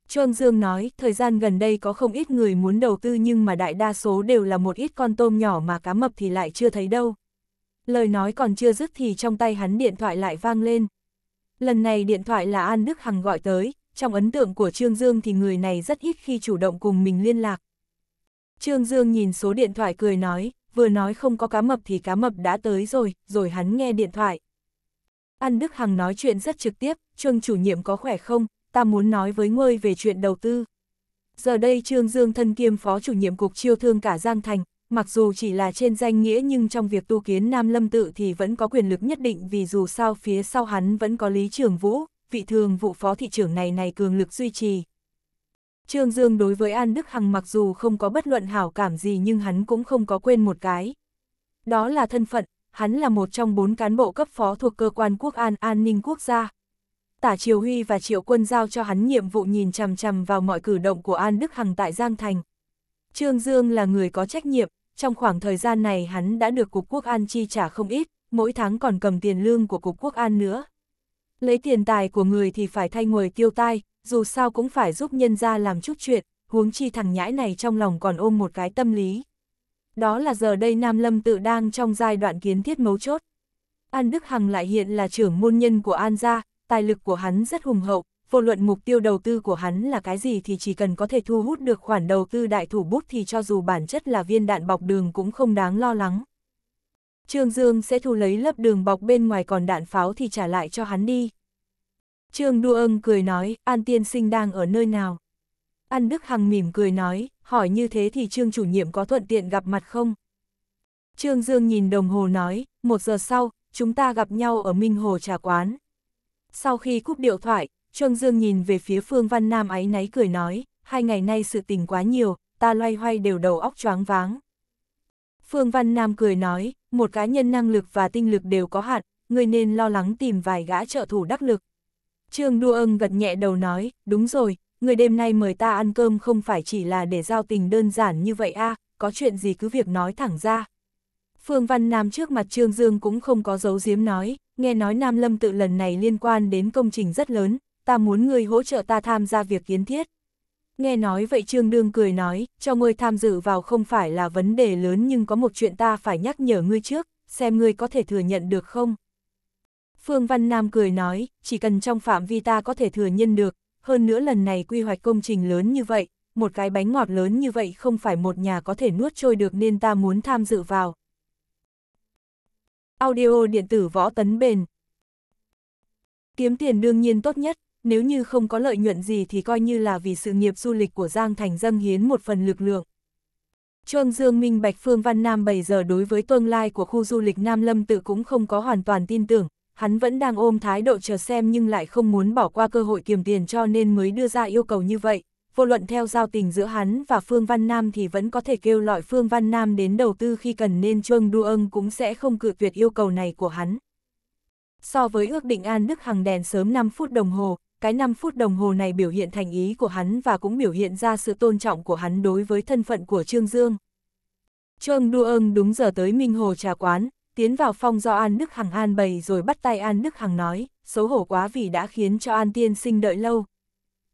A: Trương Dương nói, thời gian gần đây có không ít người muốn đầu tư nhưng mà đại đa số đều là một ít con tôm nhỏ mà cá mập thì lại chưa thấy đâu. Lời nói còn chưa dứt thì trong tay hắn điện thoại lại vang lên. Lần này điện thoại là An Đức Hằng gọi tới, trong ấn tượng của Trương Dương thì người này rất ít khi chủ động cùng mình liên lạc. Trương Dương nhìn số điện thoại cười nói, vừa nói không có cá mập thì cá mập đã tới rồi, rồi hắn nghe điện thoại. An Đức Hằng nói chuyện rất trực tiếp, Trương chủ nhiệm có khỏe không, ta muốn nói với ngươi về chuyện đầu tư. Giờ đây Trương Dương thân kiêm phó chủ nhiệm cục chiêu thương cả Giang Thành, mặc dù chỉ là trên danh nghĩa nhưng trong việc tu kiến Nam Lâm Tự thì vẫn có quyền lực nhất định vì dù sao phía sau hắn vẫn có Lý Trường Vũ, vị thường vụ phó thị trưởng này này cường lực duy trì. Trương Dương đối với An Đức Hằng mặc dù không có bất luận hảo cảm gì nhưng hắn cũng không có quên một cái. Đó là thân phận, hắn là một trong bốn cán bộ cấp phó thuộc cơ quan quốc an an ninh quốc gia, Tả Triều Huy và Triệu Quân giao cho hắn nhiệm vụ nhìn chằm chằm vào mọi cử động của An Đức Hằng tại Giang Thành. Trương Dương là người có trách nhiệm, trong khoảng thời gian này hắn đã được Cục Quốc An chi trả không ít, mỗi tháng còn cầm tiền lương của Cục Quốc An nữa. Lấy tiền tài của người thì phải thay người tiêu tai, dù sao cũng phải giúp nhân ra làm chút chuyện, huống chi thằng nhãi này trong lòng còn ôm một cái tâm lý. Đó là giờ đây Nam Lâm tự đang trong giai đoạn kiến thiết mấu chốt. An Đức Hằng lại hiện là trưởng môn nhân của An gia, tài lực của hắn rất hùng hậu, vô luận mục tiêu đầu tư của hắn là cái gì thì chỉ cần có thể thu hút được khoản đầu tư đại thủ bút thì cho dù bản chất là viên đạn bọc đường cũng không đáng lo lắng. Trương Dương sẽ thu lấy lớp đường bọc bên ngoài còn đạn pháo thì trả lại cho hắn đi. Trương Đua Ân cười nói, An Tiên Sinh đang ở nơi nào? An Đức Hằng mỉm cười nói, hỏi như thế thì Trương chủ nhiệm có thuận tiện gặp mặt không? Trương Dương nhìn đồng hồ nói, một giờ sau, chúng ta gặp nhau ở Minh Hồ Trà Quán. Sau khi cúp điện thoại, Trương Dương nhìn về phía Phương Văn Nam ấy náy cười nói, hai ngày nay sự tình quá nhiều, ta loay hoay đều đầu óc choáng váng. Phương Văn Nam cười nói, một cá nhân năng lực và tinh lực đều có hạn, người nên lo lắng tìm vài gã trợ thủ đắc lực. Trương Đua Ân gật nhẹ đầu nói, đúng rồi, người đêm nay mời ta ăn cơm không phải chỉ là để giao tình đơn giản như vậy a có chuyện gì cứ việc nói thẳng ra, Phương Văn Nam trước mặt Trương Dương cũng không có dấu giếm nói, nghe nói Nam Lâm tự lần này liên quan đến công trình rất lớn, ta muốn người hỗ trợ ta tham gia việc kiến thiết. Nghe nói vậy Trương Đương cười nói, cho ngươi tham dự vào không phải là vấn đề lớn nhưng có một chuyện ta phải nhắc nhở ngươi trước, xem ngươi có thể thừa nhận được không. Phương Văn Nam cười nói, chỉ cần trong phạm vi ta có thể thừa nhận được, hơn nữa lần này quy hoạch công trình lớn như vậy, một cái bánh ngọt lớn như vậy không phải một nhà có thể nuốt trôi được nên ta muốn tham dự vào, Audio điện tử võ tấn bền. Kiếm tiền đương nhiên tốt nhất, nếu như không có lợi nhuận gì thì coi như là vì sự nghiệp du lịch của Giang Thành dâng hiến một phần lực lượng. Trương Dương Minh Bạch Phương Văn Nam bày giờ đối với tương lai của khu du lịch Nam Lâm tự cũng không có hoàn toàn tin tưởng, hắn vẫn đang ôm thái độ chờ xem nhưng lại không muốn bỏ qua cơ hội kiếm tiền cho nên mới đưa ra yêu cầu như vậy vô luận theo giao tình giữa hắn và Phương Văn Nam thì vẫn có thể kêu gọi Phương Văn Nam đến đầu tư khi cần nên Trương Đu Ân cũng sẽ không cự tuyệt yêu cầu này của hắn. So với ước định An Đức Hằng đèn sớm 5 phút đồng hồ, cái 5 phút đồng hồ này biểu hiện thành ý của hắn và cũng biểu hiện ra sự tôn trọng của hắn đối với thân phận của Trương Dương. Trương Đu Ân đúng giờ tới Minh Hồ trà quán, tiến vào phòng do An Đức Hằng an bày rồi bắt tay An Đức Hằng nói, xấu hổ quá vì đã khiến cho An Tiên sinh đợi lâu,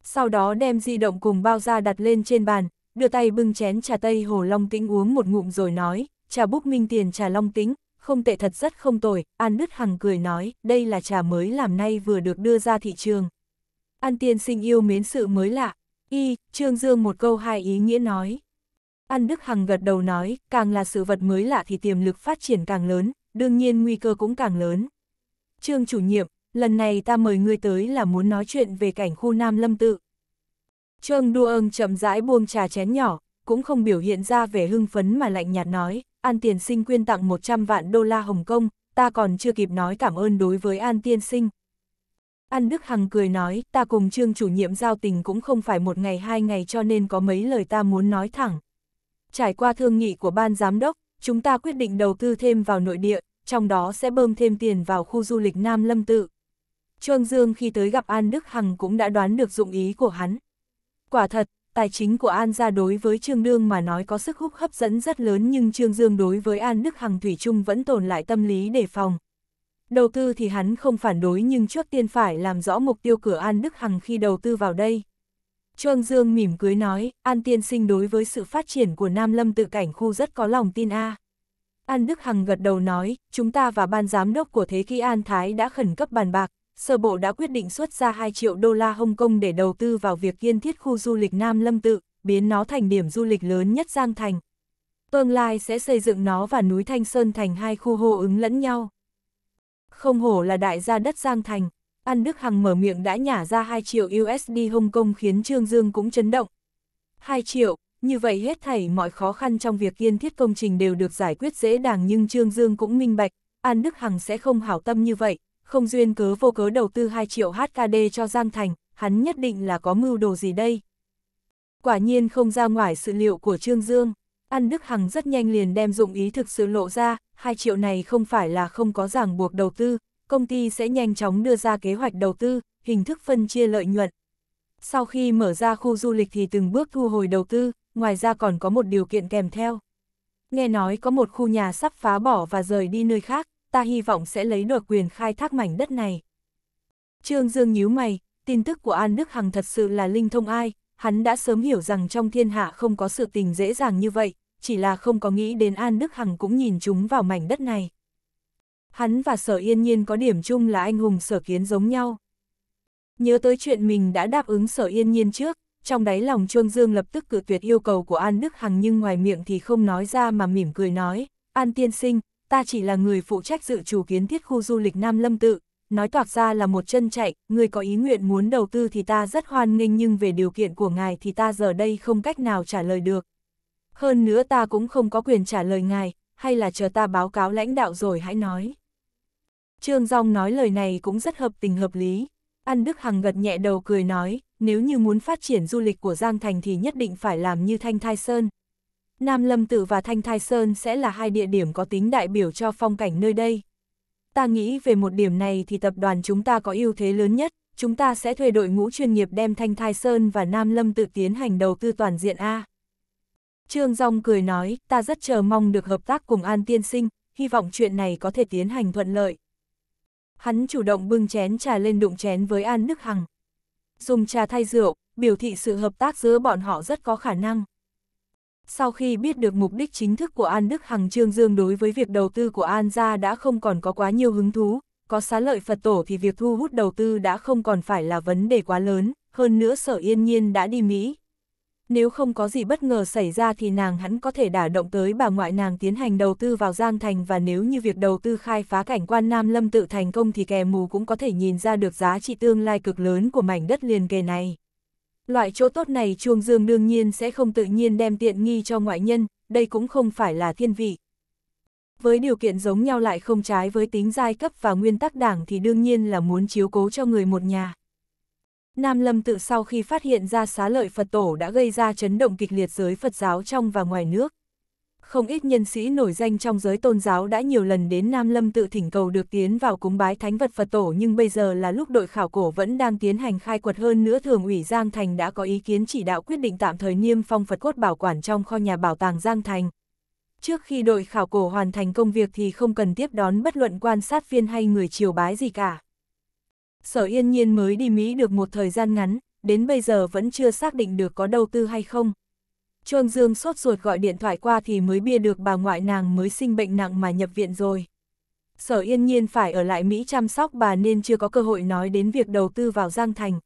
A: sau đó đem di động cùng bao da đặt lên trên bàn, đưa tay bưng chén trà Tây Hồ Long Tĩnh uống một ngụm rồi nói, trà búc minh tiền trà Long Tĩnh, không tệ thật rất không tồi, An Đức Hằng cười nói, đây là trà mới làm nay vừa được đưa ra thị trường. An tiên sinh yêu mến sự mới lạ, y, Trương Dương một câu hai ý nghĩa nói. An Đức Hằng gật đầu nói, càng là sự vật mới lạ thì tiềm lực phát triển càng lớn, đương nhiên nguy cơ cũng càng lớn. Trương chủ nhiệm, lần này ta mời ngươi tới là muốn nói chuyện về cảnh khu Nam Lâm Tự. Trương Đua ân chậm rãi buông trà chén nhỏ, cũng không biểu hiện ra vẻ hưng phấn mà lạnh nhạt nói, An Tiền Sinh quyên tặng 100 vạn đô la Hồng Kông, ta còn chưa kịp nói cảm ơn đối với An Tiên Sinh. An Đức Hằng cười nói, ta cùng Trương chủ nhiệm giao tình cũng không phải một ngày hai ngày cho nên có mấy lời ta muốn nói thẳng. Trải qua thương nghị của ban giám đốc, chúng ta quyết định đầu tư thêm vào nội địa, trong đó sẽ bơm thêm tiền vào khu du lịch Nam Lâm Tự. Trương Dương khi tới gặp An Đức Hằng cũng đã đoán được dụng ý của hắn. Quả thật, tài chính của An gia đối với Trương Dương mà nói có sức hút hấp dẫn rất lớn nhưng Trương Dương đối với An Đức Hằng Thủy Trung vẫn tồn lại tâm lý đề phòng. Đầu tư thì hắn không phản đối nhưng trước tiên phải làm rõ mục tiêu cửa An Đức Hằng khi đầu tư vào đây. Trương Dương mỉm cưới nói, An tiên sinh đối với sự phát triển của Nam Lâm tự cảnh khu rất có lòng tin A. An Đức Hằng gật đầu nói, chúng ta và ban giám đốc của Thế Kỷ An Thái đã khẩn cấp bàn bạc, sơ bộ đã quyết định xuất ra 2 triệu đô la Hồng Kông để đầu tư vào việc kiên thiết khu du lịch Nam Lâm Tự, biến nó thành điểm du lịch lớn nhất Giang Thành. Tương lai sẽ xây dựng nó và núi Thanh Sơn thành hai khu hô ứng lẫn nhau. Không hổ là đại gia đất Giang Thành, An Đức Hằng mở miệng đã nhả ra 2 triệu USD Hồng Kông khiến Trương Dương cũng chấn động. 2 triệu, như vậy hết thảy mọi khó khăn trong việc kiên thiết công trình đều được giải quyết dễ dàng nhưng Trương Dương cũng minh bạch, An Đức Hằng sẽ không hảo tâm như vậy, không duyên cớ vô cớ đầu tư 2 triệu HKD cho Giang Thành, hắn nhất định là có mưu đồ gì đây. Quả nhiên không ra ngoài sự liệu của Trương Dương, An Đức Hằng rất nhanh liền đem dụng ý thực sự lộ ra, 2 triệu này không phải là không có ràng buộc đầu tư, công ty sẽ nhanh chóng đưa ra kế hoạch đầu tư, hình thức phân chia lợi nhuận. Sau khi mở ra khu du lịch thì từng bước thu hồi đầu tư, ngoài ra còn có một điều kiện kèm theo. Nghe nói có một khu nhà sắp phá bỏ và rời đi nơi khác, ta hy vọng sẽ lấy được quyền khai thác mảnh đất này. Trương Dương nhíu mày, tin tức của An Đức Hằng thật sự là linh thông ai, hắn đã sớm hiểu rằng trong thiên hạ không có sự tình dễ dàng như vậy, chỉ là không có nghĩ đến An Đức Hằng cũng nhìn chúng vào mảnh đất này. Hắn và Sở Yên Nhiên có điểm chung là anh hùng sở kiến giống nhau. Nhớ tới chuyện mình đã đáp ứng Sở Yên Nhiên trước, trong đáy lòng Trương Dương lập tức cự tuyệt yêu cầu của An Đức Hằng nhưng ngoài miệng thì không nói ra mà mỉm cười nói, An Tiên Sinh, ta chỉ là người phụ trách dự chủ kiến thiết khu du lịch Nam Lâm Tự, nói toạc ra là một chân chạy, người có ý nguyện muốn đầu tư thì ta rất hoan nghênh nhưng về điều kiện của ngài thì ta giờ đây không cách nào trả lời được. Hơn nữa ta cũng không có quyền trả lời ngài, hay là chờ ta báo cáo lãnh đạo rồi hãy nói. Trương Dòng nói lời này cũng rất hợp tình hợp lý. An Đức Hằng gật nhẹ đầu cười nói, nếu như muốn phát triển du lịch của Giang Thành thì nhất định phải làm như Thanh Thai Sơn, Nam Lâm Tử và Thanh Thai Sơn sẽ là hai địa điểm có tính đại biểu cho phong cảnh nơi đây. Ta nghĩ về một điểm này thì tập đoàn chúng ta có ưu thế lớn nhất, chúng ta sẽ thuê đội ngũ chuyên nghiệp đem Thanh Thai Sơn và Nam Lâm Tử tiến hành đầu tư toàn diện A. Trương Dòng cười nói, ta rất chờ mong được hợp tác cùng An Tiên Sinh, hy vọng chuyện này có thể tiến hành thuận lợi. Hắn chủ động bưng chén trà lên đụng chén với An Đức Hằng. Dùng trà thay rượu, biểu thị sự hợp tác giữa bọn họ rất có khả năng. Sau khi biết được mục đích chính thức của An Đức Hằng Trương Dương đối với việc đầu tư của An gia đã không còn có quá nhiều hứng thú, có xá lợi Phật tổ thì việc thu hút đầu tư đã không còn phải là vấn đề quá lớn, hơn nữa sở yên nhiên đã đi Mỹ. Nếu không có gì bất ngờ xảy ra thì nàng hắn có thể đả động tới bà ngoại nàng tiến hành đầu tư vào Giang Thành và nếu như việc đầu tư khai phá cảnh quan Nam Lâm tự thành công thì kẻ mù cũng có thể nhìn ra được giá trị tương lai cực lớn của mảnh đất liền kề này. Loại chỗ tốt này Chuông Dương đương nhiên sẽ không tự nhiên đem tiện nghi cho ngoại nhân, đây cũng không phải là thiên vị. Với điều kiện giống nhau lại không trái với tính giai cấp và nguyên tắc đảng thì đương nhiên là muốn chiếu cố cho người một nhà. Nam Lâm tự sau khi phát hiện ra xá lợi Phật tổ đã gây ra chấn động kịch liệt giới Phật giáo trong và ngoài nước không ít nhân sĩ nổi danh trong giới tôn giáo đã nhiều lần đến Nam Lâm tự thỉnh cầu được tiến vào cúng bái thánh vật Phật tổ nhưng bây giờ là lúc đội khảo cổ vẫn đang tiến hành khai quật hơn nữa thường ủy Giang Thành đã có ý kiến chỉ đạo quyết định tạm thời niêm phong Phật cốt bảo quản trong kho nhà bảo tàng Giang Thành. Trước khi đội khảo cổ hoàn thành công việc thì không cần tiếp đón bất luận quan sát viên hay người chiều bái gì cả. Sở yên nhiên mới đi Mỹ được một thời gian ngắn, đến bây giờ vẫn chưa xác định được có đầu tư hay không. Trương Dương sốt ruột gọi điện thoại qua thì mới bia được bà ngoại nàng mới sinh bệnh nặng mà nhập viện rồi. Sở yên nhiên phải ở lại Mỹ chăm sóc bà nên chưa có cơ hội nói đến việc đầu tư vào Giang Thành.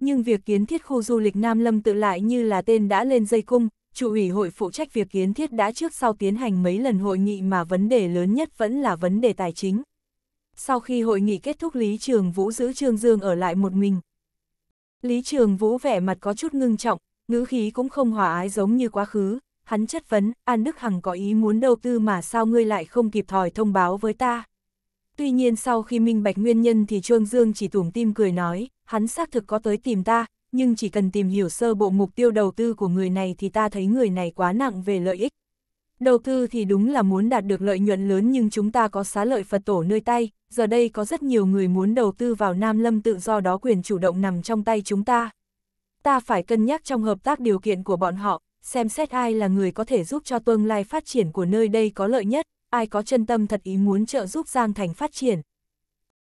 A: Nhưng việc kiến thiết khu du lịch Nam Lâm tự lại như là tên đã lên dây cung, chủ ủy hội phụ trách việc kiến thiết đã trước sau tiến hành mấy lần hội nghị mà vấn đề lớn nhất vẫn là vấn đề tài chính. Sau khi hội nghị kết thúc Lý Trường Vũ giữ Trương Dương ở lại một mình. Lý Trường Vũ vẻ mặt có chút ngưng trọng, ngữ khí cũng không hòa ái giống như quá khứ, hắn chất vấn, An Đức Hằng có ý muốn đầu tư mà sao ngươi lại không kịp thòi thông báo với ta. Tuy nhiên sau khi minh bạch nguyên nhân thì Trương Dương chỉ tủm tim cười nói, hắn xác thực có tới tìm ta, nhưng chỉ cần tìm hiểu sơ bộ mục tiêu đầu tư của người này thì ta thấy người này quá nặng về lợi ích. Đầu tư thì đúng là muốn đạt được lợi nhuận lớn nhưng chúng ta có xá lợi Phật tổ nơi tay, giờ đây có rất nhiều người muốn đầu tư vào Nam Lâm tự do đó quyền chủ động nằm trong tay chúng ta, ta phải cân nhắc trong hợp tác điều kiện của bọn họ, xem xét ai là người có thể giúp cho tương lai phát triển của nơi đây có lợi nhất, ai có chân tâm thật ý muốn trợ giúp Giang Thành phát triển.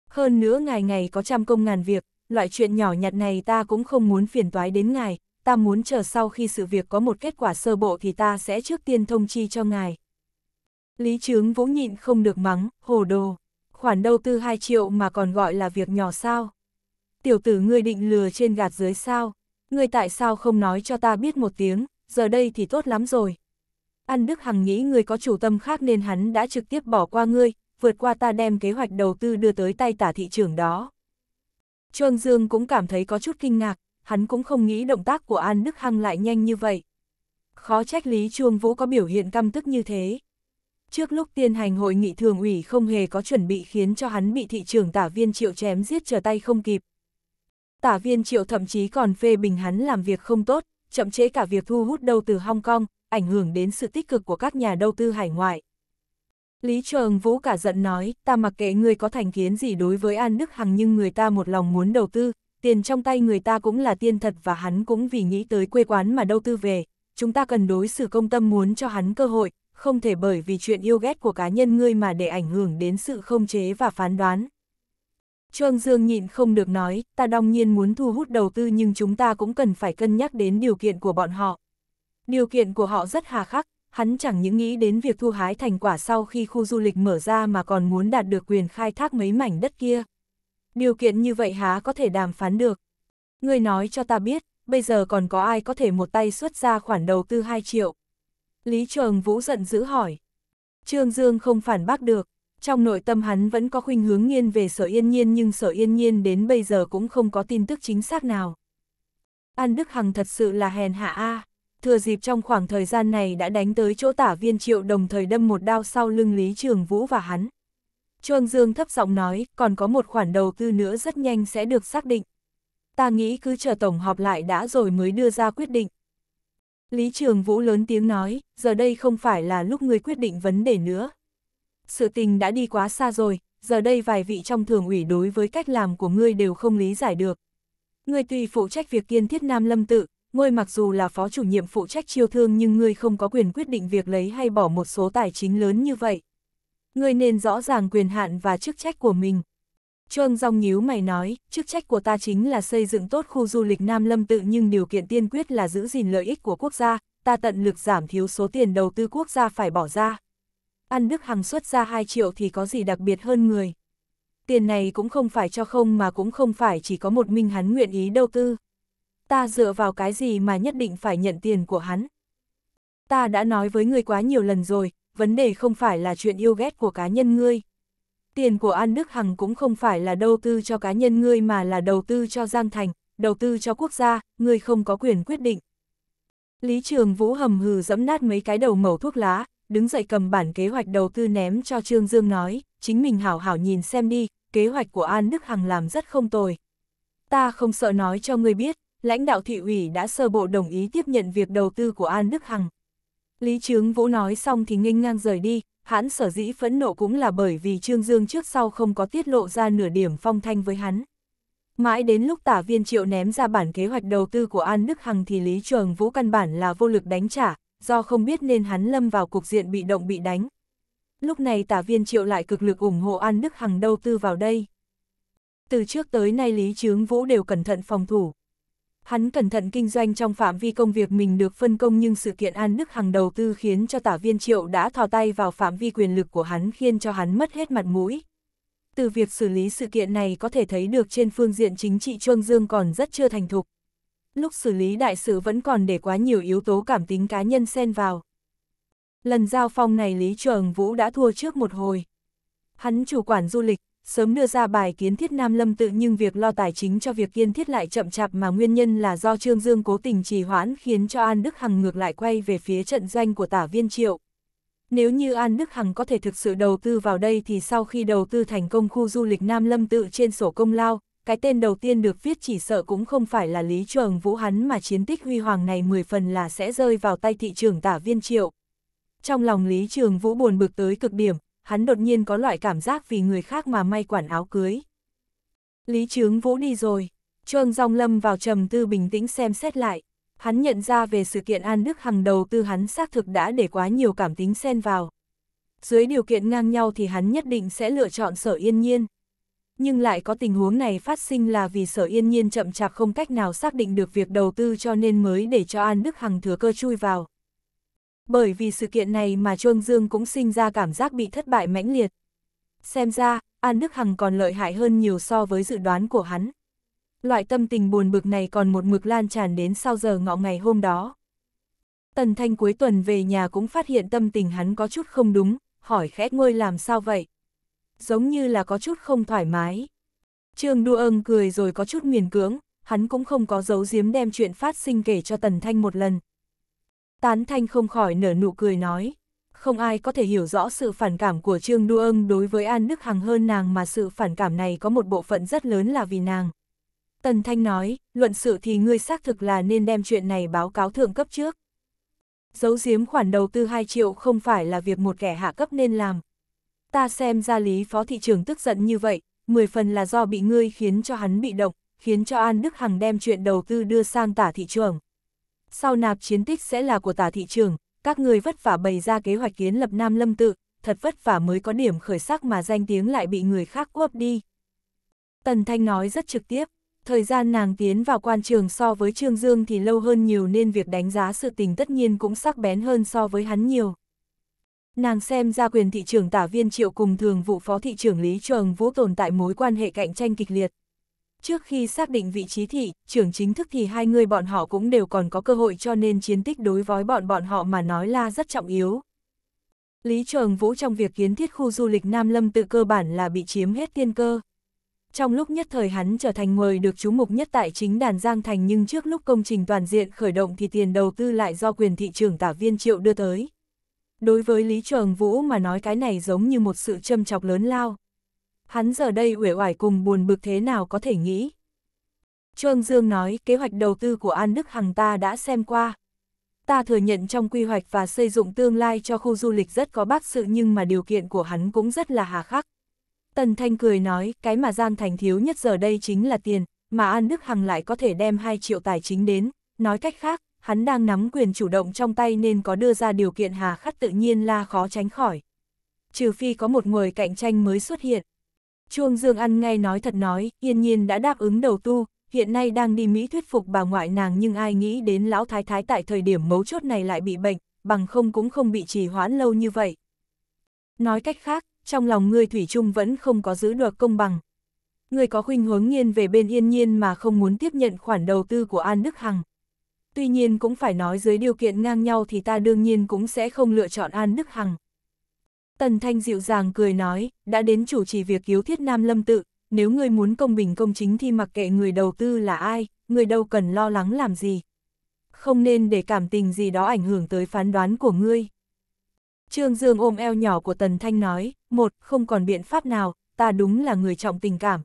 A: Hơn nữa ngày ngày có trăm công ngàn việc, loại chuyện nhỏ nhặt này ta cũng không muốn phiền toái đến ngài, ta muốn chờ sau khi sự việc có một kết quả sơ bộ thì ta sẽ trước tiên thông chi cho ngài. Lý Trướng Vũ nhịn không được mắng, hồ đồ, khoản đầu tư 2 triệu mà còn gọi là việc nhỏ sao? Tiểu tử ngươi định lừa trên gạt dưới sao? người tại sao không nói cho ta biết một tiếng, giờ đây thì tốt lắm rồi. An Đức Hằng nghĩ người có chủ tâm khác nên hắn đã trực tiếp bỏ qua ngươi, vượt qua ta đem kế hoạch đầu tư đưa tới tay tả thị trường đó. Chuông Dương cũng cảm thấy có chút kinh ngạc, hắn cũng không nghĩ động tác của An Đức Hằng lại nhanh như vậy. Khó trách Lý Chuông Vũ có biểu hiện căm tức như thế. Trước lúc tiến hành hội nghị thường ủy không hề có chuẩn bị khiến cho hắn bị thị trường tả viên triệu chém giết trở tay không kịp, tả viên triệu thậm chí còn phê bình hắn làm việc không tốt, chậm chế cả việc thu hút đầu từ Hong Kong, ảnh hưởng đến sự tích cực của các nhà đầu tư hải ngoại. Lý Trường Vũ cả giận nói, ta mặc kệ người có thành kiến gì đối với An Đức Hằng nhưng người ta một lòng muốn đầu tư, tiền trong tay người ta cũng là tiền thật và hắn cũng vì nghĩ tới quê quán mà đầu tư về, chúng ta cần đối xử công tâm muốn cho hắn cơ hội, không thể bởi vì chuyện yêu ghét của cá nhân ngươi mà để ảnh hưởng đến sự không chế và phán đoán. Trương Dương nhịn không được nói, ta đương nhiên muốn thu hút đầu tư nhưng chúng ta cũng cần phải cân nhắc đến điều kiện của bọn họ. Điều kiện của họ rất hà khắc, hắn chẳng những nghĩ đến việc thu hái thành quả sau khi khu du lịch mở ra mà còn muốn đạt được quyền khai thác mấy mảnh đất kia. Điều kiện như vậy há có thể đàm phán được. Người nói cho ta biết, bây giờ còn có ai có thể một tay xuất ra khoản đầu tư 2 triệu. Lý Trường Vũ giận dữ hỏi. Trương Dương không phản bác được, trong nội tâm hắn vẫn có khuynh hướng nghiêng về sở yên nhiên nhưng sở yên nhiên đến bây giờ cũng không có tin tức chính xác nào. An Đức Hằng thật sự là hèn hạ a thừa dịp trong khoảng thời gian này đã đánh tới chỗ tả viên triệu đồng thời đâm một đao sau lưng Lý Trường Vũ và hắn. Trương Dương thấp giọng nói, còn có một khoản đầu tư nữa rất nhanh sẽ được xác định. Ta nghĩ cứ chờ tổng họp lại đã rồi mới đưa ra quyết định. Lý Trường Vũ lớn tiếng nói, giờ đây không phải là lúc người quyết định vấn đề nữa sự tình đã đi quá xa rồi, giờ đây vài vị trong thường ủy đối với cách làm của ngươi đều không lý giải được. Ngươi tùy phụ trách việc kiên thiết Nam Lâm tự, ngươi mặc dù là phó chủ nhiệm phụ trách chiêu thương nhưng ngươi không có quyền quyết định việc lấy hay bỏ một số tài chính lớn như vậy. Ngươi nên rõ ràng quyền hạn và chức trách của mình. Trương Dòng nhíu mày nói, chức trách của ta chính là xây dựng tốt khu du lịch Nam Lâm tự nhưng điều kiện tiên quyết là giữ gìn lợi ích của quốc gia, ta tận lực giảm thiếu số tiền đầu tư quốc gia phải bỏ ra, ăn Đức Hằng xuất ra 2 triệu thì có gì đặc biệt hơn người. Tiền này cũng không phải cho không mà cũng không phải chỉ có một mình hắn nguyện ý đầu tư. Ta dựa vào cái gì mà nhất định phải nhận tiền của hắn. Ta đã nói với ngươi quá nhiều lần rồi, vấn đề không phải là chuyện yêu ghét của cá nhân ngươi. Tiền của An Đức Hằng cũng không phải là đầu tư cho cá nhân ngươi mà là đầu tư cho Giang Thành, đầu tư cho quốc gia, ngươi không có quyền quyết định. Lý Trường Vũ hầm hừ dẫm nát mấy cái đầu mẩu thuốc lá, đứng dậy cầm bản kế hoạch đầu tư ném cho Trương Dương nói, chính mình hảo hảo nhìn xem đi, kế hoạch của An Đức Hằng làm rất không tồi. Ta không sợ nói cho ngươi biết, lãnh đạo thị ủy đã sơ bộ đồng ý tiếp nhận việc đầu tư của An Đức Hằng. Lý Trướng Vũ nói xong thì nghênh ngang rời đi, hắn sở dĩ phẫn nộ cũng là bởi vì Trương Dương trước sau không có tiết lộ ra nửa điểm phong thanh với hắn. Mãi đến lúc tả viên triệu ném ra bản kế hoạch đầu tư của An Đức Hằng thì Lý Trường Vũ căn bản là vô lực đánh trả, do không biết nên hắn lâm vào cục diện bị động bị đánh. Lúc này tả viên triệu lại cực lực ủng hộ An Đức Hằng đầu tư vào đây. Từ trước tới nay Lý Trướng Vũ đều cẩn thận phòng thủ. Hắn cẩn thận kinh doanh trong phạm vi công việc mình được phân công nhưng sự kiện An Đức Hằng đầu tư khiến cho tả viên triệu đã thò tay vào phạm vi quyền lực của hắn khiến cho hắn mất hết mặt mũi. Từ việc xử lý sự kiện này có thể thấy được trên phương diện chính trị Chuông Dương còn rất chưa thành thục lúc xử lý đại sự vẫn còn để quá nhiều yếu tố cảm tính cá nhân xen vào. Lần giao phong này Lý Trường Vũ đã thua trước một hồi. Hắn chủ quản du lịch, sớm đưa ra bài kiến thiết Nam Lâm tự nhưng việc lo tài chính cho việc kiên thiết lại chậm chạp mà nguyên nhân là do Trương Dương cố tình trì hoãn khiến cho An Đức Hằng ngược lại quay về phía trận doanh của tả viên triệu. Nếu như An Đức Hằng có thể thực sự đầu tư vào đây thì sau khi đầu tư thành công khu du lịch Nam Lâm tự trên sổ công lao, cái tên đầu tiên được viết chỉ sợ cũng không phải là Lý Trường Vũ hắn mà chiến tích huy hoàng này 10 phần là sẽ rơi vào tay thị trường tả viên triệu. Trong lòng Lý Trường Vũ buồn bực tới cực điểm, hắn đột nhiên có loại cảm giác vì người khác mà may quản áo cưới. Lý Trường Vũ đi rồi, Trương Dòng Lâm vào trầm tư bình tĩnh xem xét lại. Hắn nhận ra về sự kiện An Đức hàng đầu tư hắn xác thực đã để quá nhiều cảm tính xen vào. Dưới điều kiện ngang nhau thì hắn nhất định sẽ lựa chọn sở yên nhiên nhưng lại có tình huống này phát sinh là vì sở yên nhiên chậm chạp không cách nào xác định được việc đầu tư cho nên mới để cho An Đức Hằng thừa cơ chui vào. Bởi vì sự kiện này mà chuông Dương cũng sinh ra cảm giác bị thất bại mãnh liệt. Xem ra, An Đức Hằng còn lợi hại hơn nhiều so với dự đoán của hắn. Loại tâm tình buồn bực này còn một mực lan tràn đến sau giờ ngọ ngày hôm đó. Tần Thanh cuối tuần về nhà cũng phát hiện tâm tình hắn có chút không đúng, hỏi khẽ ngôi làm sao vậy, giống như là có chút không thoải mái. Trương Đu Ân cười rồi có chút miền cưỡng, hắn cũng không có giấu giếm đem chuyện phát sinh kể cho Tần Thanh một lần. Tán Thanh không khỏi nở nụ cười nói, không ai có thể hiểu rõ sự phản cảm của Trương Đu Ân đối với An Đức Hằng hơn nàng mà sự phản cảm này có một bộ phận rất lớn là vì nàng. Tần Thanh nói, luận sự thì ngươi xác thực là nên đem chuyện này báo cáo thượng cấp trước. Giấu giếm khoản đầu tư 2 triệu không phải là việc một kẻ hạ cấp nên làm, ta xem ra lý phó thị trường tức giận như vậy, 10 phần là do bị ngươi khiến cho hắn bị động, khiến cho An Đức Hằng đem chuyện đầu tư đưa sang tả thị trường. Sau nạp chiến tích sẽ là của tả thị trường, các người vất vả bày ra kế hoạch kiến lập Nam Lâm Tự, thật vất vả mới có điểm khởi sắc mà danh tiếng lại bị người khác úp đi. Tần Thanh nói rất trực tiếp, thời gian nàng tiến vào quan trường so với Trương Dương thì lâu hơn nhiều nên việc đánh giá sự tình tất nhiên cũng sắc bén hơn so với hắn nhiều. Nàng xem ra quyền thị trường tả viên triệu cùng thường vụ phó thị trưởng Lý Trường Vũ tồn tại mối quan hệ cạnh tranh kịch liệt. Trước khi xác định vị trí thị, trưởng chính thức thì hai người bọn họ cũng đều còn có cơ hội cho nên chiến tích đối với bọn bọn họ mà nói là rất trọng yếu. Lý Trường Vũ trong việc kiến thiết khu du lịch Nam Lâm tự cơ bản là bị chiếm hết tiên cơ. Trong lúc nhất thời hắn trở thành người được chú mục nhất tại chính đàn Giang Thành nhưng trước lúc công trình toàn diện khởi động thì tiền đầu tư lại do quyền thị trường tả viên triệu đưa tới. Đối với Lý Trường Vũ mà nói cái này giống như một sự châm chọc lớn lao. Hắn giờ đây uể oải cùng buồn bực thế nào có thể nghĩ. Trương Dương nói kế hoạch đầu tư của An Đức Hằng ta đã xem qua. Ta thừa nhận trong quy hoạch và xây dựng tương lai cho khu du lịch rất có bác sự nhưng mà điều kiện của hắn cũng rất là hà khắc. Tần Thanh cười nói cái mà Giang Thành thiếu nhất giờ đây chính là tiền, mà An Đức Hằng lại có thể đem 2 triệu tài chính đến, nói cách khác, hắn đang nắm quyền chủ động trong tay nên có đưa ra điều kiện hà khắc tự nhiên là khó tránh khỏi. Trừ phi có một người cạnh tranh mới xuất hiện. Chuông Dương ăn ngay nói thật nói, yên nhiên đã đáp ứng đầu tu, hiện nay đang đi Mỹ thuyết phục bà ngoại nàng nhưng ai nghĩ đến lão thái thái tại thời điểm mấu chốt này lại bị bệnh, bằng không cũng không bị trì hoãn lâu như vậy. Nói cách khác, trong lòng ngươi Thủy chung vẫn không có giữ được công bằng. Ngươi có khuynh hướng nghiên về bên yên nhiên mà không muốn tiếp nhận khoản đầu tư của An Đức Hằng tuy nhiên cũng phải nói dưới điều kiện ngang nhau thì ta đương nhiên cũng sẽ không lựa chọn An Đức Hằng. Tần Thanh dịu dàng cười nói, đã đến chủ trì việc cứu thiết Nam Lâm tự, nếu ngươi muốn công bình công chính thì mặc kệ người đầu tư là ai, người đâu cần lo lắng làm gì. Không nên để cảm tình gì đó ảnh hưởng tới phán đoán của ngươi. Trương Dương ôm eo nhỏ của Tần Thanh nói, một, không còn biện pháp nào, ta đúng là người trọng tình cảm,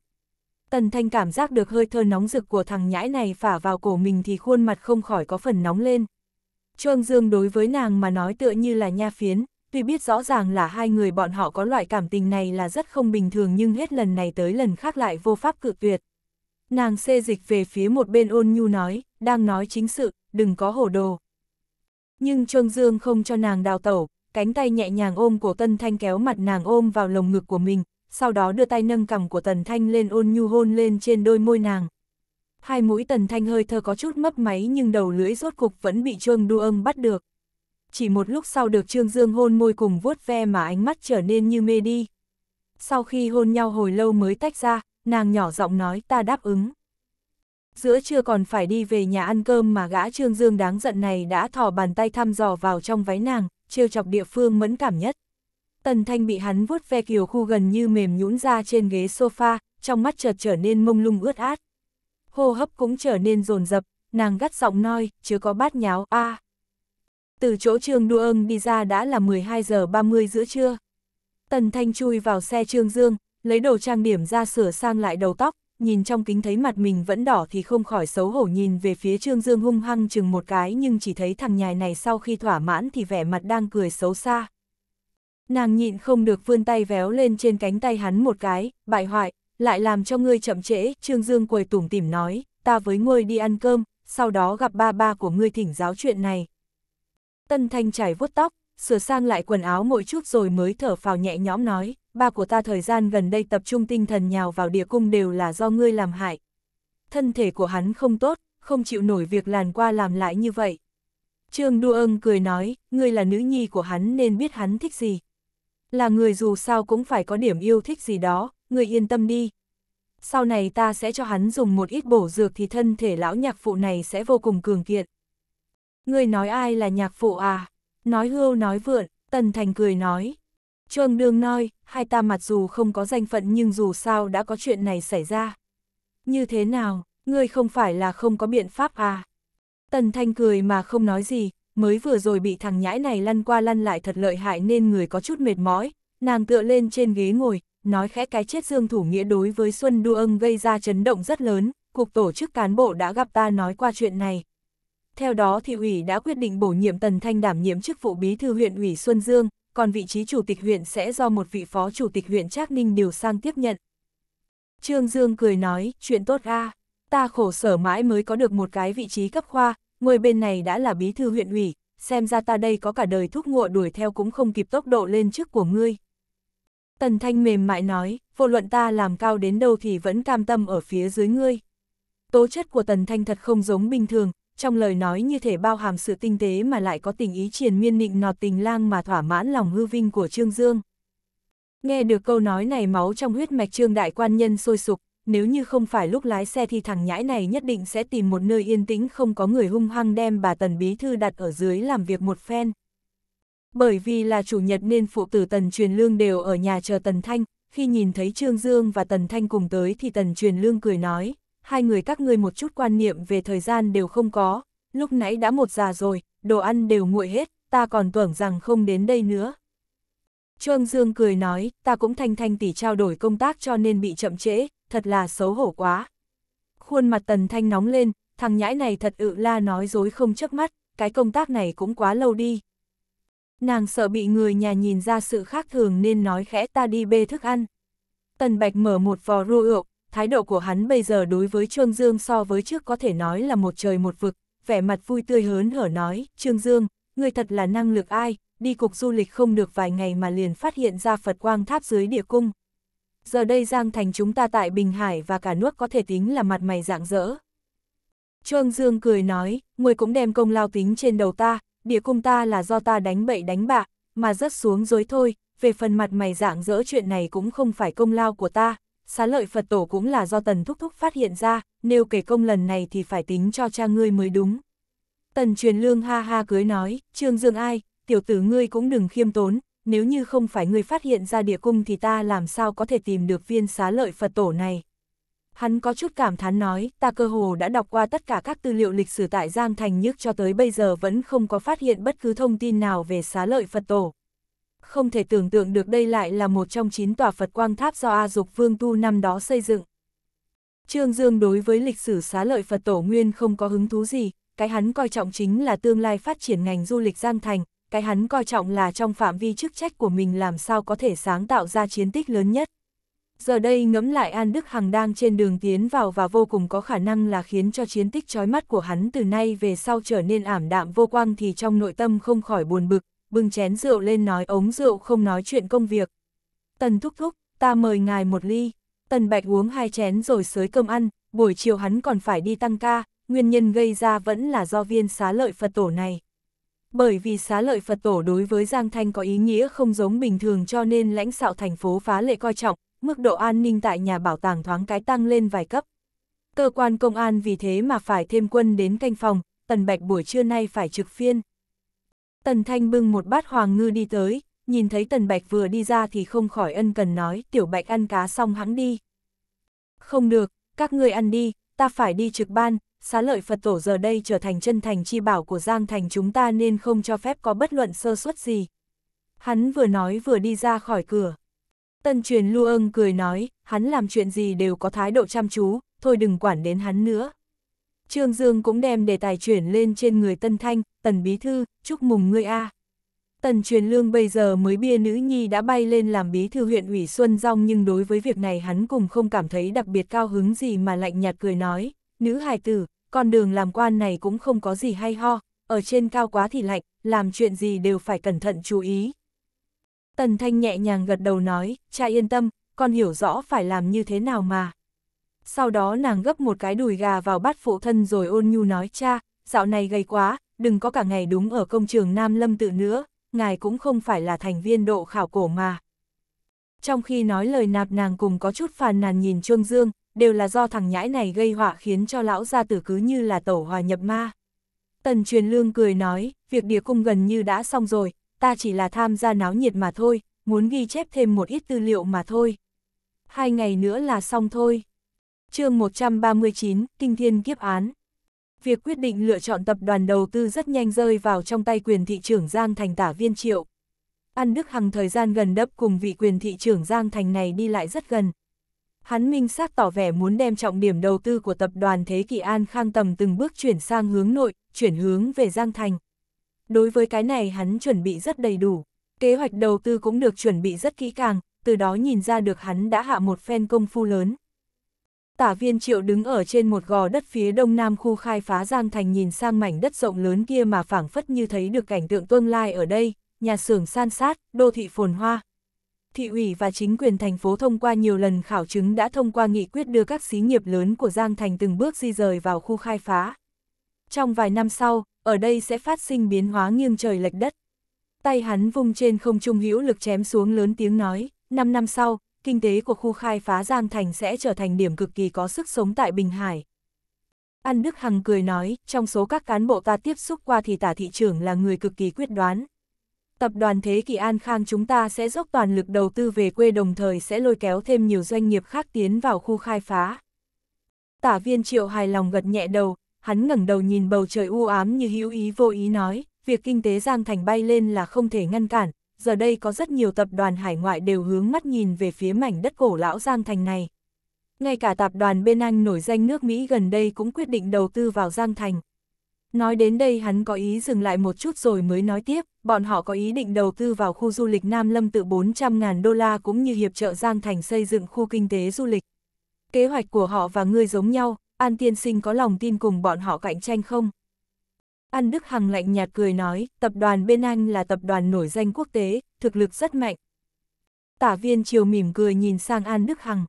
A: Tần Thanh cảm giác được hơi thơ nóng rực của thằng nhãi này phả vào cổ mình thì khuôn mặt không khỏi có phần nóng lên. Trương Dương đối với nàng mà nói tựa như là nha phiến, tuy biết rõ ràng là hai người bọn họ có loại cảm tình này là rất không bình thường nhưng hết lần này tới lần khác lại vô pháp cự tuyệt. Nàng xê dịch về phía một bên ôn nhu nói, đang nói chính sự, đừng có hổ đồ. Nhưng Trương Dương không cho nàng đào tẩu, cánh tay nhẹ nhàng ôm của Tân Thanh kéo mặt nàng ôm vào lồng ngực của mình, sau đó đưa tay nâng cằm của Tần Thanh lên ôn nhu hôn lên trên đôi môi nàng. Hai mũi Tần Thanh hơi thơ có chút mấp máy nhưng đầu lưỡi rốt cục vẫn bị Trương Du Âm bắt được. Chỉ một lúc sau được Trương Dương hôn môi cùng vuốt ve mà ánh mắt trở nên như mê đi. Sau khi hôn nhau hồi lâu mới tách ra, nàng nhỏ giọng nói ta đáp ứng. Giữa trưa còn phải đi về nhà ăn cơm mà gã Trương Dương đáng giận này đã thò bàn tay thăm dò vào trong váy nàng, trêu chọc địa phương mẫn cảm nhất. Tần Thanh bị hắn vuốt ve kiểu khu gần như mềm nhũn ra trên ghế sofa, trong mắt chợt trở nên mông lung ướt át. Hô hấp cũng trở nên rồn rập, nàng gắt giọng nói, chứ có bát nháo, a à. Từ chỗ Trương Đua ân đi ra đã là 12 giờ 30 giữa trưa. Tần Thanh chui vào xe Trương Dương, lấy đồ trang điểm ra sửa sang lại đầu tóc, nhìn trong kính thấy mặt mình vẫn đỏ thì không khỏi xấu hổ nhìn về phía Trương Dương hung hăng chừng một cái nhưng chỉ thấy thằng nhài này sau khi thỏa mãn thì vẻ mặt đang cười xấu xa. Nàng nhịn không được vươn tay véo lên trên cánh tay hắn một cái, bại hoại, lại làm cho ngươi chậm trễ, Trương Dương quầy tủm tỉm nói, ta với ngươi đi ăn cơm, sau đó gặp ba ba của ngươi thỉnh giáo chuyện này. Tân Thanh trải vuốt tóc, sửa sang lại quần áo mỗi chút rồi mới thở phào nhẹ nhõm nói, ba của ta thời gian gần đây tập trung tinh thần nhào vào địa cung đều là do ngươi làm hại. Thân thể của hắn không tốt, không chịu nổi việc làn qua làm lại như vậy. Trương Đu Ân cười nói, ngươi là nữ nhi của hắn nên biết hắn thích gì. Là người dù sao cũng phải có điểm yêu thích gì đó, người yên tâm đi. Sau này ta sẽ cho hắn dùng một ít bổ dược thì thân thể lão nhạc phụ này sẽ vô cùng cường kiện. Người nói ai là nhạc phụ à? Nói hưu nói vượn, Tần Thành cười nói. Trương Đường nói, hai ta mặc dù không có danh phận nhưng dù sao đã có chuyện này xảy ra. Như thế nào, ngươi không phải là không có biện pháp à? Tần Thanh cười mà không nói gì, mới vừa rồi bị thằng nhãi này lăn qua lăn lại thật lợi hại nên người có chút mệt mỏi, nàng tựa lên trên ghế ngồi, nói khẽ cái chết Dương Thủ Nghĩa đối với Xuân Đu Âng gây ra chấn động rất lớn, cục tổ chức cán bộ đã gặp ta nói qua chuyện này. Theo đó thì ủy đã quyết định bổ nhiệm Tần Thanh đảm nhiệm chức vụ bí thư huyện ủy Xuân Dương, còn vị trí chủ tịch huyện sẽ do một vị phó chủ tịch huyện Trác Ninh điều sang tiếp nhận. Trương Dương cười nói, chuyện tốt a ta khổ sở mãi mới có được một cái vị trí cấp khoa, người bên này đã là bí thư huyện ủy, xem ra ta đây có cả đời thúc ngựa đuổi theo cũng không kịp tốc độ lên trước của ngươi. Tần Thanh mềm mại nói, vô luận ta làm cao đến đâu thì vẫn cam tâm ở phía dưới ngươi. Tố chất của Tần Thanh thật không giống bình thường, trong lời nói như thể bao hàm sự tinh tế mà lại có tình ý triền miên nịnh nọt tình lang mà thỏa mãn lòng hư vinh của Trương Dương. Nghe được câu nói này máu trong huyết mạch Trương Đại Quan Nhân sôi sục, nếu như không phải lúc lái xe thì thằng nhãi này nhất định sẽ tìm một nơi yên tĩnh không có người hung hăng đem bà Tần Bí Thư đặt ở dưới làm việc một phen. Bởi vì là chủ nhật nên phụ tử Tần Truyền Lương đều ở nhà chờ Tần Thanh, khi nhìn thấy Trương Dương và Tần Thanh cùng tới thì Tần Truyền Lương cười nói, hai người các ngươi một chút quan niệm về thời gian đều không có, lúc nãy đã một giờ rồi, đồ ăn đều nguội hết, ta còn tưởng rằng không đến đây nữa. Trương Dương cười nói, ta cũng thanh thanh tỉ trao đổi công tác cho nên bị chậm trễ, thật là xấu hổ quá. Khuôn mặt tần thanh nóng lên, thằng nhãi này thật ự la nói dối không chớp mắt, cái công tác này cũng quá lâu đi. Nàng sợ bị người nhà nhìn ra sự khác thường nên nói khẽ ta đi bê thức ăn. Tần Bạch mở một vò rượu ượu, thái độ của hắn bây giờ đối với Trương Dương so với trước có thể nói là một trời một vực, vẻ mặt vui tươi hớn hở nói, Trương Dương, người thật là năng lực ai, đi cục du lịch không được vài ngày mà liền phát hiện ra Phật Quang Tháp dưới địa cung giờ đây Giang Thành chúng ta tại Bình Hải và cả nước có thể tính là mặt mày rạng rỡ. Trương Dương cười nói, người cũng đem công lao tính trên đầu ta, địa cung ta là do ta đánh bậy đánh bạ, mà rớt xuống dối thôi, về phần mặt mày rạng rỡ chuyện này cũng không phải công lao của ta, xá lợi Phật tổ cũng là do tần thúc thúc phát hiện ra, nếu kể công lần này thì phải tính cho cha ngươi mới đúng. Tần truyền lương ha ha cưới nói, Trương Dương ai, tiểu tử ngươi cũng đừng khiêm tốn, nếu như không phải ngươi phát hiện ra địa cung thì ta làm sao có thể tìm được viên xá lợi Phật tổ này. Hắn có chút cảm thán nói, ta cơ hồ đã đọc qua tất cả các tư liệu lịch sử tại Giang Thành Nhức cho tới bây giờ vẫn không có phát hiện bất cứ thông tin nào về xá lợi Phật tổ. Không thể tưởng tượng được đây lại là một trong chín tòa Phật quang tháp do A Dục Vương Tu năm đó xây dựng. Trương Dương đối với lịch sử xá lợi Phật tổ nguyên không có hứng thú gì, cái hắn coi trọng chính là tương lai phát triển ngành du lịch Giang Thành, cái hắn coi trọng là trong phạm vi chức trách của mình làm sao có thể sáng tạo ra chiến tích lớn nhất. Giờ đây ngẫm lại An Đức Hằng đang trên đường tiến vào và vô cùng có khả năng là khiến cho chiến tích chói mắt của hắn từ nay về sau trở nên ảm đạm vô quang thì trong nội tâm không khỏi buồn bực, bưng chén rượu lên nói ống rượu không nói chuyện công việc. Tần thúc thúc, ta mời ngài một ly. Tần Bạch uống hai chén rồi sới cơm ăn, buổi chiều hắn còn phải đi tăng ca, nguyên nhân gây ra vẫn là do viên xá lợi Phật tổ này. Bởi vì xá lợi Phật tổ đối với Giang Thanh có ý nghĩa không giống bình thường cho nên lãnh sạo thành phố phá lệ coi trọng, mức độ an ninh tại nhà bảo tàng thoáng cái tăng lên vài cấp. Cơ quan công an vì thế mà phải thêm quân đến canh phòng, Tần Bạch buổi trưa nay phải trực phiên. Tần Thanh bưng một bát hoàng ngư đi tới, nhìn thấy Tần Bạch vừa đi ra thì không khỏi ân cần nói, tiểu Bạch ăn cá xong hắn đi. Không được, các ngươi ăn đi, ta phải đi trực ban, xá lợi Phật tổ giờ đây trở thành chân thành chi bảo của Giang Thành chúng ta nên không cho phép có bất luận sơ suất gì. Hắn vừa nói vừa đi ra khỏi cửa. Tân truyền Lu ưng cười nói, hắn làm chuyện gì đều có thái độ chăm chú, thôi đừng quản đến hắn nữa. Trương Dương cũng đem đề tài chuyển lên trên người Tân Thanh, Tần Bí Thư, chúc mừng ngươi a à. Tần truyền lương bây giờ mới bia nữ nhi đã bay lên làm bí thư huyện ủy Xuân Dòng nhưng đối với việc này hắn cùng không cảm thấy đặc biệt cao hứng gì mà lạnh nhạt cười nói, nữ hài tử, con đường làm quan này cũng không có gì hay ho, ở trên cao quá thì lạnh, làm chuyện gì đều phải cẩn thận chú ý. Tần Thanh nhẹ nhàng gật đầu nói, cha yên tâm, con hiểu rõ phải làm như thế nào mà. Sau đó nàng gấp một cái đùi gà vào bát phụ thân rồi ôn nhu nói cha, dạo này gầy quá, đừng có cả ngày đúng ở công trường Nam Lâm tự nữa, ngài cũng không phải là thành viên độ khảo cổ mà. Trong khi nói lời nạp nàng cùng có chút phàn nàn nhìn Trương Dương, đều là do thằng nhãi này gây họa khiến cho lão gia tử cứ như là tổ hòa nhập ma. Tần truyền lương cười nói, việc địa cung gần như đã xong rồi, ta chỉ là tham gia náo nhiệt mà thôi, muốn ghi chép thêm một ít tư liệu mà thôi. Hai ngày nữa là xong thôi. chương 139, Kinh Thiên Kiếp Án Việc quyết định lựa chọn tập đoàn đầu tư rất nhanh rơi vào trong tay quyền thị trưởng Giang Thành tả viên triệu. An Đức Hằng thời gian gần đấp cùng vị quyền thị trưởng Giang Thành này đi lại rất gần. Hắn minh xác tỏ vẻ muốn đem trọng điểm đầu tư của tập đoàn Thế Kỷ An Khang tầm từng bước chuyển sang hướng nội, chuyển hướng về Giang Thành. Đối với cái này hắn chuẩn bị rất đầy đủ, kế hoạch đầu tư cũng được chuẩn bị rất kỹ càng, từ đó nhìn ra được hắn đã hạ một phen công phu lớn. Tả viên triệu đứng ở trên một gò đất phía đông nam khu khai phá Giang Thành nhìn sang mảnh đất rộng lớn kia mà phảng phất như thấy được cảnh tượng tương lai ở đây, nhà xưởng san sát, đô thị phồn hoa. Thị ủy và chính quyền thành phố thông qua nhiều lần khảo chứng đã thông qua nghị quyết đưa các xí nghiệp lớn của Giang Thành từng bước di rời vào khu khai phá. Trong vài năm sau, ở đây sẽ phát sinh biến hóa nghiêng trời lệch đất. Tay hắn vung trên không trung hữu lực chém xuống lớn tiếng nói, 5 năm sau, kinh tế của khu khai phá Giang Thành sẽ trở thành điểm cực kỳ có sức sống tại Bình Hải. An Đức Hằng cười nói, trong số các cán bộ ta tiếp xúc qua thì tả thị trưởng là người cực kỳ quyết đoán. Tập đoàn Thế Kỷ An Khang chúng ta sẽ dốc toàn lực đầu tư về quê đồng thời sẽ lôi kéo thêm nhiều doanh nghiệp khác tiến vào khu khai phá. Tả viên triệu hài lòng gật nhẹ đầu, hắn ngẩng đầu nhìn bầu trời u ám như hữu ý vô ý nói, việc kinh tế Giang Thành bay lên là không thể ngăn cản, giờ đây có rất nhiều tập đoàn hải ngoại đều hướng mắt nhìn về phía mảnh đất cổ lão Giang Thành này. Ngay cả tập đoàn bên Anh nổi danh nước Mỹ gần đây cũng quyết định đầu tư vào Giang Thành. Nói đến đây hắn có ý dừng lại một chút rồi mới nói tiếp, bọn họ có ý định đầu tư vào khu du lịch Nam Lâm tự 400.000 đô la cũng như hiệp trợ Giang Thành xây dựng khu kinh tế du lịch. Kế hoạch của họ và ngươi giống nhau, An Tiên Sinh có lòng tin cùng bọn họ cạnh tranh không? An Đức Hằng lạnh nhạt cười nói, tập đoàn bên anh là tập đoàn nổi danh quốc tế, thực lực rất mạnh. Tả viên Triều mỉm cười nhìn sang An Đức Hằng.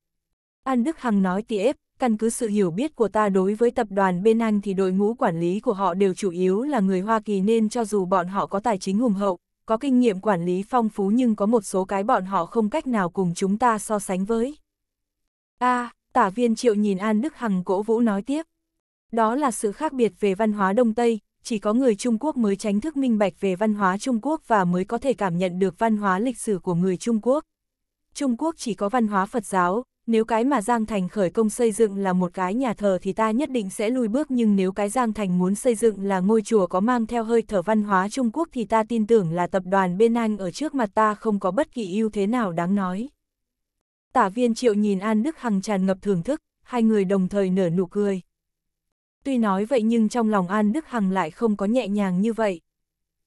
A: An Đức Hằng nói tiếp, căn cứ sự hiểu biết của ta đối với tập đoàn bên anh thì đội ngũ quản lý của họ đều chủ yếu là người Hoa Kỳ nên cho dù bọn họ có tài chính hùng hậu, có kinh nghiệm quản lý phong phú nhưng có một số cái bọn họ không cách nào cùng chúng ta so sánh với. A, à, tả viên triệu nhìn An Đức Hằng cổ vũ nói tiếp. Đó là sự khác biệt về văn hóa Đông Tây, chỉ có người Trung Quốc mới tránh thức minh bạch về văn hóa Trung Quốc và mới có thể cảm nhận được văn hóa lịch sử của người Trung Quốc. Trung Quốc chỉ có văn hóa Phật giáo, nếu cái mà Giang Thành khởi công xây dựng là một cái nhà thờ thì ta nhất định sẽ lùi bước nhưng nếu cái Giang Thành muốn xây dựng là ngôi chùa có mang theo hơi thở văn hóa Trung Quốc thì ta tin tưởng là tập đoàn bên Anh ở trước mặt ta không có bất kỳ ưu thế nào đáng nói. Tả viên triệu nhìn An Đức Hằng tràn ngập thưởng thức, hai người đồng thời nở nụ cười. Tuy nói vậy nhưng trong lòng An Đức Hằng lại không có nhẹ nhàng như vậy.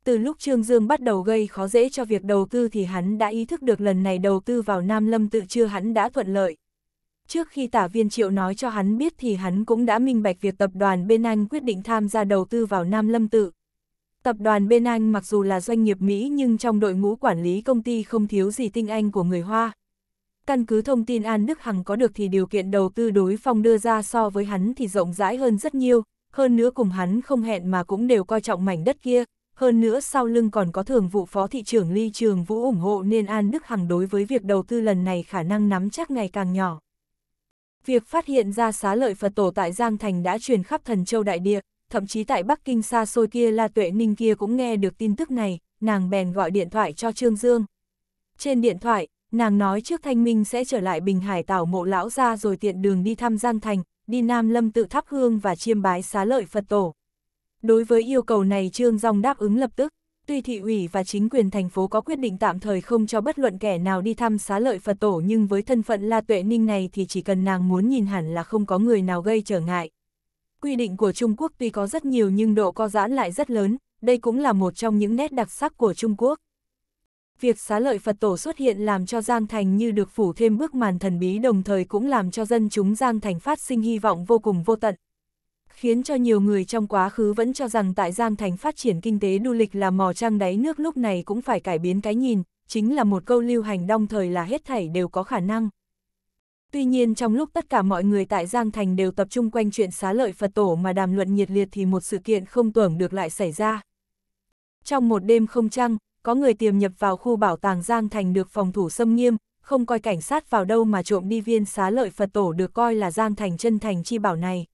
A: Từ lúc Trương Dương bắt đầu gây khó dễ cho việc đầu tư thì hắn đã ý thức được lần này đầu tư vào Nam Lâm tự chưa hắn đã thuận lợi. Trước khi tả viên triệu nói cho hắn biết thì hắn cũng đã minh bạch việc tập đoàn bên Anh quyết định tham gia đầu tư vào Nam Lâm tự. Tập đoàn bên Anh mặc dù là doanh nghiệp Mỹ nhưng trong đội ngũ quản lý công ty không thiếu gì tinh Anh của người Hoa. Căn cứ thông tin An Đức Hằng có được thì điều kiện đầu tư đối phong đưa ra so với hắn thì rộng rãi hơn rất nhiều, hơn nữa cùng hắn không hẹn mà cũng đều coi trọng mảnh đất kia, hơn nữa sau lưng còn có thường vụ phó thị trưởng Ly Trường Vũ ủng hộ nên An Đức Hằng đối với việc đầu tư lần này khả năng nắm chắc ngày càng nhỏ. Việc phát hiện ra xá lợi Phật tổ tại Giang Thành đã truyền khắp thần châu đại địa, thậm chí tại Bắc Kinh xa xôi kia La Tuệ Ninh kia cũng nghe được tin tức này, nàng bèn gọi điện thoại cho Trương Dương. Trên điện thoại, nàng nói trước thanh minh sẽ trở lại Bình Hải tảo mộ lão ra rồi tiện đường đi thăm Giang Thành, đi Nam Lâm tự thắp hương và chiêm bái xá lợi Phật tổ. Đối với yêu cầu này Trương Dòng đáp ứng lập tức, tuy thị ủy và chính quyền thành phố có quyết định tạm thời không cho bất luận kẻ nào đi thăm xá lợi Phật tổ nhưng với thân phận La Tuệ Ninh này thì chỉ cần nàng muốn nhìn hẳn là không có người nào gây trở ngại. Quy định của Trung Quốc tuy có rất nhiều nhưng độ co giãn lại rất lớn, đây cũng là một trong những nét đặc sắc của Trung Quốc việc xá lợi Phật tổ xuất hiện làm cho Giang Thành như được phủ thêm bước màn thần bí đồng thời cũng làm cho dân chúng Giang Thành phát sinh hy vọng vô cùng vô tận. Khiến cho nhiều người trong quá khứ vẫn cho rằng tại Giang Thành phát triển kinh tế du lịch là mò trăng đáy nước lúc này cũng phải cải biến cái nhìn, chính là một câu lưu hành đong thời là hết thảy đều có khả năng. Tuy nhiên trong lúc tất cả mọi người tại Giang Thành đều tập trung quanh chuyện xá lợi Phật tổ mà đàm luận nhiệt liệt thì một sự kiện không tưởng được lại xảy ra. Trong một đêm không trăng, có người tiềm nhập vào khu bảo tàng Giang Thành được phòng thủ xâm nghiêm, không coi cảnh sát vào đâu mà trộm đi viên xá lợi Phật tổ được coi là Giang Thành chân thành chi bảo này.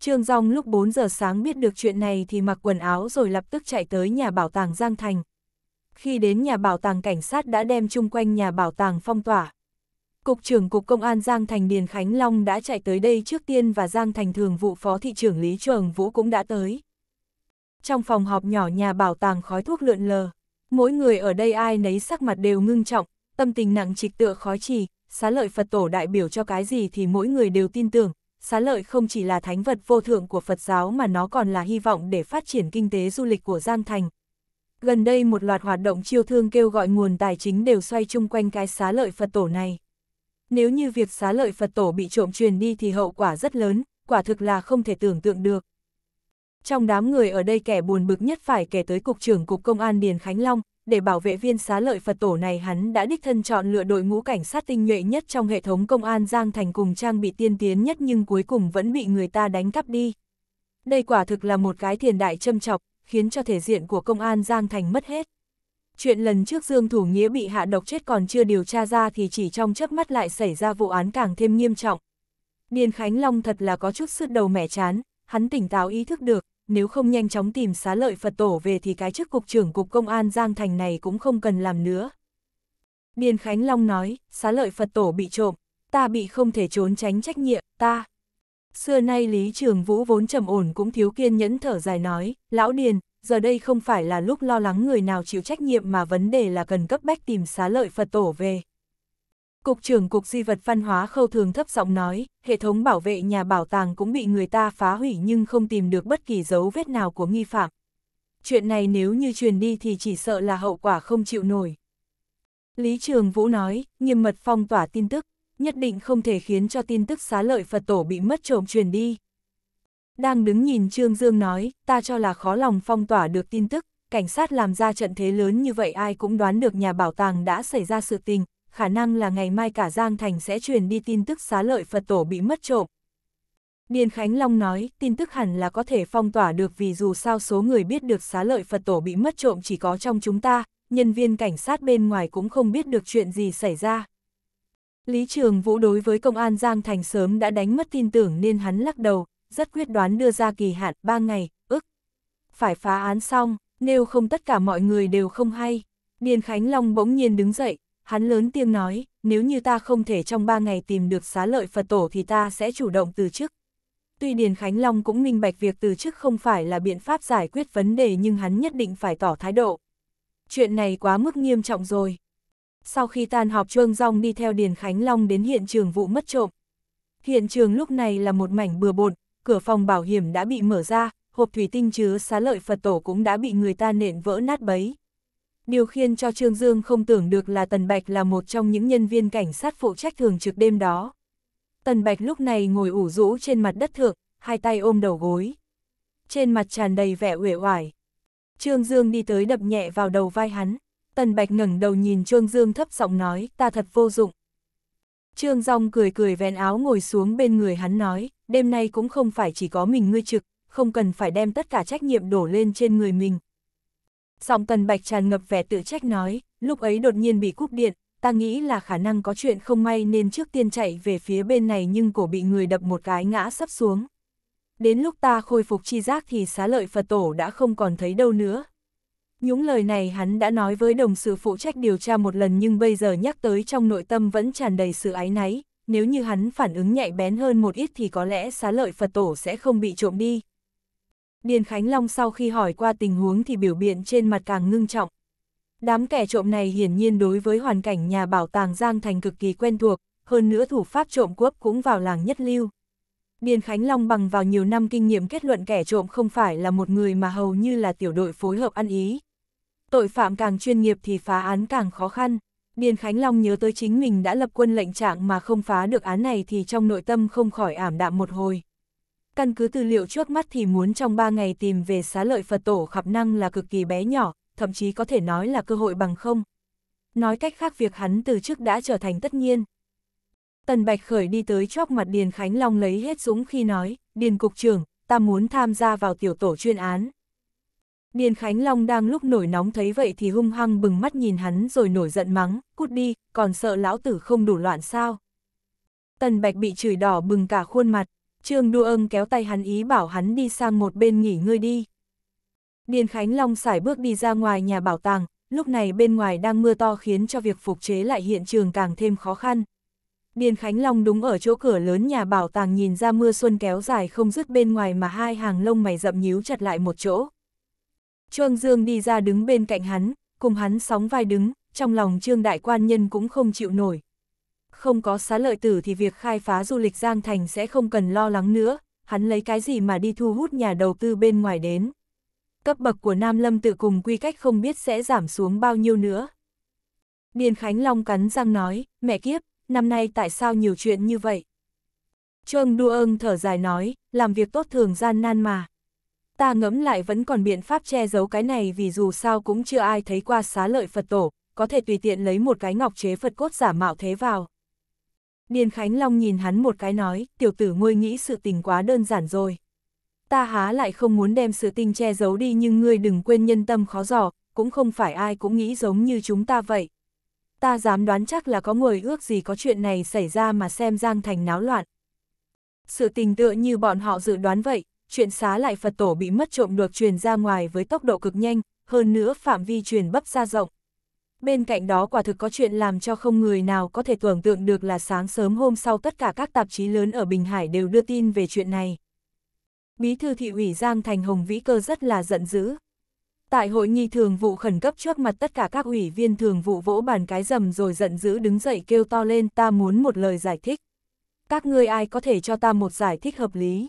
A: Trương Dòng lúc 4 giờ sáng biết được chuyện này thì mặc quần áo rồi lập tức chạy tới nhà bảo tàng Giang Thành. Khi đến nhà bảo tàng cảnh sát đã đem chung quanh nhà bảo tàng phong tỏa. Cục trưởng Cục Công an Giang Thành Điền Khánh Long đã chạy tới đây trước tiên và Giang Thành Thường vụ Phó Thị trưởng Lý Trường Vũ cũng đã tới. Trong phòng họp nhỏ nhà bảo tàng khói thuốc lượn lờ. Mỗi người ở đây ai nấy sắc mặt đều ngưng trọng, tâm tình nặng trịch tựa khói trì, xá lợi Phật tổ đại biểu cho cái gì thì mỗi người đều tin tưởng. Xá lợi không chỉ là thánh vật vô thượng của Phật giáo mà nó còn là hy vọng để phát triển kinh tế du lịch của Giang Thành. Gần đây một loạt hoạt động chiêu thương kêu gọi nguồn tài chính đều xoay chung quanh cái xá lợi Phật tổ này. Nếu như việc xá lợi Phật tổ bị trộm truyền đi thì hậu quả rất lớn, quả thực là không thể tưởng tượng được. Trong đám người ở đây kẻ buồn bực nhất phải kể tới Cục trưởng Cục Công an Điền Khánh Long, để bảo vệ viên xá lợi Phật tổ này hắn đã đích thân chọn lựa đội ngũ cảnh sát tinh nhuệ nhất trong hệ thống công an Giang Thành cùng trang bị tiên tiến nhất nhưng cuối cùng vẫn bị người ta đánh cắp đi. Đây quả thực là một cái thiền đại châm chọc, khiến cho thể diện của công an Giang Thành mất hết. Chuyện lần trước Dương Thủ Nghĩa bị hạ độc chết còn chưa điều tra ra thì chỉ trong chớp mắt lại xảy ra vụ án càng thêm nghiêm trọng. Điền Khánh Long thật là có chút sứt đầu mẻ chán, hắn tỉnh táo ý thức được, nếu không nhanh chóng tìm xá lợi Phật tổ về thì cái chức cục trưởng cục công an Giang Thành này cũng không cần làm nữa. Điền Khánh Long nói, xá lợi Phật tổ bị trộm, ta bị không thể trốn tránh trách nhiệm, ta. Xưa nay Lý Trường Vũ vốn trầm ổn cũng thiếu kiên nhẫn thở dài nói, lão Điền, giờ đây không phải là lúc lo lắng người nào chịu trách nhiệm mà vấn đề là cần cấp bách tìm xá lợi Phật tổ về. Cục trưởng Cục Di vật Văn hóa Khâu Thường thấp giọng nói, hệ thống bảo vệ nhà bảo tàng cũng bị người ta phá hủy nhưng không tìm được bất kỳ dấu vết nào của nghi phạm. Chuyện này nếu như truyền đi thì chỉ sợ là hậu quả không chịu nổi. Lý Trường Vũ nói, nghiêm mật phong tỏa tin tức, nhất định không thể khiến cho tin tức xá lợi Phật tổ bị mất trộm truyền đi. Đang đứng nhìn Trương Dương nói, ta cho là khó lòng phong tỏa được tin tức, cảnh sát làm ra trận thế lớn như vậy ai cũng đoán được nhà bảo tàng đã xảy ra sự tình, khả năng là ngày mai cả Giang Thành sẽ truyền đi tin tức xá lợi Phật tổ bị mất trộm. Điền Khánh Long nói, tin tức hẳn là có thể phong tỏa được vì dù sao số người biết được xá lợi Phật tổ bị mất trộm chỉ có trong chúng ta, nhân viên cảnh sát bên ngoài cũng không biết được chuyện gì xảy ra. Lý Trường Vũ đối với công an Giang Thành sớm đã đánh mất tin tưởng nên hắn lắc đầu, rất quyết đoán đưa ra kỳ hạn 3 ngày, ức. Phải phá án xong, nếu không tất cả mọi người đều không hay. Điền Khánh Long bỗng nhiên đứng dậy, hắn lớn tiếng nói, nếu như ta không thể trong ba ngày tìm được xá lợi Phật tổ thì ta sẽ chủ động từ chức. Tuy Điền Khánh Long cũng minh bạch việc từ chức không phải là biện pháp giải quyết vấn đề nhưng hắn nhất định phải tỏ thái độ. Chuyện này quá mức nghiêm trọng rồi. Sau khi tan họp Chuông Rong đi theo Điền Khánh Long đến hiện trường vụ mất trộm. Hiện trường lúc này là một mảnh bừa bộn, cửa phòng bảo hiểm đã bị mở ra, hộp thủy tinh chứa xá lợi Phật tổ cũng đã bị người ta nện vỡ nát bấy. Điều khiến cho Trương Dương không tưởng được là Tần Bạch là một trong những nhân viên cảnh sát phụ trách thường trực đêm đó. Tần Bạch lúc này ngồi ủ rũ trên mặt đất thượng, hai tay ôm đầu gối. Trên mặt tràn đầy vẻ uể oải. Trương Dương đi tới đập nhẹ vào đầu vai hắn. Tần Bạch ngẩng đầu nhìn Trương Dương thấp giọng nói, ta thật vô dụng. Trương Dòng cười cười vén áo ngồi xuống bên người hắn nói, đêm nay cũng không phải chỉ có mình ngươi trực, không cần phải đem tất cả trách nhiệm đổ lên trên người mình, Giọng Tần Bạch tràn ngập vẻ tự trách nói, lúc ấy đột nhiên bị cúp điện, ta nghĩ là khả năng có chuyện không may nên trước tiên chạy về phía bên này nhưng cổ bị người đập một cái ngã sắp xuống. Đến lúc ta khôi phục chi giác thì xá lợi Phật tổ đã không còn thấy đâu nữa. Những lời này hắn đã nói với đồng sự phụ trách điều tra một lần nhưng bây giờ nhắc tới trong nội tâm vẫn tràn đầy sự ái náy, nếu như hắn phản ứng nhạy bén hơn một ít thì có lẽ xá lợi Phật tổ sẽ không bị trộm đi, Điền Khánh Long sau khi hỏi qua tình huống thì biểu biện trên mặt càng ngưng trọng. Đám kẻ trộm này hiển nhiên đối với hoàn cảnh nhà bảo tàng Giang Thành cực kỳ quen thuộc, hơn nữa thủ pháp trộm cướp cũng vào làng nhất lưu. Điền Khánh Long bằng vào nhiều năm kinh nghiệm kết luận kẻ trộm không phải là một người mà hầu như là tiểu đội phối hợp ăn ý. Tội phạm càng chuyên nghiệp thì phá án càng khó khăn. Điền Khánh Long nhớ tới chính mình đã lập quân lệnh trạng mà không phá được án này thì trong nội tâm không khỏi ảm đạm một hồi căn cứ tư liệu trước mắt thì muốn trong 3 ngày tìm về xá lợi Phật tổ khả năng là cực kỳ bé nhỏ, thậm chí có thể nói là cơ hội bằng không. Nói cách khác việc hắn từ trước đã trở thành tất nhiên. Tần Bạch Khởi đi tới chóp mặt Điền Khánh Long lấy hết dũng khi nói, Điền Cục trưởng, ta muốn tham gia vào tiểu tổ chuyên án. Điền Khánh Long đang lúc nổi nóng thấy vậy thì hung hăng bừng mắt nhìn hắn rồi nổi giận mắng, cút đi, còn sợ lão tử không đủ loạn sao. Tần Bạch bị chửi đỏ bừng cả khuôn mặt, Trương Đu Ân kéo tay hắn ý bảo hắn đi sang một bên nghỉ ngơi đi. Điền Khánh Long xài bước đi ra ngoài nhà bảo tàng, lúc này bên ngoài đang mưa to khiến cho việc phục chế lại hiện trường càng thêm khó khăn. Điền Khánh Long đúng ở chỗ cửa lớn nhà bảo tàng nhìn ra mưa xuân kéo dài không dứt bên ngoài mà hai hàng lông mày rậm nhíu chặt lại một chỗ. Trương Dương đi ra đứng bên cạnh hắn, cùng hắn sóng vai đứng, trong lòng Trương Đại Quan Nhân cũng không chịu nổi, không có xá lợi tử thì việc khai phá du lịch Giang Thành sẽ không cần lo lắng nữa, hắn lấy cái gì mà đi thu hút nhà đầu tư bên ngoài đến. Cấp bậc của Nam Lâm tự cùng quy cách không biết sẽ giảm xuống bao nhiêu nữa. Điền Khánh Long cắn răng nói, mẹ kiếp, năm nay tại sao nhiều chuyện như vậy? Trương Đu Ân thở dài nói, làm việc tốt thường gian nan mà. Ta ngẫm lại vẫn còn biện pháp che giấu cái này vì dù sao cũng chưa ai thấy qua xá lợi Phật tổ, có thể tùy tiện lấy một cái ngọc chế Phật cốt giả mạo thế vào. Điền Khánh Long nhìn hắn một cái nói, tiểu tử ngươi nghĩ sự tình quá đơn giản rồi. Ta há lại không muốn đem sự tình che giấu đi nhưng ngươi đừng quên nhân tâm khó giỏ, cũng không phải ai cũng nghĩ giống như chúng ta vậy. Ta dám đoán chắc là có người ước gì có chuyện này xảy ra mà xem Giang Thành náo loạn. Sự tình tựa như bọn họ dự đoán vậy, chuyện xá lại Phật tổ bị mất trộm được truyền ra ngoài với tốc độ cực nhanh, hơn nữa phạm vi truyền bấp ra rộng bên cạnh đó quả thực có chuyện làm cho không người nào có thể tưởng tượng được là sáng sớm hôm sau tất cả các tạp chí lớn ở Bình Hải đều đưa tin về chuyện này. Bí thư thị ủy Giang Thành Hồng Vĩ Cơ rất là giận dữ. Tại hội nghị thường vụ khẩn cấp trước mặt tất cả các ủy viên thường vụ vỗ bàn cái rầm rồi giận dữ đứng dậy kêu to lên ta muốn một lời giải thích. Các ngươi ai có thể cho ta một giải thích hợp lý?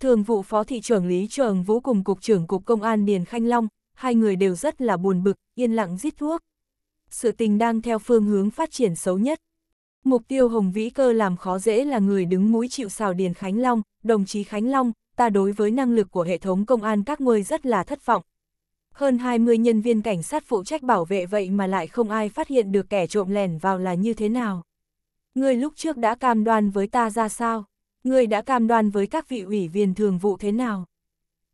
A: Thường vụ Phó Thị trưởng Lý Trường Vũ cùng Cục trưởng Cục Công an Điền Khanh Long, hai người đều rất là buồn bực, yên lặng giết thuốc. Sự tình đang theo phương hướng phát triển xấu nhất. Mục tiêu Hồng Vĩ Cơ làm khó dễ là người đứng mũi chịu sào Điền Khánh Long, đồng chí Khánh Long, ta đối với năng lực của hệ thống công an các ngươi rất là thất vọng. Hơn 20 nhân viên cảnh sát phụ trách bảo vệ vậy mà lại không ai phát hiện được kẻ trộm lẻn vào là như thế nào. Ngươi lúc trước đã cam đoan với ta ra sao? Ngươi đã cam đoan với các vị ủy viên thường vụ thế nào?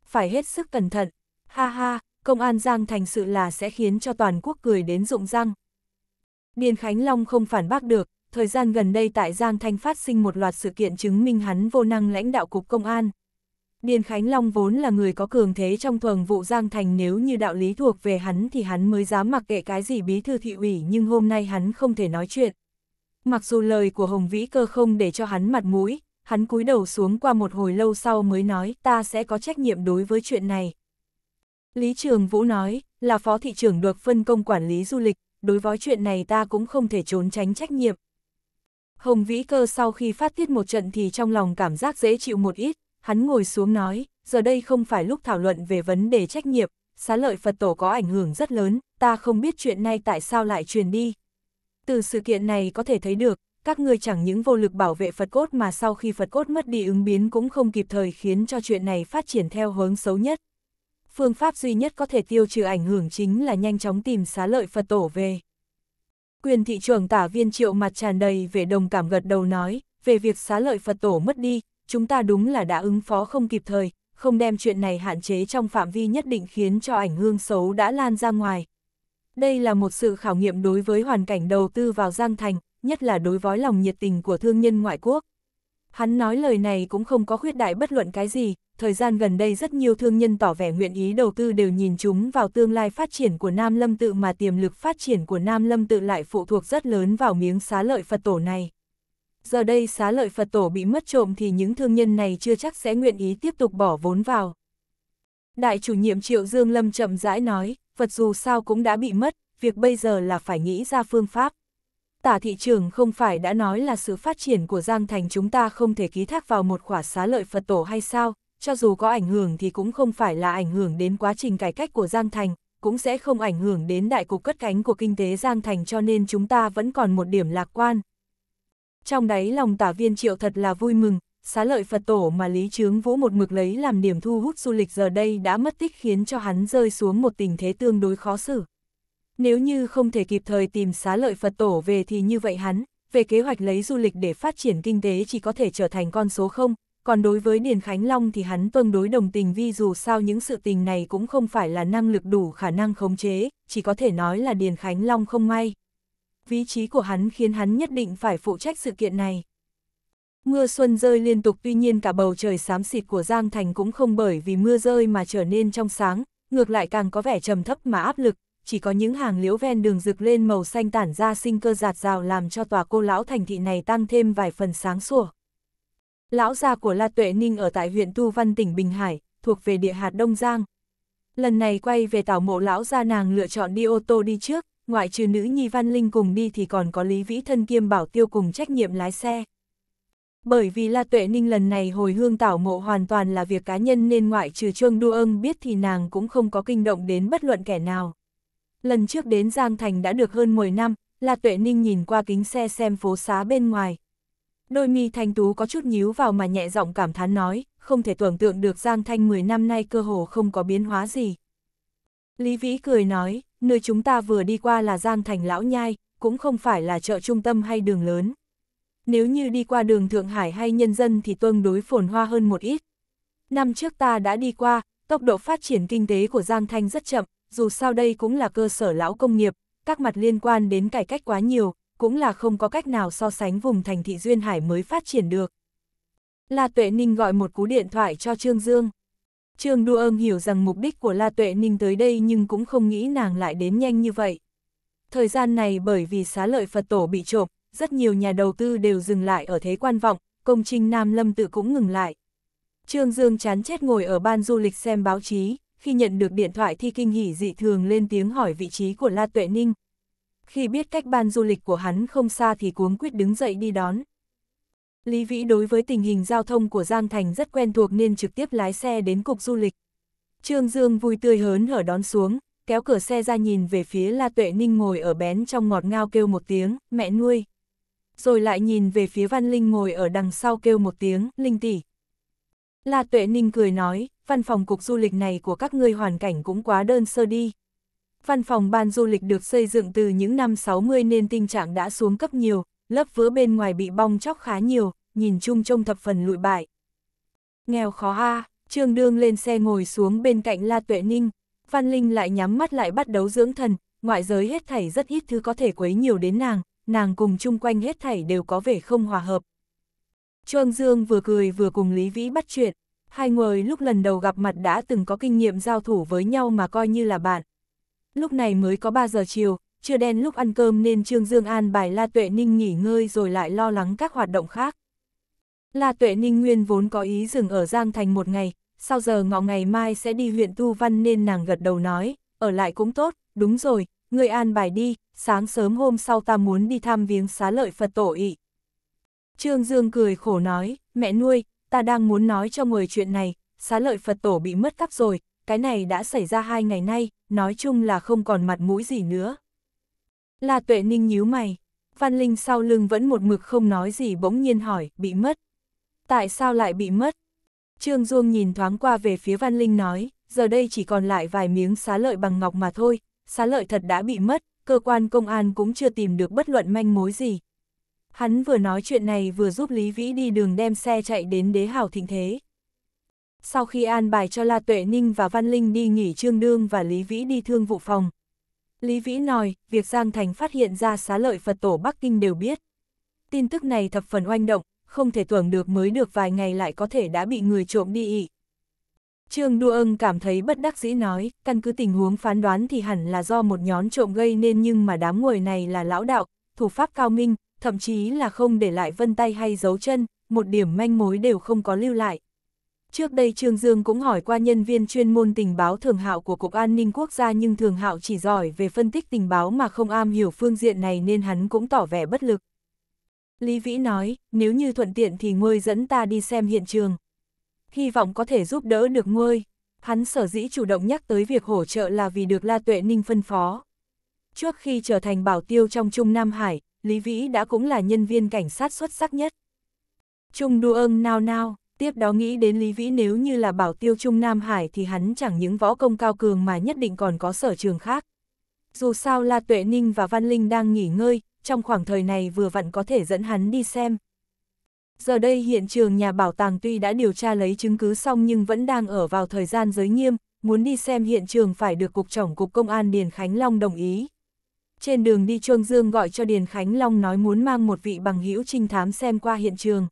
A: Phải hết sức cẩn thận. Ha ha, công an Giang Thành sự là sẽ khiến cho toàn quốc cười đến rụng răng. Điền Khánh Long không phản bác được, thời gian gần đây tại Giang Thành phát sinh một loạt sự kiện chứng minh hắn vô năng lãnh đạo cục công an. Điền Khánh Long vốn là người có cường thế trong thuần vụ Giang Thành nếu như đạo lý thuộc về hắn thì hắn mới dám mặc kệ cái gì bí thư thị ủy nhưng hôm nay hắn không thể nói chuyện. Mặc dù lời của Hồng Vĩ cơ không để cho hắn mặt mũi, hắn cúi đầu xuống qua một hồi lâu sau mới nói ta sẽ có trách nhiệm đối với chuyện này, Lý Trường Vũ nói, là phó thị trưởng được phân công quản lý du lịch, đối với chuyện này ta cũng không thể trốn tránh trách nhiệm. Hồng Vĩ Cơ sau khi phát tiết một trận thì trong lòng cảm giác dễ chịu một ít, hắn ngồi xuống nói, giờ đây không phải lúc thảo luận về vấn đề trách nhiệm, xá lợi Phật tổ có ảnh hưởng rất lớn, ta không biết chuyện này tại sao lại truyền đi. Từ sự kiện này có thể thấy được, các ngươi chẳng những vô lực bảo vệ Phật cốt mà sau khi Phật cốt mất đi ứng biến cũng không kịp thời khiến cho chuyện này phát triển theo hướng xấu nhất phương pháp duy nhất có thể tiêu trừ ảnh hưởng chính là nhanh chóng tìm xá lợi Phật tổ về. Quyền thị trưởng tả viên triệu mặt tràn đầy về đồng cảm gật đầu nói, về việc xá lợi Phật tổ mất đi, chúng ta đúng là đã ứng phó không kịp thời, không đem chuyện này hạn chế trong phạm vi nhất định khiến cho ảnh hương xấu đã lan ra ngoài. Đây là một sự khảo nghiệm đối với hoàn cảnh đầu tư vào Giang Thành, nhất là đối với lòng nhiệt tình của thương nhân ngoại quốc. Hắn nói lời này cũng không có khuyết đại bất luận cái gì, thời gian gần đây rất nhiều thương nhân tỏ vẻ nguyện ý đầu tư đều nhìn chúng vào tương lai phát triển của Nam Lâm Tự mà tiềm lực phát triển của Nam Lâm Tự lại phụ thuộc rất lớn vào miếng xá lợi Phật tổ này. Giờ đây xá lợi Phật tổ bị mất trộm thì những thương nhân này chưa chắc sẽ nguyện ý tiếp tục bỏ vốn vào. Đại chủ nhiệm Triệu Dương Lâm chậm rãi nói, Phật dù sao cũng đã bị mất, việc bây giờ là phải nghĩ ra phương pháp tả thị trường không phải đã nói là sự phát triển của Giang Thành chúng ta không thể ký thác vào một khỏa xá lợi Phật tổ hay sao, cho dù có ảnh hưởng thì cũng không phải là ảnh hưởng đến quá trình cải cách của Giang Thành, cũng sẽ không ảnh hưởng đến đại cục cất cánh của kinh tế Giang Thành cho nên chúng ta vẫn còn một điểm lạc quan. Trong đáy lòng tả viên triệu thật là vui mừng, xá lợi Phật tổ mà Lý Trướng Vũ một mực lấy làm điểm thu hút du lịch giờ đây đã mất tích khiến cho hắn rơi xuống một tình thế tương đối khó xử. Nếu như không thể kịp thời tìm xá lợi Phật tổ về thì như vậy hắn, về kế hoạch lấy du lịch để phát triển kinh tế chỉ có thể trở thành con số không, còn đối với Điền Khánh Long thì hắn tương đối đồng tình vì dù sao những sự tình này cũng không phải là năng lực đủ khả năng khống chế, chỉ có thể nói là Điền Khánh Long không may. Vị trí của hắn khiến hắn nhất định phải phụ trách sự kiện này. Mưa xuân rơi liên tục tuy nhiên cả bầu trời xám xịt của Giang Thành cũng không bởi vì mưa rơi mà trở nên trong sáng, ngược lại càng có vẻ trầm thấp mà áp lực, chỉ có những hàng liễu ven đường rực lên màu xanh tản ra sinh cơ giạt rào làm cho tòa cô lão thành thị này tăng thêm vài phần sáng sủa. Lão gia của La Tuệ Ninh ở tại huyện Tu Văn tỉnh Bình Hải, thuộc về địa hạt Đông Giang. Lần này quay về tảo mộ lão gia nàng lựa chọn đi ô tô đi trước, ngoại trừ nữ Nhi Văn Linh cùng đi thì còn có Lý Vĩ Thân kiêm bảo tiêu cùng trách nhiệm lái xe. Bởi vì La Tuệ Ninh lần này hồi hương tảo mộ hoàn toàn là việc cá nhân nên ngoại trừ Trương Đu Ân biết thì nàng cũng không có kinh động đến bất luận kẻ nào. Lần trước đến Giang Thành đã được hơn 10 năm, là Tuệ Ninh nhìn qua kính xe xem phố xá bên ngoài. Đôi mi thanh tú có chút nhíu vào mà nhẹ giọng cảm thán nói, không thể tưởng tượng được Giang Thanh 10 năm nay cơ hồ không có biến hóa gì. Lý Vĩ cười nói, nơi chúng ta vừa đi qua là Giang Thành Lão Nhai, cũng không phải là chợ trung tâm hay đường lớn. Nếu như đi qua đường Thượng Hải hay nhân dân thì tương đối phồn hoa hơn một ít. Năm trước ta đã đi qua, tốc độ phát triển kinh tế của Giang Thanh rất chậm, dù sao đây cũng là cơ sở lão công nghiệp, các mặt liên quan đến cải cách quá nhiều, cũng là không có cách nào so sánh vùng thành thị Duyên Hải mới phát triển được. La Tuệ Ninh gọi một cú điện thoại cho Trương Dương. Trương Đua âm hiểu rằng mục đích của La Tuệ Ninh tới đây nhưng cũng không nghĩ nàng lại đến nhanh như vậy. Thời gian này bởi vì xá lợi Phật tổ bị trộm, rất nhiều nhà đầu tư đều dừng lại ở thế quan vọng, công trình Nam Lâm tự cũng ngừng lại. Trương Dương chán chết ngồi ở ban du lịch xem báo chí, khi nhận được điện thoại thì kinh hỉ dị thường lên tiếng hỏi vị trí của La Tuệ Ninh. Khi biết cách ban du lịch của hắn không xa thì cuống quyết đứng dậy đi đón. Lý Vĩ đối với tình hình giao thông của Giang Thành rất quen thuộc nên trực tiếp lái xe đến cục du lịch. Trương Dương vui tươi hớn hở đón xuống, kéo cửa xe ra nhìn về phía La Tuệ Ninh ngồi ở bén trong ngọt ngao kêu một tiếng, mẹ nuôi. Rồi lại nhìn về phía Văn Linh ngồi ở đằng sau kêu một tiếng, Linh tỷ. La Tuệ Ninh cười nói, văn phòng cục du lịch này của các ngươi hoàn cảnh cũng quá đơn sơ đi. Văn phòng ban du lịch được xây dựng từ những năm 60 nên tình trạng đã xuống cấp nhiều, lớp vữa bên ngoài bị bong chóc khá nhiều, nhìn chung trông thập phần lụi bại. Nghèo khó ha. Trương Đương lên xe ngồi xuống bên cạnh La Tuệ Ninh, Văn Linh lại nhắm mắt lại bắt đấu dưỡng thần, ngoại giới hết thảy rất ít thứ có thể quấy nhiều đến nàng, nàng cùng chung quanh hết thảy đều có vẻ không hòa hợp. Trương Dương vừa cười vừa cùng Lý Vĩ bắt chuyện, Hai người lúc lần đầu gặp mặt đã từng có kinh nghiệm giao thủ với nhau mà coi như là bạn. Lúc này mới có 3 giờ chiều, chưa đen lúc ăn cơm nên Trương Dương An bài La Tuệ Ninh nghỉ ngơi rồi lại lo lắng các hoạt động khác. La Tuệ Ninh nguyên vốn có ý dừng ở Giang Thành một ngày, sau giờ ngọ ngày mai sẽ đi huyện Tu Văn nên nàng gật đầu nói, ở lại cũng tốt, đúng rồi, người an bài đi, sáng sớm hôm sau ta muốn đi thăm viếng xá lợi Phật tổ ị. Trương Dương cười khổ nói, mẹ nuôi, ta đang muốn nói cho người chuyện này, xá lợi Phật tổ bị mất cắp rồi, cái này đã xảy ra hai ngày nay, nói chung là không còn mặt mũi gì nữa. La tuệ ninh nhíu mày, Văn Linh sau lưng vẫn một mực không nói gì bỗng nhiên hỏi, bị mất. Tại sao lại bị mất? Trương Duông nhìn thoáng qua về phía Văn Linh nói, giờ đây chỉ còn lại vài miếng xá lợi bằng ngọc mà thôi, xá lợi thật đã bị mất, cơ quan công an cũng chưa tìm được bất luận manh mối gì, Hắn vừa nói chuyện này vừa giúp Lý Vĩ đi đường đem xe chạy đến đế hào thịnh thế. Sau khi an bài cho La Tuệ Ninh và Văn Linh đi nghỉ trương đương và Lý Vĩ đi thương vụ phòng. Lý Vĩ nói, việc Giang Thành phát hiện ra xá lợi Phật tổ Bắc Kinh đều biết. Tin tức này thập phần oanh động, không thể tưởng được mới được vài ngày lại có thể đã bị người trộm đi ị. Trương Đua Ân cảm thấy bất đắc dĩ nói, căn cứ tình huống phán đoán thì hẳn là do một nhóm trộm gây nên nhưng mà đám người này là lão đạo, thủ pháp cao minh, thậm chí là không để lại vân tay hay dấu chân, một điểm manh mối đều không có lưu lại. Trước đây Trương Dương cũng hỏi qua nhân viên chuyên môn tình báo thường hạo của Cục An ninh Quốc gia nhưng thường hạo chỉ giỏi về phân tích tình báo mà không am hiểu phương diện này nên hắn cũng tỏ vẻ bất lực. Lý Vĩ nói, nếu như thuận tiện thì ngươi dẫn ta đi xem hiện trường. Hy vọng có thể giúp đỡ được ngươi. Hắn sở dĩ chủ động nhắc tới việc hỗ trợ là vì được La Tuệ Ninh phân phó. Trước khi trở thành bảo tiêu trong Trung Nam Hải, Lý Vĩ đã cũng là nhân viên cảnh sát xuất sắc nhất. Trung Đu ơn nao nao, tiếp đó nghĩ đến Lý Vĩ nếu như là bảo tiêu Trung Nam Hải thì hắn chẳng những võ công cao cường mà nhất định còn có sở trường khác. Dù sao là Tuệ Ninh và Văn Linh đang nghỉ ngơi, trong khoảng thời này vừa vặn có thể dẫn hắn đi xem. Giờ đây hiện trường nhà bảo tàng tuy đã điều tra lấy chứng cứ xong nhưng vẫn đang ở vào thời gian giới nghiêm, muốn đi xem hiện trường phải được Cục trưởng Cục Công an Điền Khánh Long đồng ý. Trên đường đi Trương Dương gọi cho Điền Khánh Long nói muốn mang một vị bằng hữu trinh thám xem qua hiện trường.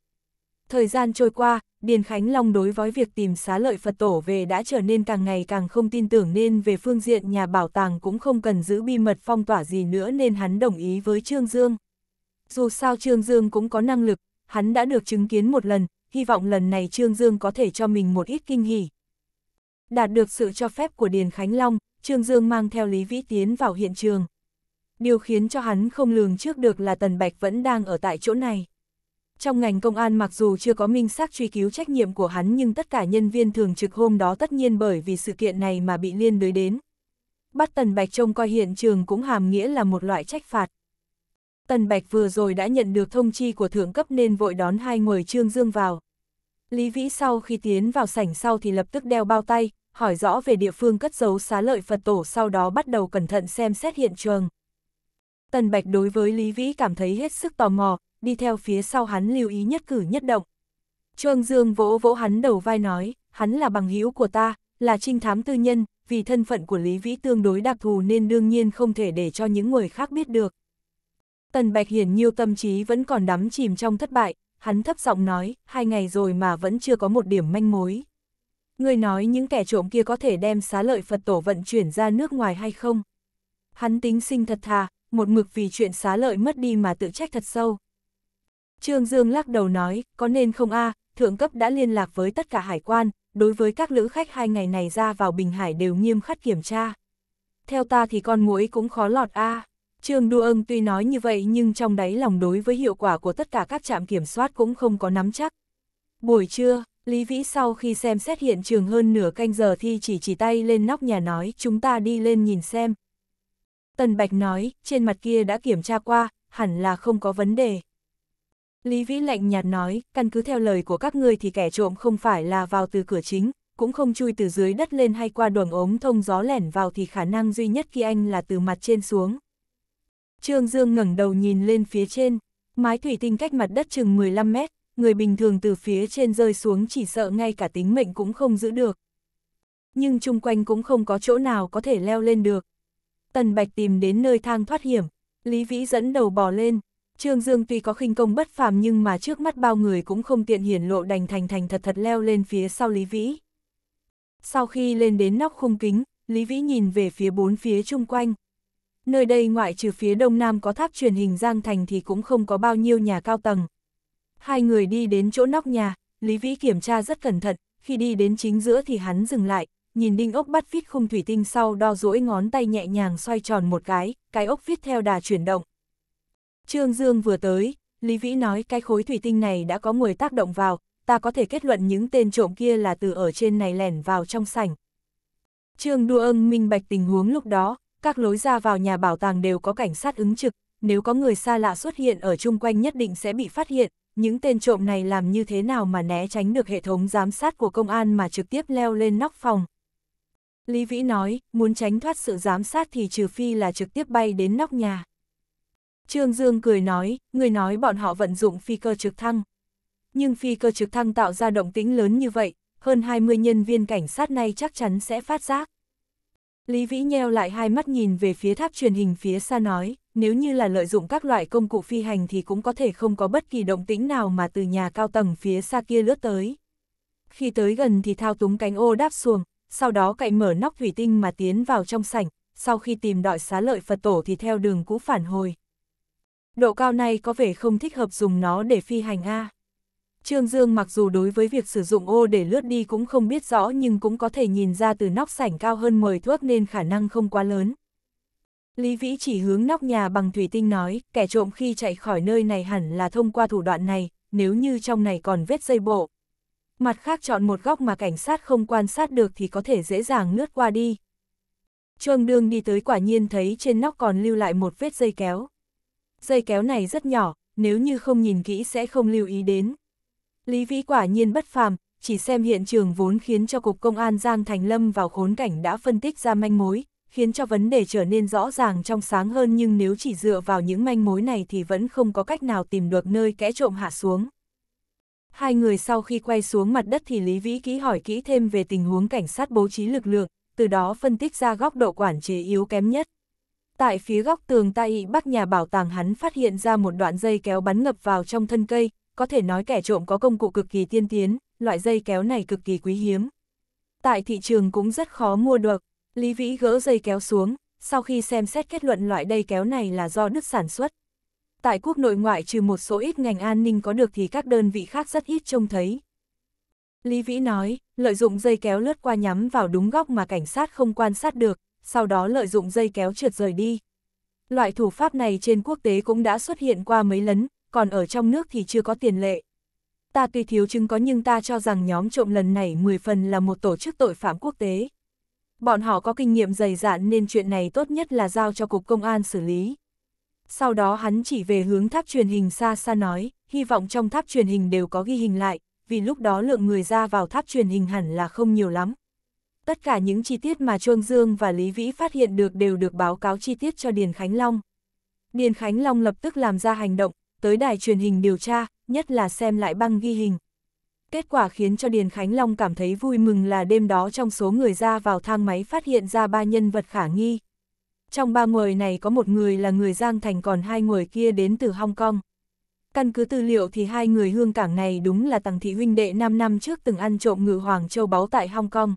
A: Thời gian trôi qua, Điền Khánh Long đối với việc tìm xá lợi Phật tổ về đã trở nên càng ngày càng không tin tưởng nên về phương diện nhà bảo tàng cũng không cần giữ bí mật phong tỏa gì nữa nên hắn đồng ý với Trương Dương. Dù sao Trương Dương cũng có năng lực, hắn đã được chứng kiến một lần, hy vọng lần này Trương Dương có thể cho mình một ít kinh hỉ. Đạt được sự cho phép của Điền Khánh Long, Trương Dương mang theo Lý Vĩ Tiến vào hiện trường điều khiến cho hắn không lường trước được là Tần Bạch vẫn đang ở tại chỗ này. Trong ngành công an mặc dù chưa có minh xác truy cứu trách nhiệm của hắn nhưng tất cả nhân viên thường trực hôm đó tất nhiên bởi vì sự kiện này mà bị liên đới đến. Bắt Tần Bạch trông coi hiện trường cũng hàm nghĩa là một loại trách phạt. Tần Bạch vừa rồi đã nhận được thông chi của thượng cấp nên vội đón hai người Trương Dương vào. Lý Vĩ sau khi tiến vào sảnh sau thì lập tức đeo bao tay, hỏi rõ về địa phương cất giấu xá lợi Phật tổ sau đó bắt đầu cẩn thận xem xét hiện trường. Tần Bạch đối với Lý Vĩ cảm thấy hết sức tò mò, đi theo phía sau hắn lưu ý nhất cử nhất động. Trương Dương vỗ vỗ hắn đầu vai nói, hắn là bằng hữu của ta, là trinh thám tư nhân, vì thân phận của Lý Vĩ tương đối đặc thù nên đương nhiên không thể để cho những người khác biết được. Tần Bạch hiển nhiêu tâm trí vẫn còn đắm chìm trong thất bại, hắn thấp giọng nói, hai ngày rồi mà vẫn chưa có một điểm manh mối. Người nói những kẻ trộm kia có thể đem xá lợi Phật tổ vận chuyển ra nước ngoài hay không? Hắn tính sinh thật thà, một mực vì chuyện xá lợi mất đi mà tự trách thật sâu. Trương Dương lắc đầu nói, có nên không a à, thượng cấp đã liên lạc với tất cả hải quan, đối với các lữ khách hai ngày này ra vào Bình Hải đều nghiêm khắc kiểm tra. Theo ta thì con muỗi cũng khó lọt a à. Trương Đua Ân tuy nói như vậy nhưng trong đáy lòng đối với hiệu quả của tất cả các trạm kiểm soát cũng không có nắm chắc. Buổi trưa, Lý Vĩ sau khi xem xét hiện trường hơn nửa canh giờ thì chỉ chỉ tay lên nóc nhà nói chúng ta đi lên nhìn xem, Tần Bạch nói, trên mặt kia đã kiểm tra qua, hẳn là không có vấn đề. Lý Vĩ lạnh nhạt nói, căn cứ theo lời của các ngươi thì kẻ trộm không phải là vào từ cửa chính, cũng không chui từ dưới đất lên hay qua đường ống thông gió lẻn vào thì khả năng duy nhất khi anh là từ mặt trên xuống. Trương Dương ngẩng đầu nhìn lên phía trên, mái thủy tinh cách mặt đất chừng 15 mét, người bình thường từ phía trên rơi xuống chỉ sợ ngay cả tính mệnh cũng không giữ được. Nhưng chung quanh cũng không có chỗ nào có thể leo lên được, Tần Bạch tìm đến nơi thang thoát hiểm, Lý Vĩ dẫn đầu bò lên. Trương Dương tuy có khinh công bất phàm nhưng mà trước mắt bao người cũng không tiện hiển lộ đành thành thành thật thật leo lên phía sau Lý Vĩ. Sau khi lên đến nóc khung kính, Lý Vĩ nhìn về phía bốn phía chung quanh. Nơi đây ngoại trừ phía đông nam có tháp truyền hình Giang Thành thì cũng không có bao nhiêu nhà cao tầng. Hai người đi đến chỗ nóc nhà, Lý Vĩ kiểm tra rất cẩn thận, khi đi đến chính giữa thì hắn dừng lại, nhìn đinh ốc bắt vít khung thủy tinh sau đo duỗi ngón tay nhẹ nhàng xoay tròn một cái, cái ốc vít theo đà chuyển động. Trương Dương vừa tới, Lý Vĩ nói cái khối thủy tinh này đã có người tác động vào, ta có thể kết luận những tên trộm kia là từ ở trên này lẻn vào trong sảnh. Trương Đua Ân minh bạch tình huống lúc đó, các lối ra vào nhà bảo tàng đều có cảnh sát ứng trực, nếu có người xa lạ xuất hiện ở chung quanh nhất định sẽ bị phát hiện, những tên trộm này làm như thế nào mà né tránh được hệ thống giám sát của công an mà trực tiếp leo lên nóc phòng. Lý Vĩ nói, muốn tránh thoát sự giám sát thì trừ phi là trực tiếp bay đến nóc nhà. Trương Dương cười nói, người nói bọn họ vận dụng phi cơ trực thăng. Nhưng phi cơ trực thăng tạo ra động tĩnh lớn như vậy, hơn 20 nhân viên cảnh sát này chắc chắn sẽ phát giác. Lý Vĩ nheo lại hai mắt nhìn về phía tháp truyền hình phía xa nói, nếu như là lợi dụng các loại công cụ phi hành thì cũng có thể không có bất kỳ động tĩnh nào mà từ nhà cao tầng phía xa kia lướt tới. Khi tới gần thì thao túng cánh ô đáp xuồng, sau đó cậy mở nóc thủy tinh mà tiến vào trong sảnh, sau khi tìm đọi xá lợi Phật tổ thì theo đường cũ phản hồi. Độ cao này có vẻ không thích hợp dùng nó để phi hành A. Trương Dương mặc dù đối với việc sử dụng ô để lướt đi cũng không biết rõ nhưng cũng có thể nhìn ra từ nóc sảnh cao hơn 10 thước nên khả năng không quá lớn. Lý Vĩ chỉ hướng nóc nhà bằng thủy tinh nói, kẻ trộm khi chạy khỏi nơi này hẳn là thông qua thủ đoạn này, nếu như trong này còn vết dây bộ, mặt khác chọn một góc mà cảnh sát không quan sát được thì có thể dễ dàng lướt qua đi. Trương Đương đi tới quả nhiên thấy trên nóc còn lưu lại một vết dây kéo. Dây kéo này rất nhỏ, nếu như không nhìn kỹ sẽ không lưu ý đến. Lý Vĩ quả nhiên bất phàm, chỉ xem hiện trường vốn khiến cho Cục Công an Giang Thành Lâm vào khốn cảnh đã phân tích ra manh mối, khiến cho vấn đề trở nên rõ ràng trong sáng hơn nhưng nếu chỉ dựa vào những manh mối này thì vẫn không có cách nào tìm được nơi kẽ trộm hạ xuống. Hai người sau khi quay xuống mặt đất thì Lý Vĩ Kỹ hỏi kỹ thêm về tình huống cảnh sát bố trí lực lượng, từ đó phân tích ra góc độ quản chế yếu kém nhất. Tại phía góc tường tại bắc nhà bảo tàng hắn phát hiện ra một đoạn dây kéo bắn ngập vào trong thân cây, có thể nói kẻ trộm có công cụ cực kỳ tiên tiến, loại dây kéo này cực kỳ quý hiếm. Tại thị trường cũng rất khó mua được, Lý Vĩ gỡ dây kéo xuống, sau khi xem xét kết luận loại dây kéo này là do Đức sản xuất, tại quốc nội ngoại trừ một số ít ngành an ninh có được thì các đơn vị khác rất ít trông thấy. Lý Vĩ nói, lợi dụng dây kéo lướt qua nhắm vào đúng góc mà cảnh sát không quan sát được, sau đó lợi dụng dây kéo trượt rời đi. Loại thủ pháp này trên quốc tế cũng đã xuất hiện qua mấy lần còn ở trong nước thì chưa có tiền lệ. Ta tuy thiếu chứng có nhưng ta cho rằng nhóm trộm lần này 10 phần là một tổ chức tội phạm quốc tế. Bọn họ có kinh nghiệm dày dạn nên chuyện này tốt nhất là giao cho Cục Công an xử lý sau đó hắn chỉ về hướng tháp truyền hình xa xa nói, hy vọng trong tháp truyền hình đều có ghi hình lại, vì lúc đó lượng người ra vào tháp truyền hình hẳn là không nhiều lắm. Tất cả những chi tiết mà Chuông Dương và Lý Vĩ phát hiện được đều được báo cáo chi tiết cho Điền Khánh Long. Điền Khánh Long lập tức làm ra hành động, tới đài truyền hình điều tra, nhất là xem lại băng ghi hình. Kết quả khiến cho Điền Khánh Long cảm thấy vui mừng là đêm đó trong số người ra vào thang máy phát hiện ra ba nhân vật khả nghi trong ba người này có một người là người Giang Thành còn hai người kia đến từ Hong Kong. Căn cứ tư liệu thì hai người hương cảng này đúng là tàng thị huynh đệ 5 năm trước từng ăn trộm ngự hoàng châu báu tại Hong Kong.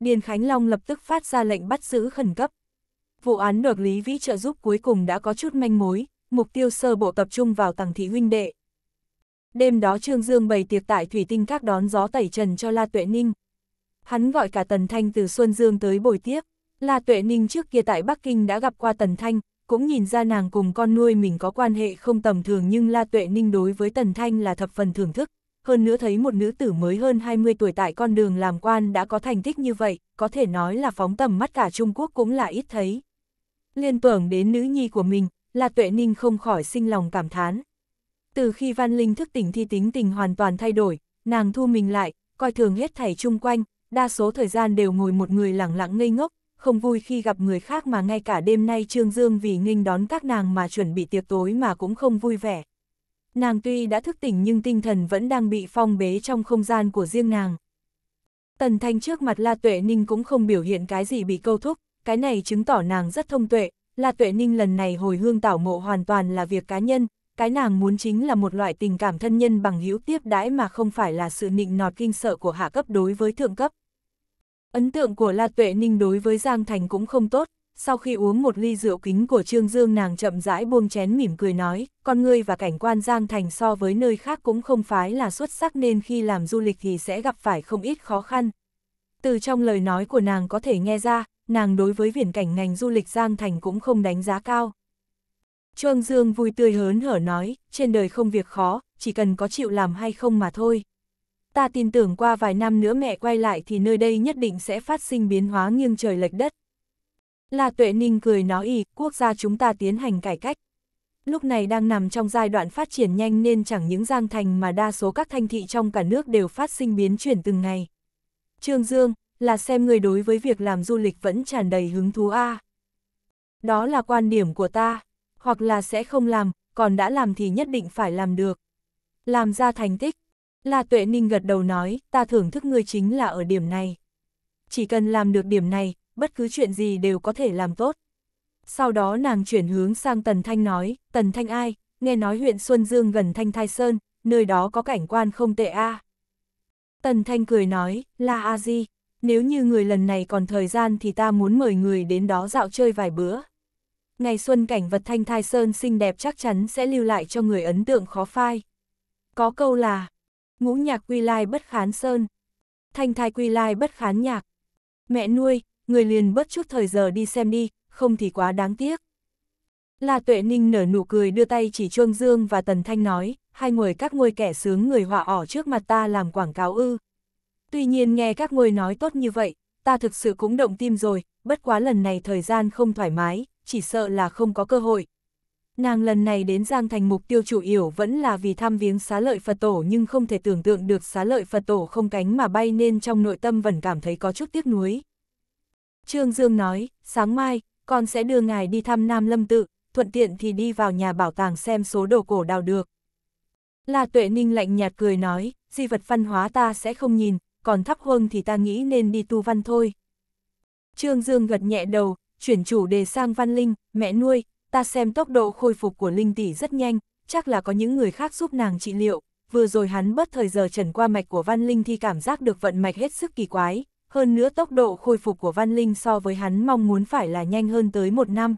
A: Điền Khánh Long lập tức phát ra lệnh bắt giữ khẩn cấp. Vụ án được Lý Vĩ trợ giúp cuối cùng đã có chút manh mối, mục tiêu sơ bộ tập trung vào tàng thị huynh đệ. Đêm đó Trương Dương bày tiệc tại Thủy Tinh Các đón gió tẩy trần cho La Tuệ Ninh. Hắn gọi cả Tần Thanh từ Xuân Dương tới bồi tiếp. La Tuệ Ninh trước kia tại Bắc Kinh đã gặp qua Tần Thanh, cũng nhìn ra nàng cùng con nuôi mình có quan hệ không tầm thường nhưng La Tuệ Ninh đối với Tần Thanh là thập phần thưởng thức, hơn nữa thấy một nữ tử mới hơn 20 tuổi tại con đường làm quan đã có thành tích như vậy, có thể nói là phóng tầm mắt cả Trung Quốc cũng là ít thấy. Liên tưởng đến nữ nhi của mình, La Tuệ Ninh không khỏi sinh lòng cảm thán. Từ khi Văn Linh thức tỉnh thi tính tình hoàn toàn thay đổi, nàng thu mình lại, coi thường hết thảy chung quanh, đa số thời gian đều ngồi một người lặng lặng ngây ngốc, không vui khi gặp người khác mà ngay cả đêm nay Trương Dương vì nghênh đón các nàng mà chuẩn bị tiệc tối mà cũng không vui vẻ. Nàng tuy đã thức tỉnh nhưng tinh thần vẫn đang bị phong bế trong không gian của riêng nàng. Tần Thanh trước mặt La Tuệ Ninh cũng không biểu hiện cái gì bị câu thúc, cái này chứng tỏ nàng rất thông tuệ, La Tuệ Ninh lần này hồi hương tảo mộ hoàn toàn là việc cá nhân, cái nàng muốn chính là một loại tình cảm thân nhân bằng hữu tiếp đãi mà không phải là sự nịnh nọt kinh sợ của hạ cấp đối với thượng cấp. Ấn tượng của La Tuệ Ninh đối với Giang Thành cũng không tốt, sau khi uống một ly rượu kính của Trương Dương nàng chậm rãi buông chén mỉm cười nói, con người và cảnh quan Giang Thành so với nơi khác cũng không phải là xuất sắc nên khi làm du lịch thì sẽ gặp phải không ít khó khăn. Từ trong lời nói của nàng có thể nghe ra, nàng đối với viễn cảnh ngành du lịch Giang Thành cũng không đánh giá cao. Trương Dương vui tươi hớn hở nói, trên đời không việc khó, chỉ cần có chịu làm hay không mà thôi ta tin tưởng qua vài năm nữa mẹ quay lại thì nơi đây nhất định sẽ phát sinh biến hóa nghiêng trời lệch đất. là Tuệ Ninh cười nói ý, quốc gia chúng ta tiến hành cải cách. Lúc này đang nằm trong giai đoạn phát triển nhanh nên chẳng những giang thành mà đa số các thanh thị trong cả nước đều phát sinh biến chuyển từng ngày. Trương Dương, là xem người đối với việc làm du lịch vẫn tràn đầy hứng thú A. Đó là quan điểm của ta, hoặc là sẽ không làm, còn đã làm thì nhất định phải làm được. Làm ra thành tích, La Tuệ Ninh gật đầu nói, ta thưởng thức ngươi chính là ở điểm này. Chỉ cần làm được điểm này, bất cứ chuyện gì đều có thể làm tốt. Sau đó nàng chuyển hướng sang Tần Thanh nói, Tần Thanh ai, nghe nói huyện Xuân Dương gần Thanh thai Sơn, nơi đó có cảnh quan không tệ a. Tần Thanh cười nói, La A Di, nếu như người lần này còn thời gian thì ta muốn mời người đến đó dạo chơi vài bữa. Ngày xuân cảnh vật Thanh thai Sơn xinh đẹp chắc chắn sẽ lưu lại cho người ấn tượng khó phai. Có câu là, Ngũ nhạc quy lai bất khán sơn. Thanh thai quy lai bất khán nhạc. Mẹ nuôi, người liền bớt chút thời giờ đi xem đi, không thì quá đáng tiếc. La Tuệ Ninh nở nụ cười đưa tay chỉ chuông Dương và Tần Thanh nói, hai người các ngôi kẻ sướng người họa ỏ trước mặt ta làm quảng cáo ư. Tuy nhiên nghe các ngôi nói tốt như vậy, ta thực sự cũng động tim rồi, bất quá lần này thời gian không thoải mái, chỉ sợ là không có cơ hội, Nàng lần này đến Giang Thành mục tiêu chủ yếu vẫn là vì thăm viếng xá lợi Phật tổ nhưng không thể tưởng tượng được xá lợi Phật tổ không cánh mà bay nên trong nội tâm vẫn cảm thấy có chút tiếc nuối. Trương Dương nói, sáng mai, con sẽ đưa ngài đi thăm Nam Lâm Tự, thuận tiện thì đi vào nhà bảo tàng xem số đồ cổ đào được. La Tuệ Ninh lạnh nhạt cười nói, di vật văn hóa ta sẽ không nhìn, còn thắp huông thì ta nghĩ nên đi tu văn thôi. Trương Dương gật nhẹ đầu, chuyển chủ đề sang Văn Linh, mẹ nuôi, ta xem tốc độ khôi phục của Linh Tỷ rất nhanh, chắc là có những người khác giúp nàng trị liệu. Vừa rồi hắn bất thời giờ trần qua mạch của Văn Linh thì cảm giác được vận mạch hết sức kỳ quái, hơn nữa tốc độ khôi phục của Văn Linh so với hắn mong muốn phải là nhanh hơn tới một năm.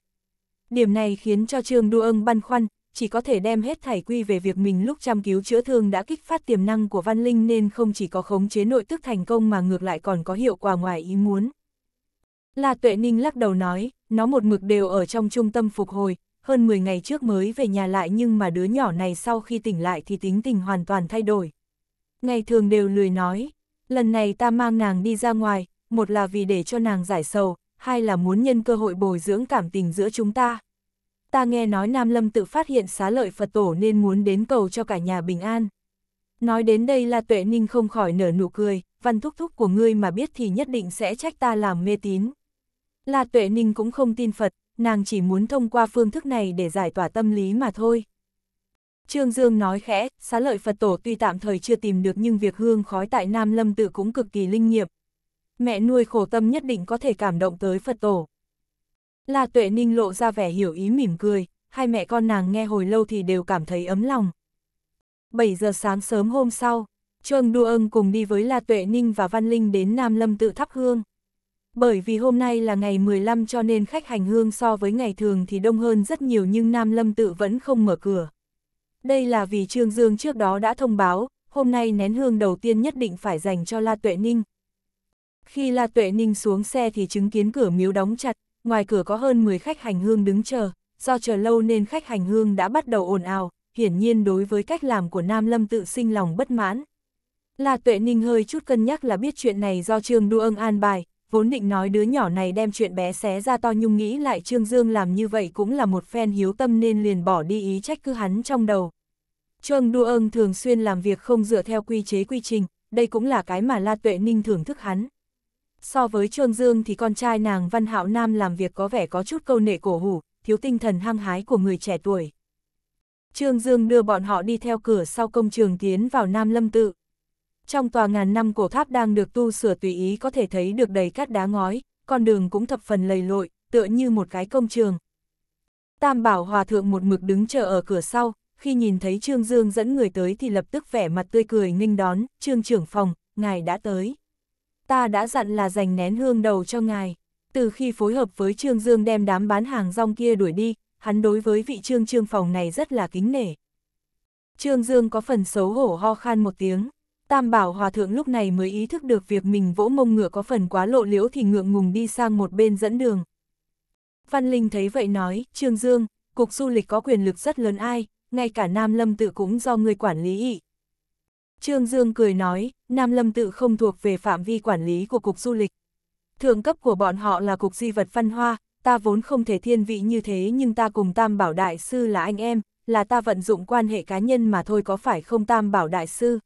A: Điểm này khiến cho Trương Đu Ưng băn khoăn, chỉ có thể đem hết thảy quy về việc mình lúc chăm cứu chữa thương đã kích phát tiềm năng của Văn Linh nên không chỉ có khống chế nội tức thành công mà ngược lại còn có hiệu quả ngoài ý muốn. La Tuệ Ninh lắc đầu nói, nó một mực đều ở trong trung tâm phục hồi, hơn 10 ngày trước mới về nhà lại nhưng mà đứa nhỏ này sau khi tỉnh lại thì tính tình hoàn toàn thay đổi. Ngày thường đều lười nói, lần này ta mang nàng đi ra ngoài, một là vì để cho nàng giải sầu, hai là muốn nhân cơ hội bồi dưỡng cảm tình giữa chúng ta. Ta nghe nói Nam Lâm tự phát hiện xá lợi Phật tổ nên muốn đến cầu cho cả nhà bình an. Nói đến đây là tuệ ninh không khỏi nở nụ cười, văn thúc thúc của ngươi mà biết thì nhất định sẽ trách ta làm mê tín. La Tuệ Ninh cũng không tin Phật, nàng chỉ muốn thông qua phương thức này để giải tỏa tâm lý mà thôi. Trương Dương nói khẽ, xá lợi Phật tổ tuy tạm thời chưa tìm được nhưng việc hương khói tại Nam Lâm tự cũng cực kỳ linh nghiệm. Mẹ nuôi khổ tâm nhất định có thể cảm động tới Phật tổ. La Tuệ Ninh lộ ra vẻ hiểu ý mỉm cười, hai mẹ con nàng nghe hồi lâu thì đều cảm thấy ấm lòng. 7 giờ sáng sớm hôm sau, Trương Đua Ân cùng đi với La Tuệ Ninh và Văn Linh đến Nam Lâm tự thắp hương. Bởi vì hôm nay là ngày 15 cho nên khách hành hương so với ngày thường thì đông hơn rất nhiều nhưng Nam Lâm tự vẫn không mở cửa. Đây là vì Trương Dương trước đó đã thông báo, hôm nay nén hương đầu tiên nhất định phải dành cho La Tuệ Ninh. Khi La Tuệ Ninh xuống xe thì chứng kiến cửa miếu đóng chặt, ngoài cửa có hơn 10 khách hành hương đứng chờ, do chờ lâu nên khách hành hương đã bắt đầu ồn ào, hiển nhiên đối với cách làm của Nam Lâm tự sinh lòng bất mãn. La Tuệ Ninh hơi chút cân nhắc là biết chuyện này do Trương Đu Ân an bài, vốn định nói đứa nhỏ này đem chuyện bé xé ra to nhung nghĩ lại Trương Dương làm như vậy cũng là một phen hiếu tâm nên liền bỏ đi ý trách cứ hắn trong đầu. Trương Đua Ân thường xuyên làm việc không dựa theo quy chế quy trình, đây cũng là cái mà La Tuệ Ninh thưởng thức hắn. So với Trương Dương thì con trai nàng Văn Hạo Nam làm việc có vẻ có chút câu nệ cổ hủ, thiếu tinh thần hăng hái của người trẻ tuổi. Trương Dương đưa bọn họ đi theo cửa sau công trường tiến vào Nam Lâm Tự. Trong tòa ngàn năm cổ tháp đang được tu sửa tùy ý có thể thấy được đầy cát đá ngói, con đường cũng thập phần lầy lội, tựa như một cái công trường. Tam bảo hòa thượng một mực đứng chờ ở cửa sau, khi nhìn thấy Trương Dương dẫn người tới thì lập tức vẻ mặt tươi cười nghênh đón, Trương trưởng phòng, ngài đã tới. Ta đã dặn là dành nén hương đầu cho ngài. Từ khi phối hợp với Trương Dương đem đám bán hàng rong kia đuổi đi, hắn đối với vị trương trương phòng này rất là kính nể. Trương Dương có phần xấu hổ ho khan một tiếng. Tam Bảo Hòa Thượng lúc này mới ý thức được việc mình vỗ mông ngựa có phần quá lộ liễu thì ngượng ngùng đi sang một bên dẫn đường. Văn Linh thấy vậy nói, Trương Dương, Cục Du lịch có quyền lực rất lớn ai, ngay cả Nam Lâm Tự cũng do người quản lý Trương Dương cười nói, Nam Lâm Tự không thuộc về phạm vi quản lý của Cục Du lịch. Thượng cấp của bọn họ là Cục Di vật Văn Hoa, ta vốn không thể thiên vị như thế nhưng ta cùng Tam Bảo Đại Sư là anh em, là ta vận dụng quan hệ cá nhân mà thôi có phải không Tam Bảo Đại Sư.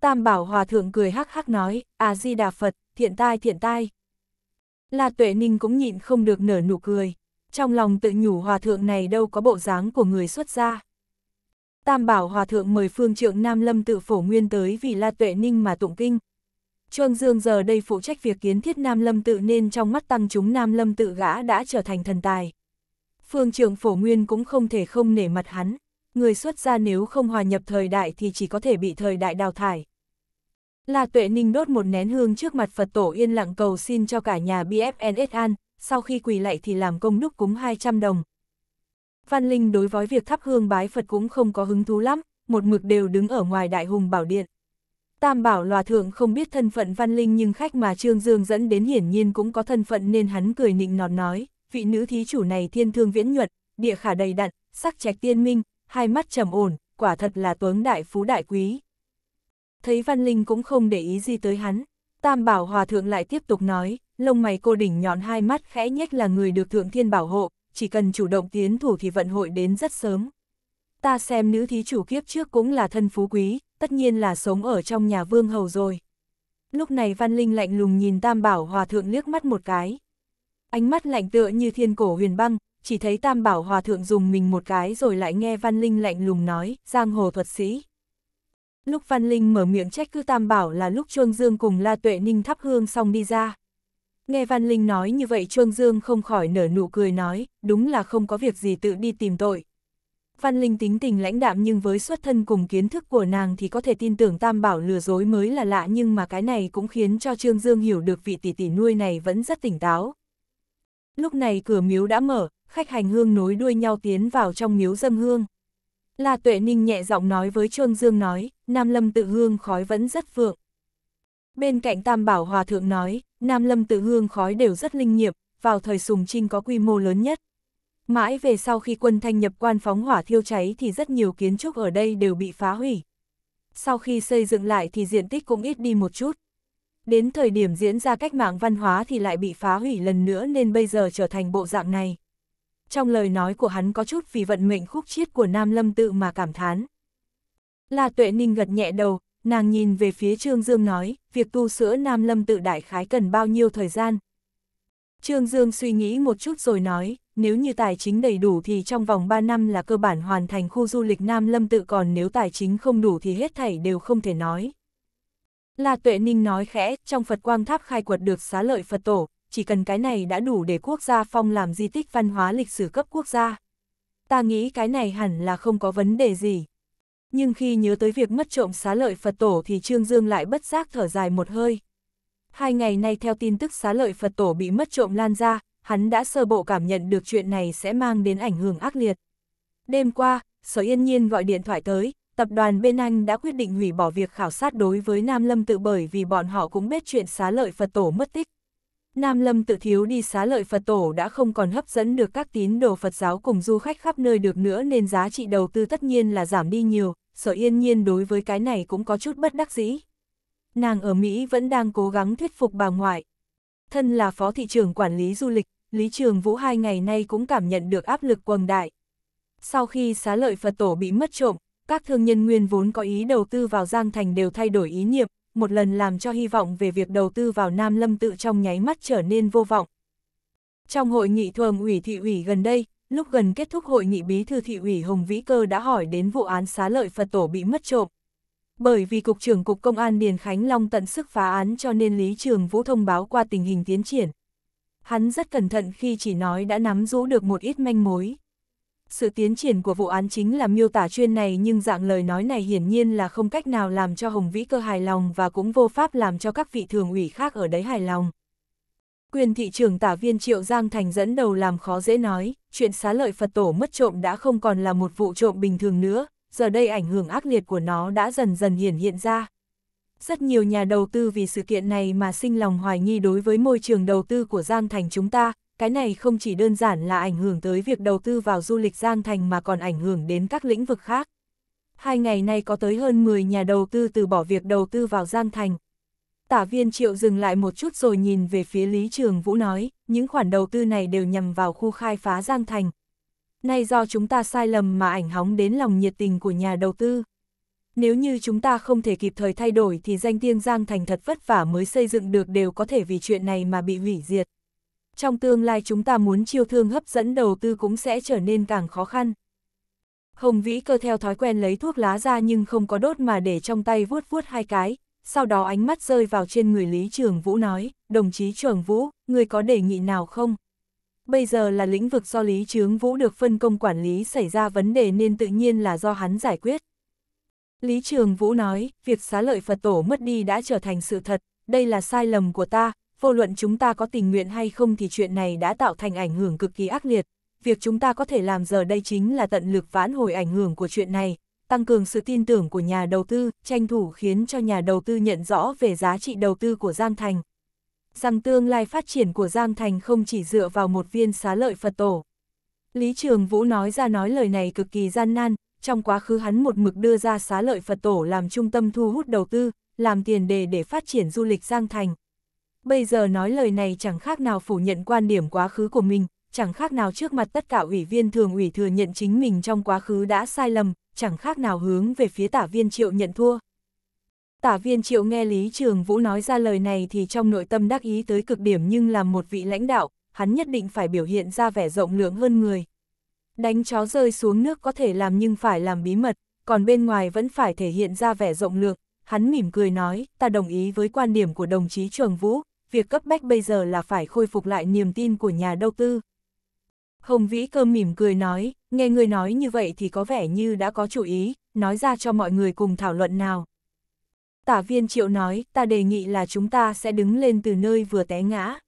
A: Tam Bảo Hòa Thượng cười hắc hắc nói, à di đà Phật, thiện tai thiện tai. La Tuệ Ninh cũng nhịn không được nở nụ cười, trong lòng tự nhủ Hòa Thượng này đâu có bộ dáng của người xuất gia. Tam Bảo Hòa Thượng mời Phương Trượng Nam Lâm tự phổ nguyên tới vì La Tuệ Ninh mà tụng kinh. Trương Dương giờ đây phụ trách việc kiến thiết Nam Lâm tự nên trong mắt tăng chúng Nam Lâm tự gã đã trở thành thần tài. Phương Trượng Phổ Nguyên cũng không thể không nể mặt hắn, người xuất gia nếu không hòa nhập thời đại thì chỉ có thể bị thời đại đào thải. La Tuệ Ninh đốt một nén hương trước mặt Phật tổ yên lặng cầu xin cho cả nhà BFNS an, sau khi quỳ lại thì làm công đúc cúng 200 đồng. Văn Linh đối với việc thắp hương bái Phật cũng không có hứng thú lắm, một mực đều đứng ở ngoài đại hùng bảo điện. Tam bảo lòa thượng không biết thân phận Văn Linh nhưng khách mà Trương Dương dẫn đến hiển nhiên cũng có thân phận nên hắn cười nịnh nọt nói, vị nữ thí chủ này thiên thương viễn nhuận, địa khả đầy đặn, sắc trạch tiên minh, hai mắt trầm ổn, quả thật là tuấn đại phú đại quý thấy Văn Linh cũng không để ý gì tới hắn. Tam Bảo Hòa Thượng lại tiếp tục nói, lông mày cô đỉnh nhọn hai mắt khẽ nhếch là người được Thượng Thiên bảo hộ, chỉ cần chủ động tiến thủ thì vận hội đến rất sớm. Ta xem nữ thí chủ kiếp trước cũng là thân phú quý, tất nhiên là sống ở trong nhà vương hầu rồi. Lúc này Văn Linh lạnh lùng nhìn Tam Bảo Hòa Thượng liếc mắt một cái. Ánh mắt lạnh tựa như thiên cổ huyền băng, chỉ thấy Tam Bảo Hòa Thượng dùng mình một cái rồi lại nghe Văn Linh lạnh lùng nói, giang hồ thuật sĩ. Lúc Văn Linh mở miệng trách cứ Tam Bảo là lúc Chuông Dương cùng La Tuệ Ninh thắp hương xong đi ra. Nghe Văn Linh nói như vậy Chuông Dương không khỏi nở nụ cười nói, đúng là không có việc gì tự đi tìm tội. Văn Linh tính tình lãnh đạm nhưng với xuất thân cùng kiến thức của nàng thì có thể tin tưởng Tam Bảo lừa dối mới là lạ nhưng mà cái này cũng khiến cho Trương Dương hiểu được vị tỷ tỷ nuôi này vẫn rất tỉnh táo. Lúc này cửa miếu đã mở, khách hành hương nối đuôi nhau tiến vào trong miếu dâng hương. La Tuệ Ninh nhẹ giọng nói với Trôn Dương nói, Nam Lâm tự hương khói vẫn rất vượng. Bên cạnh Tam Bảo Hòa Thượng nói, Nam Lâm tự hương khói đều rất linh nghiệm, vào thời Sùng Trinh có quy mô lớn nhất. Mãi về sau khi quân thanh nhập quan phóng hỏa thiêu cháy thì rất nhiều kiến trúc ở đây đều bị phá hủy. Sau khi xây dựng lại thì diện tích cũng ít đi một chút. Đến thời điểm diễn ra cách mạng văn hóa thì lại bị phá hủy lần nữa nên bây giờ trở thành bộ dạng này trong lời nói của hắn có chút vì vận mệnh khúc chiết của Nam Lâm tự mà cảm thán. La Tuệ Ninh gật nhẹ đầu, nàng nhìn về phía Trương Dương nói, việc tu sữa Nam Lâm tự đại khái cần bao nhiêu thời gian. Trương Dương suy nghĩ một chút rồi nói, nếu như tài chính đầy đủ thì trong vòng 3 năm là cơ bản hoàn thành khu du lịch Nam Lâm tự còn nếu tài chính không đủ thì hết thảy đều không thể nói. La Tuệ Ninh nói khẽ, trong Phật Quang Tháp khai quật được xá lợi Phật Tổ, chỉ cần cái này đã đủ để quốc gia phong làm di tích văn hóa lịch sử cấp quốc gia. Ta nghĩ cái này hẳn là không có vấn đề gì. Nhưng khi nhớ tới việc mất trộm xá lợi Phật tổ thì Trương Dương lại bất giác thở dài một hơi. Hai ngày nay theo tin tức xá lợi Phật tổ bị mất trộm lan ra, hắn đã sơ bộ cảm nhận được chuyện này sẽ mang đến ảnh hưởng ác liệt. Đêm qua, Sở Yên Nhiên gọi điện thoại tới, tập đoàn bên Anh đã quyết định hủy bỏ việc khảo sát đối với Nam Lâm tự bởi vì bọn họ cũng biết chuyện xá lợi Phật tổ mất tích. Nam Lâm tự thiếu đi xá lợi Phật tổ đã không còn hấp dẫn được các tín đồ Phật giáo cùng du khách khắp nơi được nữa nên giá trị đầu tư tất nhiên là giảm đi nhiều, sở yên nhiên đối với cái này cũng có chút bất đắc dĩ. Nàng ở Mỹ vẫn đang cố gắng thuyết phục bà ngoại. Thân là phó thị trưởng quản lý du lịch, Lý Trường Vũ hai ngày nay cũng cảm nhận được áp lực quầng đại. Sau khi xá lợi Phật tổ bị mất trộm, các thương nhân nguyên vốn có ý đầu tư vào Giang Thành đều thay đổi ý niệm, một lần làm cho hy vọng về việc đầu tư vào Nam Lâm tự trong nháy mắt trở nên vô vọng. Trong hội nghị thường ủy thị ủy gần đây, lúc gần kết thúc hội nghị bí thư thị ủy Hồng Vĩ Cơ đã hỏi đến vụ án xá lợi Phật tổ bị mất trộm. Bởi vì Cục trưởng Cục Công an Điền Khánh Long tận sức phá án cho nên Lý Trường Vũ thông báo qua tình hình tiến triển. Hắn rất cẩn thận khi chỉ nói đã nắm giữ được một ít manh mối sự tiến triển của vụ án chính là miêu tả chuyên này nhưng dạng lời nói này hiển nhiên là không cách nào làm cho Hồng Vĩ cơ hài lòng và cũng vô pháp làm cho các vị thường ủy khác ở đấy hài lòng. Quyền thị trường tả viên Triệu Giang Thành dẫn đầu làm khó dễ nói, chuyện xá lợi Phật tổ mất trộm đã không còn là một vụ trộm bình thường nữa, giờ đây ảnh hưởng ác liệt của nó đã dần dần hiển hiện ra. Rất nhiều nhà đầu tư vì sự kiện này mà sinh lòng hoài nghi đối với môi trường đầu tư của Giang Thành chúng ta, cái này không chỉ đơn giản là ảnh hưởng tới việc đầu tư vào du lịch Giang Thành mà còn ảnh hưởng đến các lĩnh vực khác. Hai ngày nay có tới hơn 10 nhà đầu tư từ bỏ việc đầu tư vào Giang Thành. Tả viên triệu dừng lại một chút rồi nhìn về phía Lý Trường Vũ nói, những khoản đầu tư này đều nhằm vào khu khai phá Giang Thành. Nay do chúng ta sai lầm mà ảnh hóng đến lòng nhiệt tình của nhà đầu tư. Nếu như chúng ta không thể kịp thời thay đổi thì danh tiếng Giang Thành thật vất vả mới xây dựng được đều có thể vì chuyện này mà bị hủy diệt trong tương lai chúng ta muốn chiêu thương hấp dẫn đầu tư cũng sẽ trở nên càng khó khăn. Hồng Vĩ cơ theo thói quen lấy thuốc lá ra nhưng không có đốt mà để trong tay vuốt vuốt hai cái, sau đó ánh mắt rơi vào trên người Lý Trường Vũ nói, đồng chí Trường Vũ, người có đề nghị nào không? Bây giờ là lĩnh vực do Lý Trường Vũ được phân công quản lý xảy ra vấn đề nên tự nhiên là do hắn giải quyết. Lý Trường Vũ nói, việc xá lợi Phật tổ mất đi đã trở thành sự thật, đây là sai lầm của ta, vô luận chúng ta có tình nguyện hay không thì chuyện này đã tạo thành ảnh hưởng cực kỳ ác liệt. Việc chúng ta có thể làm giờ đây chính là tận lực vãn hồi ảnh hưởng của chuyện này, tăng cường sự tin tưởng của nhà đầu tư, tranh thủ khiến cho nhà đầu tư nhận rõ về giá trị đầu tư của Giang Thành. Rằng tương lai phát triển của Giang Thành không chỉ dựa vào một viên xá lợi Phật tổ. Lý Trường Vũ nói ra nói lời này cực kỳ gian nan, trong quá khứ hắn một mực đưa ra xá lợi Phật tổ làm trung tâm thu hút đầu tư, làm tiền đề để phát triển du lịch Giang Thành. Bây giờ nói lời này chẳng khác nào phủ nhận quan điểm quá khứ của mình, chẳng khác nào trước mặt tất cả ủy viên thường ủy thừa nhận chính mình trong quá khứ đã sai lầm, chẳng khác nào hướng về phía tả viên triệu nhận thua. Tả viên triệu nghe Lý Trường Vũ nói ra lời này thì trong nội tâm đắc ý tới cực điểm nhưng làm một vị lãnh đạo, hắn nhất định phải biểu hiện ra vẻ rộng lượng hơn người. Đánh chó rơi xuống nước có thể làm nhưng phải làm bí mật, còn bên ngoài vẫn phải thể hiện ra vẻ rộng lượng. Hắn mỉm cười nói, ta đồng ý với quan điểm của đồng chí Trường Vũ, việc cấp bách bây giờ là phải khôi phục lại niềm tin của nhà đầu tư. Hồng Vĩ Cơm mỉm cười nói, nghe người nói như vậy thì có vẻ như đã có chủ ý, nói ra cho mọi người cùng thảo luận nào. Tả viên triệu nói, ta đề nghị là chúng ta sẽ đứng lên từ nơi vừa té ngã.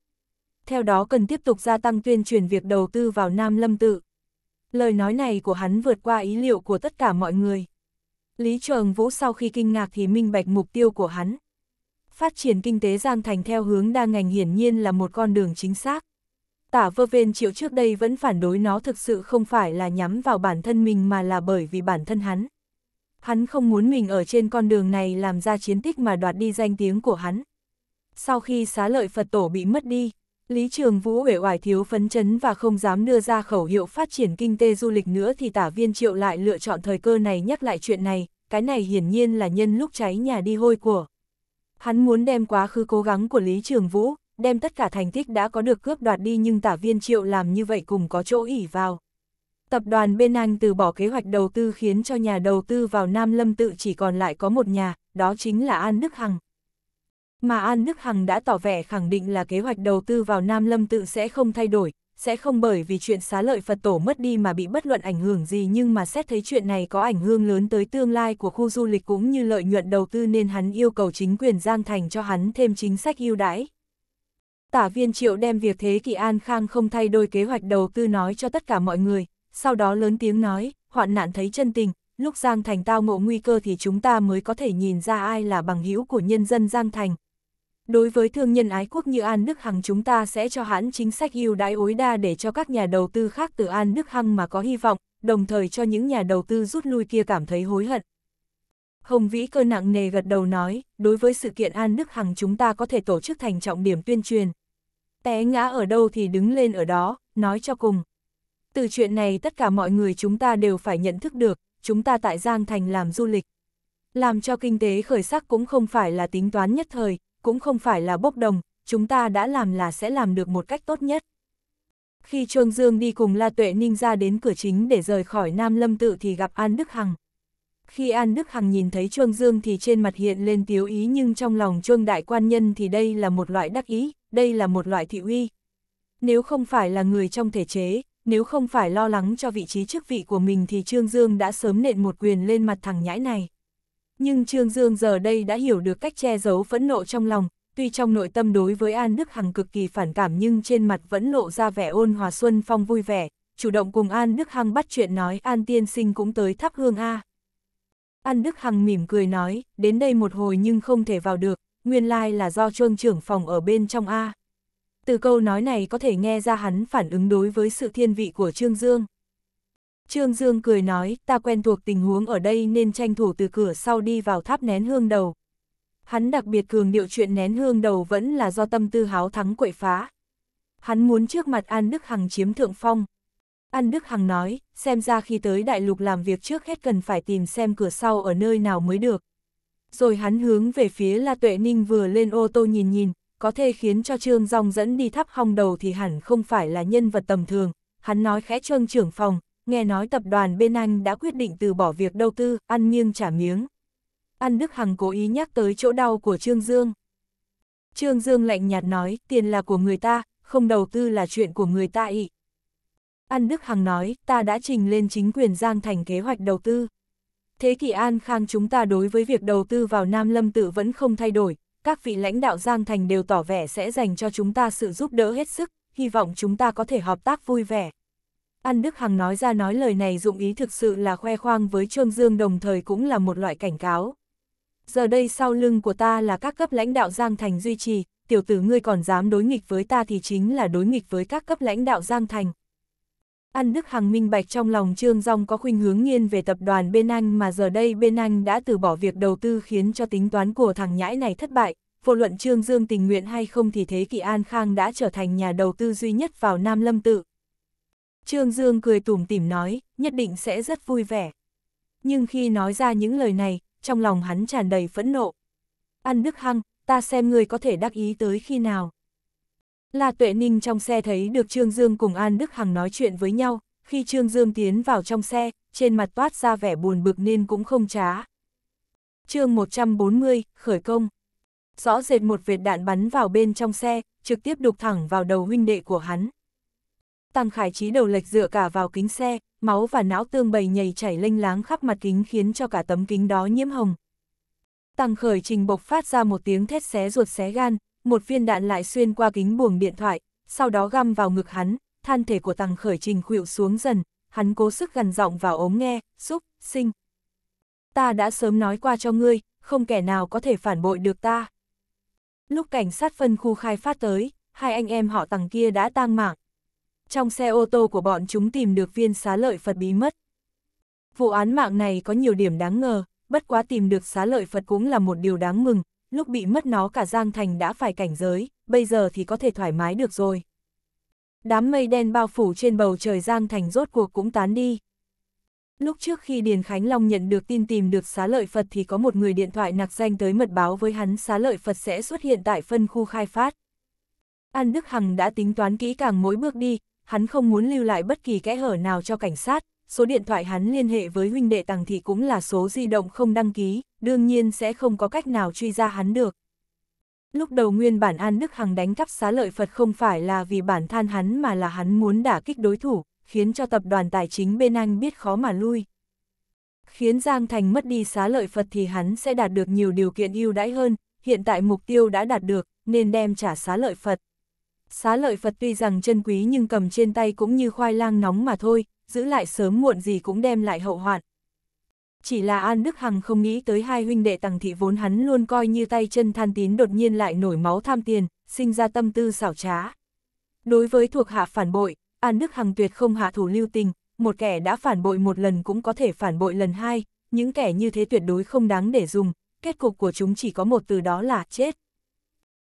A: Theo đó cần tiếp tục gia tăng tuyên truyền việc đầu tư vào Nam Lâm Tự. Lời nói này của hắn vượt qua ý liệu của tất cả mọi người. Lý Trường Vũ sau khi kinh ngạc thì minh bạch mục tiêu của hắn phát triển kinh tế Giang Thành theo hướng đa ngành hiển nhiên là một con đường chính xác. Tả vơ vên triệu trước đây vẫn phản đối nó thực sự không phải là nhắm vào bản thân mình mà là bởi vì bản thân hắn. Hắn không muốn mình ở trên con đường này làm ra chiến tích mà đoạt đi danh tiếng của hắn. Sau khi xá lợi Phật tổ bị mất đi, Lý Trường Vũ uể oải thiếu phấn chấn và không dám đưa ra khẩu hiệu phát triển kinh tế du lịch nữa thì tả viên triệu lại lựa chọn thời cơ này nhắc lại chuyện này, cái này hiển nhiên là nhân lúc cháy nhà đi hôi của. Hắn muốn đem quá khứ cố gắng của Lý Trường Vũ, đem tất cả thành tích đã có được cướp đoạt đi nhưng tả viên triệu làm như vậy cùng có chỗ ỉ vào. Tập đoàn bên Anh từ bỏ kế hoạch đầu tư khiến cho nhà đầu tư vào Nam Lâm tự chỉ còn lại có một nhà, đó chính là An Đức Hằng. Mà An Đức Hằng đã tỏ vẻ khẳng định là kế hoạch đầu tư vào Nam Lâm tự sẽ không thay đổi, sẽ không bởi vì chuyện xá lợi Phật tổ mất đi mà bị bất luận ảnh hưởng gì nhưng mà xét thấy chuyện này có ảnh hưởng lớn tới tương lai của khu du lịch cũng như lợi nhuận đầu tư nên hắn yêu cầu chính quyền Giang Thành cho hắn thêm chính sách ưu đãi. Tả viên triệu đem việc Thế Kỷ An Khang không thay đổi kế hoạch đầu tư nói cho tất cả mọi người, sau đó lớn tiếng nói, hoạn nạn thấy chân tình, lúc Giang Thành tao ngộ nguy cơ thì chúng ta mới có thể nhìn ra ai là bằng hữu của nhân dân Giang Thành, Đối với thương nhân ái quốc như An Đức Hằng chúng ta sẽ cho hãn chính sách ưu đãi ối đa để cho các nhà đầu tư khác từ An Đức Hằng mà có hy vọng, đồng thời cho những nhà đầu tư rút lui kia cảm thấy hối hận. Hồng Vĩ cơ nặng nề gật đầu nói, đối với sự kiện An Đức Hằng chúng ta có thể tổ chức thành trọng điểm tuyên truyền. Té ngã ở đâu thì đứng lên ở đó, nói cho cùng. Từ chuyện này tất cả mọi người chúng ta đều phải nhận thức được, chúng ta tại Giang Thành làm du lịch. Làm cho kinh tế khởi sắc cũng không phải là tính toán nhất thời, cũng không phải là bốc đồng, chúng ta đã làm là sẽ làm được một cách tốt nhất. Khi Trương Dương đi cùng La Tuệ Ninh ra đến cửa chính để rời khỏi Nam Lâm Tự thì gặp An Đức Hằng. Khi An Đức Hằng nhìn thấy Trương Dương thì trên mặt hiện lên tiếu ý nhưng trong lòng Trương Đại Quan Nhân thì đây là một loại đắc ý, đây là một loại thị uy. Nếu không phải là người trong thể chế, nếu không phải lo lắng cho vị trí chức vị của mình thì Trương Dương đã sớm nện một quyền lên mặt thằng nhãi này. Nhưng Trương Dương giờ đây đã hiểu được cách che giấu phẫn nộ trong lòng, tuy trong nội tâm đối với An Đức Hằng cực kỳ phản cảm nhưng trên mặt vẫn lộ ra vẻ ôn hòa xuân phong vui vẻ, chủ động cùng An Đức Hằng bắt chuyện nói An Tiên Sinh cũng tới thắp hương A. An Đức Hằng mỉm cười nói, đến đây một hồi nhưng không thể vào được, nguyên lai là do trương trưởng phòng ở bên trong A. Từ câu nói này có thể nghe ra hắn phản ứng đối với sự thiên vị của Trương Dương. Trương Dương cười nói, ta quen thuộc tình huống ở đây nên tranh thủ từ cửa sau đi vào tháp nén hương đầu. Hắn đặc biệt cường điệu chuyện nén hương đầu vẫn là do tâm tư háo thắng quậy phá. Hắn muốn trước mặt An Đức Hằng chiếm thượng phong. An Đức Hằng nói, xem ra khi tới đại lục làm việc trước hết cần phải tìm xem cửa sau ở nơi nào mới được. Rồi hắn hướng về phía La Tuệ Ninh vừa lên ô tô nhìn nhìn, có thể khiến cho Trương Dòng dẫn đi thắp hong đầu thì hẳn không phải là nhân vật tầm thường. Hắn nói khẽ Trương trưởng phòng, nghe nói tập đoàn bên Anh đã quyết định từ bỏ việc đầu tư, ăn miếng trả miếng. An Đức Hằng cố ý nhắc tới chỗ đau của Trương Dương. Trương Dương lạnh nhạt nói, tiền là của người ta, không đầu tư là chuyện của người ta ị. An Đức Hằng nói, ta đã trình lên chính quyền Giang Thành kế hoạch đầu tư. Thế kỷ An Khang chúng ta đối với việc đầu tư vào Nam Lâm tự vẫn không thay đổi, các vị lãnh đạo Giang Thành đều tỏ vẻ sẽ dành cho chúng ta sự giúp đỡ hết sức, hy vọng chúng ta có thể hợp tác vui vẻ. An Đức Hằng nói ra nói lời này dụng ý thực sự là khoe khoang với Trương Dương đồng thời cũng là một loại cảnh cáo. Giờ đây sau lưng của ta là các cấp lãnh đạo Giang Thành duy trì, tiểu tử ngươi còn dám đối nghịch với ta thì chính là đối nghịch với các cấp lãnh đạo Giang Thành. An Đức Hằng minh bạch trong lòng Trương Dương có khuynh hướng nghiên về tập đoàn bên Anh mà giờ đây bên Anh đã từ bỏ việc đầu tư khiến cho tính toán của thằng nhãi này thất bại. Vô luận Trương Dương tình nguyện hay không thì Thế Kỷ An Khang đã trở thành nhà đầu tư duy nhất vào Nam Lâm Tự, Trương Dương cười tủm tỉm nói, nhất định sẽ rất vui vẻ. Nhưng khi nói ra những lời này, trong lòng hắn tràn đầy phẫn nộ. Ăn đức hăng, ta xem người có thể đắc ý tới khi nào. La Tuệ Ninh trong xe thấy được Trương Dương cùng An Đức Hằng nói chuyện với nhau, khi Trương Dương tiến vào trong xe, trên mặt toát ra vẻ buồn bực nên cũng không trá. chương 140, khởi công. Rõ rệt một vệt đạn bắn vào bên trong xe, trực tiếp đục thẳng vào đầu huynh đệ của hắn. Tăng Khải Trí đầu lệch dựa cả vào kính xe, máu và não tương bầy nhầy chảy lênh láng khắp mặt kính khiến cho cả tấm kính đó nhiễm hồng. Tăng Khởi Trình bộc phát ra một tiếng thét xé ruột xé gan, một viên đạn lại xuyên qua kính buồng điện thoại, sau đó găm vào ngực hắn, Thân thể của Tăng Khởi Trình khuỵu xuống dần, hắn cố sức gần giọng vào ống nghe, xúc, sinh. Ta đã sớm nói qua cho ngươi, không kẻ nào có thể phản bội được ta. Lúc cảnh sát phân khu khai phát tới, hai anh em họ Tăng kia đã tang mạng, trong xe ô tô của bọn chúng tìm được viên xá lợi Phật bí mất. Vụ án mạng này có nhiều điểm đáng ngờ, bất quá tìm được xá lợi Phật cũng là một điều đáng mừng, lúc bị mất nó cả Giang Thành đã phải cảnh giới, bây giờ thì có thể thoải mái được rồi. Đám mây đen bao phủ trên bầu trời Giang Thành rốt cuộc cũng tán đi. Lúc trước khi Điền Khánh Long nhận được tin tìm được xá lợi Phật thì có một người điện thoại nạc danh tới mật báo với hắn xá lợi Phật sẽ xuất hiện tại phân khu khai phát. An Đức Hằng đã tính toán kỹ càng mỗi bước đi, hắn không muốn lưu lại bất kỳ kẽ hở nào cho cảnh sát, số điện thoại hắn liên hệ với huynh đệ Tằng thì cũng là số di động không đăng ký, đương nhiên sẽ không có cách nào truy ra hắn được. Lúc đầu nguyên bản An Đức Hằng đánh cắp xá lợi Phật không phải là vì bản thân hắn mà là hắn muốn đả kích đối thủ, khiến cho tập đoàn tài chính bên anh biết khó mà lui. Khiến Giang Thành mất đi xá lợi Phật thì hắn sẽ đạt được nhiều điều kiện ưu đãi hơn, hiện tại mục tiêu đã đạt được, nên đem trả xá lợi Phật xá lợi Phật tuy rằng chân quý nhưng cầm trên tay cũng như khoai lang nóng mà thôi, giữ lại sớm muộn gì cũng đem lại hậu hoạn. Chỉ là An Đức Hằng không nghĩ tới hai huynh đệ Tằng thị vốn hắn luôn coi như tay chân than tín đột nhiên lại nổi máu tham tiền, sinh ra tâm tư xảo trá. Đối với thuộc hạ phản bội, An Đức Hằng tuyệt không hạ thủ lưu tình, một kẻ đã phản bội một lần cũng có thể phản bội lần hai, những kẻ như thế tuyệt đối không đáng để dùng, kết cục của chúng chỉ có một từ đó là chết.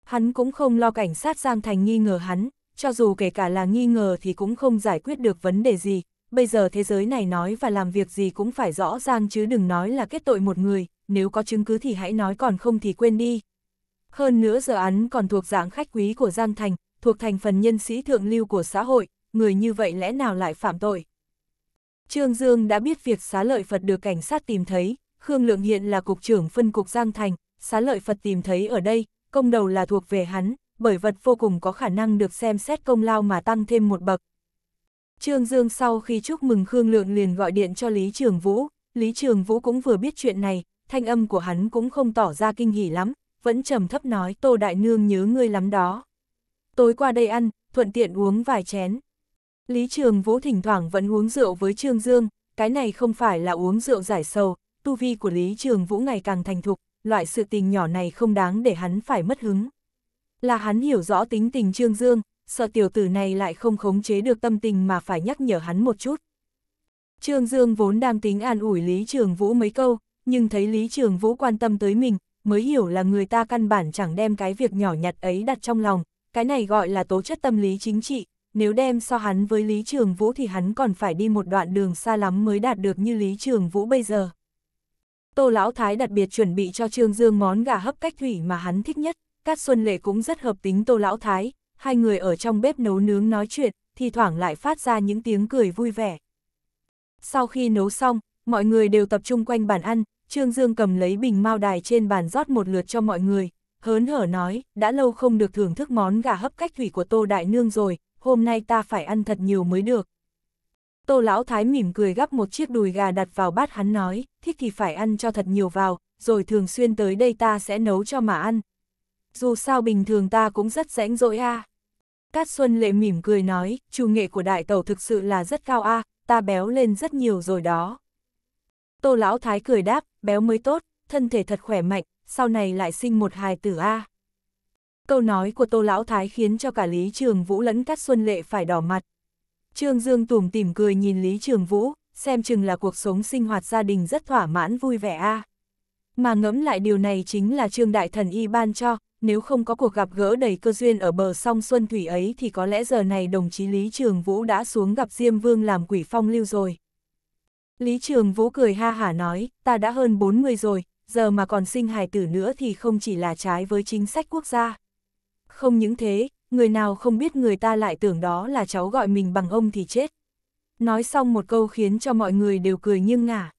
A: Hắn cũng không lo cảnh sát Giang Thành nghi ngờ hắn, cho dù kể cả là nghi ngờ thì cũng không giải quyết được vấn đề gì. Bây giờ thế giới này nói và làm việc gì cũng phải rõ ràng chứ đừng nói là kết tội một người, nếu có chứng cứ thì hãy nói còn không thì quên đi. Hơn nữa giờ án còn thuộc dạng khách quý của Giang Thành, thuộc thành phần nhân sĩ thượng lưu của xã hội, người như vậy lẽ nào lại phạm tội. Trương Dương đã biết việc xá lợi Phật được cảnh sát tìm thấy, Khương Lượng hiện là cục trưởng phân cục Giang Thành, xá lợi Phật tìm thấy ở đây, công đầu là thuộc về hắn, bởi vật vô cùng có khả năng được xem xét công lao mà tăng thêm một bậc. Trương Dương sau khi chúc mừng Khương Lượng liền gọi điện cho Lý Trường Vũ, Lý Trường Vũ cũng vừa biết chuyện này, thanh âm của hắn cũng không tỏ ra kinh hỉ lắm, vẫn trầm thấp nói Tô Đại Nương nhớ ngươi lắm đó. Tối qua đây ăn, thuận tiện uống vài chén. Lý Trường Vũ thỉnh thoảng vẫn uống rượu với Trương Dương, cái này không phải là uống rượu giải sầu, tu vi của Lý Trường Vũ ngày càng thành thục, loại sự tình nhỏ này không đáng để hắn phải mất hứng. Là hắn hiểu rõ tính tình Trương Dương, sợ tiểu tử này lại không khống chế được tâm tình mà phải nhắc nhở hắn một chút. Trương Dương vốn đang tính an ủi Lý Trường Vũ mấy câu, nhưng thấy Lý Trường Vũ quan tâm tới mình, mới hiểu là người ta căn bản chẳng đem cái việc nhỏ nhặt ấy đặt trong lòng, cái này gọi là tố chất tâm lý chính trị, nếu đem so hắn với Lý Trường Vũ thì hắn còn phải đi một đoạn đường xa lắm mới đạt được như Lý Trường Vũ bây giờ. Tô Lão Thái đặc biệt chuẩn bị cho Trương Dương món gà hấp cách thủy mà hắn thích nhất, Cát Xuân Lệ cũng rất hợp tính Tô Lão Thái, hai người ở trong bếp nấu nướng nói chuyện, thì thoảng lại phát ra những tiếng cười vui vẻ. Sau khi nấu xong, mọi người đều tập trung quanh bàn ăn, Trương Dương cầm lấy bình mao đài trên bàn rót một lượt cho mọi người, hớn hở nói, đã lâu không được thưởng thức món gà hấp cách thủy của Tô Đại Nương rồi, hôm nay ta phải ăn thật nhiều mới được, Tô Lão Thái mỉm cười gắp một chiếc đùi gà đặt vào bát hắn nói, thích thì phải ăn cho thật nhiều vào, rồi thường xuyên tới đây ta sẽ nấu cho mà ăn. Dù sao bình thường ta cũng rất rãnh rỗi a. Cát Xuân Lệ mỉm cười nói, chủ nghệ của đại tẩu thực sự là rất cao a, ta béo lên rất nhiều rồi đó. Tô Lão Thái cười đáp, béo mới tốt, thân thể thật khỏe mạnh, sau này lại sinh một hài tử a. Câu nói của Tô Lão Thái khiến cho cả Lý Trường Vũ lẫn Cát Xuân Lệ phải đỏ mặt. Trương Dương tủm tỉm cười nhìn Lý Trường Vũ, xem chừng là cuộc sống sinh hoạt gia đình rất thỏa mãn vui vẻ a. Mà ngẫm lại điều này chính là Trương Đại Thần Y ban cho, nếu không có cuộc gặp gỡ đầy cơ duyên ở bờ sông Xuân Thủy ấy thì có lẽ giờ này đồng chí Lý Trường Vũ đã xuống gặp Diêm Vương làm quỷ phong lưu rồi. Lý Trường Vũ cười ha hả nói, ta đã hơn 40 rồi, giờ mà còn sinh hài tử nữa thì không chỉ là trái với chính sách quốc gia. Không những thế, người nào không biết người ta lại tưởng đó là cháu gọi mình bằng ông thì chết. Nói xong một câu khiến cho mọi người đều cười nghiêng ngả.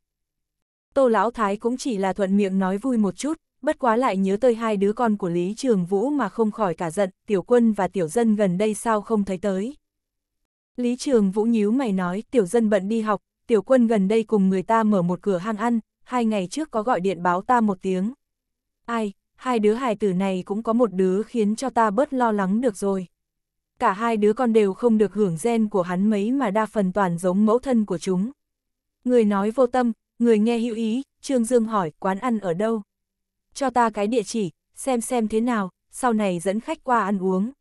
A: Tô Lão Thái cũng chỉ là thuận miệng nói vui một chút, bất quá lại nhớ tới hai đứa con của Lý Trường Vũ mà không khỏi cả giận, tiểu quân và tiểu dân gần đây sao không thấy tới. Lý Trường Vũ nhíu mày nói tiểu dân bận đi học, tiểu quân gần đây cùng người ta mở một cửa hàng ăn, hai ngày trước có gọi điện báo ta một tiếng. Ai, hai đứa hài tử này cũng có một đứa khiến cho ta bớt lo lắng được rồi. Cả hai đứa con đều không được hưởng gen của hắn mấy mà đa phần toàn giống mẫu thân của chúng. Người nói vô tâm, người nghe hữu ý, Trương Dương hỏi quán ăn ở đâu. Cho ta cái địa chỉ, xem xem thế nào, sau này dẫn khách qua ăn uống.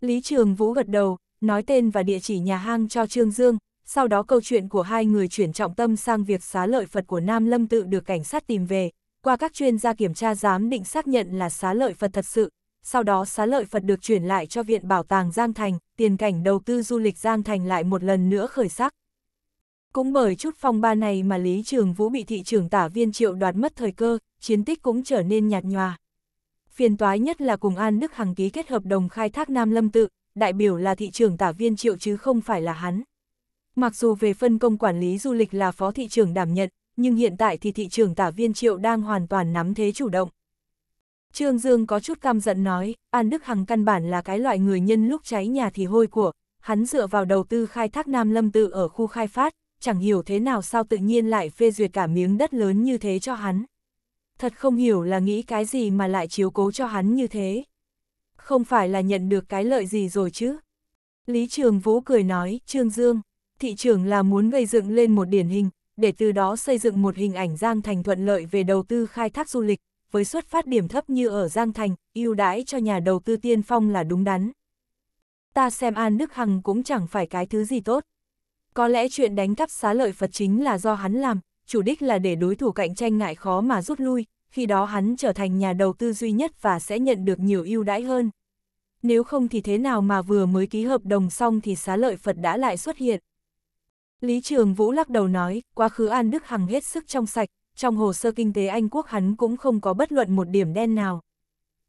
A: Lý Trường Vũ gật đầu, nói tên và địa chỉ nhà hang cho Trương Dương, sau đó câu chuyện của hai người chuyển trọng tâm sang việc xá lợi Phật của Nam Lâm tự được cảnh sát tìm về, qua các chuyên gia kiểm tra giám định xác nhận là xá lợi Phật thật sự, sau đó xá lợi Phật được chuyển lại cho Viện Bảo tàng Giang Thành, tiền cảnh đầu tư du lịch Giang Thành lại một lần nữa khởi sắc. Cũng bởi chút phong ba này mà Lý Trường Vũ bị thị trường tả viên triệu đoạt mất thời cơ, chiến tích cũng trở nên nhạt nhòa. Phiền toái nhất là cùng An Đức Hằng ký kết hợp đồng khai thác Nam Lâm Tự, đại biểu là thị trường tả viên triệu chứ không phải là hắn. Mặc dù về phân công quản lý du lịch là phó thị trường đảm nhận, nhưng hiện tại thì thị trường tả viên triệu đang hoàn toàn nắm thế chủ động. Trương Dương có chút căm giận nói, An Đức Hằng căn bản là cái loại người nhân lúc cháy nhà thì hôi của, hắn dựa vào đầu tư khai thác Nam Lâm Tự ở khu khai phát, chẳng hiểu thế nào sao tự nhiên lại phê duyệt cả miếng đất lớn như thế cho hắn. Thật không hiểu là nghĩ cái gì mà lại chiếu cố cho hắn như thế. Không phải là nhận được cái lợi gì rồi chứ. Lý Trường Vũ cười nói, Trương Dương, thị trường là muốn gây dựng lên một điển hình, để từ đó xây dựng một hình ảnh Giang Thành thuận lợi về đầu tư khai thác du lịch, với xuất phát điểm thấp như ở Giang Thành, ưu đãi cho nhà đầu tư tiên phong là đúng đắn. Ta xem An Đức Hằng cũng chẳng phải cái thứ gì tốt. Có lẽ chuyện đánh cắp xá lợi Phật chính là do hắn làm, chủ đích là để đối thủ cạnh tranh ngại khó mà rút lui, khi đó hắn trở thành nhà đầu tư duy nhất và sẽ nhận được nhiều ưu đãi hơn. Nếu không thì thế nào mà vừa mới ký hợp đồng xong thì xá lợi Phật đã lại xuất hiện. Lý Trường Vũ lắc đầu nói, quá khứ An Đức Hằng hết sức trong sạch, trong hồ sơ kinh tế Anh Quốc hắn cũng không có bất luận một điểm đen nào.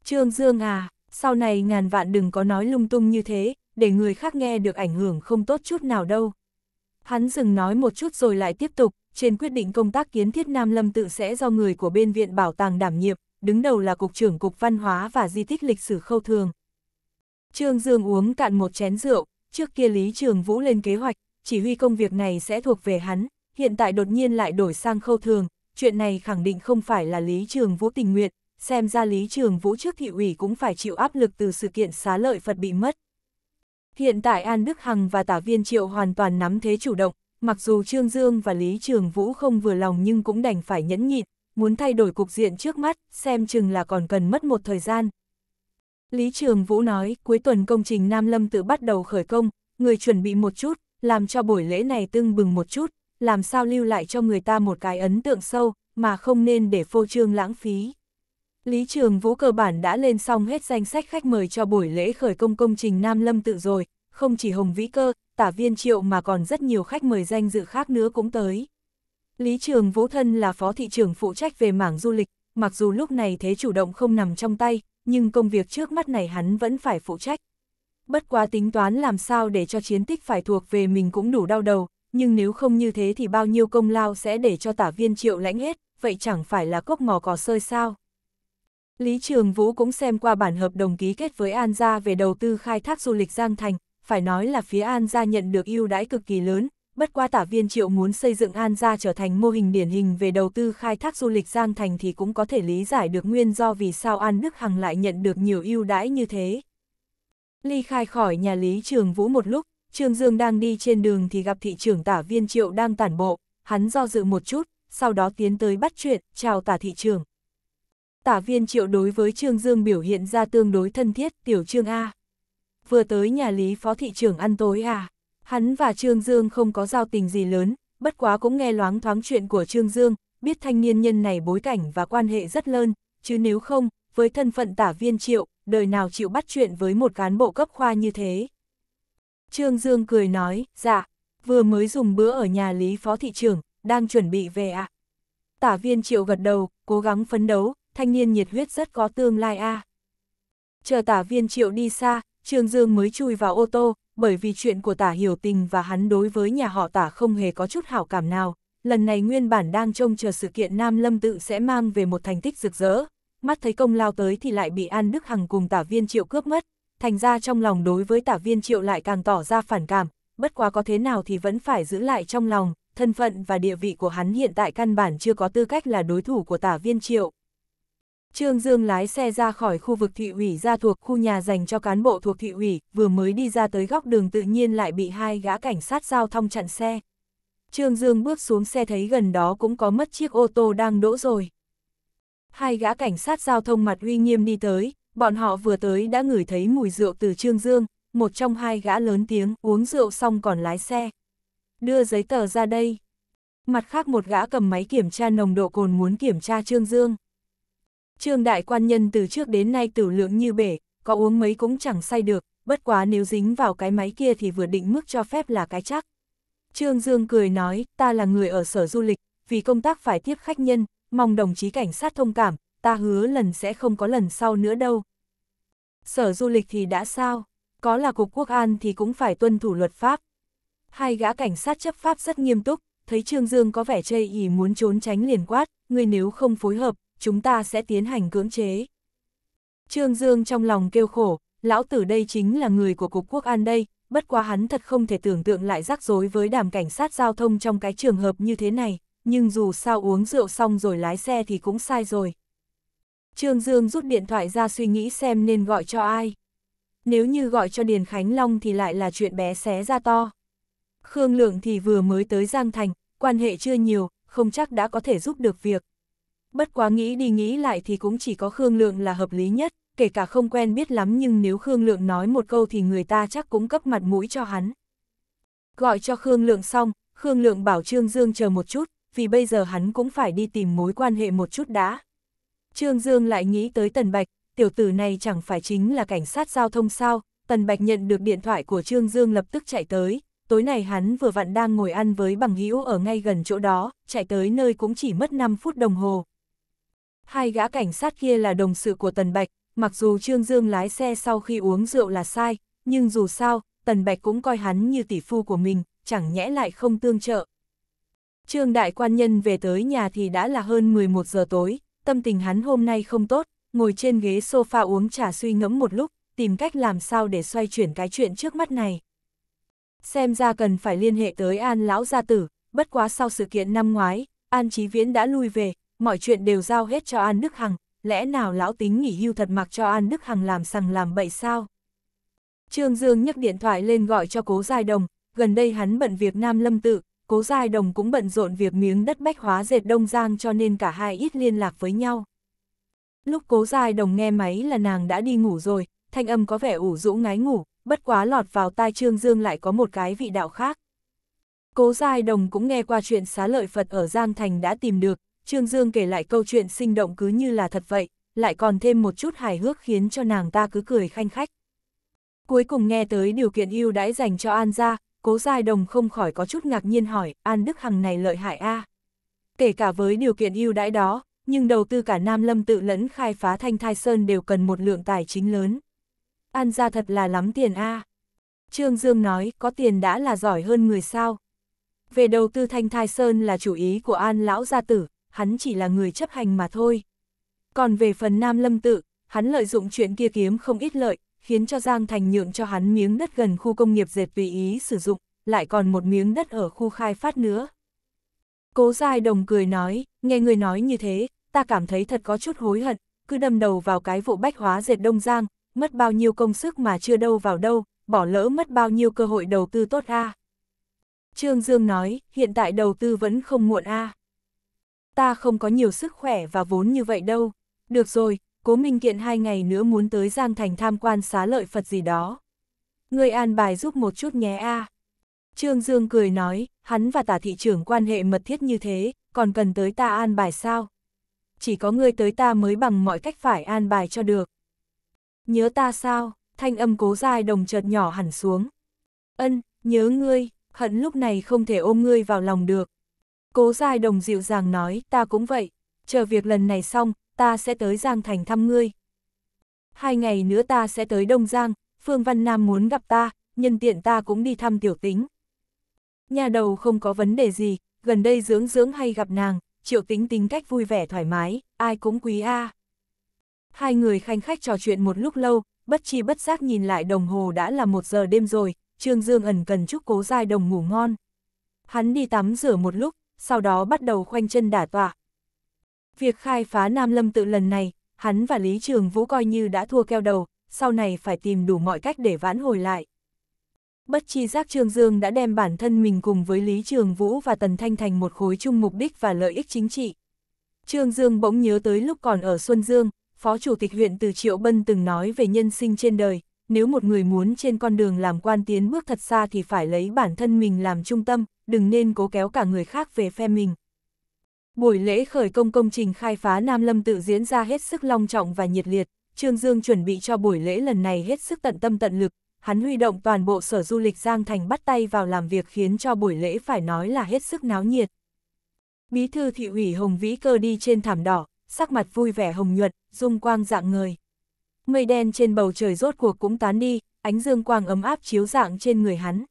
A: Trương Dương à, sau này ngàn vạn đừng có nói lung tung như thế, để người khác nghe được ảnh hưởng không tốt chút nào đâu. Hắn dừng nói một chút rồi lại tiếp tục, trên quyết định công tác kiến thiết Nam Lâm tự sẽ do người của bên viện bảo tàng đảm nhiệm, đứng đầu là Cục trưởng Cục Văn hóa và Di tích lịch sử khâu thường. Trương Dương uống cạn một chén rượu, trước kia Lý Trường Vũ lên kế hoạch, chỉ huy công việc này sẽ thuộc về hắn, hiện tại đột nhiên lại đổi sang khâu thường, chuyện này khẳng định không phải là Lý Trường Vũ tình nguyện, xem ra Lý Trường Vũ trước thị ủy cũng phải chịu áp lực từ sự kiện xá lợi Phật bị mất. Hiện tại An Đức Hằng và tả viên triệu hoàn toàn nắm thế chủ động, mặc dù Trương Dương và Lý Trường Vũ không vừa lòng nhưng cũng đành phải nhẫn nhịn, muốn thay đổi cục diện trước mắt, xem chừng là còn cần mất một thời gian. Lý Trường Vũ nói, cuối tuần công trình Nam Lâm tự bắt đầu khởi công, người chuẩn bị một chút, làm cho buổi lễ này tưng bừng một chút, làm sao lưu lại cho người ta một cái ấn tượng sâu, mà không nên để phô trương lãng phí. Lý Trường Vũ cơ bản đã lên xong hết danh sách khách mời cho buổi lễ khởi công công trình Nam Lâm tự rồi, không chỉ Hồng Vĩ Cơ, tả viên triệu mà còn rất nhiều khách mời danh dự khác nữa cũng tới. Lý Trường Vũ thân là phó thị trưởng phụ trách về mảng du lịch, mặc dù lúc này thế chủ động không nằm trong tay, nhưng công việc trước mắt này hắn vẫn phải phụ trách bất quá tính toán làm sao để cho chiến tích phải thuộc về mình cũng đủ đau đầu, nhưng nếu không như thế thì bao nhiêu công lao sẽ để cho tả viên triệu lãnh hết, vậy chẳng phải là cốc mò cỏ sơi sao. Lý Trường Vũ cũng xem qua bản hợp đồng ký kết với An Gia về đầu tư khai thác du lịch Giang Thành, phải nói là phía An Gia nhận được ưu đãi cực kỳ lớn, bất qua tả viên triệu muốn xây dựng An Gia trở thành mô hình điển hình về đầu tư khai thác du lịch Giang Thành thì cũng có thể lý giải được nguyên do vì sao An Đức Hằng lại nhận được nhiều ưu đãi như thế. Ly khai khỏi nhà Lý Trường Vũ một lúc, Trương Dương đang đi trên đường thì gặp thị trưởng tả viên triệu đang tản bộ, hắn do dự một chút, sau đó tiến tới bắt chuyện, chào tả thị trưởng. Tả viên triệu đối với Trương Dương biểu hiện ra tương đối thân thiết, tiểu Trương A. Vừa tới nhà Lý phó thị trưởng ăn tối à, hắn và Trương Dương không có giao tình gì lớn, bất quá cũng nghe loáng thoáng chuyện của Trương Dương, biết thanh niên nhân này bối cảnh và quan hệ rất lớn, chứ nếu không, với thân phận tả viên triệu, đời nào chịu bắt chuyện với một cán bộ cấp khoa như thế. Trương Dương cười nói, dạ, vừa mới dùng bữa ở nhà Lý Phó Thị trưởng, đang chuẩn bị về ạ. À. Tả viên triệu gật đầu, cố gắng phấn đấu, thanh niên nhiệt huyết rất có tương lai a. Chờ tả viên triệu đi xa, Trương Dương mới chui vào ô tô, bởi vì chuyện của tả hiểu tình và hắn đối với nhà họ tả không hề có chút hảo cảm nào. Lần này nguyên bản đang trông chờ sự kiện Nam Lâm tự sẽ mang về một thành tích rực rỡ, mắt thấy công lao tới thì lại bị An Đức Hằng cùng tả viên triệu cướp mất, thành ra trong lòng đối với tả viên triệu lại càng tỏ ra phản cảm, bất quá có thế nào thì vẫn phải giữ lại trong lòng, thân phận và địa vị của hắn hiện tại căn bản chưa có tư cách là đối thủ của tả viên triệu. Trương Dương lái xe ra khỏi khu vực thị ủy ra thuộc khu nhà dành cho cán bộ thuộc thị ủy, vừa mới đi ra tới góc đường tự nhiên lại bị hai gã cảnh sát giao thông chặn xe. Trương Dương bước xuống xe thấy gần đó cũng có mất chiếc ô tô đang đỗ rồi hai gã cảnh sát giao thông mặt uy nghiêm đi tới, bọn họ vừa tới đã ngửi thấy mùi rượu từ Trương Dương, một trong hai gã lớn tiếng uống rượu xong còn lái xe. Đưa giấy tờ ra đây. Mặt khác một gã cầm máy kiểm tra nồng độ cồn muốn kiểm tra Trương Dương. Trương đại quan nhân từ trước đến nay tử lượng như bể, có uống mấy cũng chẳng say được, bất quá nếu dính vào cái máy kia thì vừa định mức cho phép là cái chắc. Trương Dương cười nói, ta là người ở sở du lịch, vì công tác phải tiếp khách nhân, mong đồng chí cảnh sát thông cảm, ta hứa lần sẽ không có lần sau nữa đâu. Sở du lịch thì đã sao, có là cục quốc an thì cũng phải tuân thủ luật pháp. Hai gã cảnh sát chấp pháp rất nghiêm túc, thấy Trương Dương có vẻ chây ý muốn trốn tránh liền quát, người nếu không phối hợp, chúng ta sẽ tiến hành cưỡng chế. Trương Dương trong lòng kêu khổ, lão tử đây chính là người của Cục Quốc An đây, bất quá hắn thật không thể tưởng tượng lại rắc rối với đàm cảnh sát giao thông trong cái trường hợp như thế này nhưng dù sao uống rượu xong rồi lái xe thì cũng sai rồi. Trương Dương rút điện thoại ra suy nghĩ xem nên gọi cho ai. Nếu như gọi cho Điền Khánh Long thì lại là chuyện bé xé ra to. Khương Lượng thì vừa mới tới Giang Thành, quan hệ chưa nhiều, không chắc đã có thể giúp được việc. Bất quá nghĩ đi nghĩ lại thì cũng chỉ có Khương Lượng là hợp lý nhất, kể cả không quen biết lắm nhưng nếu Khương Lượng nói một câu thì người ta chắc cũng cấp mặt mũi cho hắn. Gọi cho Khương Lượng xong, Khương Lượng bảo Trương Dương chờ một chút, vì bây giờ hắn cũng phải đi tìm mối quan hệ một chút đã. Trương Dương lại nghĩ tới Tần Bạch, tiểu tử này chẳng phải chính là cảnh sát giao thông sao, Tần Bạch nhận được điện thoại của Trương Dương lập tức chạy tới, tối nay hắn vừa vặn đang ngồi ăn với bằng hữu ở ngay gần chỗ đó, chạy tới nơi cũng chỉ mất 5 phút đồng hồ. Hai gã cảnh sát kia là đồng sự của Tần Bạch, mặc dù Trương Dương lái xe sau khi uống rượu là sai, nhưng dù sao, Tần Bạch cũng coi hắn như tỷ phu của mình, chẳng nhẽ lại không tương trợ. Trương đại quan nhân về tới nhà thì đã là hơn 11 giờ tối, tâm tình hắn hôm nay không tốt, ngồi trên ghế sofa uống trà suy ngẫm một lúc, tìm cách làm sao để xoay chuyển cái chuyện trước mắt này. Xem ra cần phải liên hệ tới An lão gia tử, bất quá sau sự kiện năm ngoái, An Chí Viễn đã lui về, mọi chuyện đều giao hết cho An Đức Hằng, lẽ nào lão tính nghỉ hưu thật mặc cho An Đức Hằng làm sằng làm bậy sao? Trương Dương nhấc điện thoại lên gọi cho Cố Giai Đồng, gần đây hắn bận việc Nam Lâm Tự, Cố Giai Đồng cũng bận rộn việc miếng đất bách hóa dệt Đông Giang cho nên cả hai ít liên lạc với nhau. Lúc Cố Giai Đồng nghe máy là nàng đã đi ngủ rồi, thanh âm có vẻ ủ rũ ngái ngủ, bất quá lọt vào tai Trương Dương lại có một cái vị đạo khác. Cố Giai Đồng cũng nghe qua chuyện xá lợi Phật ở Giang Thành đã tìm được, Trương Dương kể lại câu chuyện sinh động cứ như là thật vậy, lại còn thêm một chút hài hước khiến cho nàng ta cứ cười khanh khách. Cuối cùng nghe tới điều kiện ưu đãi dành cho An gia, Cố Giai Đồng không khỏi có chút ngạc nhiên hỏi, An Đức Hằng này lợi hại a à? Kể cả với điều kiện ưu đãi đó, nhưng đầu tư cả Nam Lâm tự lẫn khai phá Thanh Thai Sơn đều cần một lượng tài chính lớn. An ra thật là lắm tiền a à. Trương Dương nói, có tiền đã là giỏi hơn người sao. Về đầu tư Thanh Thai Sơn là chủ ý của An Lão Gia Tử, hắn chỉ là người chấp hành mà thôi. Còn về phần Nam Lâm tự, hắn lợi dụng chuyện kia kiếm không ít lợi, khiến cho Giang Thành nhượng cho hắn miếng đất gần khu công nghiệp dệt tùy ý sử dụng, lại còn một miếng đất ở khu khai phát nữa. Cố Giai Đồng cười nói, nghe người nói như thế, ta cảm thấy thật có chút hối hận, cứ đâm đầu vào cái vụ bách hóa dệt Đông Giang, mất bao nhiêu công sức mà chưa đâu vào đâu, bỏ lỡ mất bao nhiêu cơ hội đầu tư tốt a. Trương Dương nói, hiện tại đầu tư vẫn không muộn a. Ta không có nhiều sức khỏe và vốn như vậy đâu. Được rồi, Cố Minh Kiện hai ngày nữa muốn tới Giang Thành tham quan xá lợi Phật gì đó. Người an bài giúp một chút nhé a. À. Trương Dương cười nói, hắn và tả thị trưởng quan hệ mật thiết như thế, còn cần tới ta an bài sao? Chỉ có ngươi tới ta mới bằng mọi cách phải an bài cho được. Nhớ ta sao? Thanh âm cố dài đồng chợt nhỏ hẳn xuống. Ân, nhớ ngươi, hận lúc này không thể ôm ngươi vào lòng được. Cố dài đồng dịu dàng nói, ta cũng vậy. Chờ việc lần này xong, ta sẽ tới Giang Thành thăm ngươi. Hai ngày nữa ta sẽ tới Đông Giang, Phương Văn Nam muốn gặp ta, nhân tiện ta cũng đi thăm tiểu tính. Nhà đầu không có vấn đề gì, gần đây dưỡng dưỡng hay gặp nàng, triệu tính tính cách vui vẻ thoải mái, ai cũng quý a. À. Hai người khanh khách trò chuyện một lúc lâu, bất chi bất giác nhìn lại đồng hồ đã là một giờ đêm rồi, Trương Dương ẩn cần chúc cố giai đồng ngủ ngon. Hắn đi tắm rửa một lúc, sau đó bắt đầu khoanh chân đả tọa, Việc khai phá Nam Lâm tự lần này, hắn và Lý Trường Vũ coi như đã thua keo đầu, sau này phải tìm đủ mọi cách để vãn hồi lại. Bất chi giác Trương Dương đã đem bản thân mình cùng với Lý Trường Vũ và Tần Thanh thành một khối chung mục đích và lợi ích chính trị. Trương Dương bỗng nhớ tới lúc còn ở Xuân Dương, Phó Chủ tịch huyện Từ Triệu Bân từng nói về nhân sinh trên đời, nếu một người muốn trên con đường làm quan tiến bước thật xa thì phải lấy bản thân mình làm trung tâm, đừng nên cố kéo cả người khác về phe mình. Buổi lễ khởi công công trình khai phá Nam Lâm tự diễn ra hết sức long trọng và nhiệt liệt, Trương Dương chuẩn bị cho buổi lễ lần này hết sức tận tâm tận lực, hắn huy động toàn bộ sở du lịch Giang Thành bắt tay vào làm việc khiến cho buổi lễ phải nói là hết sức náo nhiệt. Bí thư thị ủy Hồng Vĩ Cơ đi trên thảm đỏ, sắc mặt vui vẻ hồng nhuận, dung quang dạng người. Mây đen trên bầu trời rốt cuộc cũng tán đi, ánh dương quang ấm áp chiếu dạng trên người hắn.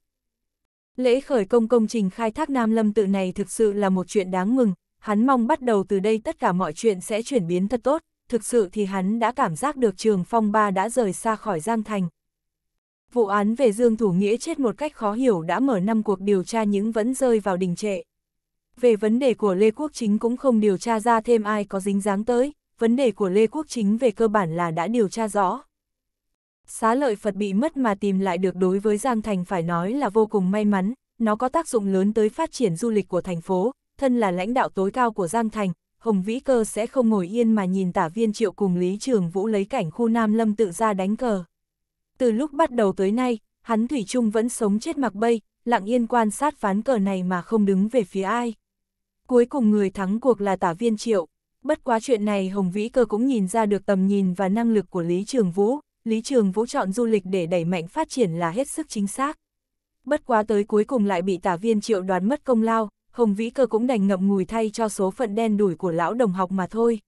A: Lễ khởi công công trình khai thác Nam Lâm tự này thực sự là một chuyện đáng mừng, hắn mong bắt đầu từ đây tất cả mọi chuyện sẽ chuyển biến thật tốt, thực sự thì hắn đã cảm giác được Trường Phong Ba đã rời xa khỏi Giang Thành. Vụ án về Dương Thủ Nghĩa chết một cách khó hiểu đã mở năm cuộc điều tra những vẫn rơi vào đình trệ. Về vấn đề của Lê Quốc Chính cũng không điều tra ra thêm ai có dính dáng tới, vấn đề của Lê Quốc Chính về cơ bản là đã điều tra rõ. Xá lợi Phật bị mất mà tìm lại được đối với Giang Thành phải nói là vô cùng may mắn, nó có tác dụng lớn tới phát triển du lịch của thành phố, thân là lãnh đạo tối cao của Giang Thành, Hồng Vĩ Cơ sẽ không ngồi yên mà nhìn tả viên triệu cùng Lý Trường Vũ lấy cảnh khu Nam Lâm tự ra đánh cờ. Từ lúc bắt đầu tới nay, hắn Thủy Trung vẫn sống chết mặc bay, lặng yên quan sát ván cờ này mà không đứng về phía ai. Cuối cùng người thắng cuộc là tả viên triệu. Bất quá chuyện này Hồng Vĩ Cơ cũng nhìn ra được tầm nhìn và năng lực của Lý Trường Vũ. Lý Trường Vũ chọn du lịch để đẩy mạnh phát triển là hết sức chính xác. Bất quá tới cuối cùng lại bị tả viên triệu đoán mất công lao, Hồng Vĩ Cơ cũng đành ngậm ngùi thay cho số phận đen đủi của lão đồng học mà thôi.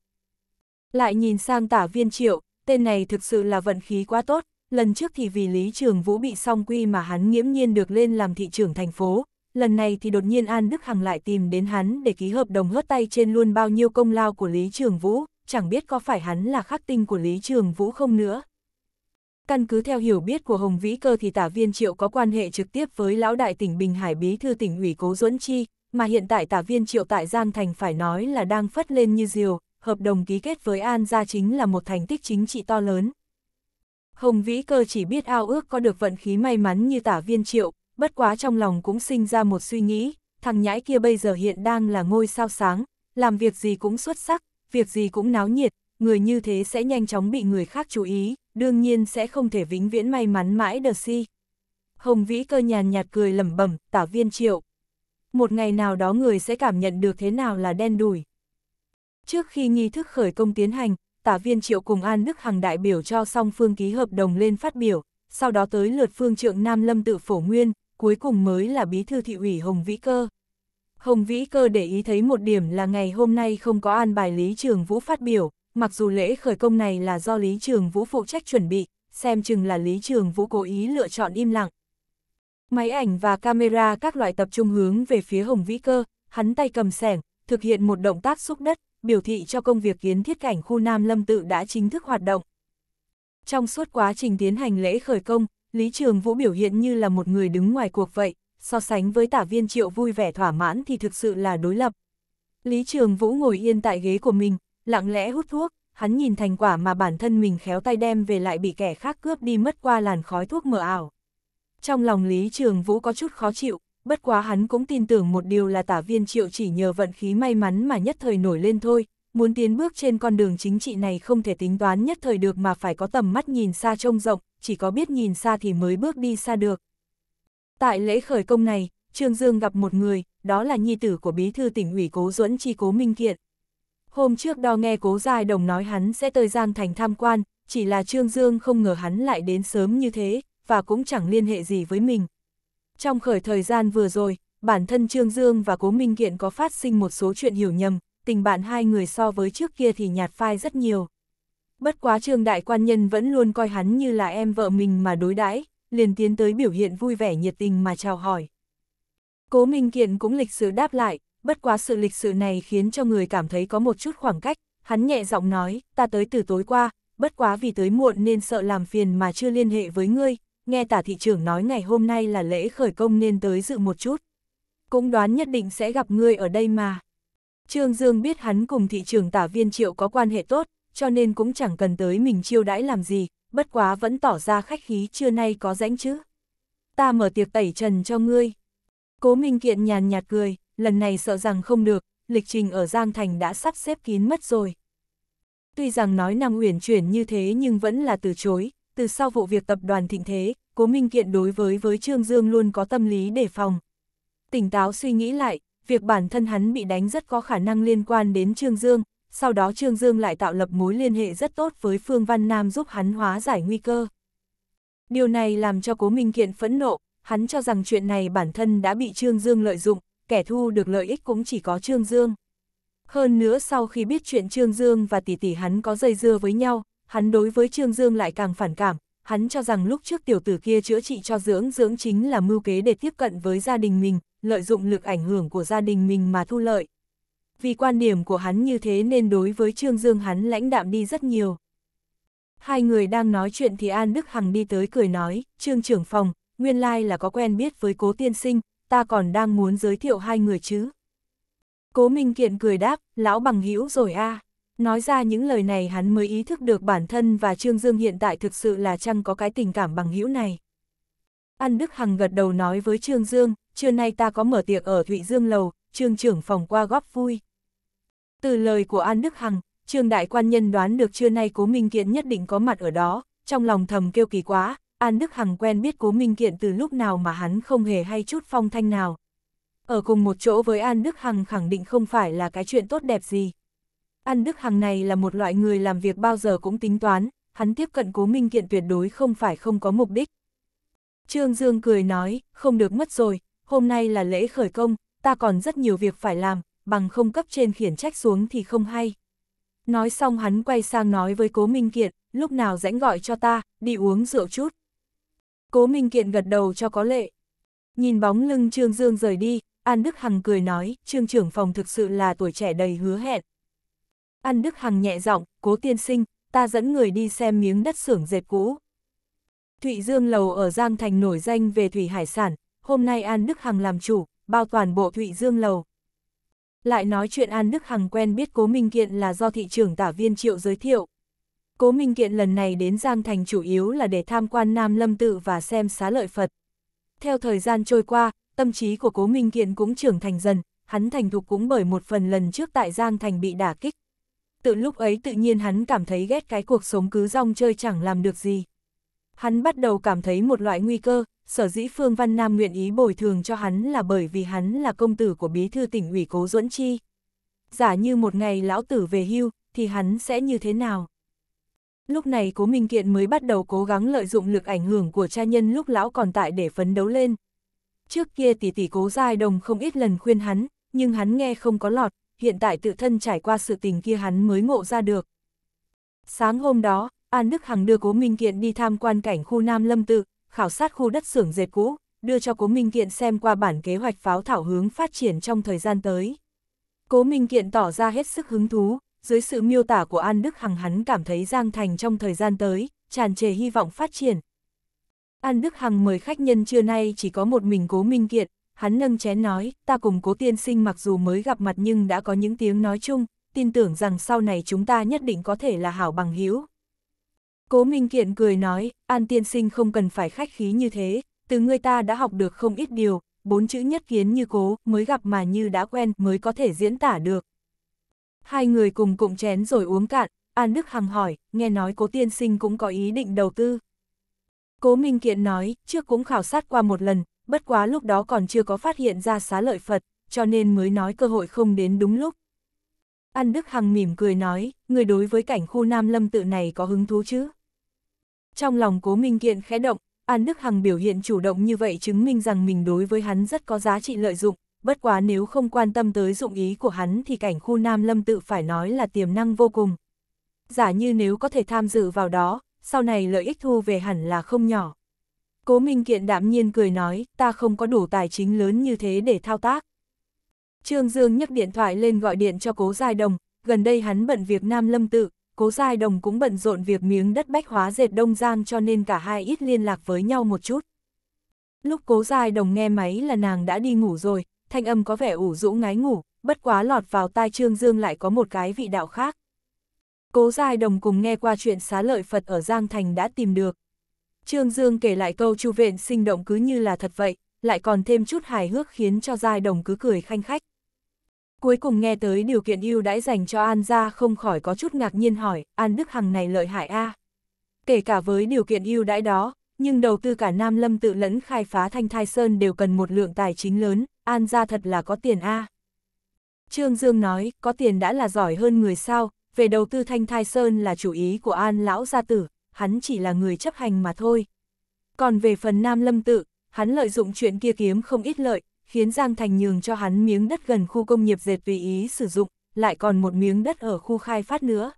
A: Lại nhìn sang tả viên triệu, tên này thực sự là vận khí quá tốt, lần trước thì vì Lý Trường Vũ bị song quy mà hắn nghiễm nhiên được lên làm thị trưởng thành phố, lần này thì đột nhiên An Đức Hằng lại tìm đến hắn để ký hợp đồng hớt tay trên luôn bao nhiêu công lao của Lý Trường Vũ, chẳng biết có phải hắn là khắc tinh của Lý Trường Vũ không nữa. Căn cứ theo hiểu biết của Hồng Vĩ Cơ thì tả viên triệu có quan hệ trực tiếp với lão đại tỉnh Bình Hải Bí Thư tỉnh ủy Cố Duẫn Chi, mà hiện tại tả viên triệu tại Giang Thành phải nói là đang phất lên như diều, hợp đồng ký kết với An gia chính là một thành tích chính trị to lớn. Hồng Vĩ Cơ chỉ biết ao ước có được vận khí may mắn như tả viên triệu, bất quá trong lòng cũng sinh ra một suy nghĩ, thằng nhãi kia bây giờ hiện đang là ngôi sao sáng, làm việc gì cũng xuất sắc, việc gì cũng náo nhiệt, người như thế sẽ nhanh chóng bị người khác chú ý, đương nhiên sẽ không thể vĩnh viễn may mắn mãi đờ si. Hồng Vĩ Cơ nhàn nhạt cười lẩm bẩm, tả viên triệu, một ngày nào đó người sẽ cảm nhận được thế nào là đen đủi. Trước khi nghi thức khởi công tiến hành, tả viên triệu cùng An Đức Hằng đại biểu cho song phương ký hợp đồng lên phát biểu, sau đó tới lượt phương trượng Nam Lâm tự phổ nguyên, cuối cùng mới là bí thư thị ủy Hồng Vĩ Cơ. Hồng Vĩ Cơ để ý thấy một điểm là ngày hôm nay không có an bài Lý Trường Vũ phát biểu, mặc dù lễ khởi công này là do Lý Trường Vũ phụ trách chuẩn bị, xem chừng là Lý Trường Vũ cố ý lựa chọn im lặng, Máy ảnh và camera các loại tập trung hướng về phía Hồng Vĩ Cơ, hắn tay cầm sẻng, thực hiện một động tác xúc đất, biểu thị cho công việc kiến thiết cảnh khu Nam Lâm Tự đã chính thức hoạt động. Trong suốt quá trình tiến hành lễ khởi công, Lý Trường Vũ biểu hiện như là một người đứng ngoài cuộc vậy, so sánh với tả viên triệu vui vẻ thỏa mãn thì thực sự là đối lập. Lý Trường Vũ ngồi yên tại ghế của mình, lặng lẽ hút thuốc, hắn nhìn thành quả mà bản thân mình khéo tay đem về lại bị kẻ khác cướp đi mất qua làn khói thuốc mờ ảo. Trong lòng Lý Trường Vũ có chút khó chịu, bất quá hắn cũng tin tưởng một điều là tả viên triệu chỉ nhờ vận khí may mắn mà nhất thời nổi lên thôi, muốn tiến bước trên con đường chính trị này không thể tính toán nhất thời được mà phải có tầm mắt nhìn xa trông rộng, chỉ có biết nhìn xa thì mới bước đi xa được. Tại lễ khởi công này, Trương Dương gặp một người, đó là nhi tử của bí thư tỉnh ủy Cố Duẫn Chi Cố Minh Kiện. Hôm trước đo nghe Cố Giai Đồng nói hắn sẽ tới Giang Thành tham quan, chỉ là Trương Dương không ngờ hắn lại đến sớm như thế, và cũng chẳng liên hệ gì với mình. Trong khởi thời gian vừa rồi, bản thân Trương Dương và Cố Minh Kiện có phát sinh một số chuyện hiểu nhầm, tình bạn hai người so với trước kia thì nhạt phai rất nhiều. Bất quá Trương Đại Quan Nhân vẫn luôn coi hắn như là em vợ mình mà đối đãi liền tiến tới biểu hiện vui vẻ nhiệt tình mà chào hỏi. Cố Minh Kiện cũng lịch sự đáp lại, bất quá sự lịch sự này khiến cho người cảm thấy có một chút khoảng cách, hắn nhẹ giọng nói, ta tới từ tối qua, bất quá vì tới muộn nên sợ làm phiền mà chưa liên hệ với ngươi, nghe tả thị trưởng nói ngày hôm nay là lễ khởi công nên tới dự một chút. Cũng đoán nhất định sẽ gặp ngươi ở đây mà. Trương Dương biết hắn cùng thị trưởng tả viên triệu có quan hệ tốt, cho nên cũng chẳng cần tới mình chiêu đãi làm gì, bất quá vẫn tỏ ra khách khí trưa nay có rãnh chứ. Ta mở tiệc tẩy trần cho ngươi. Cố Minh Kiện nhàn nhạt cười, lần này sợ rằng không được, lịch trình ở Giang Thành đã sắp xếp kín mất rồi. Tuy rằng nói năng uyển chuyển như thế nhưng vẫn là từ chối, từ sau vụ việc tập đoàn thịnh thế, Cố Minh Kiện đối với với Trương Dương luôn có tâm lý đề phòng. Tỉnh táo suy nghĩ lại, việc bản thân hắn bị đánh rất có khả năng liên quan đến Trương Dương, sau đó Trương Dương lại tạo lập mối liên hệ rất tốt với Phương Văn Nam giúp hắn hóa giải nguy cơ. Điều này làm cho Cố Minh Kiện phẫn nộ, hắn cho rằng chuyện này bản thân đã bị Trương Dương lợi dụng, kẻ thu được lợi ích cũng chỉ có Trương Dương. Hơn nữa sau khi biết chuyện Trương Dương và tỷ tỷ hắn có dây dưa với nhau, hắn đối với Trương Dương lại càng phản cảm, hắn cho rằng lúc trước tiểu tử kia chữa trị cho dưỡng dưỡng chính là mưu kế để tiếp cận với gia đình mình, lợi dụng lực ảnh hưởng của gia đình mình mà thu lợi. Vì quan điểm của hắn như thế nên đối với Trương Dương hắn lãnh đạm đi rất nhiều. Hai người đang nói chuyện thì An Đức Hằng đi tới cười nói, Trương trưởng phòng, nguyên lai là có quen biết với cố tiên sinh, ta còn đang muốn giới thiệu hai người chứ. Cố Minh Kiện cười đáp, lão bằng hữu rồi a à. Nói ra những lời này hắn mới ý thức được bản thân và Trương Dương hiện tại thực sự là chăng có cái tình cảm bằng hữu này. An Đức Hằng gật đầu nói với Trương Dương, trưa nay ta có mở tiệc ở Thụy Dương Lầu, Trương trưởng phòng qua góp vui. Từ lời của An Đức Hằng, Trương Đại Quan Nhân đoán được trưa nay Cố Minh Kiện nhất định có mặt ở đó, trong lòng thầm kêu kỳ quá, An Đức Hằng quen biết Cố Minh Kiện từ lúc nào mà hắn không hề hay chút phong thanh nào. Ở cùng một chỗ với An Đức Hằng khẳng định không phải là cái chuyện tốt đẹp gì. Ăn Đức Hằng này là một loại người làm việc bao giờ cũng tính toán, hắn tiếp cận cố minh kiện tuyệt đối không phải không có mục đích. Trương Dương cười nói, không được mất rồi, hôm nay là lễ khởi công, ta còn rất nhiều việc phải làm, bằng không cấp trên khiển trách xuống thì không hay. Nói xong hắn quay sang nói với Cố Minh Kiện, lúc nào rãnh gọi cho ta, đi uống rượu chút. Cố Minh Kiện gật đầu cho có lệ. Nhìn bóng lưng Trương Dương rời đi, An Đức Hằng cười nói, Trương trưởng phòng thực sự là tuổi trẻ đầy hứa hẹn, An Đức Hằng nhẹ giọng, cố tiên sinh, ta dẫn người đi xem miếng đất xưởng dệt cũ. Thụy Dương Lầu ở Giang Thành nổi danh về thủy hải sản, hôm nay An Đức Hằng làm chủ, bao toàn bộ Thụy Dương Lầu. Lại nói chuyện An Đức Hằng quen biết Cố Minh Kiện là do thị trưởng tả viên triệu giới thiệu. Cố Minh Kiện lần này đến Giang Thành chủ yếu là để tham quan Nam Lâm Tự và xem xá lợi Phật. Theo thời gian trôi qua, tâm trí của Cố Minh Kiện cũng trưởng thành dần, hắn thành thục cũng bởi một phần lần trước tại Giang Thành bị đả kích tự lúc ấy tự nhiên hắn cảm thấy ghét cái cuộc sống cứ rong chơi chẳng làm được gì. Hắn bắt đầu cảm thấy một loại nguy cơ, sở dĩ Phương Văn Nam nguyện ý bồi thường cho hắn là bởi vì hắn là công tử của bí thư tỉnh ủy Cố Duẫn Chi. Giả như một ngày lão tử về hưu, thì hắn sẽ như thế nào? Lúc này Cố Minh Kiện mới bắt đầu cố gắng lợi dụng lực ảnh hưởng của cha nhân lúc lão còn tại để phấn đấu lên. Trước kia tỷ tỷ cố giai đồng không ít lần khuyên hắn, nhưng hắn nghe không có lọt, hiện tại tự thân trải qua sự tình kia hắn mới ngộ ra được. Sáng hôm đó, An Đức Hằng đưa Cố Minh Kiện đi tham quan cảnh khu Nam Lâm Tự, khảo sát khu đất xưởng dệt cũ, đưa cho Cố Minh Kiện xem qua bản kế hoạch pháo thảo hướng phát triển trong thời gian tới. Cố Minh Kiện tỏ ra hết sức hứng thú, dưới sự miêu tả của An Đức Hằng hắn cảm thấy Giang Thành trong thời gian tới, tràn trề hy vọng phát triển. An Đức Hằng mời khách nhân trưa nay chỉ có một mình Cố Minh Kiện, hắn nâng chén nói, ta cùng cố tiên sinh mặc dù mới gặp mặt nhưng đã có những tiếng nói chung, tin tưởng rằng sau này chúng ta nhất định có thể là hảo bằng hữu. Cố Minh Kiện cười nói, An tiên sinh không cần phải khách khí như thế, từ người ta đã học được không ít điều, bốn chữ nhất kiến như cố, mới gặp mà như đã quen mới có thể diễn tả được. Hai người cùng cụng chén rồi uống cạn, An Đức Hằng hỏi, nghe nói cố tiên sinh cũng có ý định đầu tư. Cố Minh Kiện nói, trước cũng khảo sát qua một lần, bất quá lúc đó còn chưa có phát hiện ra xá lợi Phật, cho nên mới nói cơ hội không đến đúng lúc. An Đức Hằng mỉm cười nói, người đối với cảnh khu Nam Lâm tự này có hứng thú chứ? Trong lòng cố minh kiện khẽ động, An Đức Hằng biểu hiện chủ động như vậy chứng minh rằng mình đối với hắn rất có giá trị lợi dụng, bất quá nếu không quan tâm tới dụng ý của hắn thì cảnh khu Nam Lâm tự phải nói là tiềm năng vô cùng. Giả như nếu có thể tham dự vào đó, sau này lợi ích thu về hẳn là không nhỏ. Cố Minh Kiện đạm nhiên cười nói, ta không có đủ tài chính lớn như thế để thao tác. Trương Dương nhấc điện thoại lên gọi điện cho Cố Giai Đồng, gần đây hắn bận việc Nam Lâm Tự, Cố Giai Đồng cũng bận rộn việc miếng đất bách hóa dệt Đông Giang cho nên cả hai ít liên lạc với nhau một chút. Lúc Cố Giai Đồng nghe máy là nàng đã đi ngủ rồi, thanh âm có vẻ ủ rũ ngái ngủ, bất quá lọt vào tai Trương Dương lại có một cái vị đạo khác. Cố Giai Đồng cùng nghe qua chuyện xá lợi Phật ở Giang Thành đã tìm được, Trương Dương kể lại câu chu vện sinh động cứ như là thật vậy, lại còn thêm chút hài hước khiến cho giai đồng cứ cười khanh khách. Cuối cùng nghe tới điều kiện ưu đãi dành cho An gia không khỏi có chút ngạc nhiên hỏi, An Đức Hằng này lợi hại a. Kể cả với điều kiện ưu đãi đó, nhưng đầu tư cả Nam Lâm tự lẫn khai phá Thanh Thai Sơn đều cần một lượng tài chính lớn, An gia thật là có tiền a. Trương Dương nói, có tiền đã là giỏi hơn người sao, về đầu tư Thanh Thai Sơn là chủ ý của An lão gia tử, hắn chỉ là người chấp hành mà thôi. Còn về phần Nam Lâm tự, hắn lợi dụng chuyện kia kiếm không ít lợi, khiến Giang Thành nhường cho hắn miếng đất gần khu công nghiệp dệt vì ý sử dụng, lại còn một miếng đất ở khu khai phát nữa.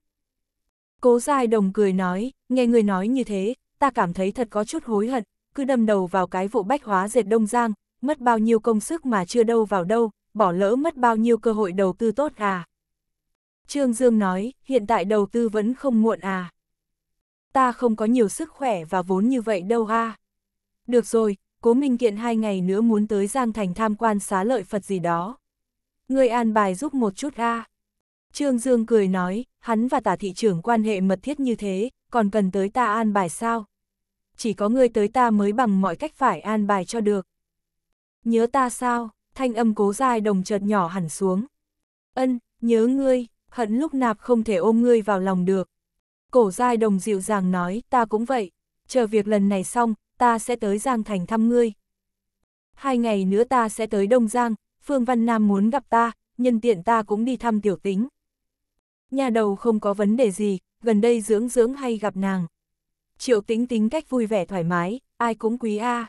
A: Cố Giai Đồng cười nói, nghe người nói như thế, ta cảm thấy thật có chút hối hận, cứ đâm đầu vào cái vụ bách hóa dệt Đông Giang, mất bao nhiêu công sức mà chưa đâu vào đâu, bỏ lỡ mất bao nhiêu cơ hội đầu tư tốt à. Trương Dương nói, hiện tại đầu tư vẫn không muộn à ta không có nhiều sức khỏe và vốn như vậy đâu ha. Được rồi, cố minh kiện hai ngày nữa muốn tới Giang Thành tham quan xá lợi Phật gì đó. Người an bài giúp một chút a. Trương Dương cười nói, hắn và tả thị trưởng quan hệ mật thiết như thế, còn cần tới ta an bài sao? Chỉ có người tới ta mới bằng mọi cách phải an bài cho được. Nhớ ta sao? Thanh âm cố dài đồng chợt nhỏ hẳn xuống. Ân, nhớ ngươi, hận lúc nạp không thể ôm ngươi vào lòng được. Cổ giai đồng dịu dàng nói, ta cũng vậy, chờ việc lần này xong, ta sẽ tới Giang Thành thăm ngươi. Hai ngày nữa ta sẽ tới Đông Giang, Phương Văn Nam muốn gặp ta, nhân tiện ta cũng đi thăm tiểu tính. Nhà đầu không có vấn đề gì, gần đây dưỡng dưỡng hay gặp nàng. Triệu tính tính cách vui vẻ thoải mái, ai cũng quý a.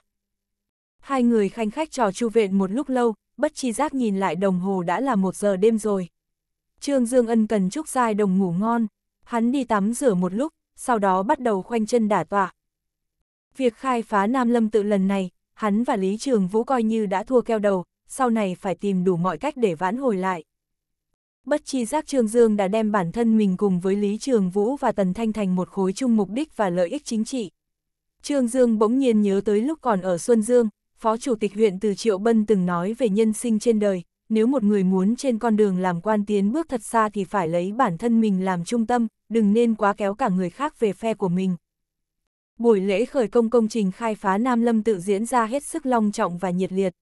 A: Hai người khanh khách trò chu viện một lúc lâu, bất chi giác nhìn lại đồng hồ đã là một giờ đêm rồi. Trương Dương Ân cần chúc giai đồng ngủ ngon hắn đi tắm rửa một lúc, sau đó bắt đầu khoanh chân đả tọa. Việc khai phá Nam Lâm tự lần này, hắn và Lý Trường Vũ coi như đã thua keo đầu, sau này phải tìm đủ mọi cách để vãn hồi lại. Bất chi giác Trương Dương đã đem bản thân mình cùng với Lý Trường Vũ và Tần Thanh thành một khối chung mục đích và lợi ích chính trị. Trương Dương bỗng nhiên nhớ tới lúc còn ở Xuân Dương, Phó Chủ tịch huyện từ Triệu Bân từng nói về nhân sinh trên đời, nếu một người muốn trên con đường làm quan tiến bước thật xa thì phải lấy bản thân mình làm trung tâm, đừng nên quá kéo cả người khác về phe của mình. Buổi lễ khởi công công trình khai phá Nam Lâm tự diễn ra hết sức long trọng và nhiệt liệt.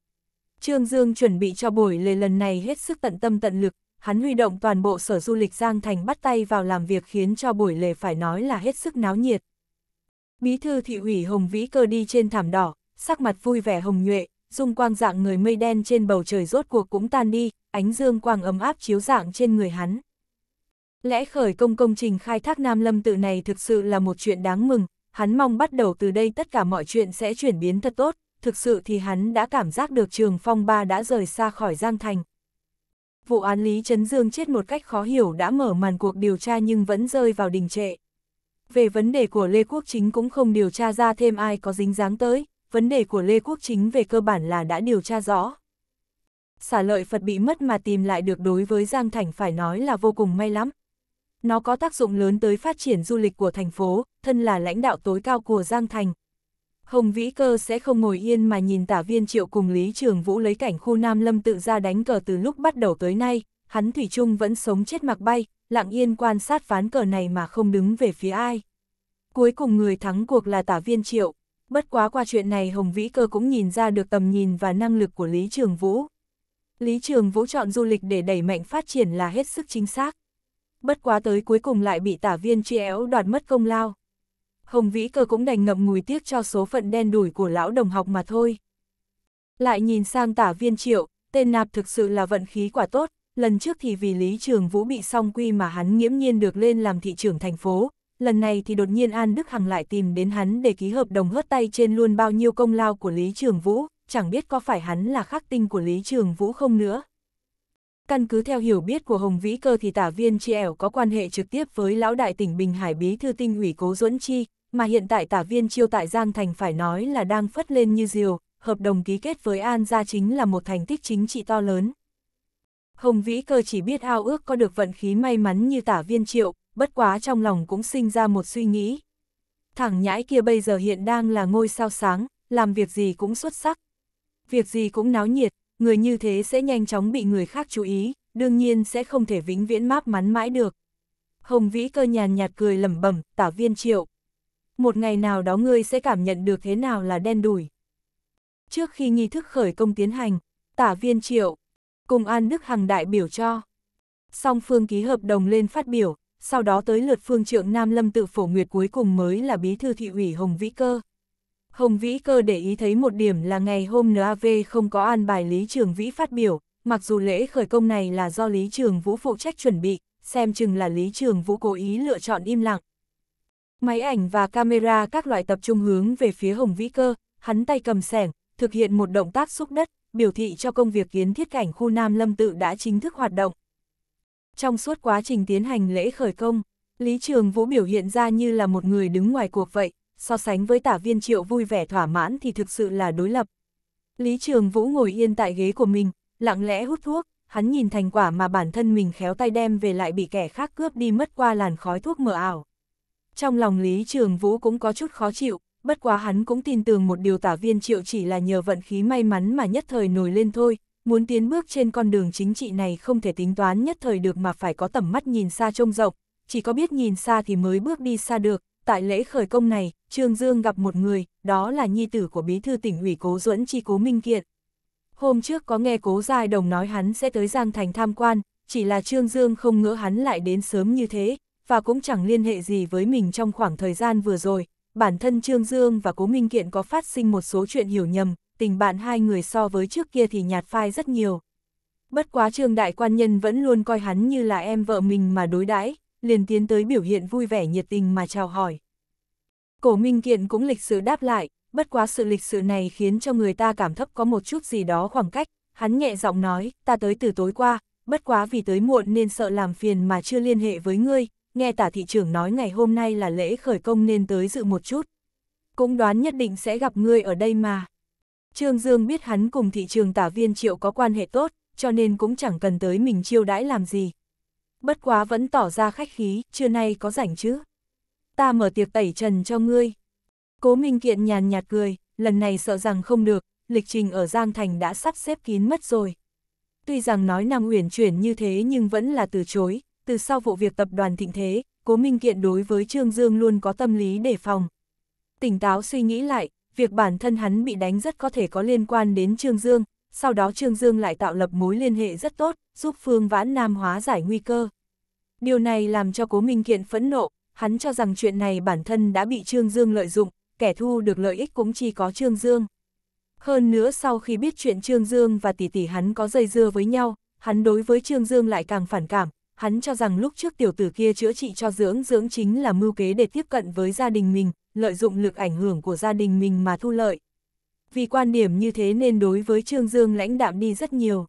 A: Trương Dương chuẩn bị cho buổi lễ lần này hết sức tận tâm tận lực, hắn huy động toàn bộ sở du lịch Giang Thành bắt tay vào làm việc khiến cho buổi lễ phải nói là hết sức náo nhiệt. Bí thư thị ủy Hồng Vĩ Cơ đi trên thảm đỏ, sắc mặt vui vẻ hồng nhuệ, dung quang dạng người mây đen trên bầu trời rốt cuộc cũng tan đi, ánh dương quang ấm áp chiếu dạng trên người hắn. Lẽ khởi công công trình khai thác Nam Lâm tự này thực sự là một chuyện đáng mừng, hắn mong bắt đầu từ đây tất cả mọi chuyện sẽ chuyển biến thật tốt, thực sự thì hắn đã cảm giác được trường phong ba đã rời xa khỏi Giang Thành. Vụ án Lý Trấn Dương chết một cách khó hiểu đã mở màn cuộc điều tra nhưng vẫn rơi vào đình trệ. Về vấn đề của Lê Quốc Chính cũng không điều tra ra thêm ai có dính dáng tới, vấn đề của Lê Quốc Chính về cơ bản là đã điều tra rõ. Xả lợi Phật bị mất mà tìm lại được đối với Giang Thành phải nói là vô cùng may lắm. Nó có tác dụng lớn tới phát triển du lịch của thành phố, thân là lãnh đạo tối cao của Giang Thành. Hồng Vĩ Cơ sẽ không ngồi yên mà nhìn tả viên triệu cùng Lý Trường Vũ lấy cảnh khu Nam Lâm tự ra đánh cờ từ lúc bắt đầu tới nay, hắn Thủy Trung vẫn sống chết mặc bay, lặng yên quan sát ván cờ này mà không đứng về phía ai. Cuối cùng người thắng cuộc là tả viên triệu. Bất quá qua chuyện này Hồng Vĩ Cơ cũng nhìn ra được tầm nhìn và năng lực của Lý Trường Vũ. Lý Trường Vũ chọn du lịch để đẩy mạnh phát triển là hết sức chính xác. Bất quá tới cuối cùng lại bị tả viên truy éo đoạt mất công lao. Hồng Vĩ Cơ cũng đành ngậm ngùi tiếc cho số phận đen đủi của lão đồng học mà thôi. Lại nhìn sang tả viên triệu, tên nạp thực sự là vận khí quả tốt, lần trước thì vì Lý Trường Vũ bị song quy mà hắn nghiễm nhiên được lên làm thị trưởng thành phố, lần này thì đột nhiên An Đức Hằng lại tìm đến hắn để ký hợp đồng hớt tay trên luôn bao nhiêu công lao của Lý Trường Vũ, chẳng biết có phải hắn là khắc tinh của Lý Trường Vũ không nữa. Căn cứ theo hiểu biết của Hồng Vĩ Cơ thì tả viên Chi ẻo có quan hệ trực tiếp với lão đại tỉnh Bình Hải Bí Thư Tinh ủy Cố Duẫn Chi, mà hiện tại tả viên chiêu tại Giang Thành phải nói là đang phất lên như diều, hợp đồng ký kết với An gia chính là một thành tích chính trị to lớn. Hồng Vĩ Cơ chỉ biết ao ước có được vận khí may mắn như tả viên triệu, bất quá trong lòng cũng sinh ra một suy nghĩ. Thằng nhãi kia bây giờ hiện đang là ngôi sao sáng, làm việc gì cũng xuất sắc. Việc gì cũng náo nhiệt, người như thế sẽ nhanh chóng bị người khác chú ý, đương nhiên sẽ không thể vĩnh viễn máp mắn mãi được. Hồng Vĩ cơ nhàn nhạt cười lẩm bẩm, tả viên triệu. Một ngày nào đó ngươi sẽ cảm nhận được thế nào là đen đủi. Trước khi nghi thức khởi công tiến hành, tả viên triệu, cùng An Đức Hằng đại biểu cho. Song phương ký hợp đồng lên phát biểu, sau đó tới lượt phương trượng Nam Lâm tự phổ nguyệt cuối cùng mới là bí thư thị ủy Hồng Vĩ Cơ. Hồng Vĩ Cơ để ý thấy một điểm là ngày hôm NAV không có an bài Lý Trường Vĩ phát biểu, mặc dù lễ khởi công này là do Lý Trường Vũ phụ trách chuẩn bị, xem chừng là Lý Trường Vũ cố ý lựa chọn im lặng. Máy ảnh và camera các loại tập trung hướng về phía Hồng Vĩ Cơ, hắn tay cầm sẻng, thực hiện một động tác xúc đất, biểu thị cho công việc kiến thiết cảnh khu Nam Lâm Tự đã chính thức hoạt động. Trong suốt quá trình tiến hành lễ khởi công, Lý Trường Vũ biểu hiện ra như là một người đứng ngoài cuộc vậy, so sánh với tả viên triệu vui vẻ thỏa mãn thì thực sự là đối lập. Lý Trường Vũ ngồi yên tại ghế của mình, lặng lẽ hút thuốc, hắn nhìn thành quả mà bản thân mình khéo tay đem về lại bị kẻ khác cướp đi mất qua làn khói thuốc mờ ảo. Trong lòng Lý Trường Vũ cũng có chút khó chịu, bất quá hắn cũng tin tưởng một điều tả viên triệu chỉ là nhờ vận khí may mắn mà nhất thời nổi lên thôi, muốn tiến bước trên con đường chính trị này không thể tính toán nhất thời được mà phải có tầm mắt nhìn xa trông rộng, chỉ có biết nhìn xa thì mới bước đi xa được. Tại lễ khởi công này, Trương Dương gặp một người, đó là nhi tử của bí thư tỉnh ủy Cố Duẫn Chi Cố Minh Kiệt. Hôm trước có nghe Cố Giai Đồng nói hắn sẽ tới Giang Thành tham quan, chỉ là Trương Dương không ngỡ hắn lại đến sớm như thế, và cũng chẳng liên hệ gì với mình trong khoảng thời gian vừa rồi. Bản thân Trương Dương và Cố Minh Kiện có phát sinh một số chuyện hiểu nhầm, tình bạn hai người so với trước kia thì nhạt phai rất nhiều. Bất quá trương đại quan nhân vẫn luôn coi hắn như là em vợ mình mà đối đãi, liền tiến tới biểu hiện vui vẻ nhiệt tình mà chào hỏi. Cổ Minh Kiện cũng lịch sự đáp lại, bất quá sự lịch sự này khiến cho người ta cảm thấp có một chút gì đó khoảng cách, hắn nhẹ giọng nói, ta tới từ tối qua, bất quá vì tới muộn nên sợ làm phiền mà chưa liên hệ với ngươi, nghe tả thị trưởng nói ngày hôm nay là lễ khởi công nên tới dự một chút. Cũng đoán nhất định sẽ gặp ngươi ở đây mà. Trương Dương biết hắn cùng thị trường tả viên triệu có quan hệ tốt, cho nên cũng chẳng cần tới mình chiêu đãi làm gì. Bất quá vẫn tỏ ra khách khí, trưa nay có rảnh chứ. Ta mở tiệc tẩy trần cho ngươi. Cố Minh Kiện nhàn nhạt cười, lần này sợ rằng không được, lịch trình ở Giang Thành đã sắp xếp kín mất rồi. Tuy rằng nói Nam uyển chuyển như thế nhưng vẫn là từ chối, từ sau vụ việc tập đoàn thịnh thế, Cố Minh Kiện đối với Trương Dương luôn có tâm lý đề phòng. Tỉnh táo suy nghĩ lại, việc bản thân hắn bị đánh rất có thể có liên quan đến Trương Dương, sau đó Trương Dương lại tạo lập mối liên hệ rất tốt, giúp Phương Vãn Nam hóa giải nguy cơ. Điều này làm cho Cố Minh Kiện phẫn nộ, hắn cho rằng chuyện này bản thân đã bị Trương Dương lợi dụng, kẻ thu được lợi ích cũng chỉ có Trương Dương. Hơn nữa sau khi biết chuyện Trương Dương và tỷ tỷ hắn có dây dưa với nhau, hắn đối với Trương Dương lại càng phản cảm, hắn cho rằng lúc trước tiểu tử kia chữa trị cho dưỡng dưỡng chính là mưu kế để tiếp cận với gia đình mình, lợi dụng lực ảnh hưởng của gia đình mình mà thu lợi. Vì quan điểm như thế nên đối với Trương Dương lãnh đạm đi rất nhiều.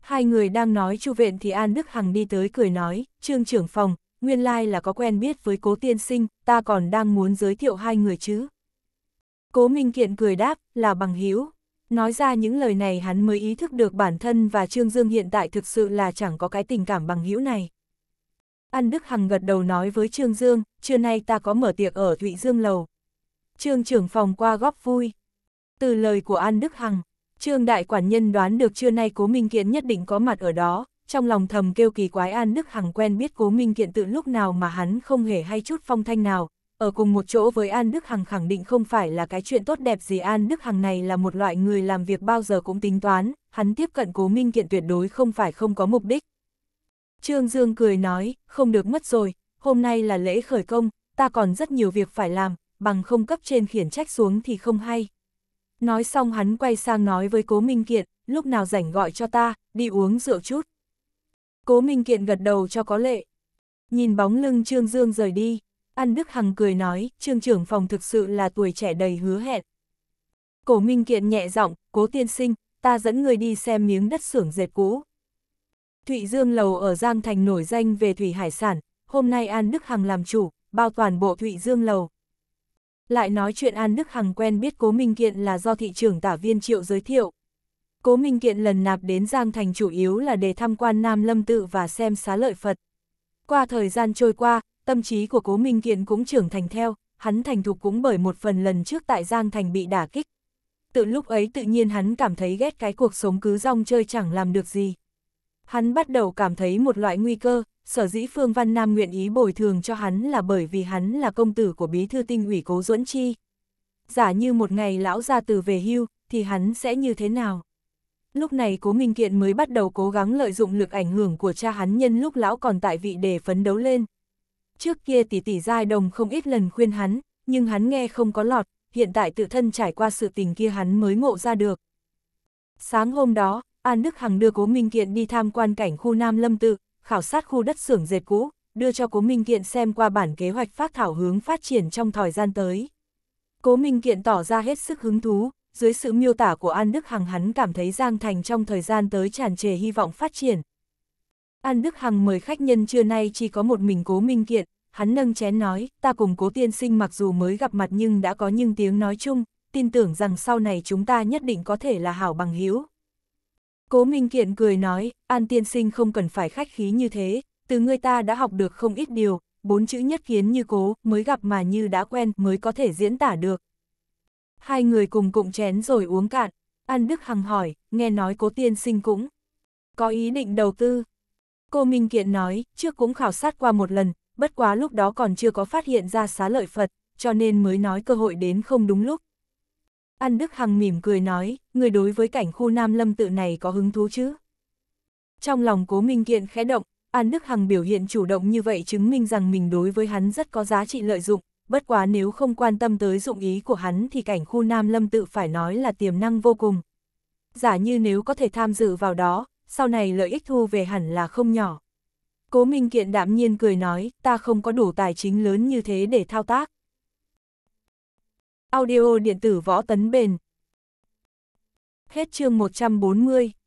A: Hai người đang nói chu viện thì An Đức Hằng đi tới cười nói, Trương trưởng phòng, nguyên lai là có quen biết với cố tiên sinh, ta còn đang muốn giới thiệu hai người chứ. Cố Minh Kiện cười đáp, là bằng hữu Nói ra những lời này hắn mới ý thức được bản thân và Trương Dương hiện tại thực sự là chẳng có cái tình cảm bằng hữu này. An Đức Hằng gật đầu nói với Trương Dương, trưa nay ta có mở tiệc ở Thụy Dương Lầu. Trương trưởng phòng qua góp vui. Từ lời của An Đức Hằng, Trương đại quản nhân đoán được trưa nay Cố Minh Kiện nhất định có mặt ở đó, trong lòng thầm kêu kỳ quái An Đức Hằng quen biết Cố Minh Kiện tự lúc nào mà hắn không hề hay chút phong thanh nào, ở cùng một chỗ với An Đức Hằng khẳng định không phải là cái chuyện tốt đẹp gì An Đức Hằng này là một loại người làm việc bao giờ cũng tính toán, hắn tiếp cận Cố Minh Kiện tuyệt đối không phải không có mục đích, Trương Dương cười nói, không được mất rồi, hôm nay là lễ khởi công, ta còn rất nhiều việc phải làm, bằng không cấp trên khiển trách xuống thì không hay. Nói xong hắn quay sang nói với Cố Minh Kiện, lúc nào rảnh gọi cho ta, đi uống rượu chút. Cố Minh Kiện gật đầu cho có lệ. Nhìn bóng lưng Trương Dương rời đi, An Đức Hằng cười nói, Trương trưởng phòng thực sự là tuổi trẻ đầy hứa hẹn. Cố Minh Kiện nhẹ giọng, Cố Tiên Sinh, ta dẫn người đi xem miếng đất xưởng dệt cũ. Thụy Dương Lầu ở Giang Thành nổi danh về thủy hải sản, hôm nay An Đức Hằng làm chủ, bao toàn bộ Thụy Dương Lầu. Lại nói chuyện An Đức Hằng quen biết Cố Minh Kiện là do thị trưởng tả viên triệu giới thiệu. Cố Minh Kiện lần nạp đến Giang Thành chủ yếu là để tham quan Nam Lâm Tự và xem xá lợi Phật. Qua thời gian trôi qua, tâm trí của Cố Minh Kiện cũng trưởng thành theo, hắn thành thục cũng bởi một phần lần trước tại Giang Thành bị đả kích. Từ lúc ấy tự nhiên hắn cảm thấy ghét cái cuộc sống cứ rong chơi chẳng làm được gì hắn bắt đầu cảm thấy một loại nguy cơ, sở dĩ Phương Văn Nam nguyện ý bồi thường cho hắn là bởi vì hắn là công tử của bí thư tinh ủy cố duẫn chi. Giả như một ngày lão ra từ về hưu, thì hắn sẽ như thế nào? Lúc này cố Minh Kiện mới bắt đầu cố gắng lợi dụng lực ảnh hưởng của cha hắn nhân lúc lão còn tại vị để phấn đấu lên. Trước kia tỷ tỷ giai đồng không ít lần khuyên hắn, nhưng hắn nghe không có lọt, hiện tại tự thân trải qua sự tình kia hắn mới ngộ ra được. Sáng hôm đó, An Đức Hằng đưa Cố Minh Kiện đi tham quan cảnh khu Nam Lâm Tự, khảo sát khu đất xưởng dệt cũ, đưa cho Cố Minh Kiện xem qua bản kế hoạch phát thảo hướng phát triển trong thời gian tới. Cố Minh Kiện tỏ ra hết sức hứng thú, dưới sự miêu tả của An Đức Hằng hắn cảm thấy Giang Thành trong thời gian tới tràn trề hy vọng phát triển. An Đức Hằng mời khách nhân trưa nay chỉ có một mình Cố Minh Kiện, hắn nâng chén nói, ta cùng Cố Tiên Sinh mặc dù mới gặp mặt nhưng đã có những tiếng nói chung, tin tưởng rằng sau này chúng ta nhất định có thể là hảo bằng hữu Cố Minh Kiện cười nói, An tiên sinh không cần phải khách khí như thế, từ người ta đã học được không ít điều, bốn chữ nhất kiến như cố, mới gặp mà như đã quen mới có thể diễn tả được. Hai người cùng cụng chén rồi uống cạn, An Đức Hằng hỏi, nghe nói cố tiên sinh cũng có ý định đầu tư. Cô Minh Kiện nói, trước cũng khảo sát qua một lần, bất quá lúc đó còn chưa có phát hiện ra xá lợi Phật, cho nên mới nói cơ hội đến không đúng lúc. An Đức Hằng mỉm cười nói, người đối với cảnh khu Nam Lâm tự này có hứng thú chứ? Trong lòng cố minh kiện khẽ động, An Đức Hằng biểu hiện chủ động như vậy chứng minh rằng mình đối với hắn rất có giá trị lợi dụng, bất quá nếu không quan tâm tới dụng ý của hắn thì cảnh khu Nam Lâm tự phải nói là tiềm năng vô cùng. Giả như nếu có thể tham dự vào đó, sau này lợi ích thu về hẳn là không nhỏ. Cố Minh Kiện đạm nhiên cười nói, ta không có đủ tài chính lớn như thế để thao tác. Audio điện tử võ tấn bền. Hết chương 140.